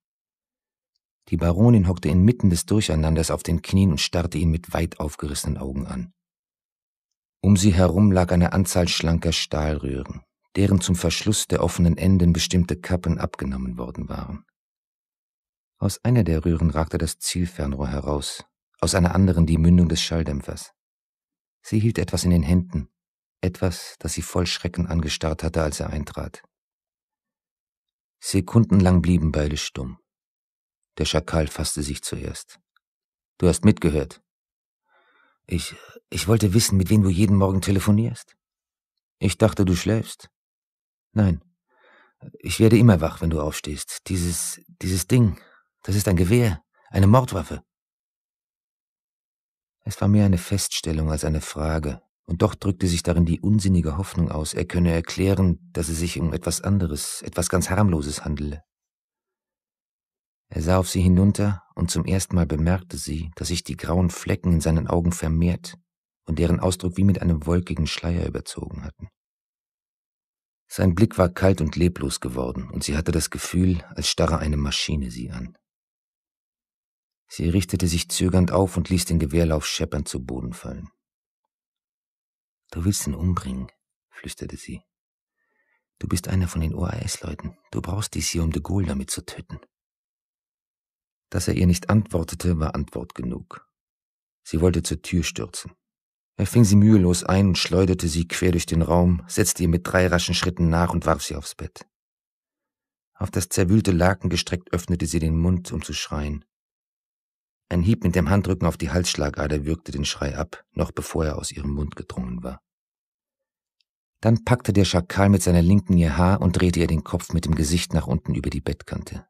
Die Baronin hockte inmitten des Durcheinanders auf den Knien und starrte ihn mit weit aufgerissenen Augen an. Um sie herum lag eine Anzahl schlanker Stahlröhren, deren zum Verschluss der offenen Enden bestimmte Kappen abgenommen worden waren. Aus einer der Röhren ragte das Zielfernrohr heraus, aus einer anderen die Mündung des Schalldämpfers. Sie hielt etwas in den Händen, etwas, das sie voll Schrecken angestarrt hatte, als er eintrat. Sekundenlang blieben beide stumm. Der Schakal fasste sich zuerst. Du hast mitgehört. Ich ich wollte wissen, mit wem du jeden Morgen telefonierst. Ich dachte, du schläfst. Nein. Ich werde immer wach, wenn du aufstehst. Dieses, dieses Ding, das ist ein Gewehr, eine Mordwaffe. Es war mehr eine Feststellung als eine Frage, und doch drückte sich darin die unsinnige Hoffnung aus, er könne erklären, dass es sich um etwas anderes, etwas ganz harmloses handele. Er sah auf sie hinunter und zum ersten Mal bemerkte sie, dass sich die grauen Flecken in seinen Augen vermehrt und deren Ausdruck wie mit einem wolkigen Schleier überzogen hatten. Sein Blick war kalt und leblos geworden, und sie hatte das Gefühl, als starre eine Maschine sie an. Sie richtete sich zögernd auf und ließ den Gewehrlauf scheppernd zu Boden fallen. Du willst ihn umbringen, flüsterte sie. Du bist einer von den OAS-Leuten. Du brauchst dies hier, um de Gaulle damit zu töten. Dass er ihr nicht antwortete, war Antwort genug. Sie wollte zur Tür stürzen. Er fing sie mühelos ein, und schleuderte sie quer durch den Raum, setzte ihr mit drei raschen Schritten nach und warf sie aufs Bett. Auf das zerwühlte Laken gestreckt öffnete sie den Mund, um zu schreien. Ein Hieb mit dem Handrücken auf die Halsschlagader wirkte den Schrei ab, noch bevor er aus ihrem Mund gedrungen war. Dann packte der Schakal mit seiner linken ihr Haar und drehte ihr den Kopf mit dem Gesicht nach unten über die Bettkante.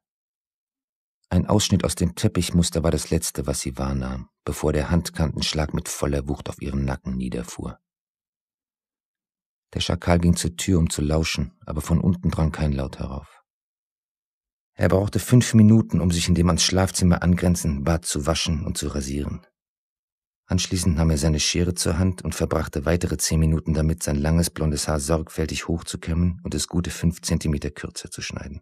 Ein Ausschnitt aus dem Teppichmuster war das letzte, was sie wahrnahm, bevor der Handkantenschlag mit voller Wucht auf ihren Nacken niederfuhr. Der Schakal ging zur Tür, um zu lauschen, aber von unten drang kein Laut herauf. Er brauchte fünf Minuten, um sich in dem ans Schlafzimmer angrenzenden Bad zu waschen und zu rasieren. Anschließend nahm er seine Schere zur Hand und verbrachte weitere zehn Minuten damit, sein langes blondes Haar sorgfältig hochzukämmen und es gute fünf Zentimeter kürzer zu schneiden.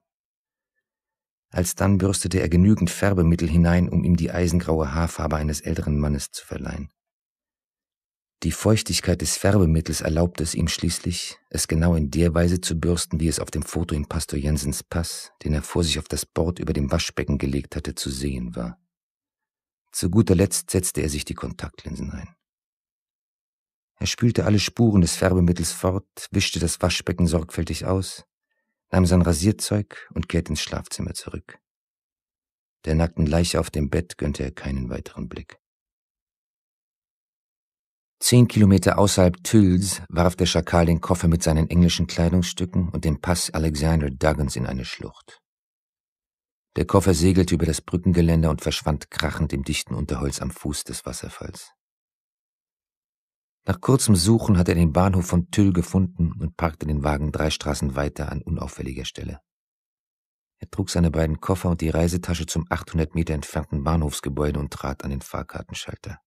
Alsdann bürstete er genügend Färbemittel hinein, um ihm die eisengraue Haarfarbe eines älteren Mannes zu verleihen. Die Feuchtigkeit des Färbemittels erlaubte es ihm schließlich, es genau in der Weise zu bürsten, wie es auf dem Foto in Pastor Jensens Pass, den er vor sich auf das Bord über dem Waschbecken gelegt hatte, zu sehen war. Zu guter Letzt setzte er sich die Kontaktlinsen ein. Er spülte alle Spuren des Färbemittels fort, wischte das Waschbecken sorgfältig aus, nahm sein Rasierzeug und kehrte ins Schlafzimmer zurück. Der nackten Leiche auf dem Bett gönnte er keinen weiteren Blick. Zehn Kilometer außerhalb Tüls warf der Schakal den Koffer mit seinen englischen Kleidungsstücken und dem Pass Alexander Duggins in eine Schlucht. Der Koffer segelte über das Brückengeländer und verschwand krachend im dichten Unterholz am Fuß des Wasserfalls. Nach kurzem Suchen hat er den Bahnhof von Tüll gefunden und parkte den Wagen drei Straßen weiter an unauffälliger Stelle. Er trug seine beiden Koffer und die Reisetasche zum 800 Meter entfernten Bahnhofsgebäude und trat an den Fahrkartenschalter.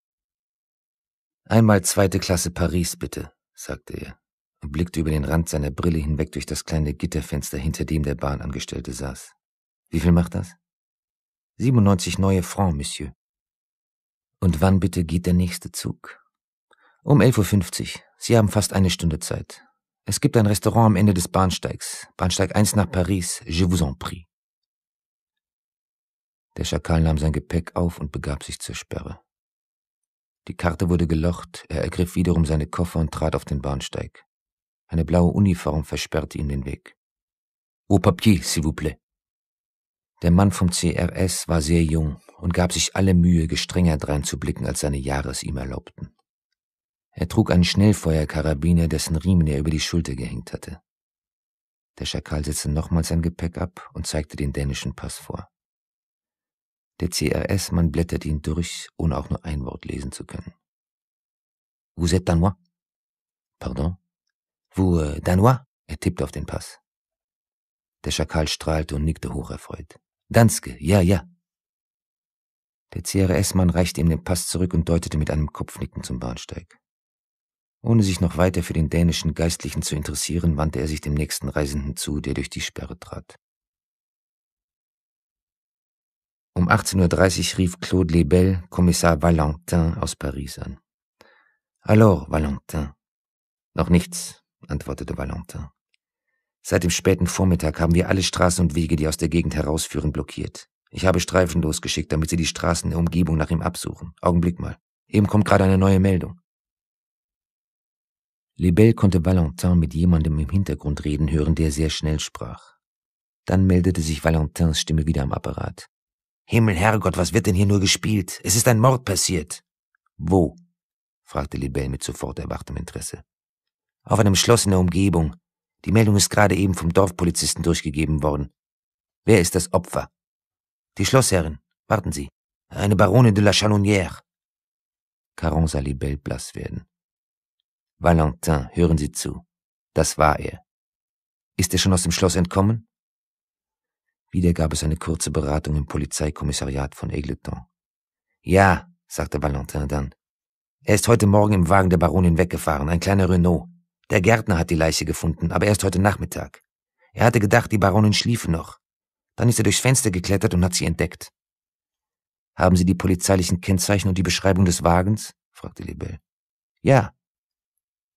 Einmal zweite Klasse Paris, bitte, sagte er und blickte über den Rand seiner Brille hinweg durch das kleine Gitterfenster, hinter dem der Bahnangestellte saß. Wie viel macht das? 97 neue Francs, Monsieur. Und wann bitte geht der nächste Zug? Um 11.50 Uhr. Sie haben fast eine Stunde Zeit. Es gibt ein Restaurant am Ende des Bahnsteigs. Bahnsteig 1 nach Paris. Je vous en prie. Der Schakal nahm sein Gepäck auf und begab sich zur Sperre. Die Karte wurde gelocht, er ergriff wiederum seine Koffer und trat auf den Bahnsteig. Eine blaue Uniform versperrte ihm den Weg. Au papier, s'il vous plaît. Der Mann vom CRS war sehr jung und gab sich alle Mühe, gestrenger dreinzublicken, als seine Jahre es ihm erlaubten. Er trug einen Schnellfeuerkarabiner, dessen Riemen er über die Schulter gehängt hatte. Der Schakal setzte nochmals sein Gepäck ab und zeigte den dänischen Pass vor. Der CRS-Mann blätterte ihn durch, ohne auch nur ein Wort lesen zu können. Vous êtes danois? Pardon? Vous euh, danois? Er tippte auf den Pass. Der Schakal strahlte und nickte hocherfreut. Danske, ja, ja. Der CRS-Mann reichte ihm den Pass zurück und deutete mit einem Kopfnicken zum Bahnsteig. Ohne sich noch weiter für den dänischen Geistlichen zu interessieren, wandte er sich dem nächsten Reisenden zu, der durch die Sperre trat. Um 18.30 Uhr rief Claude Lebel Kommissar Valentin aus Paris an. Alors, Valentin. Noch nichts, antwortete Valentin. Seit dem späten Vormittag haben wir alle Straßen und Wege, die aus der Gegend herausführen, blockiert. Ich habe Streifen losgeschickt, damit sie die Straßen der Umgebung nach ihm absuchen. Augenblick mal. Eben kommt gerade eine neue Meldung. Lebel konnte Valentin mit jemandem im Hintergrund reden hören, der sehr schnell sprach. Dann meldete sich Valentins Stimme wieder am Apparat. Himmel, Herrgott, was wird denn hier nur gespielt? Es ist ein Mord passiert. Wo? fragte Lebel mit sofort erwachtem Interesse. Auf einem Schloss in der Umgebung. Die Meldung ist gerade eben vom Dorfpolizisten durchgegeben worden. Wer ist das Opfer? Die Schlossherrin. Warten Sie. Eine Baronin de la Chalonnière. Caron sah Lebel blass werden. Valentin, hören Sie zu. Das war er. Ist er schon aus dem Schloss entkommen? Wieder gab es eine kurze Beratung im Polizeikommissariat von Aigleton. Ja, sagte Valentin dann. Er ist heute Morgen im Wagen der Baronin weggefahren, ein kleiner Renault. Der Gärtner hat die Leiche gefunden, aber erst heute Nachmittag. Er hatte gedacht, die Baronin schliefe noch. Dann ist er durchs Fenster geklettert und hat sie entdeckt. Haben Sie die polizeilichen Kennzeichen und die Beschreibung des Wagens? fragte Lebel. Ja,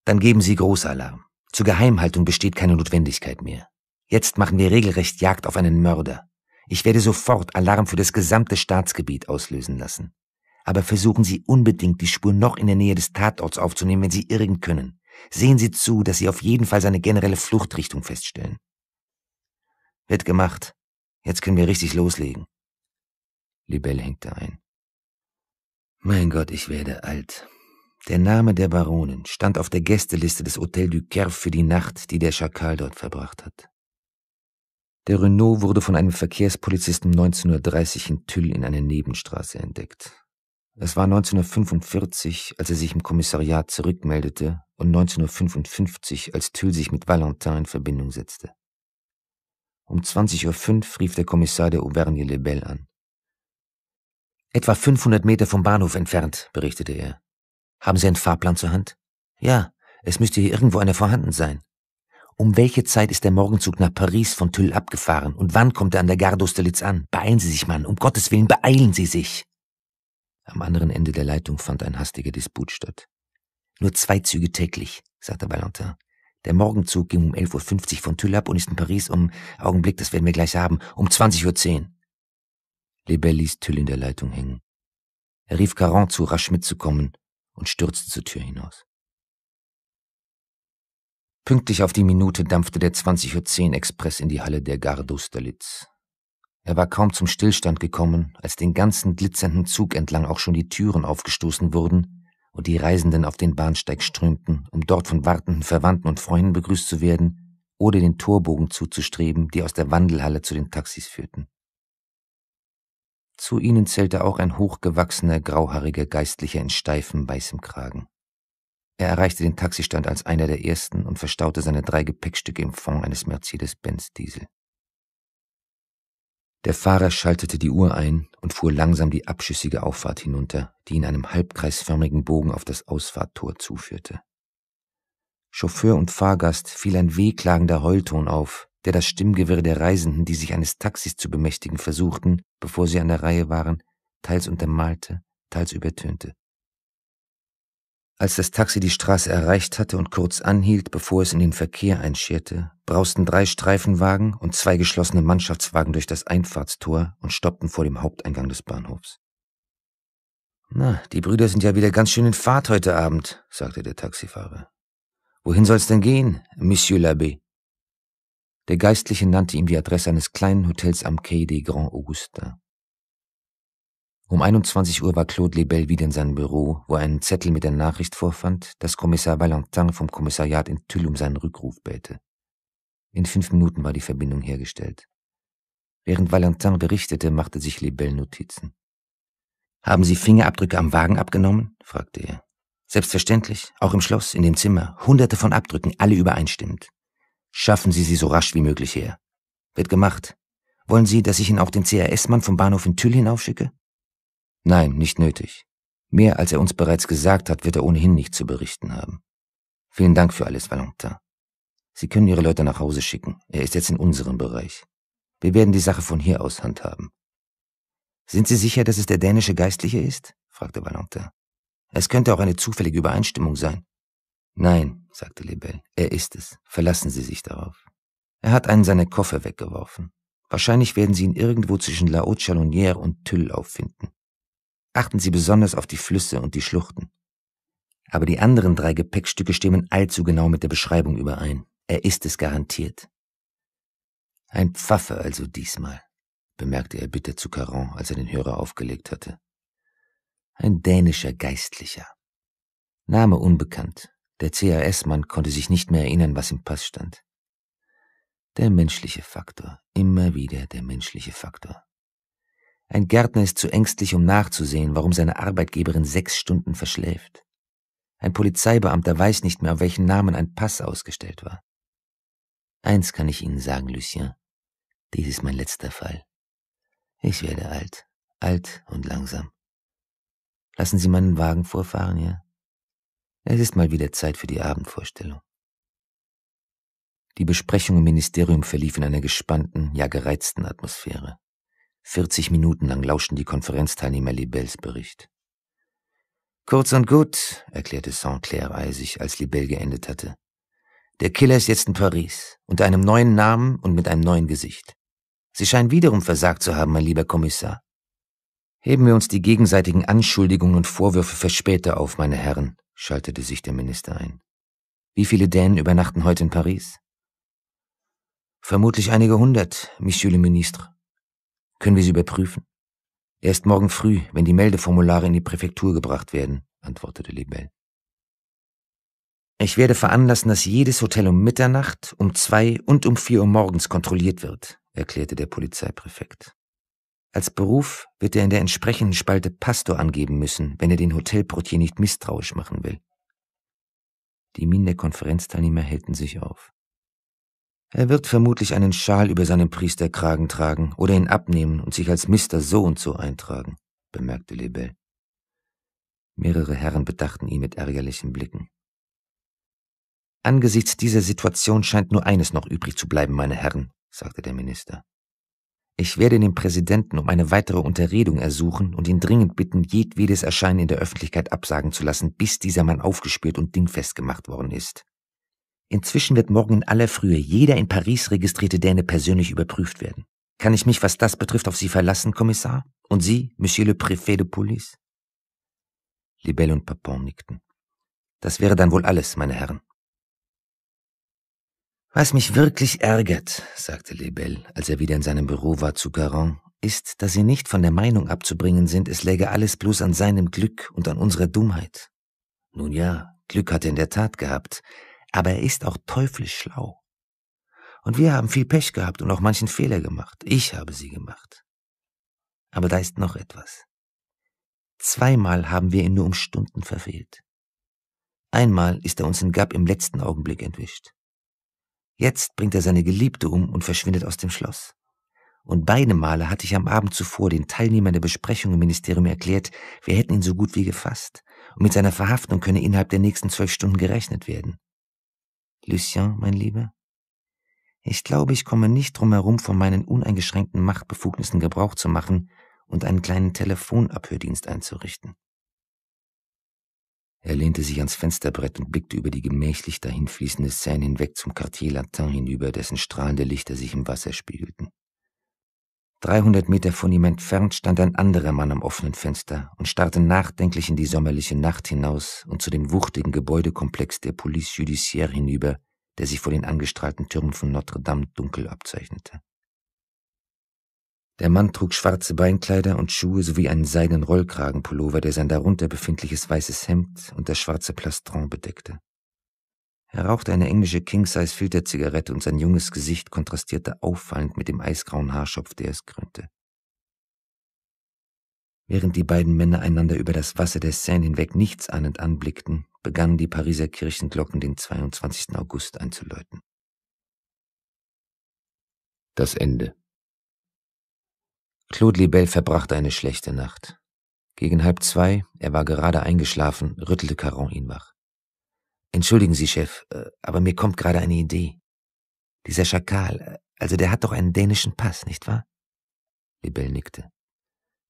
dann geben Sie Großalarm. Zur Geheimhaltung besteht keine Notwendigkeit mehr. Jetzt machen wir regelrecht Jagd auf einen Mörder. Ich werde sofort Alarm für das gesamte Staatsgebiet auslösen lassen. Aber versuchen Sie unbedingt, die Spur noch in der Nähe des Tatorts aufzunehmen, wenn Sie irgend können. Sehen Sie zu, dass Sie auf jeden Fall seine generelle Fluchtrichtung feststellen. Wird gemacht. Jetzt können wir richtig loslegen. Libell hängte ein. Mein Gott, ich werde alt. Der Name der Baronin stand auf der Gästeliste des Hotel du Kerf für die Nacht, die der Schakal dort verbracht hat. Der Renault wurde von einem Verkehrspolizisten 19.30 in Tüll in einer Nebenstraße entdeckt. Es war 1945, als er sich im Kommissariat zurückmeldete und 1955, als Tüll sich mit Valentin in Verbindung setzte. Um 20.05 Uhr rief der Kommissar der Auvergne-Lebel an. Etwa 500 Meter vom Bahnhof entfernt, berichtete er. Haben Sie einen Fahrplan zur Hand? Ja, es müsste hier irgendwo einer vorhanden sein. Um welche Zeit ist der Morgenzug nach Paris von Tüll abgefahren und wann kommt er an der Gare d'Austerlitz an? Beeilen Sie sich, Mann, um Gottes Willen, beeilen Sie sich! Am anderen Ende der Leitung fand ein hastiger Disput statt. Nur zwei Züge täglich, sagte Valentin. Der Morgenzug ging um 11.50 Uhr von Tüll ab und ist in Paris um, Augenblick, das werden wir gleich haben, um 20.10 Uhr. Lebel ließ Tüll in der Leitung hängen. Er rief Caron zu, rasch mitzukommen, und stürzte zur Tür hinaus. Pünktlich auf die Minute dampfte der 20.10 Uhr Express in die Halle der Gare d'Austerlitz. Er war kaum zum Stillstand gekommen, als den ganzen glitzernden Zug entlang auch schon die Türen aufgestoßen wurden und die Reisenden auf den Bahnsteig strömten, um dort von wartenden Verwandten und Freunden begrüßt zu werden oder den Torbogen zuzustreben, die aus der Wandelhalle zu den Taxis führten. Zu ihnen zählte auch ein hochgewachsener, grauhaariger Geistlicher in steifem, weißem Kragen. Er erreichte den Taxistand als einer der ersten und verstaute seine drei Gepäckstücke im Fond eines Mercedes-Benz-Diesel. Der Fahrer schaltete die Uhr ein und fuhr langsam die abschüssige Auffahrt hinunter, die in einem halbkreisförmigen Bogen auf das Ausfahrttor zuführte. Chauffeur und Fahrgast fiel ein wehklagender Heulton auf, der das Stimmgewirr der Reisenden, die sich eines Taxis zu bemächtigen versuchten, bevor sie an der Reihe waren, teils untermalte, teils übertönte. Als das Taxi die Straße erreicht hatte und kurz anhielt, bevor es in den Verkehr einscherte, brausten drei Streifenwagen und zwei geschlossene Mannschaftswagen durch das Einfahrtstor und stoppten vor dem Haupteingang des Bahnhofs. Na, die Brüder sind ja wieder ganz schön in Fahrt heute Abend, sagte der Taxifahrer. Wohin soll's denn gehen, Monsieur l'Abbé? Der Geistliche nannte ihm die Adresse eines kleinen Hotels am Quai des Grands Augustins. Um 21 Uhr war Claude Lebel wieder in seinem Büro, wo er einen Zettel mit der Nachricht vorfand, dass Kommissar Valentin vom Kommissariat in Tüll um seinen Rückruf bäte. In fünf Minuten war die Verbindung hergestellt. Während Valentin berichtete, machte sich Lebel Notizen. Haben Sie Fingerabdrücke am Wagen abgenommen? fragte er. Selbstverständlich, auch im Schloss, in dem Zimmer, hunderte von Abdrücken, alle übereinstimmend. Schaffen Sie sie so rasch wie möglich her. Wird gemacht. Wollen Sie, dass ich ihn auch den CRS-Mann vom Bahnhof in Tüll hinaufschicke? Nein, nicht nötig. Mehr als er uns bereits gesagt hat, wird er ohnehin nicht zu berichten haben. Vielen Dank für alles, Valentin. Sie können Ihre Leute nach Hause schicken. Er ist jetzt in unserem Bereich. Wir werden die Sache von hier aus handhaben. Sind Sie sicher, dass es der dänische Geistliche ist? fragte Valentin. Es könnte auch eine zufällige Übereinstimmung sein. Nein, sagte Lebel. Er ist es. Verlassen Sie sich darauf. Er hat einen seiner Koffer weggeworfen. Wahrscheinlich werden Sie ihn irgendwo zwischen La haute chalonnière und Tüll auffinden. Achten Sie besonders auf die Flüsse und die Schluchten. Aber die anderen drei Gepäckstücke stimmen allzu genau mit der Beschreibung überein. Er ist es garantiert. Ein Pfaffe also diesmal, bemerkte er bitter zu Caron, als er den Hörer aufgelegt hatte. Ein dänischer Geistlicher. Name unbekannt, der CAS-Mann konnte sich nicht mehr erinnern, was im Pass stand. Der menschliche Faktor, immer wieder der menschliche Faktor. Ein Gärtner ist zu ängstlich, um nachzusehen, warum seine Arbeitgeberin sechs Stunden verschläft. Ein Polizeibeamter weiß nicht mehr, auf welchen Namen ein Pass ausgestellt war. Eins kann ich Ihnen sagen, Lucien. Dies ist mein letzter Fall. Ich werde alt, alt und langsam. Lassen Sie meinen Wagen vorfahren, ja? Es ist mal wieder Zeit für die Abendvorstellung. Die Besprechung im Ministerium verlief in einer gespannten, ja gereizten Atmosphäre. 40 Minuten lang lauschten die Konferenzteilnehmer Libels Bericht. Kurz und gut, erklärte saint Clair eisig, als Libel geendet hatte. Der Killer ist jetzt in Paris, unter einem neuen Namen und mit einem neuen Gesicht. Sie scheinen wiederum versagt zu haben, mein lieber Kommissar. Heben wir uns die gegenseitigen Anschuldigungen und Vorwürfe für später auf, meine Herren schaltete sich der Minister ein. Wie viele Dänen übernachten heute in Paris? Vermutlich einige hundert, Monsieur le Ministre. Können wir sie überprüfen? Erst morgen früh, wenn die Meldeformulare in die Präfektur gebracht werden, antwortete Lebel. Ich werde veranlassen, dass jedes Hotel um Mitternacht, um zwei und um vier Uhr morgens kontrolliert wird, erklärte der Polizeipräfekt. Als Beruf wird er in der entsprechenden Spalte Pastor angeben müssen, wenn er den Hotelportier nicht misstrauisch machen will. Die Minen der Konferenzteilnehmer hellten sich auf. Er wird vermutlich einen Schal über seinem Priesterkragen tragen oder ihn abnehmen und sich als Mister so und so eintragen, bemerkte Lebel. Mehrere Herren bedachten ihn mit ärgerlichen Blicken. Angesichts dieser Situation scheint nur eines noch übrig zu bleiben, meine Herren, sagte der Minister. Ich werde den Präsidenten um eine weitere Unterredung ersuchen und ihn dringend bitten, jedwedes Erscheinen in der Öffentlichkeit absagen zu lassen, bis dieser Mann aufgespürt und dingfest gemacht worden ist. Inzwischen wird morgen in aller Frühe jeder in Paris registrierte Däne persönlich überprüft werden. Kann ich mich, was das betrifft, auf Sie verlassen, Kommissar? Und Sie, Monsieur le Préfet de Police? Libelle und Papon nickten. Das wäre dann wohl alles, meine Herren, was mich wirklich ärgert, sagte Lebel, als er wieder in seinem Büro war zu Garon, ist, dass Sie nicht von der Meinung abzubringen sind, es läge alles bloß an seinem Glück und an unserer Dummheit. Nun ja, Glück hat er in der Tat gehabt, aber er ist auch teuflisch schlau. Und wir haben viel Pech gehabt und auch manchen Fehler gemacht. Ich habe sie gemacht. Aber da ist noch etwas. Zweimal haben wir ihn nur um Stunden verfehlt. Einmal ist er uns in Gap im letzten Augenblick entwischt. Jetzt bringt er seine Geliebte um und verschwindet aus dem Schloss. Und beide Male hatte ich am Abend zuvor den Teilnehmern der Besprechung im Ministerium erklärt, wir hätten ihn so gut wie gefasst, und mit seiner Verhaftung könne innerhalb der nächsten zwölf Stunden gerechnet werden. Lucien, mein Lieber, ich glaube, ich komme nicht drum herum, von meinen uneingeschränkten Machtbefugnissen Gebrauch zu machen und einen kleinen Telefonabhördienst einzurichten. Er lehnte sich ans Fensterbrett und blickte über die gemächlich dahinfließende Seine hinweg zum Quartier Latin hinüber, dessen strahlende Lichter sich im Wasser spiegelten. 300 Meter von ihm entfernt stand ein anderer Mann am offenen Fenster und starrte nachdenklich in die sommerliche Nacht hinaus und zu dem wuchtigen Gebäudekomplex der Police Judiciaire hinüber, der sich vor den angestrahlten Türmen von Notre Dame dunkel abzeichnete. Der Mann trug schwarze Beinkleider und Schuhe sowie einen seidenen Rollkragenpullover, der sein darunter befindliches weißes Hemd und das schwarze Plastron bedeckte. Er rauchte eine englische King-Size-Filterzigarette und sein junges Gesicht kontrastierte auffallend mit dem eisgrauen Haarschopf, der es krönte. Während die beiden Männer einander über das Wasser der Seine hinweg nichtsahnend anblickten, begannen die Pariser Kirchenglocken den 22. August einzuläuten. Das Ende. Claude Libel verbrachte eine schlechte Nacht. Gegen halb zwei, er war gerade eingeschlafen, rüttelte Caron ihn wach. Entschuldigen Sie, Chef, äh, aber mir kommt gerade eine Idee. Dieser Schakal, äh, also der hat doch einen dänischen Pass, nicht wahr? Libel nickte.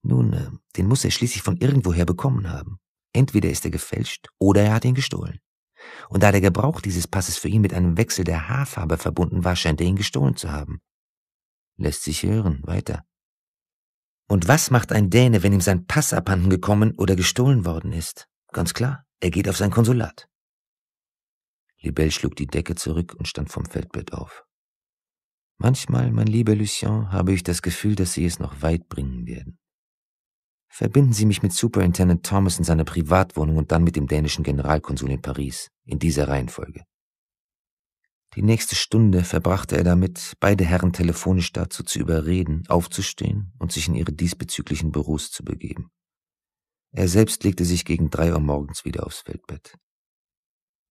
Nun, äh, den muss er schließlich von irgendwoher bekommen haben. Entweder ist er gefälscht oder er hat ihn gestohlen. Und da der Gebrauch dieses Passes für ihn mit einem Wechsel der Haarfarbe verbunden war, scheint er ihn gestohlen zu haben. Lässt sich hören, weiter, und was macht ein Däne, wenn ihm sein Pass abhanden gekommen oder gestohlen worden ist? Ganz klar, er geht auf sein Konsulat. Libelle schlug die Decke zurück und stand vom Feldbett auf. Manchmal, mein lieber Lucien, habe ich das Gefühl, dass Sie es noch weit bringen werden. Verbinden Sie mich mit Superintendent Thomas in seiner Privatwohnung und dann mit dem dänischen Generalkonsul in Paris, in dieser Reihenfolge. Die nächste Stunde verbrachte er damit, beide Herren telefonisch dazu zu überreden, aufzustehen und sich in ihre diesbezüglichen Büros zu begeben. Er selbst legte sich gegen drei Uhr morgens wieder aufs Feldbett.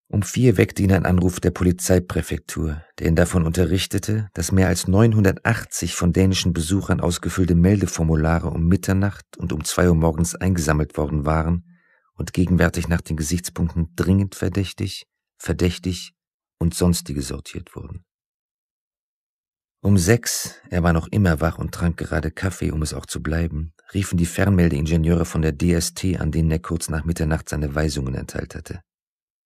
Um vier weckte ihn ein Anruf der Polizeipräfektur, der ihn davon unterrichtete, dass mehr als 980 von dänischen Besuchern ausgefüllte Meldeformulare um Mitternacht und um zwei Uhr morgens eingesammelt worden waren und gegenwärtig nach den Gesichtspunkten dringend verdächtig, verdächtig und sonstige sortiert wurden. Um sechs, er war noch immer wach und trank gerade Kaffee, um es auch zu bleiben, riefen die Fernmeldeingenieure von der DST an, denen er kurz nach Mitternacht seine Weisungen erteilt hatte.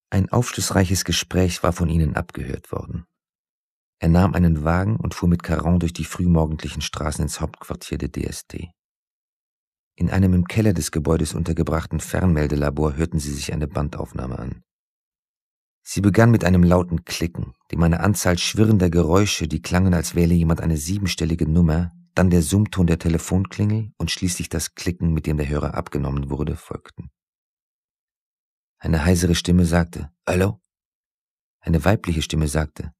Ein aufschlussreiches Gespräch war von ihnen abgehört worden. Er nahm einen Wagen und fuhr mit Caron durch die frühmorgendlichen Straßen ins Hauptquartier der DST. In einem im Keller des Gebäudes untergebrachten Fernmeldelabor hörten sie sich eine Bandaufnahme an. Sie begann mit einem lauten Klicken, dem eine Anzahl schwirrender Geräusche, die klangen, als wähle jemand eine siebenstellige Nummer, dann der Summton der Telefonklingel und schließlich das Klicken, mit dem der Hörer abgenommen wurde, folgten. Eine heisere Stimme sagte, Hallo? Eine weibliche Stimme sagte,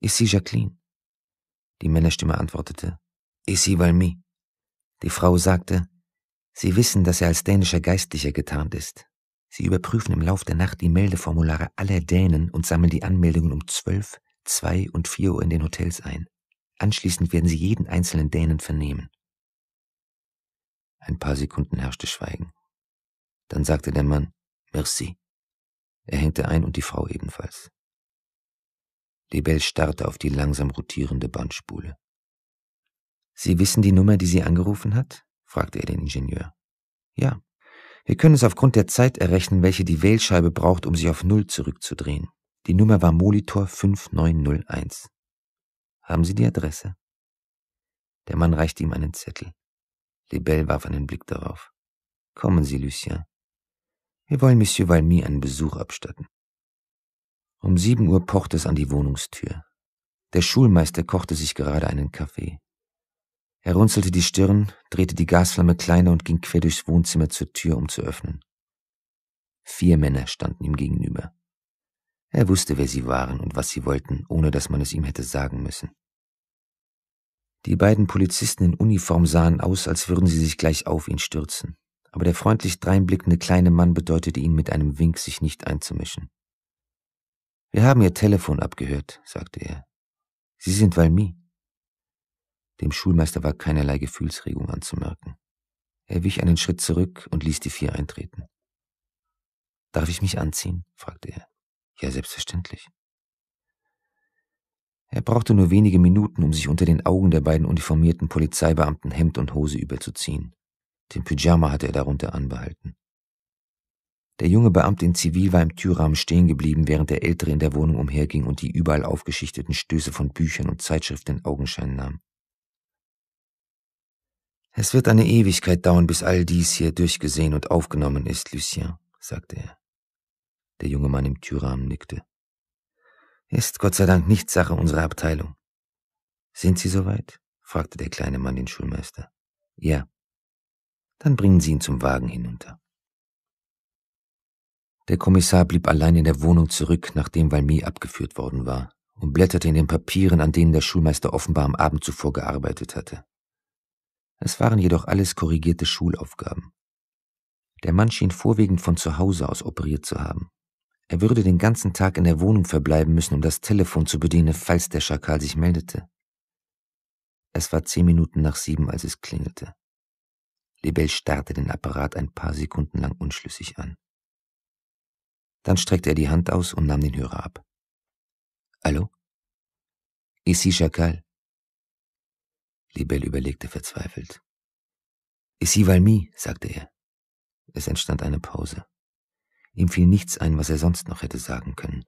Ist sie Jacqueline? Die Männerstimme antwortete, Ist sie Valmy? Die Frau sagte, Sie wissen, dass er als dänischer Geistlicher getarnt ist. Sie überprüfen im Lauf der Nacht die Meldeformulare aller Dänen und sammeln die Anmeldungen um 12, 2 und 4 Uhr in den Hotels ein. Anschließend werden sie jeden einzelnen Dänen vernehmen. Ein paar Sekunden herrschte Schweigen. Dann sagte der Mann, Merci. Er hängte ein und die Frau ebenfalls. Lebel starrte auf die langsam rotierende Bandspule. Sie wissen die Nummer, die sie angerufen hat? fragte er den Ingenieur. Ja, wir können es aufgrund der Zeit errechnen, welche die Wählscheibe braucht, um sich auf Null zurückzudrehen. Die Nummer war Molitor 5901. Haben Sie die Adresse? Der Mann reichte ihm einen Zettel. Lebel warf einen Blick darauf. Kommen Sie, Lucien. Wir wollen Monsieur Valmy einen Besuch abstatten. Um sieben Uhr pochte es an die Wohnungstür. Der Schulmeister kochte sich gerade einen Kaffee. Er runzelte die Stirn, drehte die Gasflamme kleiner und ging quer durchs Wohnzimmer zur Tür, um zu öffnen. Vier Männer standen ihm gegenüber. Er wusste, wer sie waren und was sie wollten, ohne dass man es ihm hätte sagen müssen. Die beiden Polizisten in Uniform sahen aus, als würden sie sich gleich auf ihn stürzen, aber der freundlich dreinblickende kleine Mann bedeutete ihnen mit einem Wink, sich nicht einzumischen. Wir haben ihr Telefon abgehört, sagte er. Sie sind Valmy. Dem Schulmeister war keinerlei Gefühlsregung anzumerken. Er wich einen Schritt zurück und ließ die vier eintreten. Darf ich mich anziehen? fragte er. Ja, selbstverständlich. Er brauchte nur wenige Minuten, um sich unter den Augen der beiden uniformierten Polizeibeamten Hemd und Hose überzuziehen. Den Pyjama hatte er darunter anbehalten. Der junge Beamte in Zivil war im Türrahmen stehen geblieben, während der Ältere in der Wohnung umherging und die überall aufgeschichteten Stöße von Büchern und Zeitschriften in Augenschein nahm. Es wird eine Ewigkeit dauern, bis all dies hier durchgesehen und aufgenommen ist, Lucien, sagte er. Der junge Mann im Türrahmen nickte. Ist Gott sei Dank nicht Sache unserer Abteilung. Sind Sie soweit? fragte der kleine Mann den Schulmeister. Ja. Dann bringen Sie ihn zum Wagen hinunter. Der Kommissar blieb allein in der Wohnung zurück, nachdem Valmy abgeführt worden war, und blätterte in den Papieren, an denen der Schulmeister offenbar am Abend zuvor gearbeitet hatte. Es waren jedoch alles korrigierte Schulaufgaben. Der Mann schien vorwiegend von zu Hause aus operiert zu haben. Er würde den ganzen Tag in der Wohnung verbleiben müssen, um das Telefon zu bedienen, falls der Schakal sich meldete. Es war zehn Minuten nach sieben, als es klingelte. Lebel starrte den Apparat ein paar Sekunden lang unschlüssig an. Dann streckte er die Hand aus und nahm den Hörer ab. Hallo? Ici Schakal. Libel überlegte verzweifelt. Ici Valmy, sagte er. Es entstand eine Pause. Ihm fiel nichts ein, was er sonst noch hätte sagen können.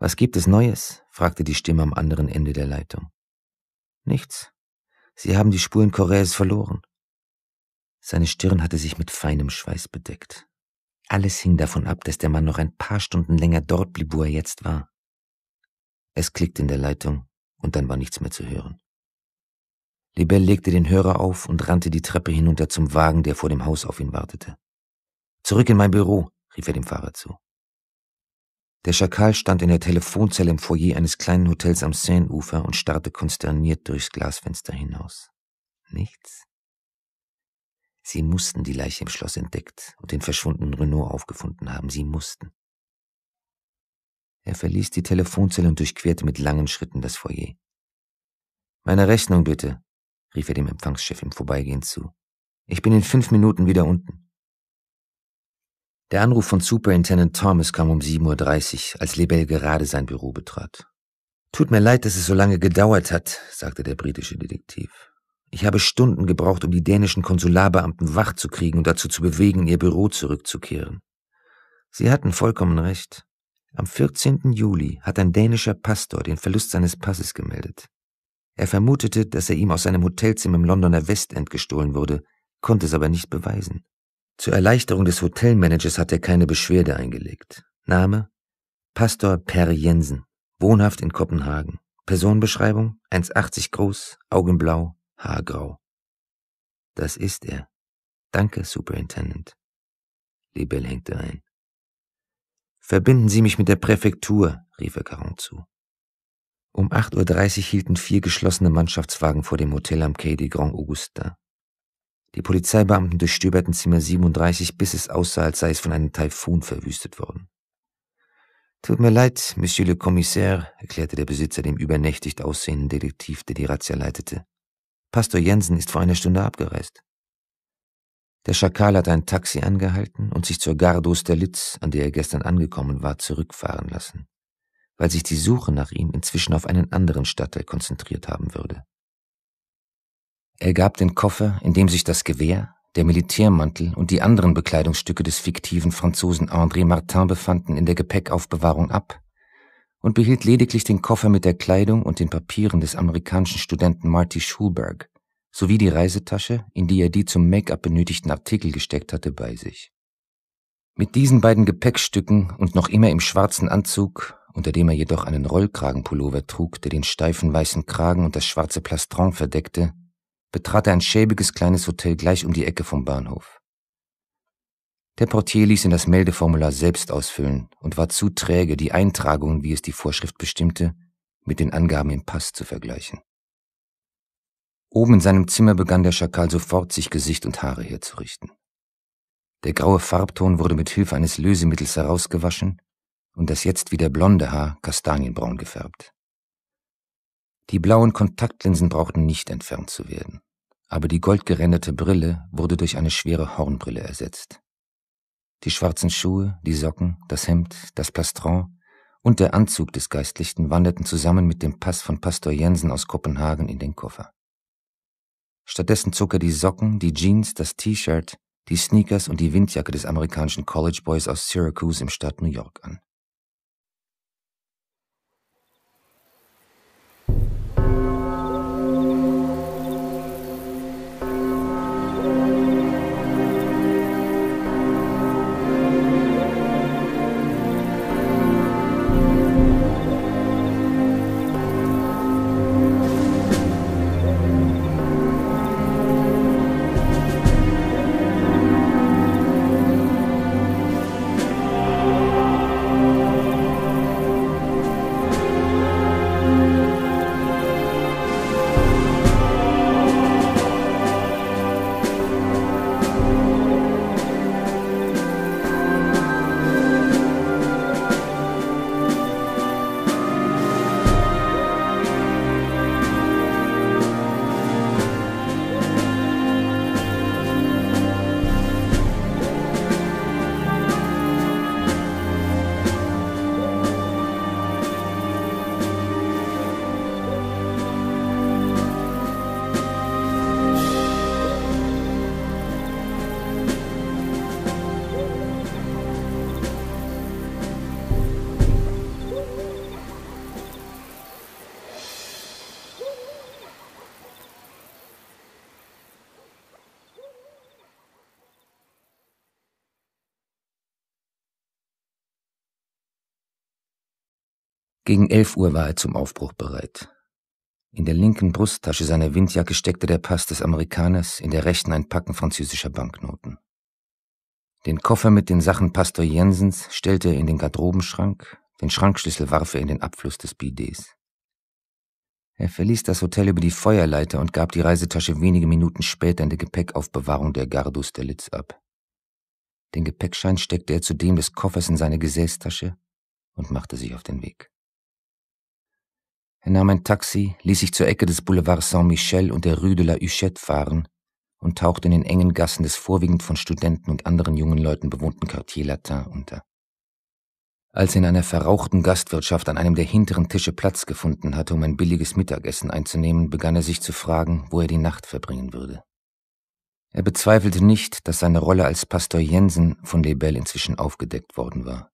Was gibt es Neues? fragte die Stimme am anderen Ende der Leitung. Nichts. Sie haben die Spuren Corrèze verloren. Seine Stirn hatte sich mit feinem Schweiß bedeckt. Alles hing davon ab, dass der Mann noch ein paar Stunden länger dort blieb, wo er jetzt war. Es klickte in der Leitung, und dann war nichts mehr zu hören. Lebel legte den Hörer auf und rannte die Treppe hinunter zum Wagen, der vor dem Haus auf ihn wartete. Zurück in mein Büro, rief er dem Fahrer zu. Der Schakal stand in der Telefonzelle im Foyer eines kleinen Hotels am Seineufer und starrte konsterniert durchs Glasfenster hinaus. Nichts. Sie mussten die Leiche im Schloss entdeckt und den verschwundenen Renault aufgefunden haben. Sie mussten. Er verließ die Telefonzelle und durchquerte mit langen Schritten das Foyer. Meine Rechnung bitte, rief er dem Empfangschef im Vorbeigehen zu. Ich bin in fünf Minuten wieder unten. Der Anruf von Superintendent Thomas kam um 7.30 Uhr, als Lebel gerade sein Büro betrat. Tut mir leid, dass es so lange gedauert hat, sagte der britische Detektiv. Ich habe Stunden gebraucht, um die dänischen Konsularbeamten wach zu kriegen und dazu zu bewegen, in ihr Büro zurückzukehren. Sie hatten vollkommen recht. Am 14. Juli hat ein dänischer Pastor den Verlust seines Passes gemeldet. Er vermutete, dass er ihm aus seinem Hotelzimmer im Londoner Westend gestohlen wurde, konnte es aber nicht beweisen. Zur Erleichterung des Hotelmanagers hat er keine Beschwerde eingelegt. Name? Pastor Per Jensen, wohnhaft in Kopenhagen. Personenbeschreibung? 1,80 groß, Augenblau, Haargrau. Das ist er. Danke, Superintendent. Lebel hängte ein. Verbinden Sie mich mit der Präfektur, rief er Caron zu. Um 8.30 Uhr hielten vier geschlossene Mannschaftswagen vor dem Hotel am Quai des Grands Augustins. Die Polizeibeamten durchstöberten Zimmer 37, bis es aussah, als sei es von einem Taifun verwüstet worden. Tut mir leid, Monsieur le Commissaire, erklärte der Besitzer dem übernächtigt aussehenden Detektiv, der die Razzia leitete. Pastor Jensen ist vor einer Stunde abgereist. Der Schakal hat ein Taxi angehalten und sich zur Gardos der Litz, an der er gestern angekommen war, zurückfahren lassen weil sich die Suche nach ihm inzwischen auf einen anderen Stadtteil konzentriert haben würde. Er gab den Koffer, in dem sich das Gewehr, der Militärmantel und die anderen Bekleidungsstücke des fiktiven Franzosen André Martin befanden, in der Gepäckaufbewahrung ab und behielt lediglich den Koffer mit der Kleidung und den Papieren des amerikanischen Studenten Marty Schulberg sowie die Reisetasche, in die er die zum Make-up benötigten Artikel gesteckt hatte, bei sich. Mit diesen beiden Gepäckstücken und noch immer im schwarzen Anzug unter dem er jedoch einen Rollkragenpullover trug, der den steifen weißen Kragen und das schwarze Plastron verdeckte, betrat er ein schäbiges kleines Hotel gleich um die Ecke vom Bahnhof. Der Portier ließ ihn das Meldeformular selbst ausfüllen und war zu träge, die Eintragungen, wie es die Vorschrift bestimmte, mit den Angaben im Pass zu vergleichen. Oben in seinem Zimmer begann der Schakal sofort, sich Gesicht und Haare herzurichten. Der graue Farbton wurde mit Hilfe eines Lösemittels herausgewaschen und das jetzt wieder blonde Haar kastanienbraun gefärbt. Die blauen Kontaktlinsen brauchten nicht entfernt zu werden, aber die goldgeränderte Brille wurde durch eine schwere Hornbrille ersetzt. Die schwarzen Schuhe, die Socken, das Hemd, das Plastron und der Anzug des Geistlichen wanderten zusammen mit dem Pass von Pastor Jensen aus Kopenhagen in den Koffer. Stattdessen zog er die Socken, die Jeans, das T-Shirt, die Sneakers und die Windjacke des amerikanischen College Boys aus Syracuse im Staat New York an. Gegen elf Uhr war er zum Aufbruch bereit. In der linken Brusttasche seiner Windjacke steckte der Pass des Amerikaners, in der rechten ein Packen französischer Banknoten. Den Koffer mit den Sachen Pastor Jensens stellte er in den Garderobenschrank, den Schrankschlüssel warf er in den Abfluss des Bidets. Er verließ das Hotel über die Feuerleiter und gab die Reisetasche wenige Minuten später in der Gepäckaufbewahrung der Gardus der Litz ab. Den Gepäckschein steckte er zudem des Koffers in seine Gesäßtasche und machte sich auf den Weg. Er nahm ein Taxi, ließ sich zur Ecke des Boulevard Saint-Michel und der Rue de la Huchette fahren und tauchte in den engen Gassen des vorwiegend von Studenten und anderen jungen Leuten bewohnten Quartier Latin unter. Als er in einer verrauchten Gastwirtschaft an einem der hinteren Tische Platz gefunden hatte, um ein billiges Mittagessen einzunehmen, begann er sich zu fragen, wo er die Nacht verbringen würde. Er bezweifelte nicht, dass seine Rolle als Pastor Jensen von Lebel inzwischen aufgedeckt worden war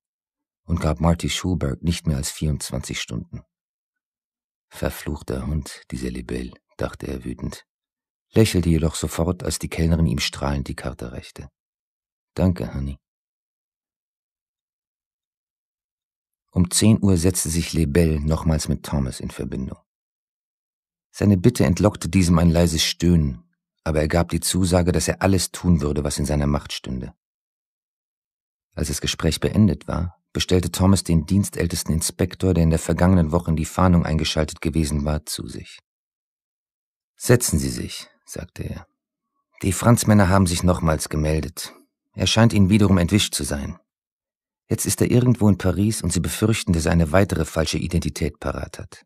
und gab Marty Schulberg nicht mehr als 24 Stunden. Verfluchter Hund, dieser Lebel, dachte er wütend, lächelte jedoch sofort, als die Kellnerin ihm strahlend die Karte reichte. Danke, Honey. Um 10 Uhr setzte sich Lebel nochmals mit Thomas in Verbindung. Seine Bitte entlockte diesem ein leises Stöhnen, aber er gab die Zusage, dass er alles tun würde, was in seiner Macht stünde. Als das Gespräch beendet war, bestellte Thomas den dienstältesten Inspektor, der in der vergangenen Woche in die Fahndung eingeschaltet gewesen war, zu sich. Setzen Sie sich, sagte er. Die Franzmänner haben sich nochmals gemeldet. Er scheint ihnen wiederum entwischt zu sein. Jetzt ist er irgendwo in Paris und sie befürchten, dass er eine weitere falsche Identität parat hat.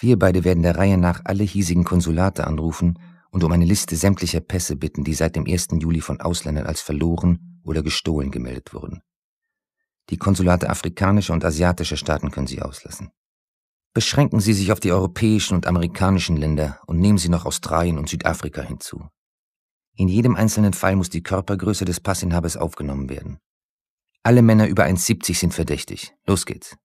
Wir beide werden der Reihe nach alle hiesigen Konsulate anrufen und um eine Liste sämtlicher Pässe bitten, die seit dem 1. Juli von Ausländern als verloren oder gestohlen gemeldet wurden. Die Konsulate afrikanischer und asiatischer Staaten können Sie auslassen. Beschränken Sie sich auf die europäischen und amerikanischen Länder und nehmen Sie noch Australien und Südafrika hinzu. In jedem einzelnen Fall muss die Körpergröße des Passinhabers aufgenommen werden. Alle Männer über 1,70 sind verdächtig. Los geht's.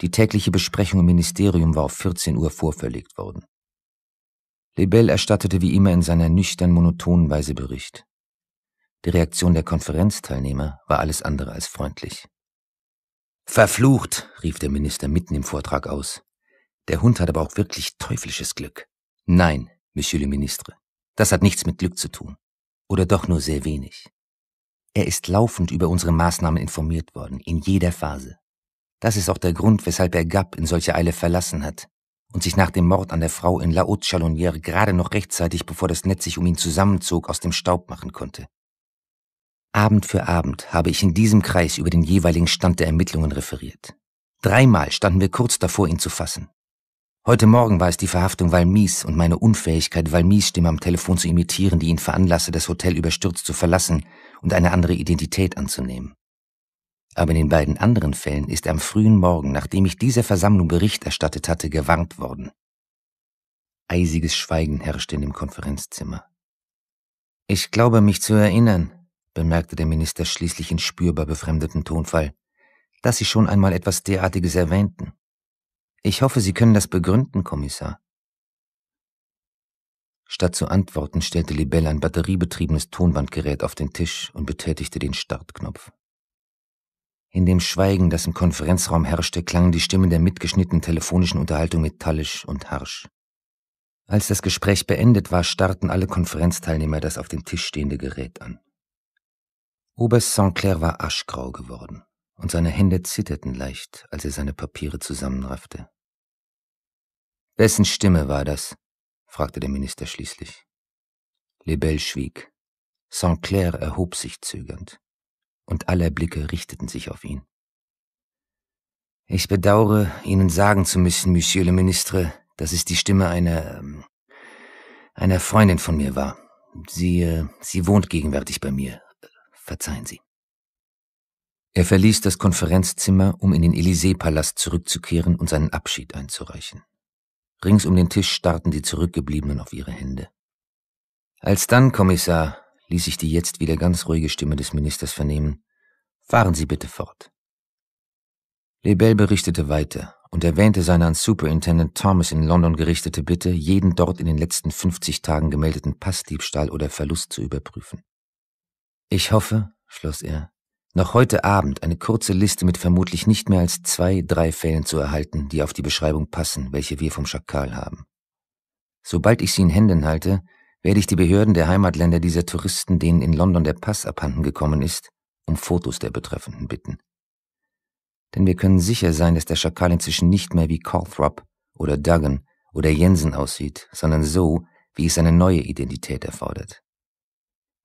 Die tägliche Besprechung im Ministerium war auf 14 Uhr vorverlegt worden. Lebel erstattete wie immer in seiner nüchtern monotonen Weise Bericht. Die Reaktion der Konferenzteilnehmer war alles andere als freundlich. Verflucht, rief der Minister mitten im Vortrag aus. Der Hund hat aber auch wirklich teuflisches Glück. Nein, Monsieur le Ministre, das hat nichts mit Glück zu tun. Oder doch nur sehr wenig. Er ist laufend über unsere Maßnahmen informiert worden, in jeder Phase. Das ist auch der Grund, weshalb er Gap in solcher Eile verlassen hat und sich nach dem Mord an der Frau in La Haute-Chalonnière gerade noch rechtzeitig, bevor das Netz sich um ihn zusammenzog, aus dem Staub machen konnte. Abend für Abend habe ich in diesem Kreis über den jeweiligen Stand der Ermittlungen referiert. Dreimal standen wir kurz davor, ihn zu fassen. Heute Morgen war es die Verhaftung Valmis und meine Unfähigkeit, Valmis Stimme am Telefon zu imitieren, die ihn veranlasste, das Hotel überstürzt zu verlassen und eine andere Identität anzunehmen. Aber in den beiden anderen Fällen ist er am frühen Morgen, nachdem ich dieser Versammlung Bericht erstattet hatte, gewarnt worden. Eisiges Schweigen herrschte in dem Konferenzzimmer. Ich glaube mich zu erinnern, bemerkte der Minister schließlich in spürbar befremdetem Tonfall, dass Sie schon einmal etwas derartiges erwähnten. Ich hoffe, Sie können das begründen, Kommissar. Statt zu antworten stellte Libell ein batteriebetriebenes Tonbandgerät auf den Tisch und betätigte den Startknopf. In dem Schweigen, das im Konferenzraum herrschte, klangen die Stimmen der mitgeschnittenen telefonischen Unterhaltung metallisch und harsch. Als das Gespräch beendet war, starrten alle Konferenzteilnehmer das auf dem Tisch stehende Gerät an. Oberst St. Clair war aschgrau geworden, und seine Hände zitterten leicht, als er seine Papiere zusammenraffte. Wessen Stimme war das? fragte der Minister schließlich. Lebel schwieg. St. Clair erhob sich zögernd, und aller Blicke richteten sich auf ihn. Ich bedaure, Ihnen sagen zu müssen, Monsieur le Ministre, dass es die Stimme einer, ähm, einer Freundin von mir war. Sie, äh, sie wohnt gegenwärtig bei mir, Verzeihen Sie. Er verließ das Konferenzzimmer, um in den Élysée-Palast zurückzukehren und seinen Abschied einzureichen. Rings um den Tisch starrten die Zurückgebliebenen auf ihre Hände. Als dann, Kommissar, ließ sich die jetzt wieder ganz ruhige Stimme des Ministers vernehmen, fahren Sie bitte fort. Lebel berichtete weiter und erwähnte seine an Superintendent Thomas in London gerichtete Bitte, jeden dort in den letzten 50 Tagen gemeldeten Passdiebstahl oder Verlust zu überprüfen. Ich hoffe, schloss er, noch heute Abend eine kurze Liste mit vermutlich nicht mehr als zwei, drei Fällen zu erhalten, die auf die Beschreibung passen, welche wir vom Schakal haben. Sobald ich sie in Händen halte, werde ich die Behörden der Heimatländer dieser Touristen, denen in London der Pass abhanden gekommen ist, um Fotos der Betreffenden bitten. Denn wir können sicher sein, dass der Schakal inzwischen nicht mehr wie Calthrop oder Duggan oder Jensen aussieht, sondern so, wie es seine neue Identität erfordert.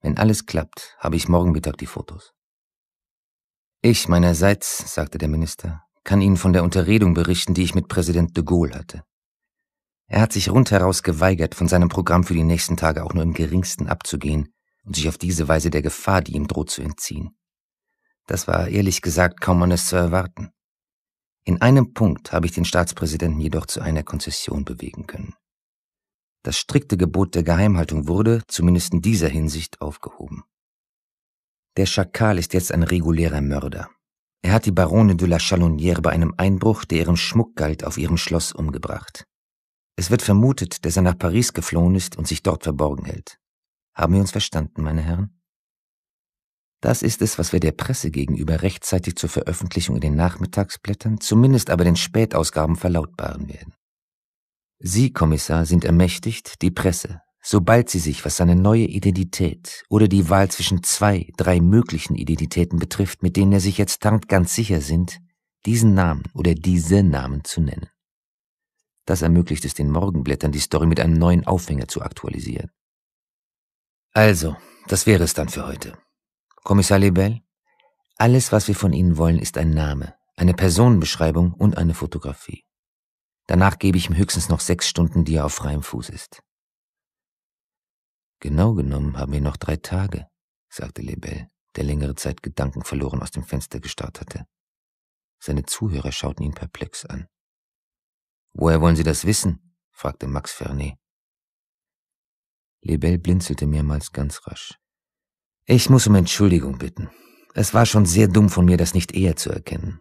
Wenn alles klappt, habe ich morgen Mittag die Fotos. Ich meinerseits, sagte der Minister, kann Ihnen von der Unterredung berichten, die ich mit Präsident de Gaulle hatte. Er hat sich rundheraus geweigert, von seinem Programm für die nächsten Tage auch nur im geringsten abzugehen und sich auf diese Weise der Gefahr, die ihm droht, zu entziehen. Das war ehrlich gesagt kaum anders zu erwarten. In einem Punkt habe ich den Staatspräsidenten jedoch zu einer Konzession bewegen können. Das strikte Gebot der Geheimhaltung wurde, zumindest in dieser Hinsicht, aufgehoben. Der Schakal ist jetzt ein regulärer Mörder. Er hat die Baronin de la Chalonnière bei einem Einbruch, der ihrem Schmuck galt, auf ihrem Schloss umgebracht. Es wird vermutet, dass er nach Paris geflohen ist und sich dort verborgen hält. Haben wir uns verstanden, meine Herren? Das ist es, was wir der Presse gegenüber rechtzeitig zur Veröffentlichung in den Nachmittagsblättern, zumindest aber den Spätausgaben verlautbaren werden. Sie, Kommissar, sind ermächtigt, die Presse, sobald sie sich, was seine neue Identität oder die Wahl zwischen zwei, drei möglichen Identitäten betrifft, mit denen er sich jetzt tankt, ganz sicher sind, diesen Namen oder diese Namen zu nennen. Das ermöglicht es den Morgenblättern, die Story mit einem neuen Aufhänger zu aktualisieren. Also, das wäre es dann für heute. Kommissar Lebel, alles, was wir von Ihnen wollen, ist ein Name, eine Personenbeschreibung und eine Fotografie. Danach gebe ich ihm höchstens noch sechs Stunden, die er auf freiem Fuß ist. Genau genommen haben wir noch drei Tage, sagte Lebel, der längere Zeit Gedanken verloren aus dem Fenster gestarrt hatte. Seine Zuhörer schauten ihn perplex an. Woher wollen Sie das wissen? fragte Max Fernet. Lebel blinzelte mehrmals ganz rasch. Ich muss um Entschuldigung bitten. Es war schon sehr dumm von mir, das nicht eher zu erkennen.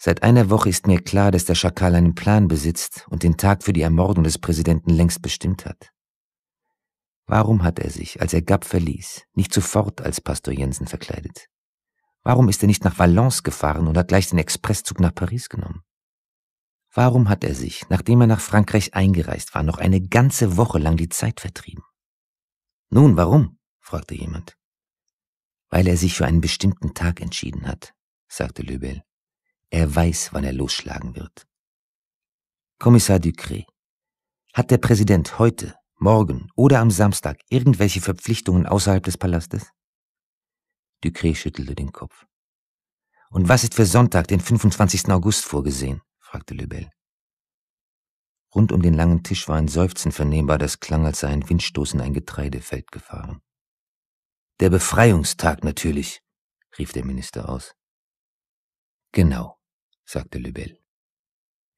Seit einer Woche ist mir klar, dass der Schakal einen Plan besitzt und den Tag für die Ermordung des Präsidenten längst bestimmt hat. Warum hat er sich, als er Gap verließ, nicht sofort als Pastor Jensen verkleidet? Warum ist er nicht nach Valence gefahren und hat gleich den Expresszug nach Paris genommen? Warum hat er sich, nachdem er nach Frankreich eingereist war, noch eine ganze Woche lang die Zeit vertrieben? Nun, warum? fragte jemand. Weil er sich für einen bestimmten Tag entschieden hat, sagte Löbel. Er weiß, wann er losschlagen wird. Kommissar Ducret, hat der Präsident heute, morgen oder am Samstag irgendwelche Verpflichtungen außerhalb des Palastes? Ducret schüttelte den Kopf. Und was ist für Sonntag, den 25. August, vorgesehen? fragte Lebel. Rund um den langen Tisch war ein Seufzen vernehmbar, das klang, als sei ein Windstoß in ein Getreidefeld gefahren. Der Befreiungstag natürlich, rief der Minister aus. Genau sagte Lebel.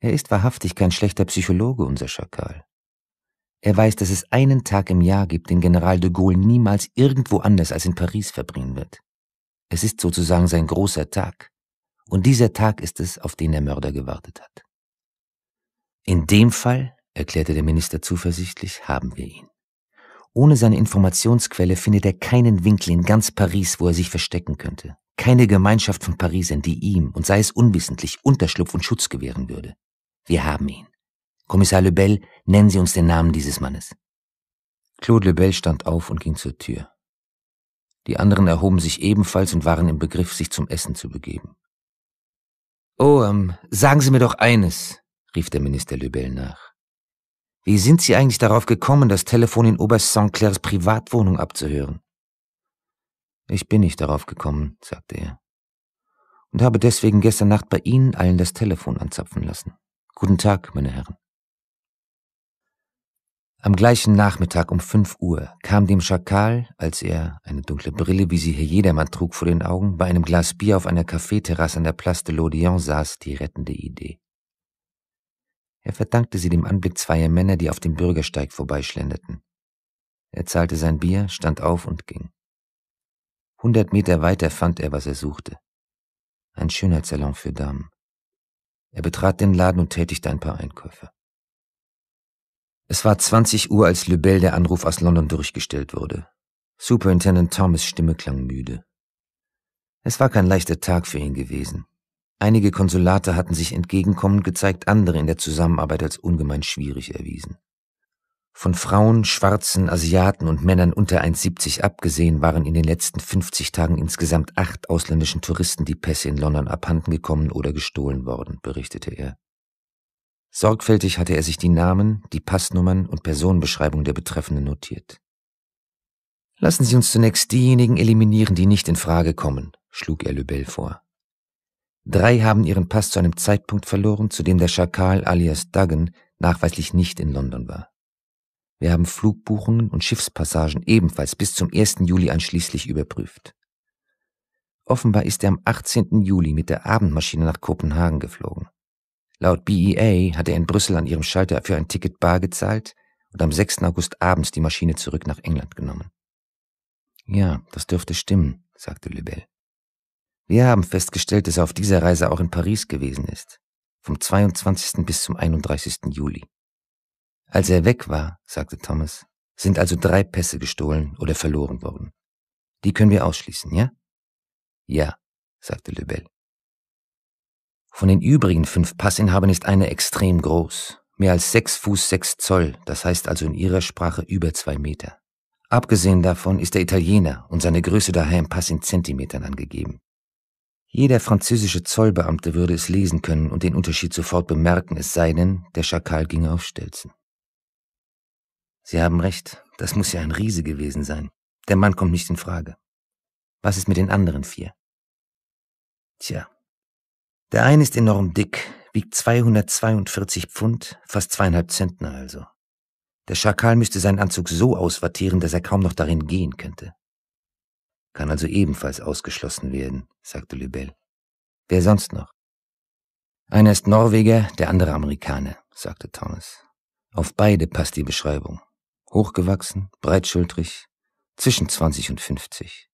Er ist wahrhaftig kein schlechter Psychologe, unser Schakal. Er weiß, dass es einen Tag im Jahr gibt, den General de Gaulle niemals irgendwo anders als in Paris verbringen wird. Es ist sozusagen sein großer Tag. Und dieser Tag ist es, auf den der Mörder gewartet hat. In dem Fall, erklärte der Minister zuversichtlich, haben wir ihn. Ohne seine Informationsquelle findet er keinen Winkel in ganz Paris, wo er sich verstecken könnte. Keine Gemeinschaft von Parisern, die ihm, und sei es unwissentlich, Unterschlupf und Schutz gewähren würde. Wir haben ihn. Kommissar Lebel, nennen Sie uns den Namen dieses Mannes. Claude Lebel stand auf und ging zur Tür. Die anderen erhoben sich ebenfalls und waren im Begriff, sich zum Essen zu begeben. Oh, ähm, sagen Sie mir doch eines, rief der Minister Lebel nach. Wie sind Sie eigentlich darauf gekommen, das Telefon in Oberst St. Clairs Privatwohnung abzuhören? Ich bin nicht darauf gekommen, sagte er. Und habe deswegen gestern Nacht bei Ihnen allen das Telefon anzapfen lassen. Guten Tag, meine Herren. Am gleichen Nachmittag um fünf Uhr kam dem Schakal, als er, eine dunkle Brille, wie sie hier jedermann trug vor den Augen, bei einem Glas Bier auf einer Kaffeeterrasse an der Place de l'Odion saß, die rettende Idee. Er verdankte sie dem Anblick zweier Männer, die auf dem Bürgersteig vorbeischlenderten. Er zahlte sein Bier, stand auf und ging. Hundert Meter weiter fand er, was er suchte. Ein Schönheitssalon für Damen. Er betrat den Laden und tätigte ein paar Einkäufe. Es war 20 Uhr, als Lebel der Anruf aus London durchgestellt wurde. Superintendent Thomas Stimme klang müde. Es war kein leichter Tag für ihn gewesen. Einige Konsulate hatten sich entgegenkommend gezeigt, andere in der Zusammenarbeit als ungemein schwierig erwiesen. Von Frauen, Schwarzen, Asiaten und Männern unter 1,70 abgesehen waren in den letzten 50 Tagen insgesamt acht ausländischen Touristen die Pässe in London abhanden gekommen oder gestohlen worden, berichtete er. Sorgfältig hatte er sich die Namen, die Passnummern und Personenbeschreibung der Betreffenden notiert. Lassen Sie uns zunächst diejenigen eliminieren, die nicht in Frage kommen, schlug er Lebel vor. Drei haben ihren Pass zu einem Zeitpunkt verloren, zu dem der Schakal alias Duggan nachweislich nicht in London war. Wir haben Flugbuchungen und Schiffspassagen ebenfalls bis zum 1. Juli anschließlich überprüft. Offenbar ist er am 18. Juli mit der Abendmaschine nach Kopenhagen geflogen. Laut BEA hat er in Brüssel an ihrem Schalter für ein Ticket bar gezahlt und am 6. August abends die Maschine zurück nach England genommen. Ja, das dürfte stimmen, sagte Lebel. Wir haben festgestellt, dass er auf dieser Reise auch in Paris gewesen ist, vom 22. bis zum 31. Juli. Als er weg war, sagte Thomas, sind also drei Pässe gestohlen oder verloren worden. Die können wir ausschließen, ja? Ja, sagte Lebel. Von den übrigen fünf Passinhabern ist einer extrem groß, mehr als sechs Fuß sechs Zoll, das heißt also in ihrer Sprache über zwei Meter. Abgesehen davon ist er Italiener und seine Größe daher im Pass in Zentimetern angegeben. Jeder französische Zollbeamte würde es lesen können und den Unterschied sofort bemerken, es sei denn, der Schakal ginge auf Stelzen. Sie haben recht, das muss ja ein Riese gewesen sein. Der Mann kommt nicht in Frage. Was ist mit den anderen vier? Tja. Der eine ist enorm dick, wiegt 242 Pfund, fast zweieinhalb Zentner also. Der Schakal müsste seinen Anzug so auswattieren, dass er kaum noch darin gehen könnte. Kann also ebenfalls ausgeschlossen werden, sagte Lübell. Wer sonst noch? Einer ist Norweger, der andere Amerikaner, sagte Thomas. Auf beide passt die Beschreibung hochgewachsen, breitschultrig, zwischen 20 und 50.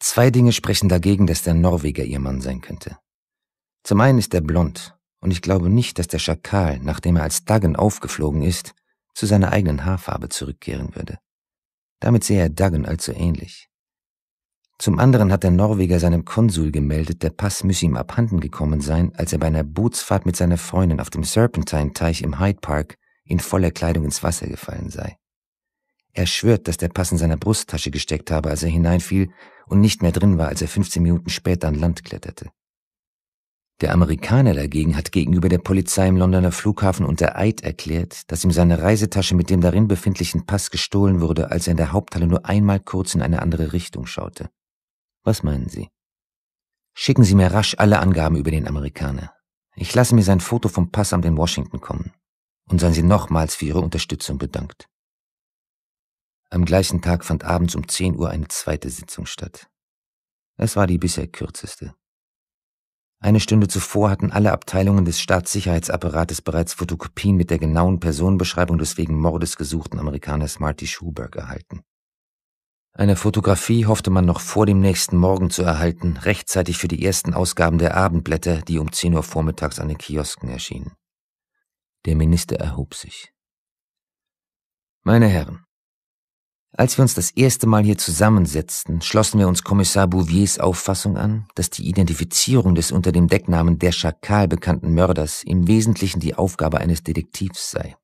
Zwei Dinge sprechen dagegen, dass der Norweger ihr Mann sein könnte. Zum einen ist er blond, und ich glaube nicht, dass der Schakal, nachdem er als Duggan aufgeflogen ist, zu seiner eigenen Haarfarbe zurückkehren würde. Damit sehe er Duggan allzu ähnlich. Zum anderen hat der Norweger seinem Konsul gemeldet, der Pass müsse ihm abhanden gekommen sein, als er bei einer Bootsfahrt mit seiner Freundin auf dem Serpentine-Teich im Hyde Park in voller Kleidung ins Wasser gefallen sei. Er schwört, dass der Pass in seiner Brusttasche gesteckt habe, als er hineinfiel und nicht mehr drin war, als er 15 Minuten später an Land kletterte. Der Amerikaner dagegen hat gegenüber der Polizei im Londoner Flughafen unter Eid erklärt, dass ihm seine Reisetasche mit dem darin befindlichen Pass gestohlen wurde, als er in der Haupthalle nur einmal kurz in eine andere Richtung schaute. Was meinen Sie? Schicken Sie mir rasch alle Angaben über den Amerikaner. Ich lasse mir sein Foto vom Passamt in Washington kommen und seien sie nochmals für ihre Unterstützung bedankt. Am gleichen Tag fand abends um 10 Uhr eine zweite Sitzung statt. Es war die bisher kürzeste. Eine Stunde zuvor hatten alle Abteilungen des Staatssicherheitsapparates bereits Fotokopien mit der genauen Personenbeschreibung des wegen Mordes gesuchten Amerikaners Marty Schuberg erhalten. Eine Fotografie hoffte man noch vor dem nächsten Morgen zu erhalten, rechtzeitig für die ersten Ausgaben der Abendblätter, die um 10 Uhr vormittags an den Kiosken erschienen. Der Minister erhob sich. Meine Herren, als wir uns das erste Mal hier zusammensetzten, schlossen wir uns Kommissar Bouviers Auffassung an, dass die Identifizierung des unter dem Decknamen der Schakal bekannten Mörders im Wesentlichen die Aufgabe eines Detektivs sei.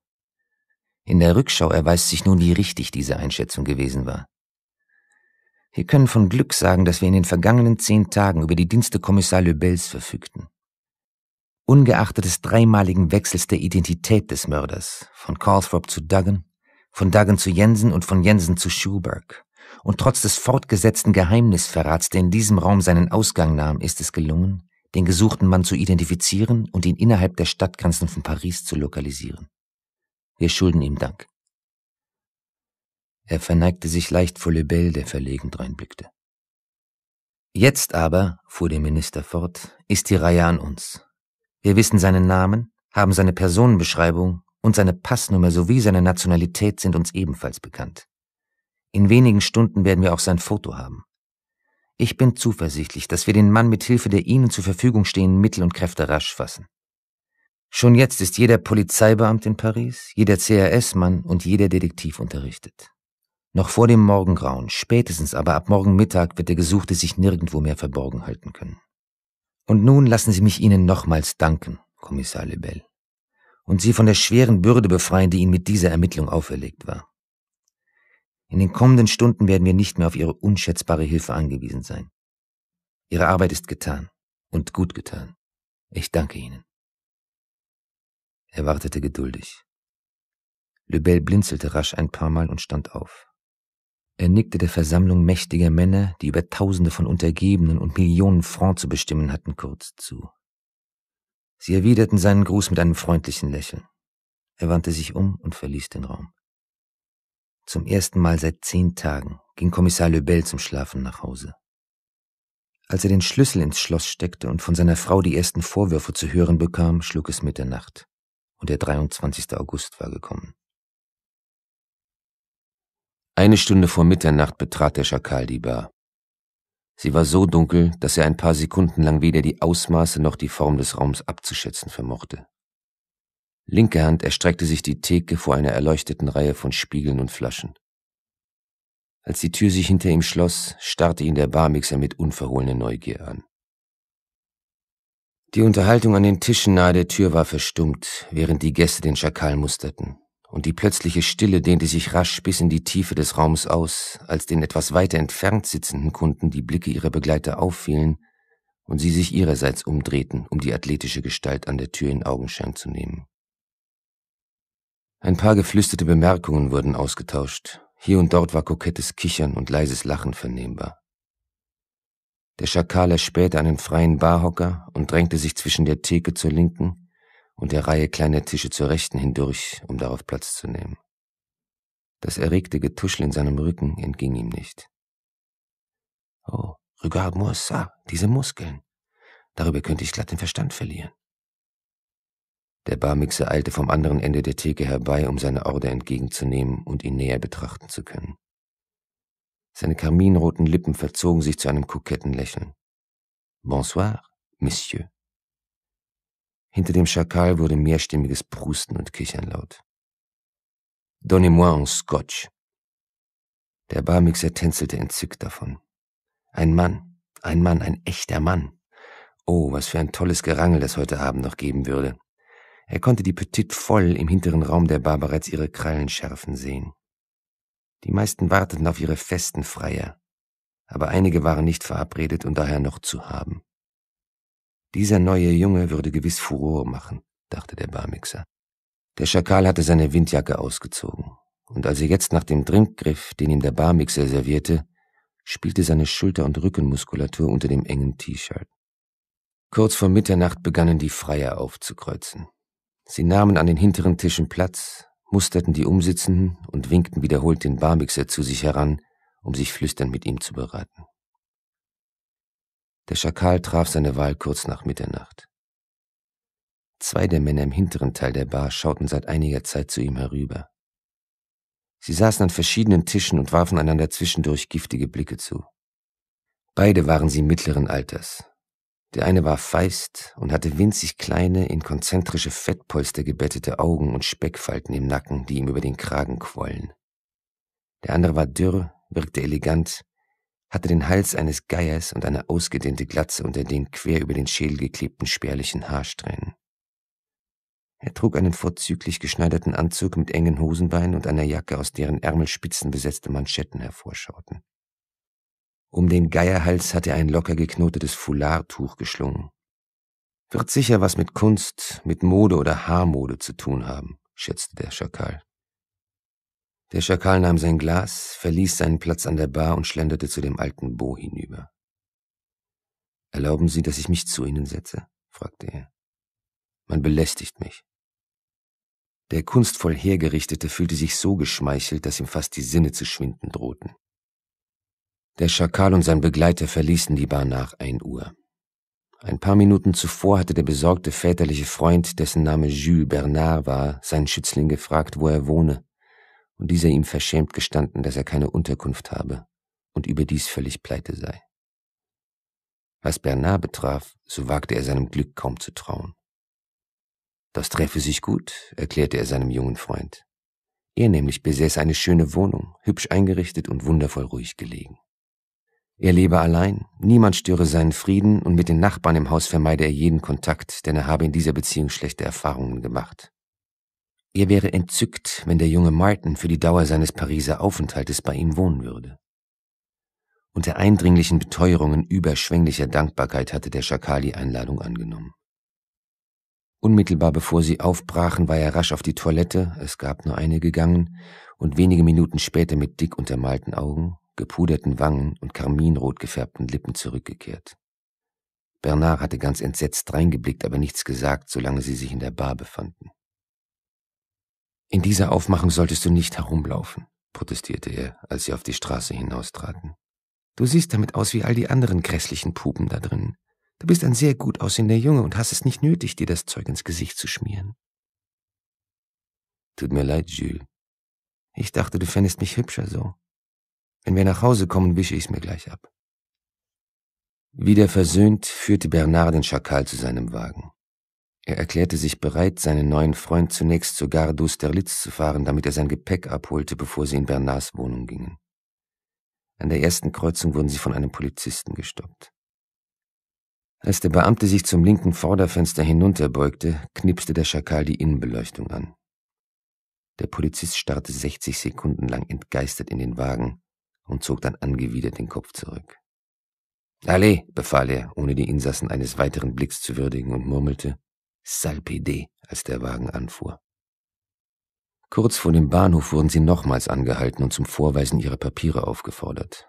In der Rückschau erweist sich nun, wie richtig diese Einschätzung gewesen war. Wir können von Glück sagen, dass wir in den vergangenen zehn Tagen über die Dienste Kommissar Lebels verfügten. Ungeachtet des dreimaligen Wechsels der Identität des Mörders, von Calthrop zu Duggan, von Duggan zu Jensen und von Jensen zu Schuberg, und trotz des fortgesetzten Geheimnisverrats, der in diesem Raum seinen Ausgang nahm, ist es gelungen, den gesuchten Mann zu identifizieren und ihn innerhalb der Stadtgrenzen von Paris zu lokalisieren. Wir schulden ihm Dank. Er verneigte sich leicht vor Lebel, der verlegen dreinblickte. Jetzt aber, fuhr der Minister fort, ist die Reihe an uns. Wir wissen seinen Namen, haben seine Personenbeschreibung und seine Passnummer sowie seine Nationalität sind uns ebenfalls bekannt. In wenigen Stunden werden wir auch sein Foto haben. Ich bin zuversichtlich, dass wir den Mann mit Hilfe der Ihnen zur Verfügung stehenden Mittel und Kräfte rasch fassen. Schon jetzt ist jeder Polizeibeamt in Paris, jeder CRS-Mann und jeder Detektiv unterrichtet. Noch vor dem Morgengrauen, spätestens aber ab morgen Mittag wird der Gesuchte sich nirgendwo mehr verborgen halten können. Und nun lassen Sie mich Ihnen nochmals danken, Kommissar Lebel, und Sie von der schweren Bürde befreien, die Ihnen mit dieser Ermittlung auferlegt war. In den kommenden Stunden werden wir nicht mehr auf Ihre unschätzbare Hilfe angewiesen sein. Ihre Arbeit ist getan und gut getan. Ich danke Ihnen. Er wartete geduldig. Lebel blinzelte rasch ein paar Mal und stand auf. Er nickte der Versammlung mächtiger Männer, die über Tausende von Untergebenen und Millionen Francs zu bestimmen hatten, kurz zu. Sie erwiderten seinen Gruß mit einem freundlichen Lächeln. Er wandte sich um und verließ den Raum. Zum ersten Mal seit zehn Tagen ging Kommissar Lebel zum Schlafen nach Hause. Als er den Schlüssel ins Schloss steckte und von seiner Frau die ersten Vorwürfe zu hören bekam, schlug es Mitternacht und der 23. August war gekommen. Eine Stunde vor Mitternacht betrat der Schakal die Bar. Sie war so dunkel, dass er ein paar Sekunden lang weder die Ausmaße noch die Form des Raums abzuschätzen vermochte. Linke Hand erstreckte sich die Theke vor einer erleuchteten Reihe von Spiegeln und Flaschen. Als die Tür sich hinter ihm schloss, starrte ihn der Barmixer mit unverhohlener Neugier an. Die Unterhaltung an den Tischen nahe der Tür war verstummt, während die Gäste den Schakal musterten und die plötzliche Stille dehnte sich rasch bis in die Tiefe des Raums aus, als den etwas weiter entfernt sitzenden Kunden die Blicke ihrer Begleiter auffielen und sie sich ihrerseits umdrehten, um die athletische Gestalt an der Tür in Augenschein zu nehmen. Ein paar geflüsterte Bemerkungen wurden ausgetauscht, hier und dort war kokettes Kichern und leises Lachen vernehmbar. Der Schakal erspähte einen freien Barhocker und drängte sich zwischen der Theke zur Linken und der Reihe kleiner Tische zur Rechten hindurch, um darauf Platz zu nehmen. Das erregte Getuschel in seinem Rücken entging ihm nicht. Oh, regarde-moi ça, ah, diese Muskeln. Darüber könnte ich glatt den Verstand verlieren. Der Barmixer eilte vom anderen Ende der Theke herbei, um seine Order entgegenzunehmen und ihn näher betrachten zu können. Seine karminroten Lippen verzogen sich zu einem koketten Lächeln. Bonsoir, Monsieur. Hinter dem Schakal wurde mehrstimmiges Prusten und Kichern laut. Donnez-moi un Scotch. Der Barmixer tänzelte entzückt davon. Ein Mann, ein Mann, ein echter Mann. Oh, was für ein tolles Gerangel das heute Abend noch geben würde. Er konnte die Petite voll im hinteren Raum der Bar bereits ihre Krallen schärfen sehen. Die meisten warteten auf ihre festen Freier, aber einige waren nicht verabredet und daher noch zu haben. Dieser neue Junge würde gewiss Furore machen, dachte der Barmixer. Der Schakal hatte seine Windjacke ausgezogen, und als er jetzt nach dem Trinkgriff, den ihm der Barmixer servierte, spielte seine Schulter- und Rückenmuskulatur unter dem engen T-Shirt. Kurz vor Mitternacht begannen die Freier aufzukreuzen. Sie nahmen an den hinteren Tischen Platz, musterten die Umsitzenden und winkten wiederholt den Barmixer zu sich heran, um sich flüsternd mit ihm zu beraten. Der Schakal traf seine Wahl kurz nach Mitternacht. Zwei der Männer im hinteren Teil der Bar schauten seit einiger Zeit zu ihm herüber. Sie saßen an verschiedenen Tischen und warfen einander zwischendurch giftige Blicke zu. Beide waren sie mittleren Alters. Der eine war feist und hatte winzig kleine, in konzentrische Fettpolster gebettete Augen und Speckfalten im Nacken, die ihm über den Kragen quollen. Der andere war dürr, wirkte elegant hatte den Hals eines Geiers und eine ausgedehnte Glatze unter den quer über den Schädel geklebten spärlichen Haarsträhnen. Er trug einen vorzüglich geschneiderten Anzug mit engen Hosenbeinen und einer Jacke, aus deren Ärmelspitzen besetzte Manschetten hervorschauten. Um den Geierhals hatte er ein locker geknotetes Foulardtuch geschlungen. Wird sicher was mit Kunst, mit Mode oder Haarmode zu tun haben, schätzte der Schakal. Der Schakal nahm sein Glas, verließ seinen Platz an der Bar und schlenderte zu dem alten Bo hinüber. Erlauben Sie, dass ich mich zu Ihnen setze? fragte er. Man belästigt mich. Der kunstvoll Hergerichtete fühlte sich so geschmeichelt, dass ihm fast die Sinne zu schwinden drohten. Der Schakal und sein Begleiter verließen die Bar nach ein Uhr. Ein paar Minuten zuvor hatte der besorgte väterliche Freund, dessen Name Jules Bernard war, seinen Schützling gefragt, wo er wohne und dieser ihm verschämt gestanden, dass er keine Unterkunft habe und überdies völlig pleite sei. Was Bernard betraf, so wagte er seinem Glück kaum zu trauen. Das treffe sich gut, erklärte er seinem jungen Freund. Er nämlich besäß eine schöne Wohnung, hübsch eingerichtet und wundervoll ruhig gelegen. Er lebe allein, niemand störe seinen Frieden und mit den Nachbarn im Haus vermeide er jeden Kontakt, denn er habe in dieser Beziehung schlechte Erfahrungen gemacht. Er wäre entzückt, wenn der junge Martin für die Dauer seines Pariser Aufenthaltes bei ihm wohnen würde. Unter eindringlichen Beteuerungen überschwänglicher Dankbarkeit hatte der Schakali Einladung angenommen. Unmittelbar bevor sie aufbrachen, war er rasch auf die Toilette, es gab nur eine gegangen, und wenige Minuten später mit dick untermalten Augen, gepuderten Wangen und karminrot gefärbten Lippen zurückgekehrt. Bernard hatte ganz entsetzt reingeblickt, aber nichts gesagt, solange sie sich in der Bar befanden. In dieser Aufmachung solltest du nicht herumlaufen, protestierte er, als sie auf die Straße hinaustraten. Du siehst damit aus wie all die anderen grässlichen Pupen da drin. Du bist ein sehr gut aussehender Junge und hast es nicht nötig, dir das Zeug ins Gesicht zu schmieren. Tut mir leid, Jules. Ich dachte, du fändest mich hübscher so. Wenn wir nach Hause kommen, wische ich's mir gleich ab. Wieder versöhnt führte Bernard den Schakal zu seinem Wagen. Er erklärte sich bereit, seinen neuen Freund zunächst zur Gare d'Austerlitz zu fahren, damit er sein Gepäck abholte, bevor sie in Bernards Wohnung gingen. An der ersten Kreuzung wurden sie von einem Polizisten gestoppt. Als der Beamte sich zum linken Vorderfenster hinunterbeugte, knipste der Schakal die Innenbeleuchtung an. Der Polizist starrte 60 Sekunden lang entgeistert in den Wagen und zog dann angewidert den Kopf zurück. Allez, befahl er, ohne die Insassen eines weiteren Blicks zu würdigen und murmelte, Salpidé, als der Wagen anfuhr. Kurz vor dem Bahnhof wurden sie nochmals angehalten und zum Vorweisen ihrer Papiere aufgefordert.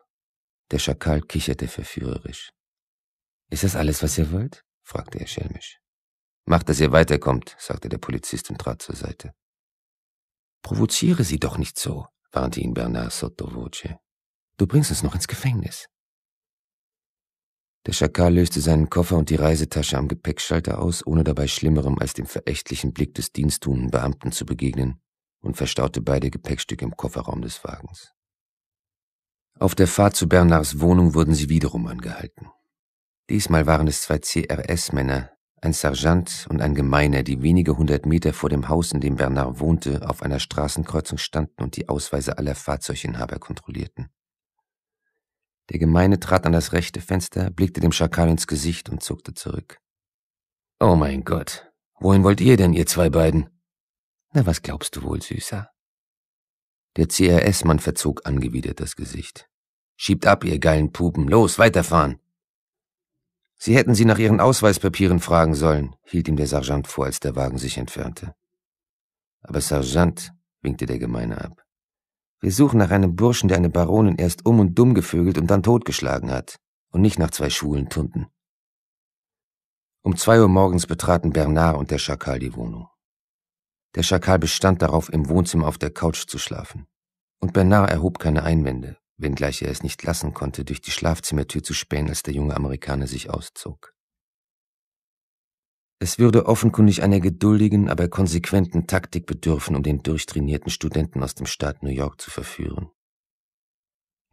Der Schakal kicherte verführerisch. Ist das alles, was ihr wollt? fragte er schelmisch. Macht, dass ihr weiterkommt, sagte der Polizist und trat zur Seite. Provoziere sie doch nicht so, warnte ihn Bernard sotto voce. Du bringst uns noch ins Gefängnis. Der Schakal löste seinen Koffer und die Reisetasche am Gepäckschalter aus, ohne dabei Schlimmerem als dem verächtlichen Blick des diensttuenden Beamten zu begegnen, und verstaute beide Gepäckstücke im Kofferraum des Wagens. Auf der Fahrt zu Bernards Wohnung wurden sie wiederum angehalten. Diesmal waren es zwei CRS-Männer, ein Sergeant und ein Gemeiner, die wenige hundert Meter vor dem Haus, in dem Bernard wohnte, auf einer Straßenkreuzung standen und die Ausweise aller Fahrzeuginhaber kontrollierten. Der Gemeine trat an das rechte Fenster, blickte dem Schakal ins Gesicht und zuckte zurück. Oh mein Gott, wohin wollt ihr denn, ihr zwei beiden? Na, was glaubst du wohl, Süßer? Der CRS-Mann verzog angewidert das Gesicht. Schiebt ab, ihr geilen Pupen, los, weiterfahren! Sie hätten sie nach ihren Ausweispapieren fragen sollen, hielt ihm der Sergeant vor, als der Wagen sich entfernte. Aber Sergeant winkte der Gemeine ab. Wir suchen nach einem Burschen, der eine Baronin erst um und dumm gevögelt und dann totgeschlagen hat. Und nicht nach zwei schwulen Tunden. Um zwei Uhr morgens betraten Bernard und der Schakal die Wohnung. Der Schakal bestand darauf, im Wohnzimmer auf der Couch zu schlafen. Und Bernard erhob keine Einwände, wenngleich er es nicht lassen konnte, durch die Schlafzimmertür zu spähen, als der junge Amerikaner sich auszog. Es würde offenkundig einer geduldigen, aber konsequenten Taktik bedürfen, um den durchtrainierten Studenten aus dem Staat New York zu verführen.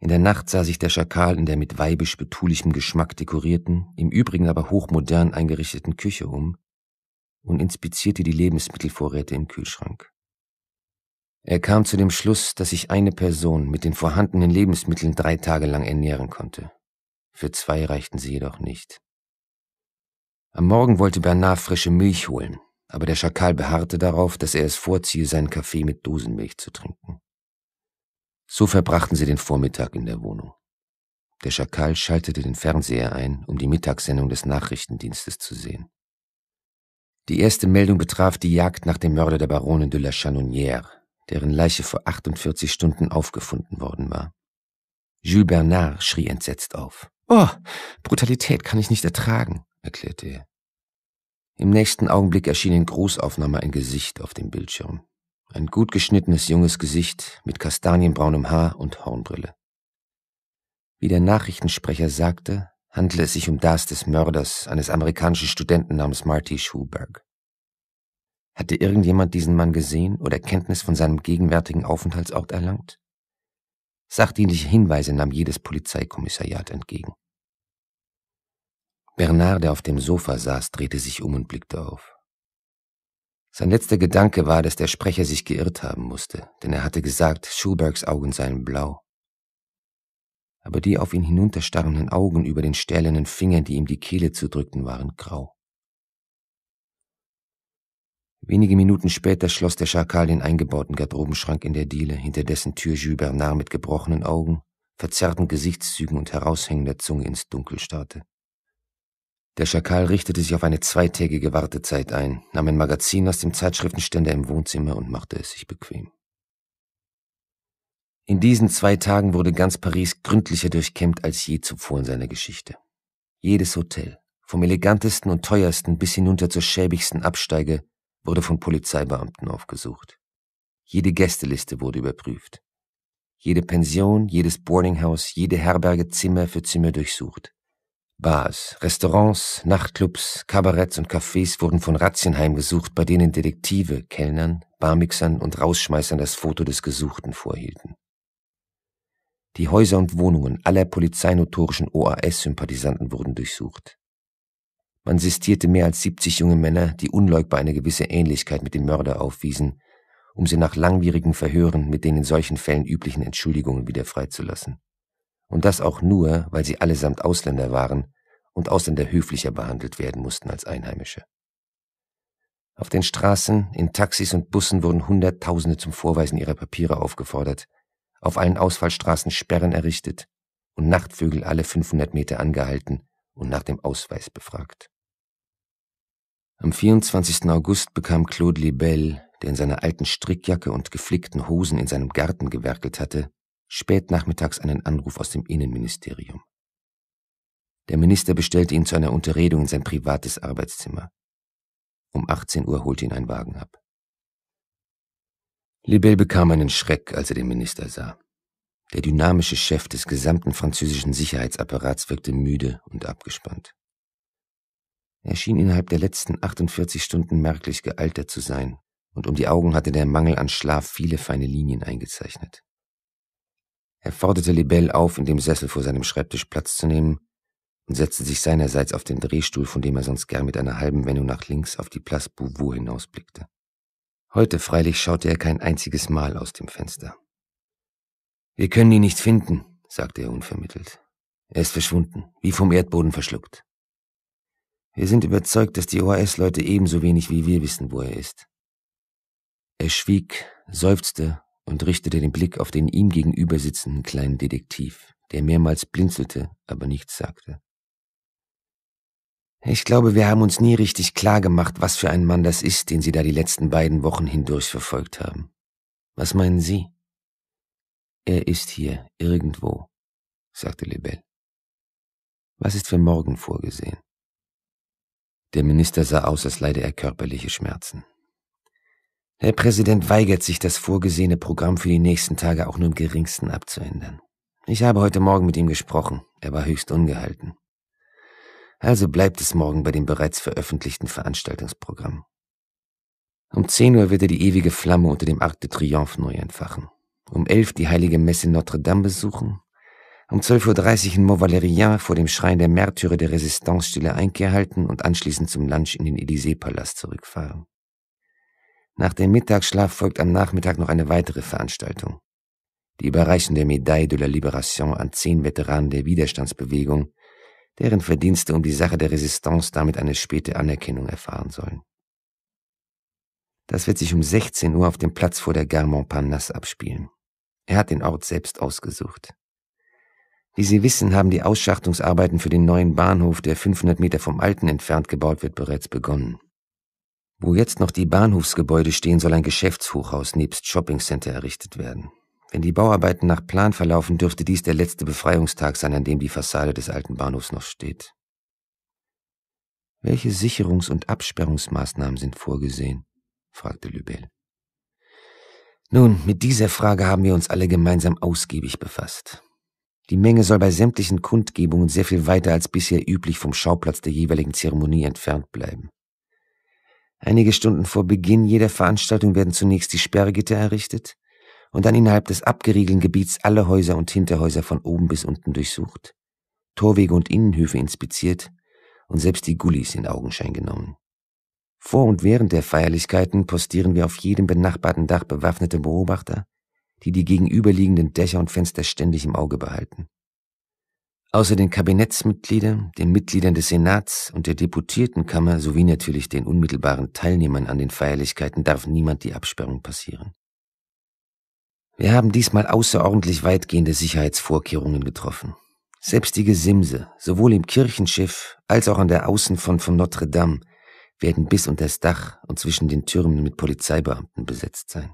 In der Nacht sah sich der Schakal in der mit weibisch betulichem Geschmack dekorierten, im Übrigen aber hochmodern eingerichteten Küche um und inspizierte die Lebensmittelvorräte im Kühlschrank. Er kam zu dem Schluss, dass sich eine Person mit den vorhandenen Lebensmitteln drei Tage lang ernähren konnte. Für zwei reichten sie jedoch nicht. Am Morgen wollte Bernard frische Milch holen, aber der Schakal beharrte darauf, dass er es vorziehe, seinen Kaffee mit Dosenmilch zu trinken. So verbrachten sie den Vormittag in der Wohnung. Der Schakal schaltete den Fernseher ein, um die Mittagssendung des Nachrichtendienstes zu sehen. Die erste Meldung betraf die Jagd nach dem Mörder der Baronin de la Chanonnière, deren Leiche vor 48 Stunden aufgefunden worden war. Jules Bernard schrie entsetzt auf. Oh, Brutalität kann ich nicht ertragen erklärte er. Im nächsten Augenblick erschien in Großaufnahme ein Gesicht auf dem Bildschirm. Ein gut geschnittenes junges Gesicht mit kastanienbraunem Haar und Hornbrille. Wie der Nachrichtensprecher sagte, handle es sich um das des Mörders eines amerikanischen Studenten namens Marty Schuberg. Hatte irgendjemand diesen Mann gesehen oder Kenntnis von seinem gegenwärtigen Aufenthaltsort erlangt? Sachdienliche Hinweise nahm jedes Polizeikommissariat entgegen. Bernard, der auf dem Sofa saß, drehte sich um und blickte auf. Sein letzter Gedanke war, dass der Sprecher sich geirrt haben musste, denn er hatte gesagt, Schubergs Augen seien blau. Aber die auf ihn hinunterstarrenden Augen über den stählernen Fingern, die ihm die Kehle zudrückten, waren grau. Wenige Minuten später schloss der Schakal den eingebauten Garderobenschrank in der Diele, hinter dessen Tür Jules Bernard mit gebrochenen Augen, verzerrten Gesichtszügen und heraushängender Zunge ins Dunkel starrte. Der Schakal richtete sich auf eine zweitägige Wartezeit ein, nahm ein Magazin aus dem Zeitschriftenständer im Wohnzimmer und machte es sich bequem. In diesen zwei Tagen wurde ganz Paris gründlicher durchkämmt als je zuvor in seiner Geschichte. Jedes Hotel, vom elegantesten und teuersten bis hinunter zur schäbigsten Absteige, wurde von Polizeibeamten aufgesucht. Jede Gästeliste wurde überprüft. Jede Pension, jedes Boardinghouse, jede Herberge Zimmer für Zimmer durchsucht. Bars, Restaurants, Nachtclubs, Kabaretts und Cafés wurden von Razzien heimgesucht, bei denen Detektive, Kellnern, Barmixern und Rausschmeißern das Foto des Gesuchten vorhielten. Die Häuser und Wohnungen aller polizeinotorischen OAS-Sympathisanten wurden durchsucht. Man sistierte mehr als 70 junge Männer, die unleugbar eine gewisse Ähnlichkeit mit dem Mörder aufwiesen, um sie nach langwierigen Verhören mit den in solchen Fällen üblichen Entschuldigungen wieder freizulassen und das auch nur, weil sie allesamt Ausländer waren und Ausländer höflicher behandelt werden mussten als Einheimische. Auf den Straßen, in Taxis und Bussen wurden Hunderttausende zum Vorweisen ihrer Papiere aufgefordert, auf allen Ausfallstraßen Sperren errichtet und Nachtvögel alle 500 Meter angehalten und nach dem Ausweis befragt. Am 24. August bekam Claude Lebel, der in seiner alten Strickjacke und geflickten Hosen in seinem Garten gewerkelt hatte, spätnachmittags einen Anruf aus dem Innenministerium. Der Minister bestellte ihn zu einer Unterredung in sein privates Arbeitszimmer. Um 18 Uhr holte ihn ein Wagen ab. Lebel bekam einen Schreck, als er den Minister sah. Der dynamische Chef des gesamten französischen Sicherheitsapparats wirkte müde und abgespannt. Er schien innerhalb der letzten 48 Stunden merklich gealtert zu sein, und um die Augen hatte der Mangel an Schlaf viele feine Linien eingezeichnet. Er forderte Libell auf, in dem Sessel vor seinem Schreibtisch Platz zu nehmen und setzte sich seinerseits auf den Drehstuhl, von dem er sonst gern mit einer halben Wendung nach links auf die Place Beauvau hinausblickte. Heute freilich schaute er kein einziges Mal aus dem Fenster. Wir können ihn nicht finden, sagte er unvermittelt. Er ist verschwunden, wie vom Erdboden verschluckt. Wir sind überzeugt, dass die OAS-Leute ebenso wenig wie wir wissen, wo er ist. Er schwieg, seufzte und richtete den Blick auf den ihm gegenüber sitzenden kleinen Detektiv, der mehrmals blinzelte, aber nichts sagte. Ich glaube, wir haben uns nie richtig klar gemacht, was für ein Mann das ist, den Sie da die letzten beiden Wochen hindurch verfolgt haben. Was meinen Sie? Er ist hier, irgendwo, sagte Lebel. Was ist für morgen vorgesehen? Der Minister sah aus, als leide er körperliche Schmerzen. Herr Präsident weigert sich, das vorgesehene Programm für die nächsten Tage auch nur im geringsten abzuändern. Ich habe heute Morgen mit ihm gesprochen, er war höchst ungehalten. Also bleibt es morgen bei dem bereits veröffentlichten Veranstaltungsprogramm. Um 10 Uhr wird er die ewige Flamme unter dem Arc de Triomphe neu entfachen, um 11 die heilige Messe Notre Dame besuchen, um 12.30 Uhr in Mont-Valérien vor dem Schrein der Märtyrer der Resistance stille Einkehr halten und anschließend zum Lunch in den Élysée-Palast zurückfahren. Nach dem Mittagsschlaf folgt am Nachmittag noch eine weitere Veranstaltung. Die Überreichung der Medaille de la Libération an zehn Veteranen der Widerstandsbewegung, deren Verdienste um die Sache der Resistance damit eine späte Anerkennung erfahren sollen. Das wird sich um 16 Uhr auf dem Platz vor der Gare Montparnasse abspielen. Er hat den Ort selbst ausgesucht. Wie Sie wissen, haben die Ausschachtungsarbeiten für den neuen Bahnhof, der 500 Meter vom alten entfernt gebaut wird, bereits begonnen. Wo jetzt noch die Bahnhofsgebäude stehen, soll ein Geschäftshochhaus nebst Shoppingcenter errichtet werden. Wenn die Bauarbeiten nach Plan verlaufen, dürfte dies der letzte Befreiungstag sein, an dem die Fassade des alten Bahnhofs noch steht. Welche Sicherungs- und Absperrungsmaßnahmen sind vorgesehen? fragte Lübel. Nun, mit dieser Frage haben wir uns alle gemeinsam ausgiebig befasst. Die Menge soll bei sämtlichen Kundgebungen sehr viel weiter als bisher üblich vom Schauplatz der jeweiligen Zeremonie entfernt bleiben. Einige Stunden vor Beginn jeder Veranstaltung werden zunächst die Sperrgitter errichtet und dann innerhalb des abgeriegelten Gebiets alle Häuser und Hinterhäuser von oben bis unten durchsucht, Torwege und Innenhöfe inspiziert und selbst die Gullis in Augenschein genommen. Vor und während der Feierlichkeiten postieren wir auf jedem benachbarten Dach bewaffnete Beobachter, die die gegenüberliegenden Dächer und Fenster ständig im Auge behalten. Außer den Kabinettsmitgliedern, den Mitgliedern des Senats und der Deputiertenkammer sowie natürlich den unmittelbaren Teilnehmern an den Feierlichkeiten darf niemand die Absperrung passieren. Wir haben diesmal außerordentlich weitgehende Sicherheitsvorkehrungen getroffen. Selbst die Gesimse, sowohl im Kirchenschiff als auch an der Außenfront von Notre Dame, werden bis unter das Dach und zwischen den Türmen mit Polizeibeamten besetzt sein.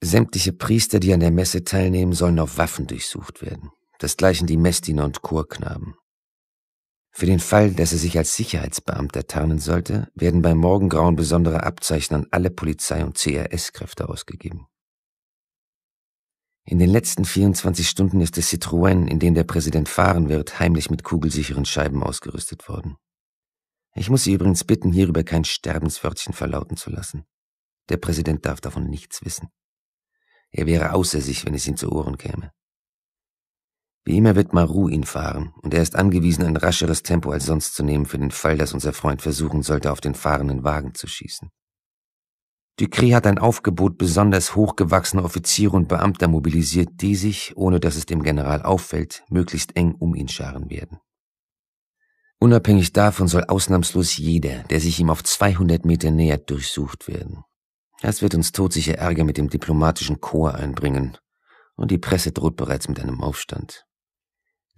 Sämtliche Priester, die an der Messe teilnehmen, sollen auf Waffen durchsucht werden. Das gleichen die Messdiener und Chorknaben. Für den Fall, dass er sich als Sicherheitsbeamter tarnen sollte, werden beim Morgengrauen besondere Abzeichen an alle Polizei- und CRS-Kräfte ausgegeben. In den letzten 24 Stunden ist der Citroën, in dem der Präsident fahren wird, heimlich mit kugelsicheren Scheiben ausgerüstet worden. Ich muss Sie übrigens bitten, hierüber kein Sterbenswörtchen verlauten zu lassen. Der Präsident darf davon nichts wissen. Er wäre außer sich, wenn es ihm zu Ohren käme. Wie immer wird Maru ihn fahren, und er ist angewiesen, ein rascheres Tempo als sonst zu nehmen für den Fall, dass unser Freund versuchen sollte, auf den fahrenden Wagen zu schießen. Ducret hat ein Aufgebot besonders hochgewachsener Offiziere und Beamter mobilisiert, die sich, ohne dass es dem General auffällt, möglichst eng um ihn scharen werden. Unabhängig davon soll ausnahmslos jeder, der sich ihm auf 200 Meter nähert, durchsucht werden. Das wird uns todsicher Ärger mit dem diplomatischen Chor einbringen, und die Presse droht bereits mit einem Aufstand.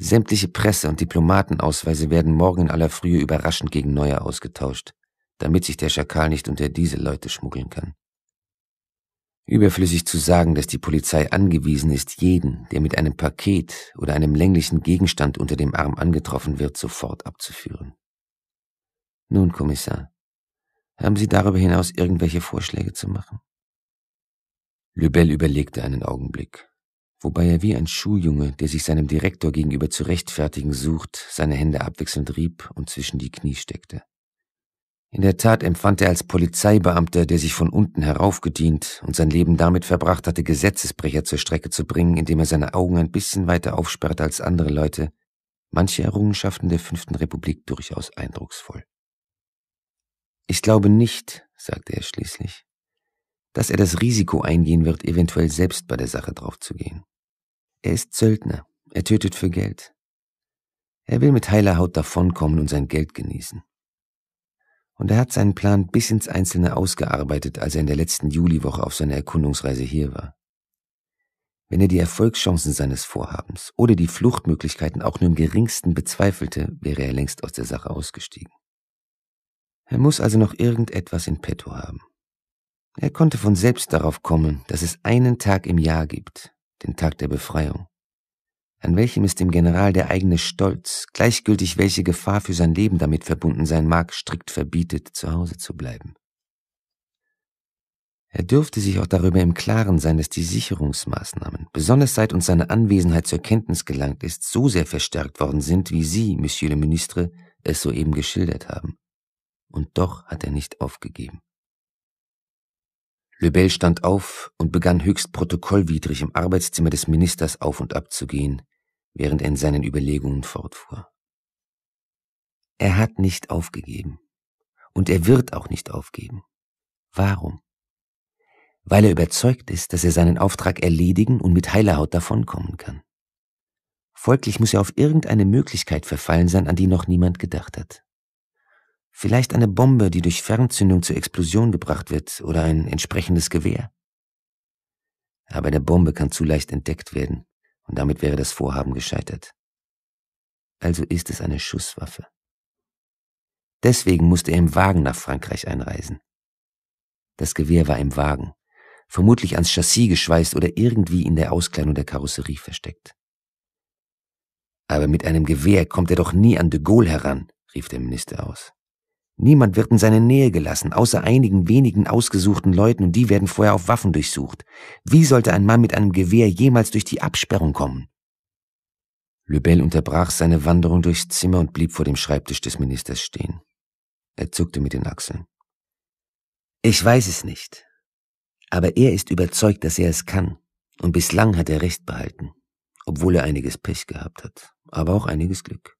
Sämtliche Presse- und Diplomatenausweise werden morgen in aller Frühe überraschend gegen neue ausgetauscht, damit sich der Schakal nicht unter diese Leute schmuggeln kann. Überflüssig zu sagen, dass die Polizei angewiesen ist, jeden, der mit einem Paket oder einem länglichen Gegenstand unter dem Arm angetroffen wird, sofort abzuführen. Nun, Kommissar, haben Sie darüber hinaus irgendwelche Vorschläge zu machen? Lebel überlegte einen Augenblick wobei er wie ein Schuljunge, der sich seinem Direktor gegenüber zu rechtfertigen sucht, seine Hände abwechselnd rieb und zwischen die Knie steckte. In der Tat empfand er als Polizeibeamter, der sich von unten heraufgedient und sein Leben damit verbracht hatte, Gesetzesbrecher zur Strecke zu bringen, indem er seine Augen ein bisschen weiter aufsperrte als andere Leute, manche Errungenschaften der Fünften Republik durchaus eindrucksvoll. Ich glaube nicht, sagte er schließlich, dass er das Risiko eingehen wird, eventuell selbst bei der Sache draufzugehen. Er ist Söldner, er tötet für Geld. Er will mit heiler Haut davonkommen und sein Geld genießen. Und er hat seinen Plan bis ins Einzelne ausgearbeitet, als er in der letzten Juliwoche auf seiner Erkundungsreise hier war. Wenn er die Erfolgschancen seines Vorhabens oder die Fluchtmöglichkeiten auch nur im geringsten bezweifelte, wäre er längst aus der Sache ausgestiegen. Er muss also noch irgendetwas in petto haben. Er konnte von selbst darauf kommen, dass es einen Tag im Jahr gibt, den Tag der Befreiung, an welchem es dem General der eigene Stolz, gleichgültig welche Gefahr für sein Leben damit verbunden sein mag, strikt verbietet, zu Hause zu bleiben. Er dürfte sich auch darüber im Klaren sein, dass die Sicherungsmaßnahmen, besonders seit uns seine Anwesenheit zur Kenntnis gelangt ist, so sehr verstärkt worden sind, wie Sie, Monsieur le Ministre, es soeben geschildert haben. Und doch hat er nicht aufgegeben. Lebel stand auf und begann höchst protokollwidrig im Arbeitszimmer des Ministers auf und ab zu gehen, während er in seinen Überlegungen fortfuhr. Er hat nicht aufgegeben. Und er wird auch nicht aufgeben. Warum? Weil er überzeugt ist, dass er seinen Auftrag erledigen und mit heiler Haut davonkommen kann. Folglich muss er auf irgendeine Möglichkeit verfallen sein, an die noch niemand gedacht hat. Vielleicht eine Bombe, die durch Fernzündung zur Explosion gebracht wird, oder ein entsprechendes Gewehr. Aber eine Bombe kann zu leicht entdeckt werden, und damit wäre das Vorhaben gescheitert. Also ist es eine Schusswaffe. Deswegen musste er im Wagen nach Frankreich einreisen. Das Gewehr war im Wagen, vermutlich ans Chassis geschweißt oder irgendwie in der Auskleidung der Karosserie versteckt. Aber mit einem Gewehr kommt er doch nie an de Gaulle heran, rief der Minister aus. Niemand wird in seine Nähe gelassen, außer einigen wenigen ausgesuchten Leuten, und die werden vorher auf Waffen durchsucht. Wie sollte ein Mann mit einem Gewehr jemals durch die Absperrung kommen? Lebel unterbrach seine Wanderung durchs Zimmer und blieb vor dem Schreibtisch des Ministers stehen. Er zuckte mit den Achseln. Ich weiß es nicht. Aber er ist überzeugt, dass er es kann. Und bislang hat er Recht behalten. Obwohl er einiges Pech gehabt hat. Aber auch einiges Glück.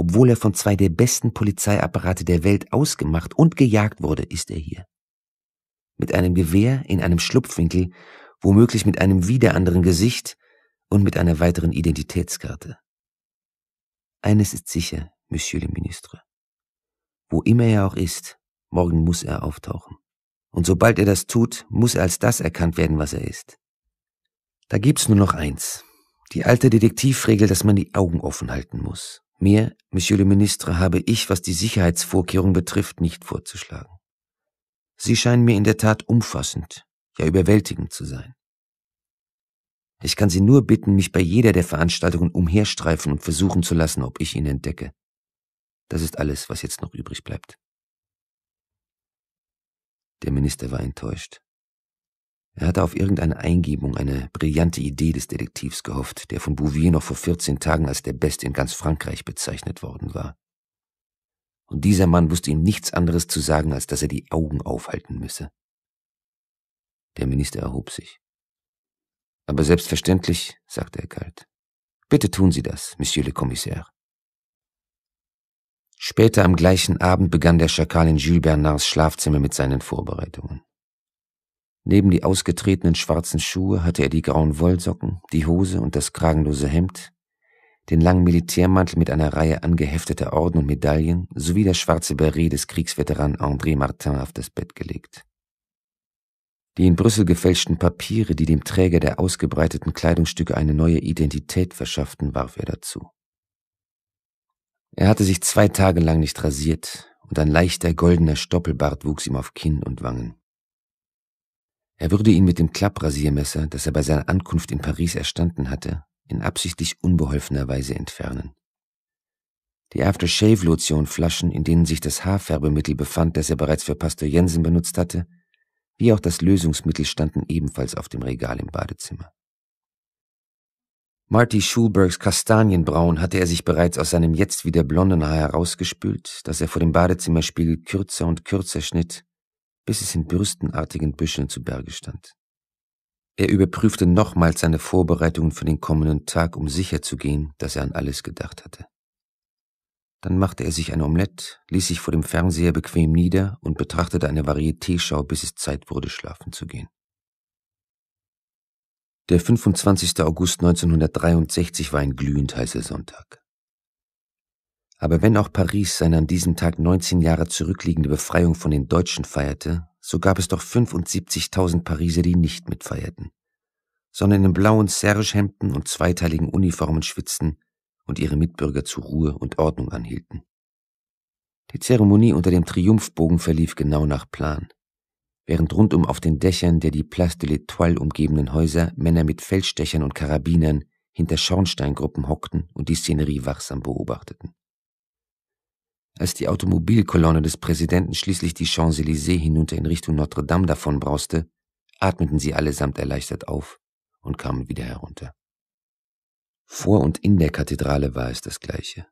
Obwohl er von zwei der besten Polizeiapparate der Welt ausgemacht und gejagt wurde, ist er hier. Mit einem Gewehr in einem Schlupfwinkel, womöglich mit einem wieder anderen Gesicht und mit einer weiteren Identitätskarte. Eines ist sicher, Monsieur le Ministre. Wo immer er auch ist, morgen muss er auftauchen. Und sobald er das tut, muss er als das erkannt werden, was er ist. Da gibt's nur noch eins. Die alte Detektivregel, dass man die Augen offen halten muss. Mir, Monsieur le Ministre, habe ich, was die Sicherheitsvorkehrung betrifft, nicht vorzuschlagen. Sie scheinen mir in der Tat umfassend, ja überwältigend zu sein. Ich kann Sie nur bitten, mich bei jeder der Veranstaltungen umherstreifen und versuchen zu lassen, ob ich ihn entdecke. Das ist alles, was jetzt noch übrig bleibt. Der Minister war enttäuscht. Er hatte auf irgendeine Eingebung, eine brillante Idee des Detektivs gehofft, der von Bouvier noch vor 14 Tagen als der Beste in ganz Frankreich bezeichnet worden war. Und dieser Mann wusste ihm nichts anderes zu sagen, als dass er die Augen aufhalten müsse. Der Minister erhob sich. Aber selbstverständlich, sagte er kalt. Bitte tun Sie das, Monsieur le Commissaire. Später am gleichen Abend begann der Schakal in Jules Bernards Schlafzimmer mit seinen Vorbereitungen. Neben die ausgetretenen schwarzen Schuhe hatte er die grauen Wollsocken, die Hose und das kragenlose Hemd, den langen Militärmantel mit einer Reihe angehefteter Orden und Medaillen sowie das schwarze Beret des Kriegsveteran André Martin auf das Bett gelegt. Die in Brüssel gefälschten Papiere, die dem Träger der ausgebreiteten Kleidungsstücke eine neue Identität verschafften, warf er dazu. Er hatte sich zwei Tage lang nicht rasiert, und ein leichter goldener Stoppelbart wuchs ihm auf Kinn und Wangen. Er würde ihn mit dem Klapprasiermesser, das er bei seiner Ankunft in Paris erstanden hatte, in absichtlich unbeholfener Weise entfernen. Die Aftershave-Lotion-Flaschen, in denen sich das Haarfärbemittel befand, das er bereits für Pastor Jensen benutzt hatte, wie auch das Lösungsmittel standen ebenfalls auf dem Regal im Badezimmer. Marty Schulbergs Kastanienbraun hatte er sich bereits aus seinem jetzt wieder blonden Haar herausgespült, das er vor dem Badezimmerspiegel kürzer und kürzer schnitt bis es in bürstenartigen Büscheln zu Berge stand. Er überprüfte nochmals seine Vorbereitungen für den kommenden Tag, um sicherzugehen, dass er an alles gedacht hatte. Dann machte er sich ein Omelett, ließ sich vor dem Fernseher bequem nieder und betrachtete eine Varieté-Schau, bis es Zeit wurde, schlafen zu gehen. Der 25. August 1963 war ein glühend heißer Sonntag. Aber wenn auch Paris seine an diesem Tag 19 Jahre zurückliegende Befreiung von den Deutschen feierte, so gab es doch 75.000 Pariser, die nicht mitfeierten, sondern in blauen Serge-Hemden und zweiteiligen Uniformen schwitzten und ihre Mitbürger zu Ruhe und Ordnung anhielten. Die Zeremonie unter dem Triumphbogen verlief genau nach Plan. Während rundum auf den Dächern der die Place de l'Etoile umgebenden Häuser Männer mit Feldstechern und Karabinern hinter Schornsteingruppen hockten und die Szenerie wachsam beobachteten. Als die Automobilkolonne des Präsidenten schließlich die Champs-Élysées hinunter in Richtung Notre-Dame davonbrauste, atmeten sie allesamt erleichtert auf und kamen wieder herunter. Vor und in der Kathedrale war es das Gleiche.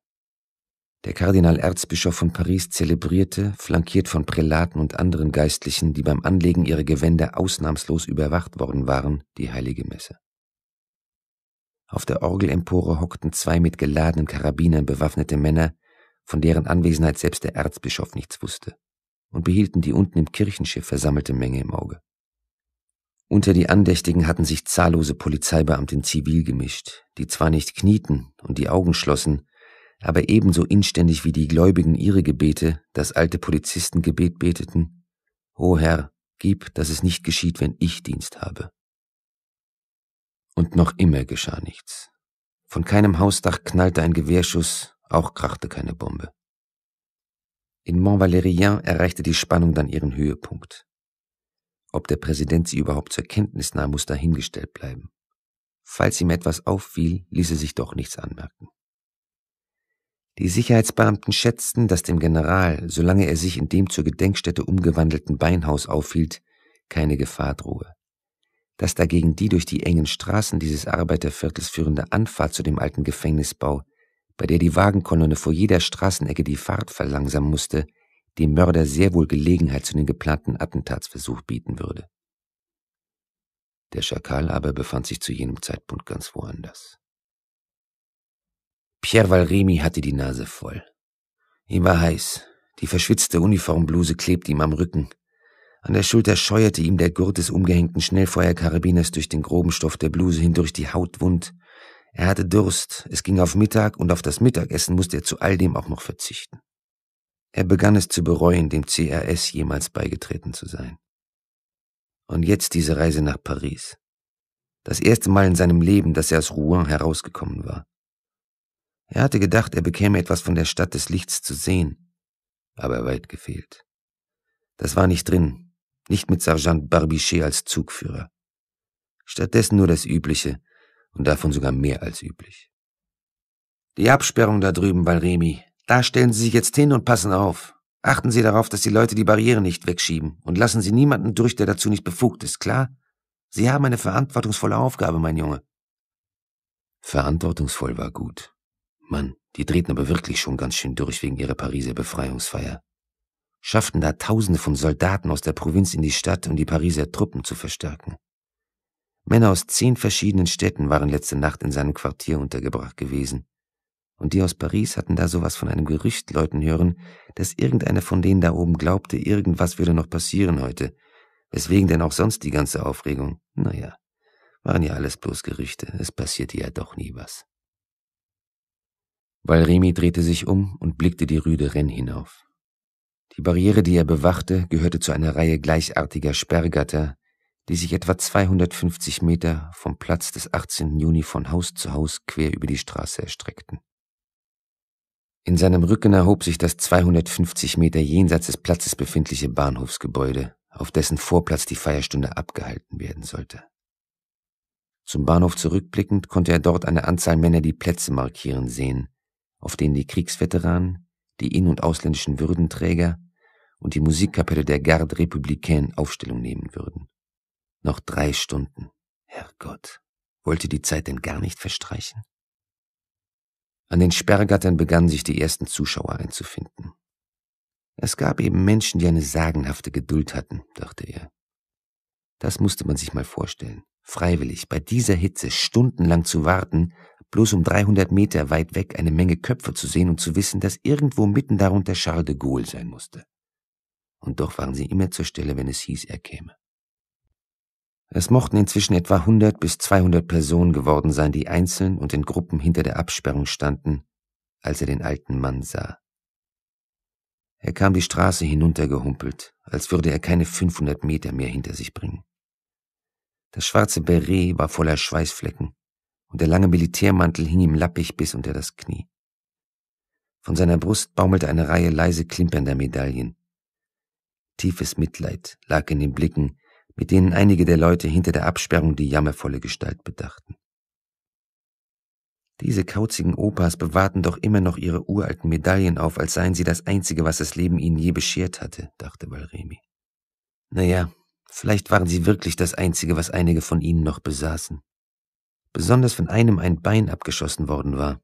Der Kardinal-Erzbischof von Paris zelebrierte, flankiert von Prälaten und anderen Geistlichen, die beim Anlegen ihrer Gewänder ausnahmslos überwacht worden waren, die heilige Messe. Auf der Orgelempore hockten zwei mit geladenen Karabinern bewaffnete Männer, von deren Anwesenheit selbst der Erzbischof nichts wusste, und behielten die unten im Kirchenschiff versammelte Menge im Auge. Unter die Andächtigen hatten sich zahllose Polizeibeamte in Zivil gemischt, die zwar nicht knieten und die Augen schlossen, aber ebenso inständig wie die Gläubigen ihre Gebete, das alte Polizistengebet beteten, O Herr, gib, dass es nicht geschieht, wenn ich Dienst habe. Und noch immer geschah nichts. Von keinem Hausdach knallte ein Gewehrschuss, auch krachte keine Bombe. In Mont-Valérien erreichte die Spannung dann ihren Höhepunkt. Ob der Präsident sie überhaupt zur Kenntnis nahm, muss dahingestellt bleiben. Falls ihm etwas auffiel, ließe sich doch nichts anmerken. Die Sicherheitsbeamten schätzten, dass dem General, solange er sich in dem zur Gedenkstätte umgewandelten Beinhaus aufhielt, keine Gefahr drohe. Dass dagegen die durch die engen Straßen dieses Arbeiterviertels führende Anfahrt zu dem alten Gefängnisbau bei der die Wagenkolonne vor jeder Straßenecke die Fahrt verlangsamen musste, dem Mörder sehr wohl Gelegenheit zu dem geplanten Attentatsversuch bieten würde. Der Schakal aber befand sich zu jenem Zeitpunkt ganz woanders. Pierre Valremi hatte die Nase voll. Ihm war heiß, die verschwitzte Uniformbluse klebte ihm am Rücken, an der Schulter scheuerte ihm der Gurt des umgehängten Schnellfeuerkarabiners durch den groben Stoff der Bluse hindurch die Haut wund, er hatte Durst, es ging auf Mittag und auf das Mittagessen musste er zu all dem auch noch verzichten. Er begann es zu bereuen, dem CRS jemals beigetreten zu sein. Und jetzt diese Reise nach Paris. Das erste Mal in seinem Leben, dass er aus Rouen herausgekommen war. Er hatte gedacht, er bekäme etwas von der Stadt des Lichts zu sehen, aber weit gefehlt. Das war nicht drin, nicht mit Sergeant Barbichet als Zugführer. Stattdessen nur das Übliche, und davon sogar mehr als üblich. Die Absperrung da drüben, Valremi. Da stellen Sie sich jetzt hin und passen auf. Achten Sie darauf, dass die Leute die Barriere nicht wegschieben und lassen Sie niemanden durch, der dazu nicht befugt ist, klar? Sie haben eine verantwortungsvolle Aufgabe, mein Junge. Verantwortungsvoll war gut. Mann, die drehten aber wirklich schon ganz schön durch wegen ihrer Pariser Befreiungsfeier. Schafften da Tausende von Soldaten aus der Provinz in die Stadt, um die Pariser Truppen zu verstärken. Männer aus zehn verschiedenen Städten waren letzte Nacht in seinem Quartier untergebracht gewesen. Und die aus Paris hatten da sowas von einem Gerücht läuten hören, dass irgendeiner von denen da oben glaubte, irgendwas würde noch passieren heute. Weswegen denn auch sonst die ganze Aufregung? Naja, waren ja alles bloß Gerüchte, es passierte ja doch nie was. Valremi drehte sich um und blickte die Rüde Renn hinauf. Die Barriere, die er bewachte, gehörte zu einer Reihe gleichartiger Sperrgatter, die sich etwa 250 Meter vom Platz des 18. Juni von Haus zu Haus quer über die Straße erstreckten. In seinem Rücken erhob sich das 250 Meter jenseits des Platzes befindliche Bahnhofsgebäude, auf dessen Vorplatz die Feierstunde abgehalten werden sollte. Zum Bahnhof zurückblickend konnte er dort eine Anzahl Männer die Plätze markieren sehen, auf denen die Kriegsveteranen, die in- und ausländischen Würdenträger und die Musikkapelle der Garde Républicaine Aufstellung nehmen würden. Noch drei Stunden. Herrgott, wollte die Zeit denn gar nicht verstreichen? An den Sperrgattern begannen sich die ersten Zuschauer einzufinden. Es gab eben Menschen, die eine sagenhafte Geduld hatten, dachte er. Das musste man sich mal vorstellen. Freiwillig, bei dieser Hitze stundenlang zu warten, bloß um 300 Meter weit weg eine Menge Köpfe zu sehen und zu wissen, dass irgendwo mitten darunter Charles de Gaulle sein musste. Und doch waren sie immer zur Stelle, wenn es hieß, er käme. Es mochten inzwischen etwa 100 bis 200 Personen geworden sein, die einzeln und in Gruppen hinter der Absperrung standen, als er den alten Mann sah. Er kam die Straße hinuntergehumpelt, als würde er keine 500 Meter mehr hinter sich bringen. Das schwarze Beret war voller Schweißflecken und der lange Militärmantel hing ihm lappig bis unter das Knie. Von seiner Brust baumelte eine Reihe leise klimpernder Medaillen. Tiefes Mitleid lag in den Blicken, mit denen einige der Leute hinter der Absperrung die jammervolle Gestalt bedachten. Diese kauzigen Opas bewahrten doch immer noch ihre uralten Medaillen auf, als seien sie das Einzige, was das Leben ihnen je beschert hatte, dachte Valremi. Naja, vielleicht waren sie wirklich das Einzige, was einige von ihnen noch besaßen. Besonders wenn einem ein Bein abgeschossen worden war.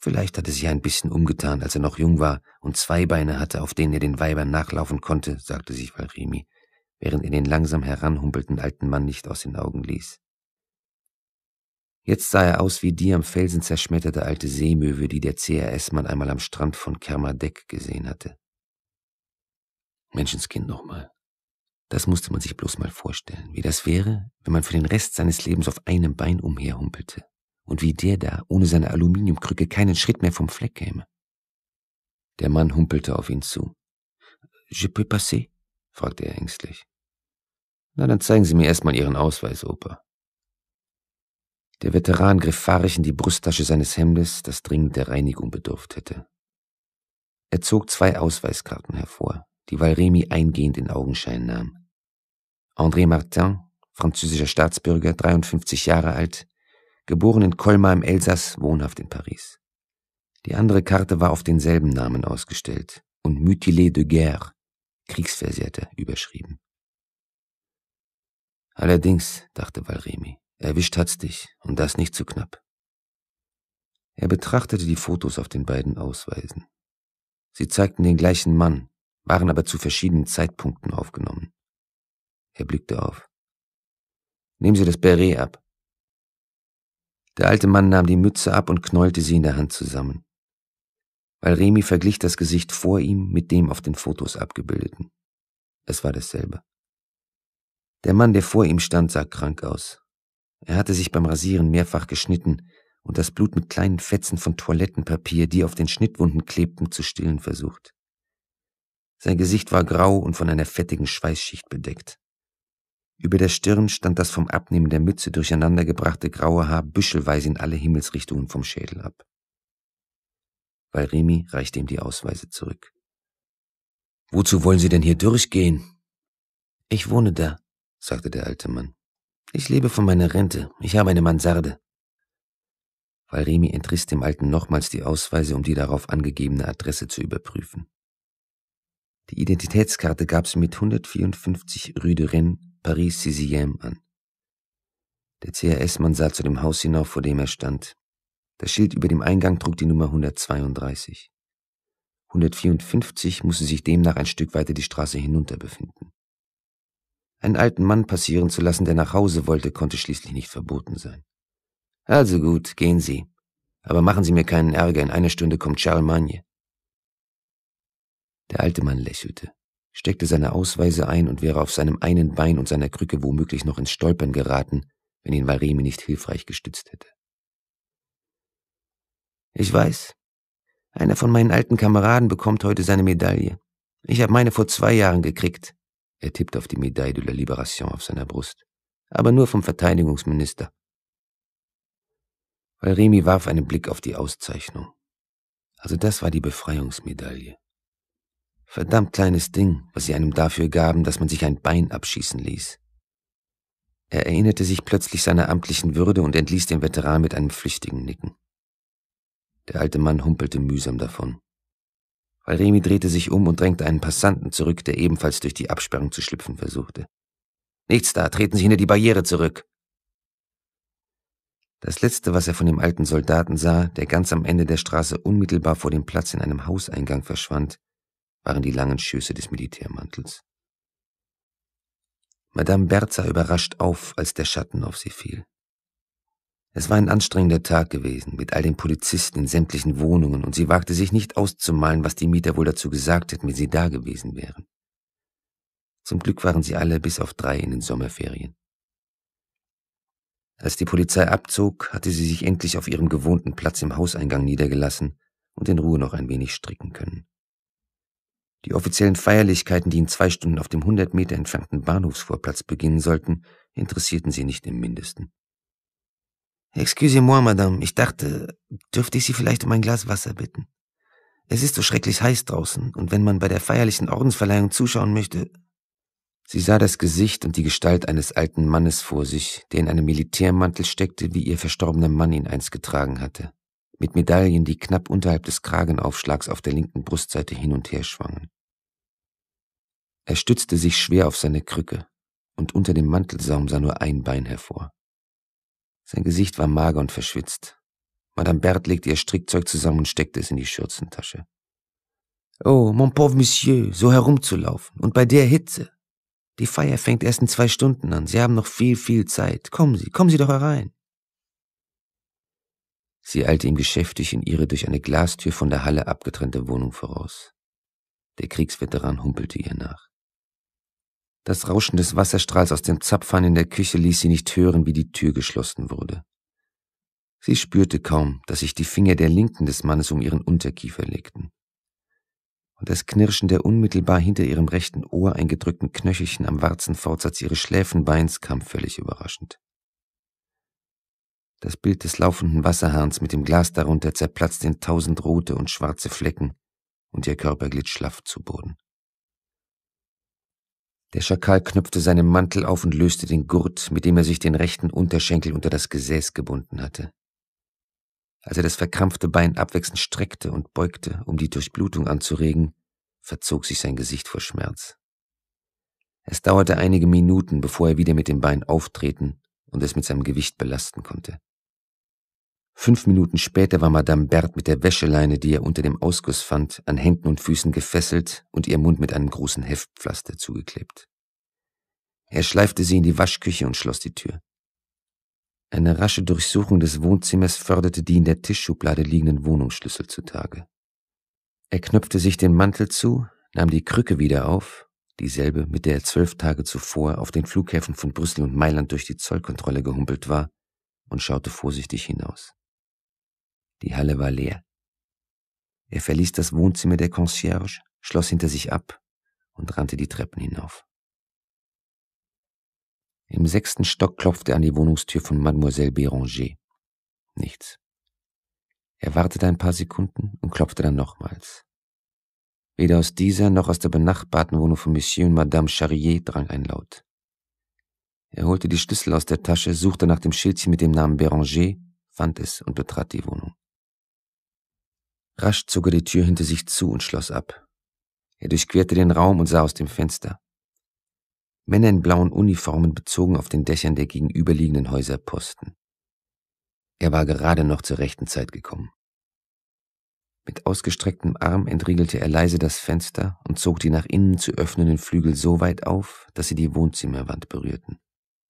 Vielleicht hatte sich ein bisschen umgetan, als er noch jung war und zwei Beine hatte, auf denen er den Weibern nachlaufen konnte, sagte sich Valremi während er den langsam heranhumpelten alten Mann nicht aus den Augen ließ. Jetzt sah er aus wie die am Felsen zerschmetterte alte Seemöwe, die der CRS-Mann einmal am Strand von Kermadec gesehen hatte. Menschenskind nochmal. Das musste man sich bloß mal vorstellen, wie das wäre, wenn man für den Rest seines Lebens auf einem Bein umherhumpelte und wie der da ohne seine Aluminiumkrücke keinen Schritt mehr vom Fleck käme. Der Mann humpelte auf ihn zu. Je peux passer? fragte er ängstlich. Na, dann zeigen Sie mir erstmal Ihren Ausweis, Opa. Der Veteran griff fahrig in die Brusttasche seines Hemdes, das dringend der Reinigung bedurft hätte. Er zog zwei Ausweiskarten hervor, die Valremi eingehend in Augenschein nahm. André Martin, französischer Staatsbürger, 53 Jahre alt, geboren in Colmar im Elsass, wohnhaft in Paris. Die andere Karte war auf denselben Namen ausgestellt und Mutilé de Guerre, Kriegsversehrter überschrieben. Allerdings, dachte Valremi, erwischt hat's dich, und das nicht zu knapp. Er betrachtete die Fotos auf den beiden Ausweisen. Sie zeigten den gleichen Mann, waren aber zu verschiedenen Zeitpunkten aufgenommen. Er blickte auf. Nehmen Sie das Beret ab. Der alte Mann nahm die Mütze ab und knollte sie in der Hand zusammen weil Remi verglich das Gesicht vor ihm mit dem auf den Fotos abgebildeten. Es war dasselbe. Der Mann, der vor ihm stand, sah krank aus. Er hatte sich beim Rasieren mehrfach geschnitten und das Blut mit kleinen Fetzen von Toilettenpapier, die auf den Schnittwunden klebten, zu stillen versucht. Sein Gesicht war grau und von einer fettigen Schweißschicht bedeckt. Über der Stirn stand das vom Abnehmen der Mütze durcheinandergebrachte graue Haar büschelweise in alle Himmelsrichtungen vom Schädel ab weil reichte ihm die Ausweise zurück. Wozu wollen Sie denn hier durchgehen? Ich wohne da, sagte der alte Mann. Ich lebe von meiner Rente. Ich habe eine Mansarde. Valremi entriss dem Alten nochmals die Ausweise, um die darauf angegebene Adresse zu überprüfen. Die Identitätskarte gab sie mit 154 Rue de Rennes, Paris 6 an. Der CRS-Mann sah zu dem Haus hinauf, vor dem er stand. Das Schild über dem Eingang trug die Nummer 132. 154 musste sich demnach ein Stück weiter die Straße hinunter befinden. Einen alten Mann passieren zu lassen, der nach Hause wollte, konnte schließlich nicht verboten sein. Also gut, gehen Sie. Aber machen Sie mir keinen Ärger, in einer Stunde kommt Charlemagne. Der alte Mann lächelte, steckte seine Ausweise ein und wäre auf seinem einen Bein und seiner Krücke womöglich noch ins Stolpern geraten, wenn ihn Valremi nicht hilfreich gestützt hätte. Ich weiß. Einer von meinen alten Kameraden bekommt heute seine Medaille. Ich habe meine vor zwei Jahren gekriegt. Er tippt auf die Medaille de la Libération auf seiner Brust. Aber nur vom Verteidigungsminister. Valremi warf einen Blick auf die Auszeichnung. Also das war die Befreiungsmedaille. Verdammt kleines Ding, was sie einem dafür gaben, dass man sich ein Bein abschießen ließ. Er erinnerte sich plötzlich seiner amtlichen Würde und entließ den Veteran mit einem flüchtigen Nicken. Der alte Mann humpelte mühsam davon. Valremi drehte sich um und drängte einen Passanten zurück, der ebenfalls durch die Absperrung zu schlüpfen versuchte. Nichts da, treten Sie hinter die Barriere zurück. Das letzte, was er von dem alten Soldaten sah, der ganz am Ende der Straße unmittelbar vor dem Platz in einem Hauseingang verschwand, waren die langen Schüsse des Militärmantels. Madame Berza überrascht auf, als der Schatten auf sie fiel. Es war ein anstrengender Tag gewesen, mit all den Polizisten in sämtlichen Wohnungen, und sie wagte sich nicht auszumalen, was die Mieter wohl dazu gesagt hätten, wenn sie da gewesen wären. Zum Glück waren sie alle bis auf drei in den Sommerferien. Als die Polizei abzog, hatte sie sich endlich auf ihrem gewohnten Platz im Hauseingang niedergelassen und in Ruhe noch ein wenig stricken können. Die offiziellen Feierlichkeiten, die in zwei Stunden auf dem 100 Meter entfernten Bahnhofsvorplatz beginnen sollten, interessierten sie nicht im mindesten. Excusez-moi, Madame, ich dachte, dürfte ich Sie vielleicht um ein Glas Wasser bitten? Es ist so schrecklich heiß draußen, und wenn man bei der feierlichen Ordensverleihung zuschauen möchte. Sie sah das Gesicht und die Gestalt eines alten Mannes vor sich, der in einem Militärmantel steckte, wie ihr verstorbener Mann ihn einst getragen hatte, mit Medaillen, die knapp unterhalb des Kragenaufschlags auf der linken Brustseite hin und her schwangen. Er stützte sich schwer auf seine Krücke, und unter dem Mantelsaum sah nur ein Bein hervor. Sein Gesicht war mager und verschwitzt. Madame Bert legte ihr Strickzeug zusammen und steckte es in die Schürzentasche. Oh, mon pauvre Monsieur, so herumzulaufen und bei der Hitze. Die Feier fängt erst in zwei Stunden an. Sie haben noch viel, viel Zeit. Kommen Sie, kommen Sie doch herein. Sie eilte ihm geschäftig in ihre durch eine Glastür von der Halle abgetrennte Wohnung voraus. Der Kriegsveteran humpelte ihr nach. Das Rauschen des Wasserstrahls aus dem Zapfhahn in der Küche ließ sie nicht hören, wie die Tür geschlossen wurde. Sie spürte kaum, dass sich die Finger der linken des Mannes um ihren Unterkiefer legten. Und das Knirschen der unmittelbar hinter ihrem rechten Ohr eingedrückten Knöchelchen am Warzenfortsatz ihres Schläfenbeins kam völlig überraschend. Das Bild des laufenden Wasserhahns mit dem Glas darunter zerplatzte in tausend rote und schwarze Flecken, und ihr Körper glitt schlaff zu Boden. Der Schakal knöpfte seinen Mantel auf und löste den Gurt, mit dem er sich den rechten Unterschenkel unter das Gesäß gebunden hatte. Als er das verkrampfte Bein abwechselnd streckte und beugte, um die Durchblutung anzuregen, verzog sich sein Gesicht vor Schmerz. Es dauerte einige Minuten, bevor er wieder mit dem Bein auftreten und es mit seinem Gewicht belasten konnte. Fünf Minuten später war Madame Bert mit der Wäscheleine, die er unter dem Ausguss fand, an Händen und Füßen gefesselt und ihr Mund mit einem großen Heftpflaster zugeklebt. Er schleifte sie in die Waschküche und schloss die Tür. Eine rasche Durchsuchung des Wohnzimmers förderte die in der Tischschublade liegenden Wohnungsschlüssel zutage. Er knöpfte sich den Mantel zu, nahm die Krücke wieder auf, dieselbe, mit der er zwölf Tage zuvor auf den Flughäfen von Brüssel und Mailand durch die Zollkontrolle gehumpelt war, und schaute vorsichtig hinaus. Die Halle war leer. Er verließ das Wohnzimmer der Concierge, schloss hinter sich ab und rannte die Treppen hinauf. Im sechsten Stock klopfte er an die Wohnungstür von Mademoiselle Béranger. Nichts. Er wartete ein paar Sekunden und klopfte dann nochmals. Weder aus dieser noch aus der benachbarten Wohnung von Monsieur und Madame Charrier drang ein Laut. Er holte die Schlüssel aus der Tasche, suchte nach dem Schildchen mit dem Namen Béranger, fand es und betrat die Wohnung. Rasch zog er die Tür hinter sich zu und schloss ab. Er durchquerte den Raum und sah aus dem Fenster. Männer in blauen Uniformen bezogen auf den Dächern der gegenüberliegenden Häuser Posten. Er war gerade noch zur rechten Zeit gekommen. Mit ausgestrecktem Arm entriegelte er leise das Fenster und zog die nach innen zu öffnenden Flügel so weit auf, dass sie die Wohnzimmerwand berührten.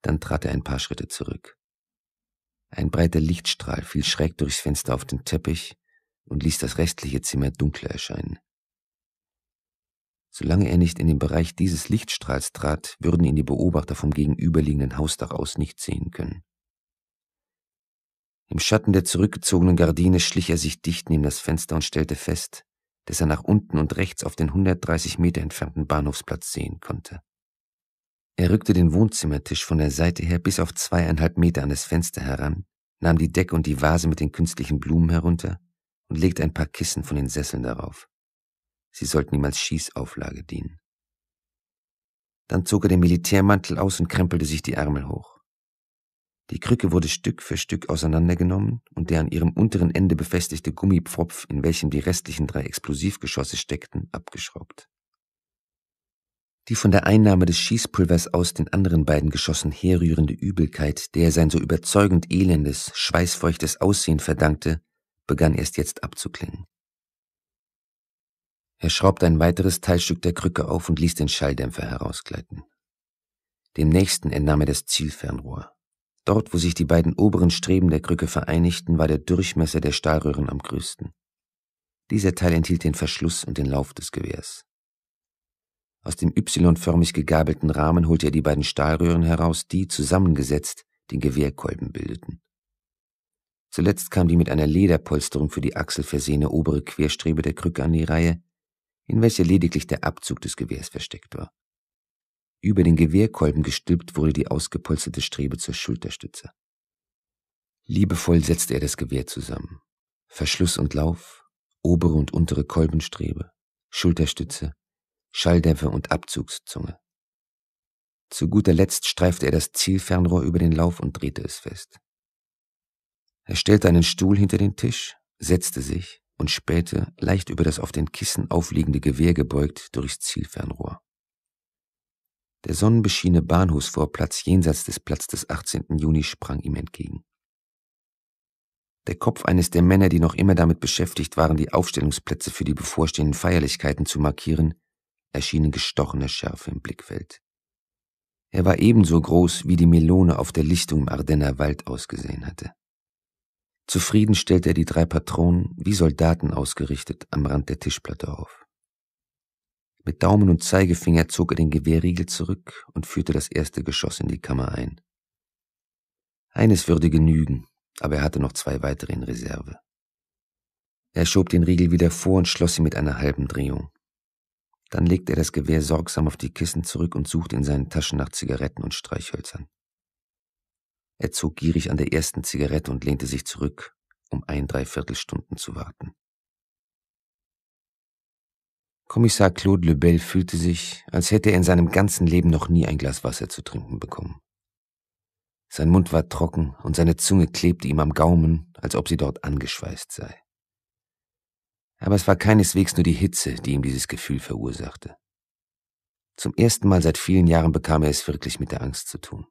Dann trat er ein paar Schritte zurück. Ein breiter Lichtstrahl fiel schräg durchs Fenster auf den Teppich und ließ das restliche Zimmer dunkler erscheinen. Solange er nicht in den Bereich dieses Lichtstrahls trat, würden ihn die Beobachter vom gegenüberliegenden Hausdach aus nicht sehen können. Im Schatten der zurückgezogenen Gardine schlich er sich dicht neben das Fenster und stellte fest, dass er nach unten und rechts auf den 130 Meter entfernten Bahnhofsplatz sehen konnte. Er rückte den Wohnzimmertisch von der Seite her bis auf zweieinhalb Meter an das Fenster heran, nahm die Decke und die Vase mit den künstlichen Blumen herunter und legt ein paar Kissen von den Sesseln darauf. Sie sollten ihm als Schießauflage dienen. Dann zog er den Militärmantel aus und krempelte sich die Ärmel hoch. Die Krücke wurde Stück für Stück auseinandergenommen und der an ihrem unteren Ende befestigte Gummipfropf, in welchem die restlichen drei Explosivgeschosse steckten, abgeschraubt. Die von der Einnahme des Schießpulvers aus den anderen beiden Geschossen herrührende Übelkeit, der sein so überzeugend elendes, schweißfeuchtes Aussehen verdankte, begann erst jetzt abzuklingen. Er schraubte ein weiteres Teilstück der Krücke auf und ließ den Schalldämpfer herausgleiten. Dem nächsten entnahm er das Zielfernrohr. Dort, wo sich die beiden oberen Streben der Krücke vereinigten, war der Durchmesser der Stahlröhren am größten. Dieser Teil enthielt den Verschluss und den Lauf des Gewehrs. Aus dem y-förmig gegabelten Rahmen holte er die beiden Stahlröhren heraus, die, zusammengesetzt, den Gewehrkolben bildeten. Zuletzt kam die mit einer Lederpolsterung für die Achsel versehene obere Querstrebe der Krücke an die Reihe, in welcher lediglich der Abzug des Gewehrs versteckt war. Über den Gewehrkolben gestülpt wurde die ausgepolsterte Strebe zur Schulterstütze. Liebevoll setzte er das Gewehr zusammen. Verschluss und Lauf, obere und untere Kolbenstrebe, Schulterstütze, Schalldämpfer und Abzugszunge. Zu guter Letzt streifte er das Zielfernrohr über den Lauf und drehte es fest. Er stellte einen Stuhl hinter den Tisch, setzte sich und spähte, leicht über das auf den Kissen aufliegende Gewehr gebeugt, durchs Zielfernrohr. Der sonnenbeschiene Bahnhofsvorplatz jenseits des Platz des 18. Juni sprang ihm entgegen. Der Kopf eines der Männer, die noch immer damit beschäftigt waren, die Aufstellungsplätze für die bevorstehenden Feierlichkeiten zu markieren, erschien in gestochener Schärfe im Blickfeld. Er war ebenso groß, wie die Melone auf der Lichtung im Ardenner Wald ausgesehen hatte. Zufrieden stellte er die drei Patronen, wie Soldaten ausgerichtet, am Rand der Tischplatte auf. Mit Daumen und Zeigefinger zog er den Gewehrriegel zurück und führte das erste Geschoss in die Kammer ein. Eines würde genügen, aber er hatte noch zwei weitere in Reserve. Er schob den Riegel wieder vor und schloss ihn mit einer halben Drehung. Dann legte er das Gewehr sorgsam auf die Kissen zurück und suchte in seinen Taschen nach Zigaretten und Streichhölzern. Er zog gierig an der ersten Zigarette und lehnte sich zurück, um ein Dreiviertelstunden zu warten. Kommissar Claude Lebel fühlte sich, als hätte er in seinem ganzen Leben noch nie ein Glas Wasser zu trinken bekommen. Sein Mund war trocken und seine Zunge klebte ihm am Gaumen, als ob sie dort angeschweißt sei. Aber es war keineswegs nur die Hitze, die ihm dieses Gefühl verursachte. Zum ersten Mal seit vielen Jahren bekam er es wirklich mit der Angst zu tun.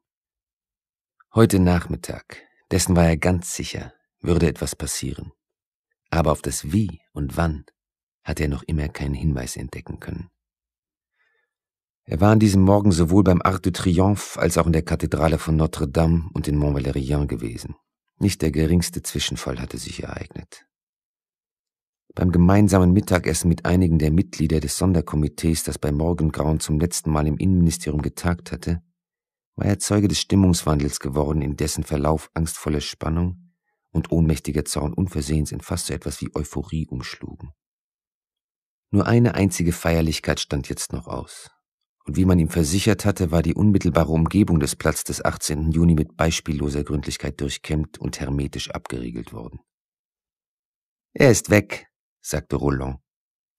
Heute Nachmittag, dessen war er ganz sicher, würde etwas passieren. Aber auf das Wie und Wann hatte er noch immer keinen Hinweis entdecken können. Er war an diesem Morgen sowohl beim Arc de Triomphe als auch in der Kathedrale von Notre-Dame und in Mont-Valérien gewesen. Nicht der geringste Zwischenfall hatte sich ereignet. Beim gemeinsamen Mittagessen mit einigen der Mitglieder des Sonderkomitees, das bei Morgengrauen zum letzten Mal im Innenministerium getagt hatte, war er Zeuge des Stimmungswandels geworden, in dessen Verlauf angstvolle Spannung und ohnmächtiger Zorn unversehens in fast so etwas wie Euphorie umschlugen. Nur eine einzige Feierlichkeit stand jetzt noch aus. Und wie man ihm versichert hatte, war die unmittelbare Umgebung des Platzes des 18. Juni mit beispielloser Gründlichkeit durchkämmt und hermetisch abgeriegelt worden. Er ist weg, sagte Roland,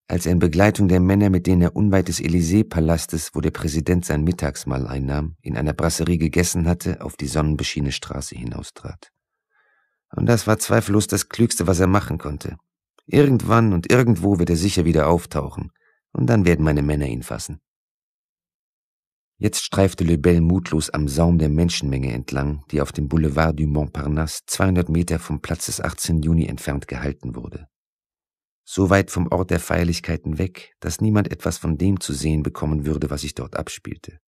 als er in Begleitung der Männer, mit denen er unweit des Élysée-Palastes, wo der Präsident sein Mittagsmahl einnahm, in einer Brasserie gegessen hatte, auf die sonnenbeschienene Straße hinaustrat. Und das war zweifellos das Klügste, was er machen konnte. Irgendwann und irgendwo wird er sicher wieder auftauchen, und dann werden meine Männer ihn fassen. Jetzt streifte Lebel mutlos am Saum der Menschenmenge entlang, die auf dem Boulevard du Montparnasse 200 Meter vom Platz des 18. Juni entfernt gehalten wurde so weit vom Ort der Feierlichkeiten weg, dass niemand etwas von dem zu sehen bekommen würde, was sich dort abspielte.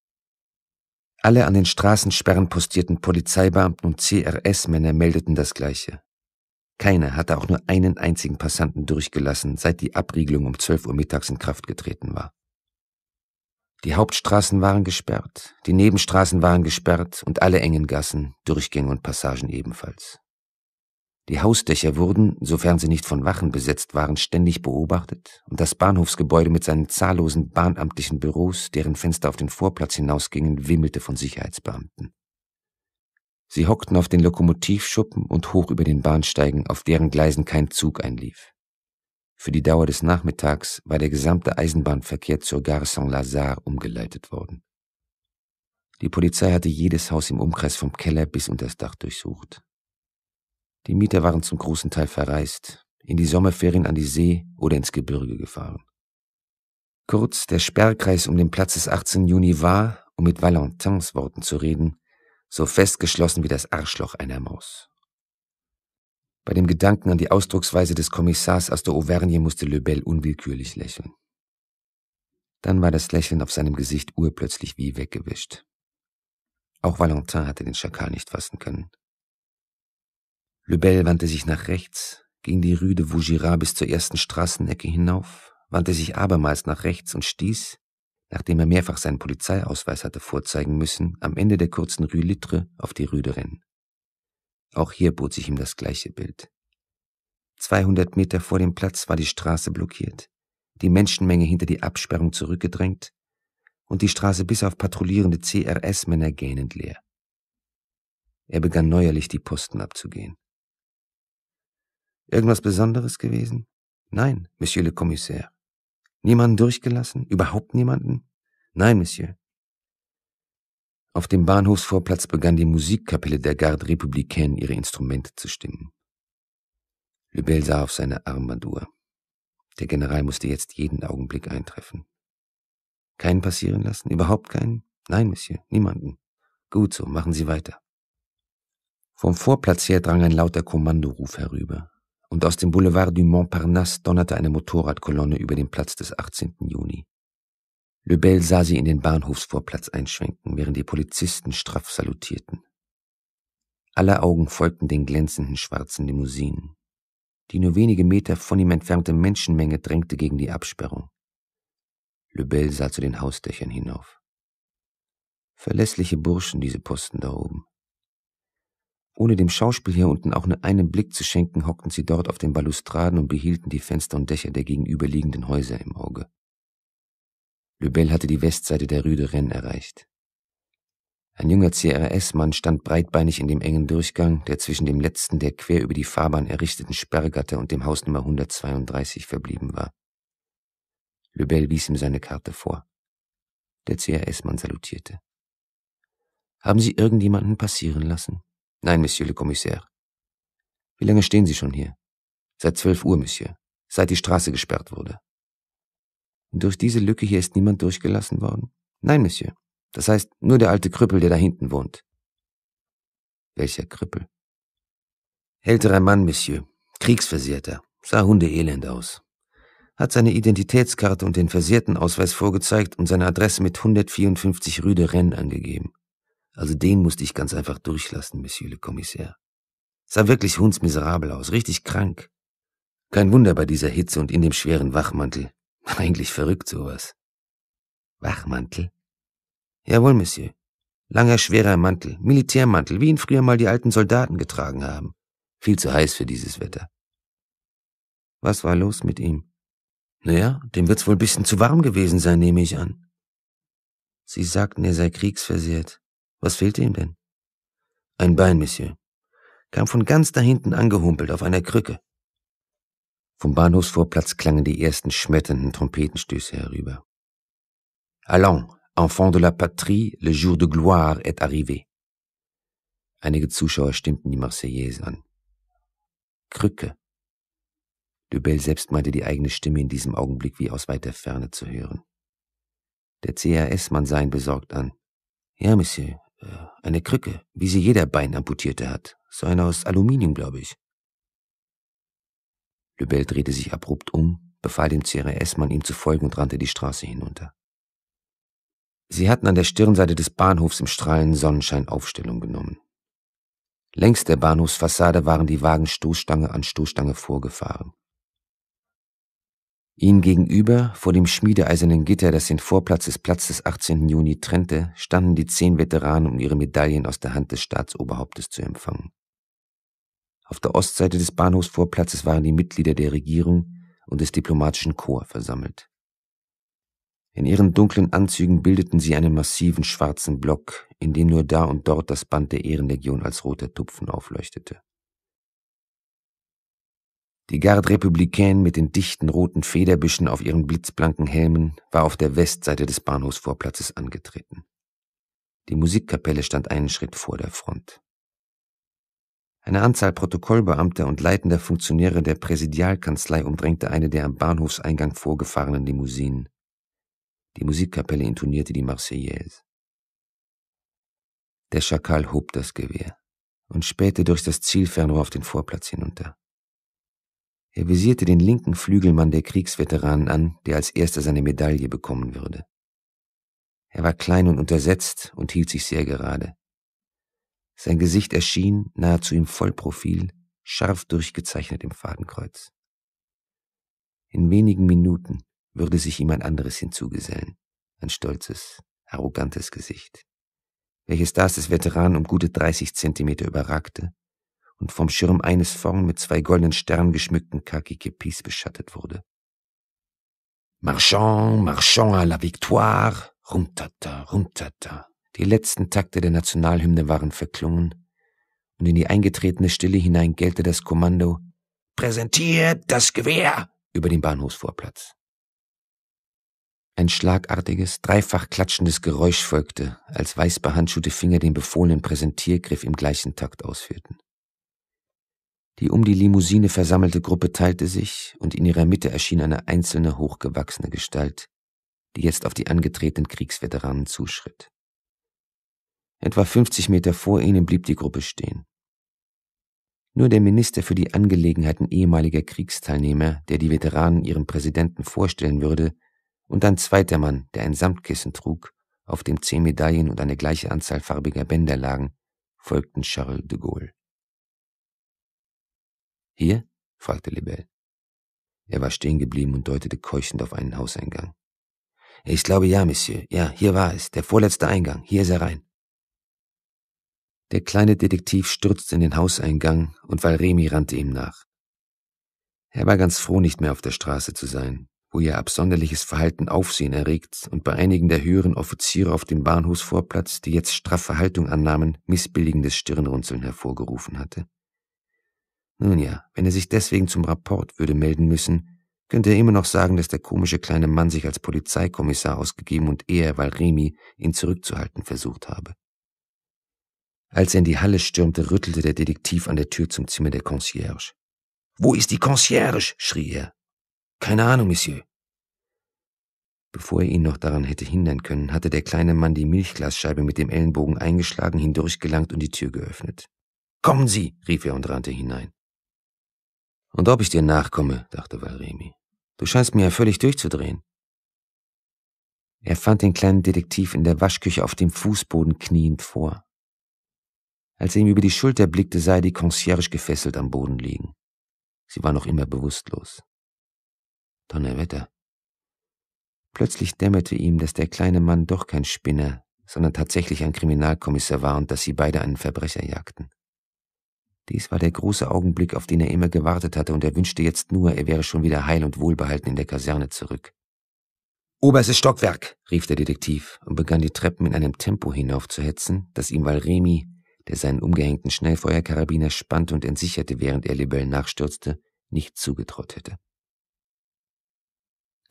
Alle an den Straßensperren postierten Polizeibeamten und CRS-Männer meldeten das Gleiche. Keiner hatte auch nur einen einzigen Passanten durchgelassen, seit die Abriegelung um 12 Uhr mittags in Kraft getreten war. Die Hauptstraßen waren gesperrt, die Nebenstraßen waren gesperrt und alle engen Gassen, Durchgänge und Passagen ebenfalls. Die Hausdächer wurden, sofern sie nicht von Wachen besetzt waren, ständig beobachtet, und das Bahnhofsgebäude mit seinen zahllosen bahnamtlichen Büros, deren Fenster auf den Vorplatz hinausgingen, wimmelte von Sicherheitsbeamten. Sie hockten auf den Lokomotivschuppen und hoch über den Bahnsteigen, auf deren Gleisen kein Zug einlief. Für die Dauer des Nachmittags war der gesamte Eisenbahnverkehr zur Gare Saint-Lazare umgeleitet worden. Die Polizei hatte jedes Haus im Umkreis vom Keller bis unters Dach durchsucht. Die Mieter waren zum großen Teil verreist, in die Sommerferien an die See oder ins Gebirge gefahren. Kurz, der Sperrkreis um den Platz des 18. Juni war, um mit Valentins Worten zu reden, so festgeschlossen wie das Arschloch einer Maus. Bei dem Gedanken an die Ausdrucksweise des Kommissars aus der Auvergne musste Lebel unwillkürlich lächeln. Dann war das Lächeln auf seinem Gesicht urplötzlich wie weggewischt. Auch Valentin hatte den Schakal nicht fassen können. Lebel wandte sich nach rechts, ging die Rue de Vaugirard bis zur ersten Straßenecke hinauf, wandte sich abermals nach rechts und stieß, nachdem er mehrfach seinen Polizeiausweis hatte vorzeigen müssen, am Ende der kurzen Rue Littre auf die Rue de Rennes. Auch hier bot sich ihm das gleiche Bild. 200 Meter vor dem Platz war die Straße blockiert, die Menschenmenge hinter die Absperrung zurückgedrängt und die Straße bis auf patrouillierende CRS-Männer gähnend leer. Er begann neuerlich die Posten abzugehen. Irgendwas Besonderes gewesen? Nein, Monsieur le Commissaire. Niemanden durchgelassen? Überhaupt niemanden? Nein, Monsieur. Auf dem Bahnhofsvorplatz begann die Musikkapelle der Garde Républicaine ihre Instrumente zu stimmen. Lebel sah auf seine Armbanduhr. Der General musste jetzt jeden Augenblick eintreffen. Keinen passieren lassen? Überhaupt keinen? Nein, Monsieur, niemanden. Gut so, machen Sie weiter. Vom Vorplatz her drang ein lauter Kommandoruf herüber und aus dem Boulevard du Montparnasse donnerte eine Motorradkolonne über den Platz des 18. Juni. Lebel sah sie in den Bahnhofsvorplatz einschwenken, während die Polizisten straff salutierten. Alle Augen folgten den glänzenden schwarzen Limousinen. Die nur wenige Meter von ihm entfernte Menschenmenge drängte gegen die Absperrung. Lebel sah zu den Hausdächern hinauf. Verlässliche Burschen, diese Posten da oben. Ohne dem Schauspiel hier unten auch nur einen Blick zu schenken, hockten sie dort auf den Balustraden und behielten die Fenster und Dächer der gegenüberliegenden Häuser im Auge. Lübell hatte die Westseite der Rue de Rennes erreicht. Ein junger CRS-Mann stand breitbeinig in dem engen Durchgang, der zwischen dem letzten der quer über die Fahrbahn errichteten Sperrgatter und dem Haus Nummer 132 verblieben war. Lebel wies ihm seine Karte vor. Der CRS-Mann salutierte. Haben Sie irgendjemanden passieren lassen? Nein, Monsieur le Commissaire. Wie lange stehen Sie schon hier? Seit zwölf Uhr, Monsieur, seit die Straße gesperrt wurde. Und durch diese Lücke hier ist niemand durchgelassen worden? Nein, Monsieur. Das heißt, nur der alte Krüppel, der da hinten wohnt. Welcher Krüppel? Älterer Mann, Monsieur. Kriegsversehrter. Sah hundeelend aus. Hat seine Identitätskarte und den versierten Ausweis vorgezeigt und seine Adresse mit 154 Rüde Rennes angegeben. Also den musste ich ganz einfach durchlassen, Monsieur le Commissaire. Sah wirklich hundsmiserabel aus, richtig krank. Kein Wunder bei dieser Hitze und in dem schweren Wachmantel. <laughs> Eigentlich verrückt sowas. Wachmantel? Jawohl, Monsieur. Langer, schwerer Mantel, Militärmantel, wie ihn früher mal die alten Soldaten getragen haben. Viel zu heiß für dieses Wetter. Was war los mit ihm? Naja, dem wird's wohl bisschen zu warm gewesen sein, nehme ich an. Sie sagten, er sei kriegsversehrt. Was fehlte ihm denn? Ein Bein, Monsieur. Kam von ganz da hinten angehumpelt auf einer Krücke. Vom Bahnhofsvorplatz klangen die ersten schmetternden Trompetenstöße herüber. Allons, enfants de la patrie, le jour de gloire est arrivé. Einige Zuschauer stimmten die Marseillaise an. Krücke. Dubel selbst meinte die eigene Stimme in diesem Augenblick wie aus weiter Ferne zu hören. Der CAS-Mann sah ihn besorgt an. Ja, Monsieur, äh, eine Krücke, wie sie jeder Bein amputierte hat. So eine aus Aluminium, glaube ich. Lebel drehte sich abrupt um, befahl dem CRS-Mann, ihm zu folgen und rannte die Straße hinunter. Sie hatten an der Stirnseite des Bahnhofs im strahlenden Sonnenschein Aufstellung genommen. Längs der Bahnhofsfassade waren die Wagen Stoßstange an Stoßstange vorgefahren. Ihnen gegenüber, vor dem schmiedeeisernen Gitter, das den Vorplatz des Platz des 18. Juni trennte, standen die zehn Veteranen, um ihre Medaillen aus der Hand des Staatsoberhauptes zu empfangen. Auf der Ostseite des Bahnhofsvorplatzes waren die Mitglieder der Regierung und des diplomatischen Korps versammelt. In ihren dunklen Anzügen bildeten sie einen massiven schwarzen Block, in dem nur da und dort das Band der Ehrenlegion als roter Tupfen aufleuchtete. Die Garde Républicaine mit den dichten roten Federbüschen auf ihren blitzblanken Helmen war auf der Westseite des Bahnhofsvorplatzes angetreten. Die Musikkapelle stand einen Schritt vor der Front. Eine Anzahl Protokollbeamter und leitender Funktionäre der Präsidialkanzlei umdrängte eine der am Bahnhofseingang vorgefahrenen Limousinen. Die Musikkapelle intonierte die Marseillaise. Der Schakal hob das Gewehr und spähte durch das Zielfernrohr auf den Vorplatz hinunter. Er visierte den linken Flügelmann der Kriegsveteranen an, der als erster seine Medaille bekommen würde. Er war klein und untersetzt und hielt sich sehr gerade. Sein Gesicht erschien, nahezu im Vollprofil, scharf durchgezeichnet im Fadenkreuz. In wenigen Minuten würde sich ihm ein anderes hinzugesellen, ein stolzes, arrogantes Gesicht, welches das des Veteranen um gute 30 Zentimeter überragte und vom Schirm eines vorn mit zwei goldenen Sternen geschmückten Kakikepis beschattet wurde. Marchand, Marchand à la Victoire, rumtata, rumtata. Die letzten Takte der Nationalhymne waren verklungen, und in die eingetretene Stille hinein gellte das Kommando Präsentiert das Gewehr über den Bahnhofsvorplatz. Ein schlagartiges, dreifach klatschendes Geräusch folgte, als weiß behandschuhte Finger den befohlenen Präsentiergriff im gleichen Takt ausführten. Die um die Limousine versammelte Gruppe teilte sich, und in ihrer Mitte erschien eine einzelne hochgewachsene Gestalt, die jetzt auf die angetretenen Kriegsveteranen zuschritt. Etwa 50 Meter vor ihnen blieb die Gruppe stehen. Nur der Minister für die Angelegenheiten ehemaliger Kriegsteilnehmer, der die Veteranen ihrem Präsidenten vorstellen würde, und ein zweiter Mann, der ein Samtkissen trug, auf dem zehn Medaillen und eine gleiche Anzahl farbiger Bänder lagen, folgten Charles de Gaulle. Hier? fragte Lebel. Er war stehen geblieben und deutete keuchend auf einen Hauseingang. Ich glaube ja, Monsieur. Ja, hier war es. Der vorletzte Eingang. Hier ist er rein. Der kleine Detektiv stürzte in den Hauseingang und Valremi rannte ihm nach. Er war ganz froh, nicht mehr auf der Straße zu sein, wo ihr absonderliches Verhalten Aufsehen erregt und bei einigen der höheren Offiziere auf dem Bahnhofsvorplatz, die jetzt straffe Haltung annahmen, missbilligendes Stirnrunzeln hervorgerufen hatte. Nun ja, wenn er sich deswegen zum Rapport würde melden müssen, könnte er immer noch sagen, dass der komische kleine Mann sich als Polizeikommissar ausgegeben und er, weil Remy, ihn zurückzuhalten versucht habe. Als er in die Halle stürmte, rüttelte der Detektiv an der Tür zum Zimmer der Concierge. Wo ist die Concierge? schrie er. Keine Ahnung, Monsieur. Bevor er ihn noch daran hätte hindern können, hatte der kleine Mann die Milchglasscheibe mit dem Ellenbogen eingeschlagen, hindurchgelangt und die Tür geöffnet. Kommen Sie! rief er und rannte hinein. Und ob ich dir nachkomme, dachte Valremi. Du scheinst mir ja völlig durchzudrehen. Er fand den kleinen Detektiv in der Waschküche auf dem Fußboden kniend vor. Als er ihm über die Schulter blickte, sah er die Concierge gefesselt am Boden liegen. Sie war noch immer bewusstlos. Donnerwetter. Plötzlich dämmerte ihm, dass der kleine Mann doch kein Spinner, sondern tatsächlich ein Kriminalkommissar war und dass sie beide einen Verbrecher jagten. Dies war der große Augenblick, auf den er immer gewartet hatte, und er wünschte jetzt nur, er wäre schon wieder heil und wohlbehalten in der Kaserne zurück. Oberstes Stockwerk, rief der Detektiv und begann die Treppen in einem Tempo hinaufzuhetzen, das ihm Valremi, der seinen umgehängten Schnellfeuerkarabiner spannte und entsicherte, während er Lebel nachstürzte, nicht zugetraut hätte.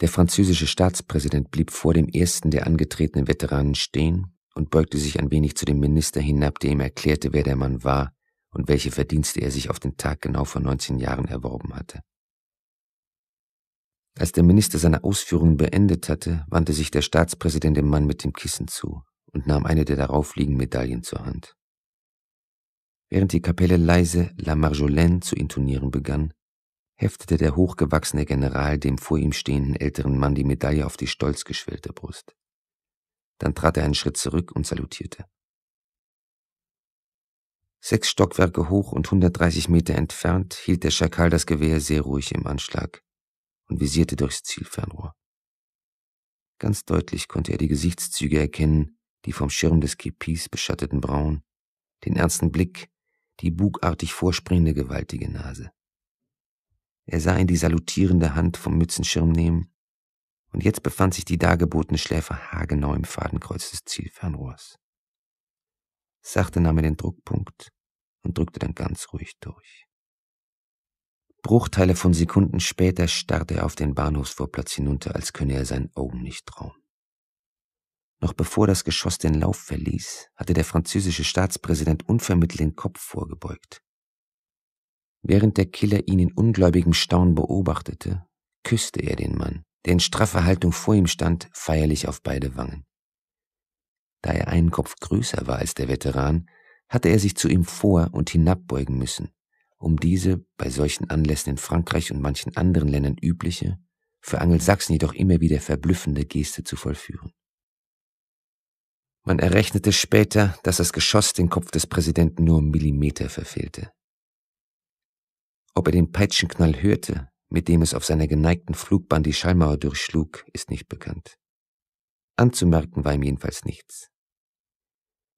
Der französische Staatspräsident blieb vor dem ersten der angetretenen Veteranen stehen und beugte sich ein wenig zu dem Minister hinab, der ihm erklärte, wer der Mann war, und welche Verdienste er sich auf den Tag genau vor 19 Jahren erworben hatte. Als der Minister seine Ausführungen beendet hatte, wandte sich der Staatspräsident dem Mann mit dem Kissen zu und nahm eine der darauf liegenden Medaillen zur Hand. Während die Kapelle leise La Marjolaine zu intonieren begann, heftete der hochgewachsene General dem vor ihm stehenden älteren Mann die Medaille auf die stolz geschwellte Brust. Dann trat er einen Schritt zurück und salutierte. Sechs Stockwerke hoch und 130 Meter entfernt hielt der Schakal das Gewehr sehr ruhig im Anschlag und visierte durchs Zielfernrohr. Ganz deutlich konnte er die Gesichtszüge erkennen, die vom Schirm des Kipis beschatteten Brauen, den ernsten Blick, die bugartig vorspringende gewaltige Nase. Er sah ihn die salutierende Hand vom Mützenschirm nehmen, und jetzt befand sich die dargebotene Schläfer haargenau im Fadenkreuz des Zielfernrohrs. Sachte nahm er den Druckpunkt und drückte dann ganz ruhig durch. Bruchteile von Sekunden später starrte er auf den Bahnhofsvorplatz hinunter, als könne er seinen Augen nicht trauen. Noch bevor das Geschoss den Lauf verließ, hatte der französische Staatspräsident unvermittelt den Kopf vorgebeugt. Während der Killer ihn in ungläubigem Staunen beobachtete, küsste er den Mann, der in straffer Haltung vor ihm stand, feierlich auf beide Wangen. Da er einen Kopf größer war als der Veteran, hatte er sich zu ihm vor und hinabbeugen müssen, um diese, bei solchen Anlässen in Frankreich und manchen anderen Ländern übliche, für Angelsachsen jedoch immer wieder verblüffende Geste zu vollführen. Man errechnete später, dass das Geschoss den Kopf des Präsidenten nur Millimeter verfehlte. Ob er den Peitschenknall hörte, mit dem es auf seiner geneigten Flugbahn die Schallmauer durchschlug, ist nicht bekannt. Anzumerken war ihm jedenfalls nichts.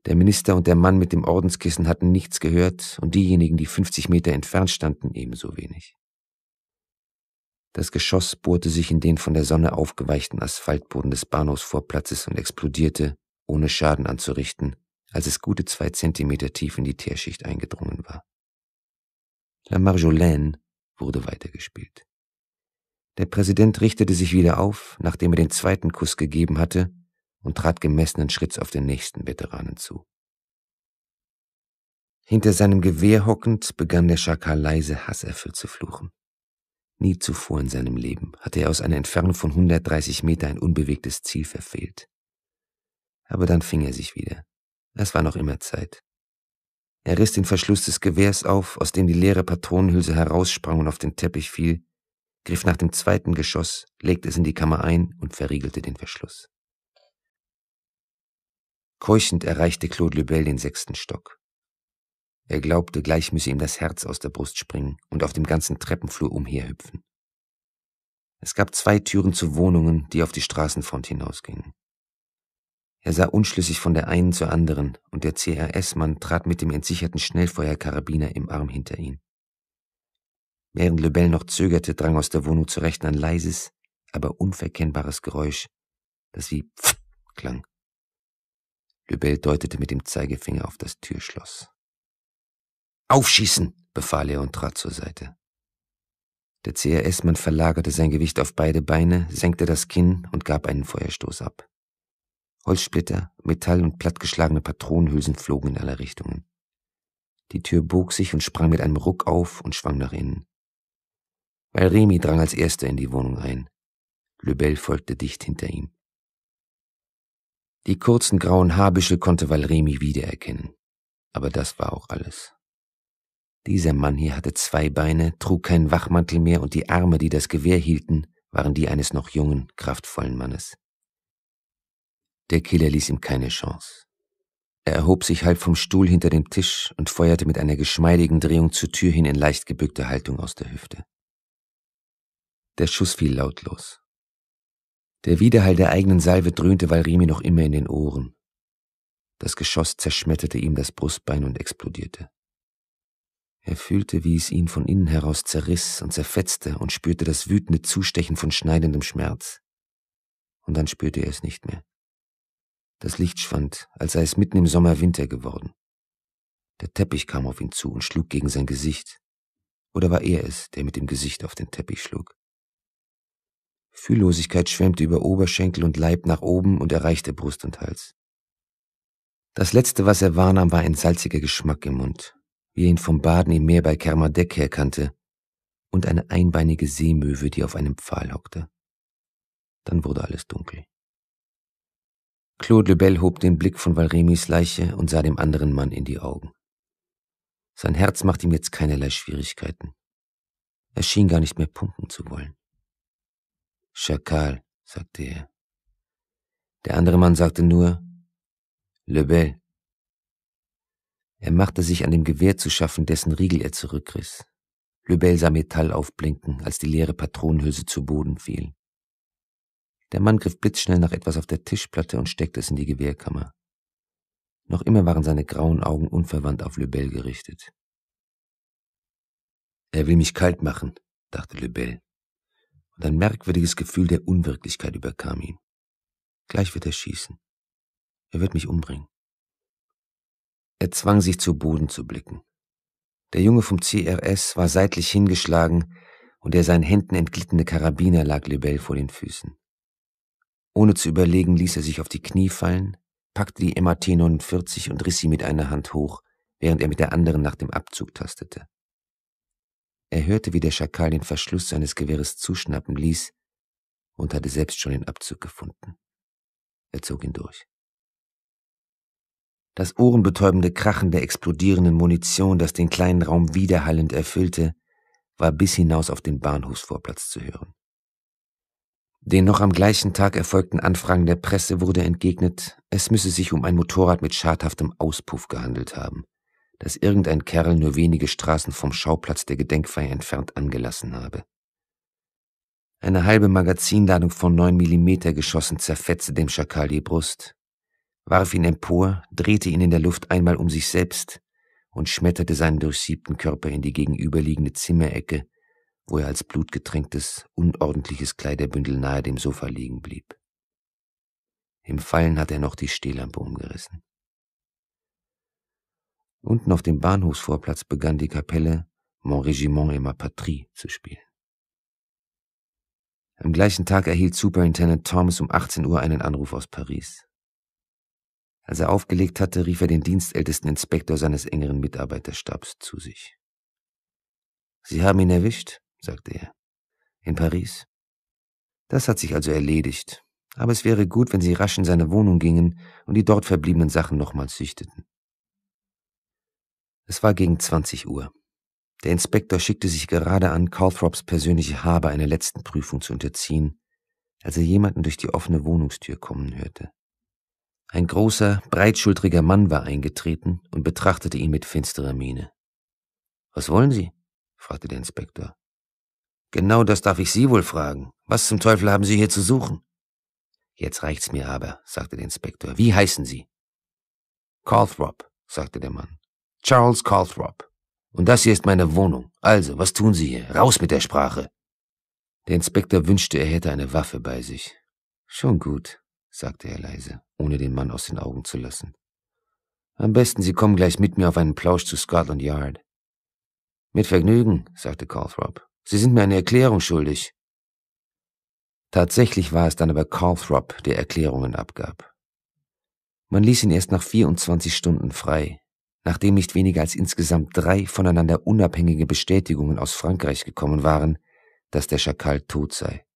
Der Minister und der Mann mit dem Ordenskissen hatten nichts gehört und diejenigen, die 50 Meter entfernt standen, ebenso wenig. Das Geschoss bohrte sich in den von der Sonne aufgeweichten Asphaltboden des Bahnhofsvorplatzes und explodierte, ohne Schaden anzurichten, als es gute zwei Zentimeter tief in die Teerschicht eingedrungen war. La Marjolaine wurde weitergespielt. Der Präsident richtete sich wieder auf, nachdem er den zweiten Kuss gegeben hatte und trat gemessenen Schritts auf den nächsten Veteranen zu. Hinter seinem Gewehr hockend begann der Schakal leise hasserfüllt zu fluchen. Nie zuvor in seinem Leben hatte er aus einer Entfernung von 130 Meter ein unbewegtes Ziel verfehlt. Aber dann fing er sich wieder. Es war noch immer Zeit. Er riss den Verschluss des Gewehrs auf, aus dem die leere Patronenhülse heraussprang und auf den Teppich fiel, griff nach dem zweiten Geschoss, legte es in die Kammer ein und verriegelte den Verschluss. Keuchend erreichte Claude Lebel den sechsten Stock. Er glaubte, gleich müsse ihm das Herz aus der Brust springen und auf dem ganzen Treppenflur umherhüpfen. Es gab zwei Türen zu Wohnungen, die auf die Straßenfront hinausgingen. Er sah unschlüssig von der einen zur anderen, und der CRS-Mann trat mit dem entsicherten Schnellfeuerkarabiner im Arm hinter ihn. Während Lebel noch zögerte, drang aus der Wohnung zu Rechten ein leises, aber unverkennbares Geräusch, das wie Pfff klang. Lübel deutete mit dem Zeigefinger auf das Türschloss. Aufschießen, befahl er und trat zur Seite. Der CRS-Mann verlagerte sein Gewicht auf beide Beine, senkte das Kinn und gab einen Feuerstoß ab. Holzsplitter, Metall und plattgeschlagene Patronenhülsen flogen in alle Richtungen. Die Tür bog sich und sprang mit einem Ruck auf und schwang nach innen. Valremi drang als erster in die Wohnung ein. Lebel folgte dicht hinter ihm. Die kurzen grauen Haarbüschel konnte Valremi wiedererkennen. Aber das war auch alles. Dieser Mann hier hatte zwei Beine, trug keinen Wachmantel mehr und die Arme, die das Gewehr hielten, waren die eines noch jungen, kraftvollen Mannes. Der Killer ließ ihm keine Chance. Er erhob sich halb vom Stuhl hinter dem Tisch und feuerte mit einer geschmeidigen Drehung zur Tür hin in leicht gebückter Haltung aus der Hüfte. Der Schuss fiel lautlos. Der Widerhall der eigenen Salve dröhnte Valrimi noch immer in den Ohren. Das Geschoss zerschmetterte ihm das Brustbein und explodierte. Er fühlte, wie es ihn von innen heraus zerriss und zerfetzte und spürte das wütende Zustechen von schneidendem Schmerz. Und dann spürte er es nicht mehr. Das Licht schwand, als sei es mitten im Sommer Winter geworden. Der Teppich kam auf ihn zu und schlug gegen sein Gesicht. Oder war er es, der mit dem Gesicht auf den Teppich schlug? Fühllosigkeit schwemmte über Oberschenkel und Leib nach oben und erreichte Brust und Hals. Das Letzte, was er wahrnahm, war ein salziger Geschmack im Mund, wie er ihn vom Baden im Meer bei Kermadec herkannte, und eine einbeinige Seemöwe, die auf einem Pfahl hockte. Dann wurde alles dunkel. Claude Lebel hob den Blick von Valremis Leiche und sah dem anderen Mann in die Augen. Sein Herz machte ihm jetzt keinerlei Schwierigkeiten. Er schien gar nicht mehr pumpen zu wollen. Schakal, sagte er. Der andere Mann sagte nur Lebel. Er machte sich an dem Gewehr zu schaffen, dessen Riegel er zurückriss. Lebel sah Metall aufblinken, als die leere Patronenhülse zu Boden fiel. Der Mann griff blitzschnell nach etwas auf der Tischplatte und steckte es in die Gewehrkammer. Noch immer waren seine grauen Augen unverwandt auf Lebel gerichtet. Er will mich kalt machen, dachte Lebel und ein merkwürdiges Gefühl der Unwirklichkeit überkam ihn. Gleich wird er schießen. Er wird mich umbringen. Er zwang sich zu Boden zu blicken. Der Junge vom CRS war seitlich hingeschlagen und der seinen Händen entglittene Karabiner lag Lebel vor den Füßen. Ohne zu überlegen ließ er sich auf die Knie fallen, packte die MAT-49 und riss sie mit einer Hand hoch, während er mit der anderen nach dem Abzug tastete. Er hörte, wie der Schakal den Verschluss seines Gewehres zuschnappen ließ und hatte selbst schon den Abzug gefunden. Er zog ihn durch. Das ohrenbetäubende Krachen der explodierenden Munition, das den kleinen Raum widerhallend erfüllte, war bis hinaus auf den Bahnhofsvorplatz zu hören. Den noch am gleichen Tag erfolgten Anfragen der Presse wurde entgegnet, es müsse sich um ein Motorrad mit schadhaftem Auspuff gehandelt haben das irgendein Kerl nur wenige Straßen vom Schauplatz der Gedenkfeier entfernt angelassen habe. Eine halbe Magazinladung von neun Millimeter geschossen zerfetzte dem Schakal die Brust, warf ihn empor, drehte ihn in der Luft einmal um sich selbst und schmetterte seinen durchsiebten Körper in die gegenüberliegende Zimmerecke, wo er als blutgetränktes, unordentliches Kleiderbündel nahe dem Sofa liegen blieb. Im Fallen hatte er noch die Stehlampe umgerissen. Unten auf dem Bahnhofsvorplatz begann die Kapelle Mon Régiment et ma Patrie zu spielen. Am gleichen Tag erhielt Superintendent Thomas um 18 Uhr einen Anruf aus Paris. Als er aufgelegt hatte, rief er den dienstältesten Inspektor seines engeren Mitarbeiterstabs zu sich. Sie haben ihn erwischt, sagte er. In Paris. Das hat sich also erledigt. Aber es wäre gut, wenn Sie rasch in seine Wohnung gingen und die dort verbliebenen Sachen nochmals sichteten. Es war gegen 20 Uhr. Der Inspektor schickte sich gerade an, Calthrops persönliche Habe einer letzten Prüfung zu unterziehen, als er jemanden durch die offene Wohnungstür kommen hörte. Ein großer, breitschultriger Mann war eingetreten und betrachtete ihn mit finsterer Miene. Was wollen Sie? fragte der Inspektor. Genau das darf ich Sie wohl fragen. Was zum Teufel haben Sie hier zu suchen? Jetzt reicht's mir aber, sagte der Inspektor. Wie heißen Sie? Calthrop, sagte der Mann. Charles Calthrop. Und das hier ist meine Wohnung. Also, was tun Sie hier? Raus mit der Sprache. Der Inspektor wünschte, er hätte eine Waffe bei sich. Schon gut, sagte er leise, ohne den Mann aus den Augen zu lassen. Am besten, Sie kommen gleich mit mir auf einen Plausch zu Scotland Yard. Mit Vergnügen, sagte Calthrop. Sie sind mir eine Erklärung schuldig. Tatsächlich war es dann aber Calthrop, der Erklärungen abgab. Man ließ ihn erst nach 24 Stunden frei, Nachdem nicht weniger als insgesamt drei voneinander unabhängige Bestätigungen aus Frankreich gekommen waren, dass der Schakal tot sei.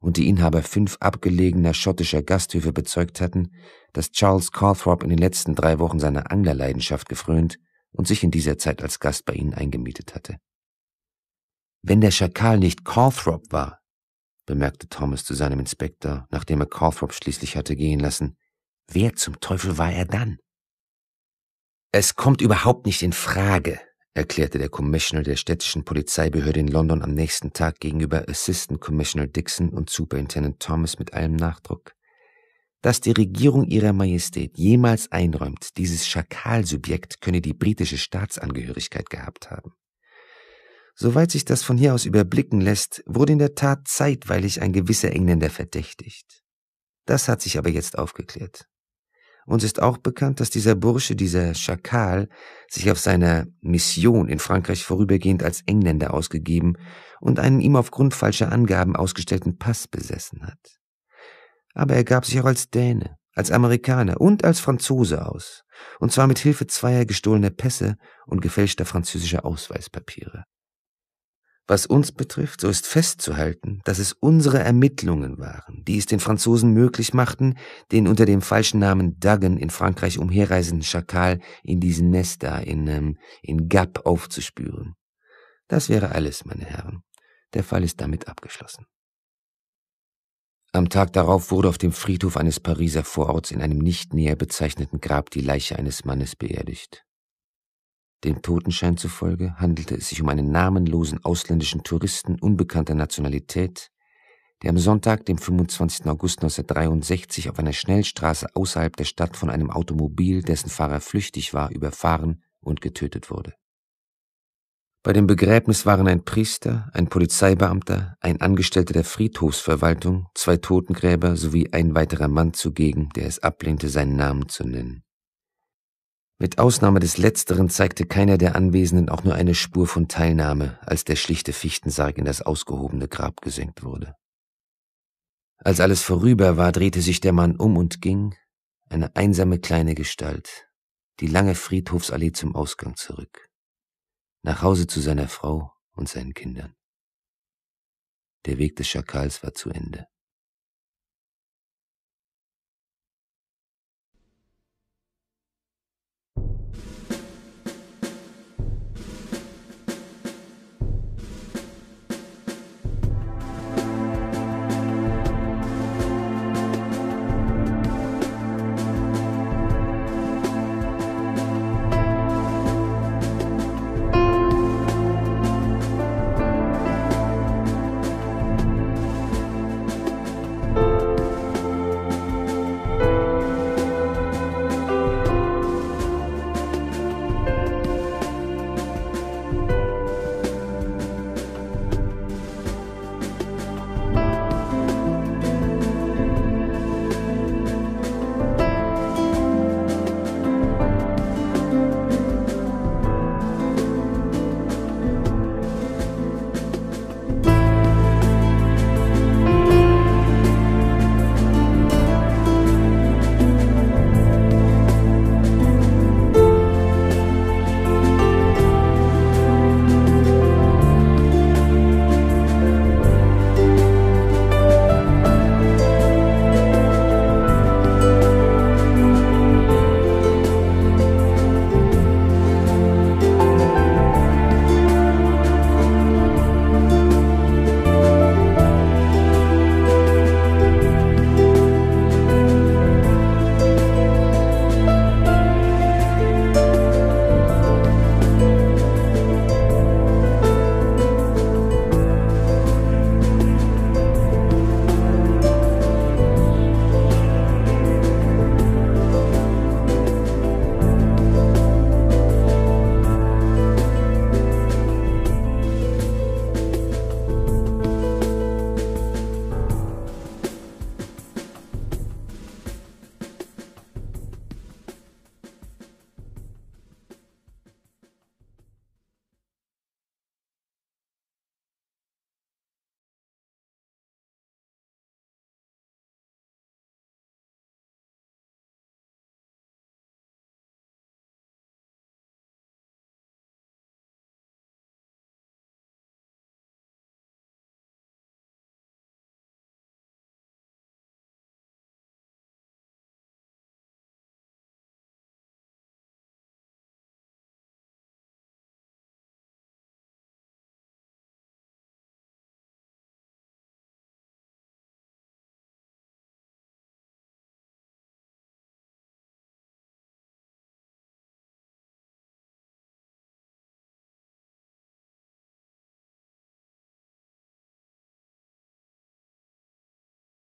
Und die Inhaber fünf abgelegener schottischer Gasthöfe bezeugt hatten, dass Charles Calthrop in den letzten drei Wochen seiner Anglerleidenschaft gefrönt und sich in dieser Zeit als Gast bei ihnen eingemietet hatte. Wenn der Schakal nicht Calthrop war, bemerkte Thomas zu seinem Inspektor, nachdem er Calthrop schließlich hatte gehen lassen, wer zum Teufel war er dann? Es kommt überhaupt nicht in Frage, erklärte der Commissioner der städtischen Polizeibehörde in London am nächsten Tag gegenüber Assistant Commissioner Dixon und Superintendent Thomas mit allem Nachdruck. Dass die Regierung ihrer Majestät jemals einräumt, dieses Schakalsubjekt könne die britische Staatsangehörigkeit gehabt haben. Soweit sich das von hier aus überblicken lässt, wurde in der Tat zeitweilig ein gewisser Engländer verdächtigt. Das hat sich aber jetzt aufgeklärt. Uns ist auch bekannt, dass dieser Bursche, dieser Schakal, sich auf seiner Mission in Frankreich vorübergehend als Engländer ausgegeben und einen ihm aufgrund falscher Angaben ausgestellten Pass besessen hat. Aber er gab sich auch als Däne, als Amerikaner und als Franzose aus, und zwar mit Hilfe zweier gestohlener Pässe und gefälschter französischer Ausweispapiere. Was uns betrifft, so ist festzuhalten, dass es unsere Ermittlungen waren, die es den Franzosen möglich machten, den unter dem falschen Namen Duggan in Frankreich umherreisenden Schakal in diesen Nester in, ähm, in Gap aufzuspüren. Das wäre alles, meine Herren. Der Fall ist damit abgeschlossen. Am Tag darauf wurde auf dem Friedhof eines Pariser Vororts in einem nicht näher bezeichneten Grab die Leiche eines Mannes beerdigt. Dem Totenschein zufolge handelte es sich um einen namenlosen ausländischen Touristen unbekannter Nationalität, der am Sonntag, dem 25. August 1963, auf einer Schnellstraße außerhalb der Stadt von einem Automobil, dessen Fahrer flüchtig war, überfahren und getötet wurde. Bei dem Begräbnis waren ein Priester, ein Polizeibeamter, ein Angestellter der Friedhofsverwaltung, zwei Totengräber sowie ein weiterer Mann zugegen, der es ablehnte, seinen Namen zu nennen. Mit Ausnahme des letzteren zeigte keiner der Anwesenden auch nur eine Spur von Teilnahme, als der schlichte Fichtensarg in das ausgehobene Grab gesenkt wurde. Als alles vorüber war, drehte sich der Mann um und ging, eine einsame kleine Gestalt, die lange Friedhofsallee zum Ausgang zurück, nach Hause zu seiner Frau und seinen Kindern. Der Weg des Schakals war zu Ende.